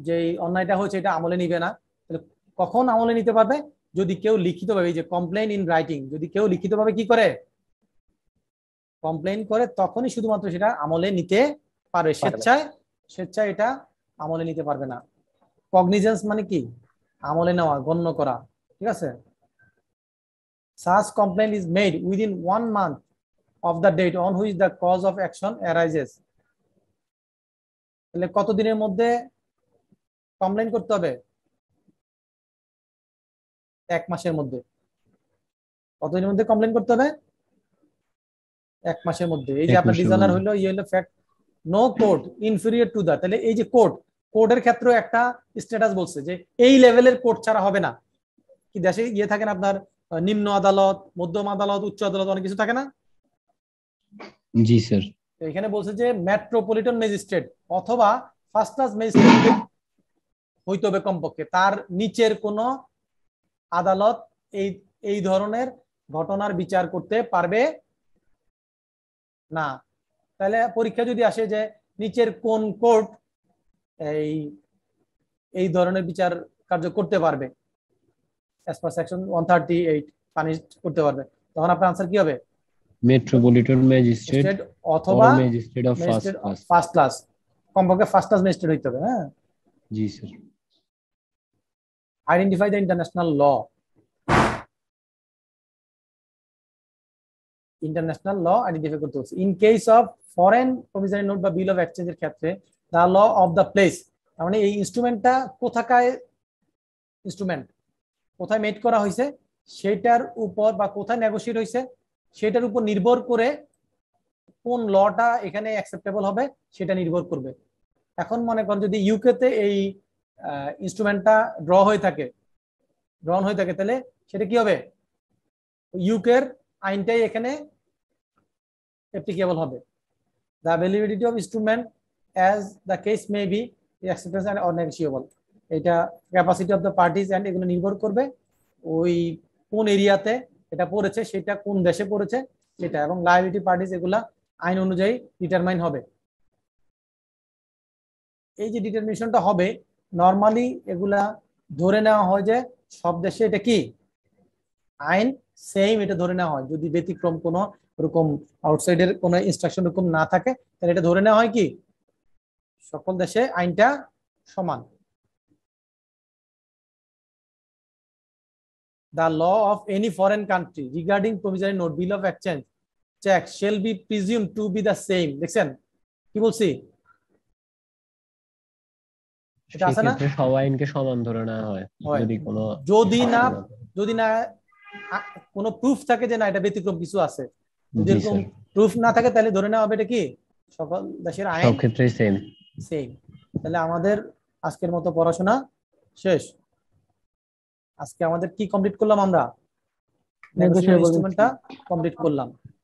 A: যে অন্যায়টা হয়েছে এটা আমলে নিবে না কখন আমলে নিতে পারবে যদি কেউ লিখিত ভাবে যে কমপ্লেন ইন রাইটিং যদি কেউ ভাবে কি করে কমপ্লেন করে তখনই শুধুমাত্র সেটা আমলে নিতে পারবে স্বেচ্ছায় স্বেচ্ছায় এটা আমলে নিতে পারবে না কগনিজেন্স মানে কি আমলে নেওয়া গণ্য করা ঠিক আছে such complaint is made within one month of the date on which the cause of action arises তাহলে কতদিনের মধ্যে কমপ্লেন করতে হবে
B: এক মাসের মধ্যে কতদিনের মধ্যে কমপ্লেন
A: করতে হবে এক মাসের মধ্যে এই যে আপনার ডিজাইনার হলো ইয়ে হলো fact no court inferior to the তাহলে এই যে কোড কোডের ক্ষেত্রে একটা স্ট্যাটাস বলছে যে এই লেভেলের কোড ছাড়া হবে না কি দেশে ইয়ে থাকেন আপনার নিম্ন আদালত মধ্যম আদালত উচ্চ আদালত অনেক কিছু থাকে না জি স্যার এখানে বলছে যে মেট্রোপলিটন ম্যাজিস্ট্রেট অথবা ফার্স্ট ক্লাস ম্যাজিস্ট্রেট হইতে হবে কমপক্ষে তার নিচের কোন আদালত এই এই ধরনের ঘটনার বিচার করতে পারবে না তাহলে পরীক্ষা যদি আসে যে নিচের কোন কোর্ট এই এই ধরনের বিচার কার্য করতে পারবে section one thirty eight punish করতে পারবে তখন আপনার আনসার কি হবে
D: মেট্রোপলিটন ম্যাজিস্ট্রেট অথবা ম্যাজিস্ট্রেট অফ
A: ফার্স্ট ক্লাস কমপক্ষে ফার্স্ট ক্লাস ম্যাজিস্ট্রেট হইতে হবে হ্যাঁ
B: জি sir identify the international law
A: international law identify করতে হচ্ছে in case of foreign provisionary note বা বিল অফ এক্সচেঞ্জের ক্ষেত্রে the law of the place তার মানে এই ইনস্ট্রুমেন্টটা কোথাকায় ইনস্ট্রুমেন্ট কোথায় মেট করা হয়েছে সেটার উপর বা কোথায় নেগোসিয়েট হয়েছে সেটার উপর নির্ভর করে কোন লটা এখানে অ্যাকসেপ্টেবল হবে সেটা নির্ভর করবে এখন মনে করেন যদি ইউকেতে এই ইনস্ট্রুমেন্টটা ড্র হয়ে থাকে ড্রন হয়ে থাকে তাহলে সেটা কি হবে ইউকের আইনটাই এখানে অ্যাপ্লিকেবল হবে the availability of instrument as the case may be acceptance and negotiable এটা capacity of the parties and এগুলো নির্ভর করবে ওই কোন এরিয়াতে এটা পড়েছে সেটা কোন দেশে পড়েছে সেটা এবং লাইবিলিটি পার্টিস এগুলা আইন অনুযায়ী ডিটারমাইন হবে এই যে ডিটারমিনেশনটা হবে নর্মালি এগুলা ধরে নেওয়া হয় যে সব দেশে এটা কি আইন সেম এটা ধরে নেওয়া হয় যদি ব্যতিক্রম কোনো ওরকম আউটসাইডের কোনো ইনস্ট্রাকশন এরকম না থাকে তাহলে এটা ধরে নেওয়া হয় কি সকল দেশে আইনটা সমান the law of any foreign country regarding provisory note bill of exchange cheque shall be presume to be the same দেখছেন কি বলছি যদি না যদি কোনো প্রুফ থাকে যে না এটা ব্যতিক্রম কিছু আছে যদি প্রুফ না থাকে তাহলে ধরে নেওয়া হবে এটা কি সকল দেশের আইন ক্ষেত্রে সেম সেম তাহলে আমাদের আজকের মতো পড়াশোনা শেষ আজকে আমাদের কি কমপ্লিট করলাম আমরা
B: কমপ্লিট করলাম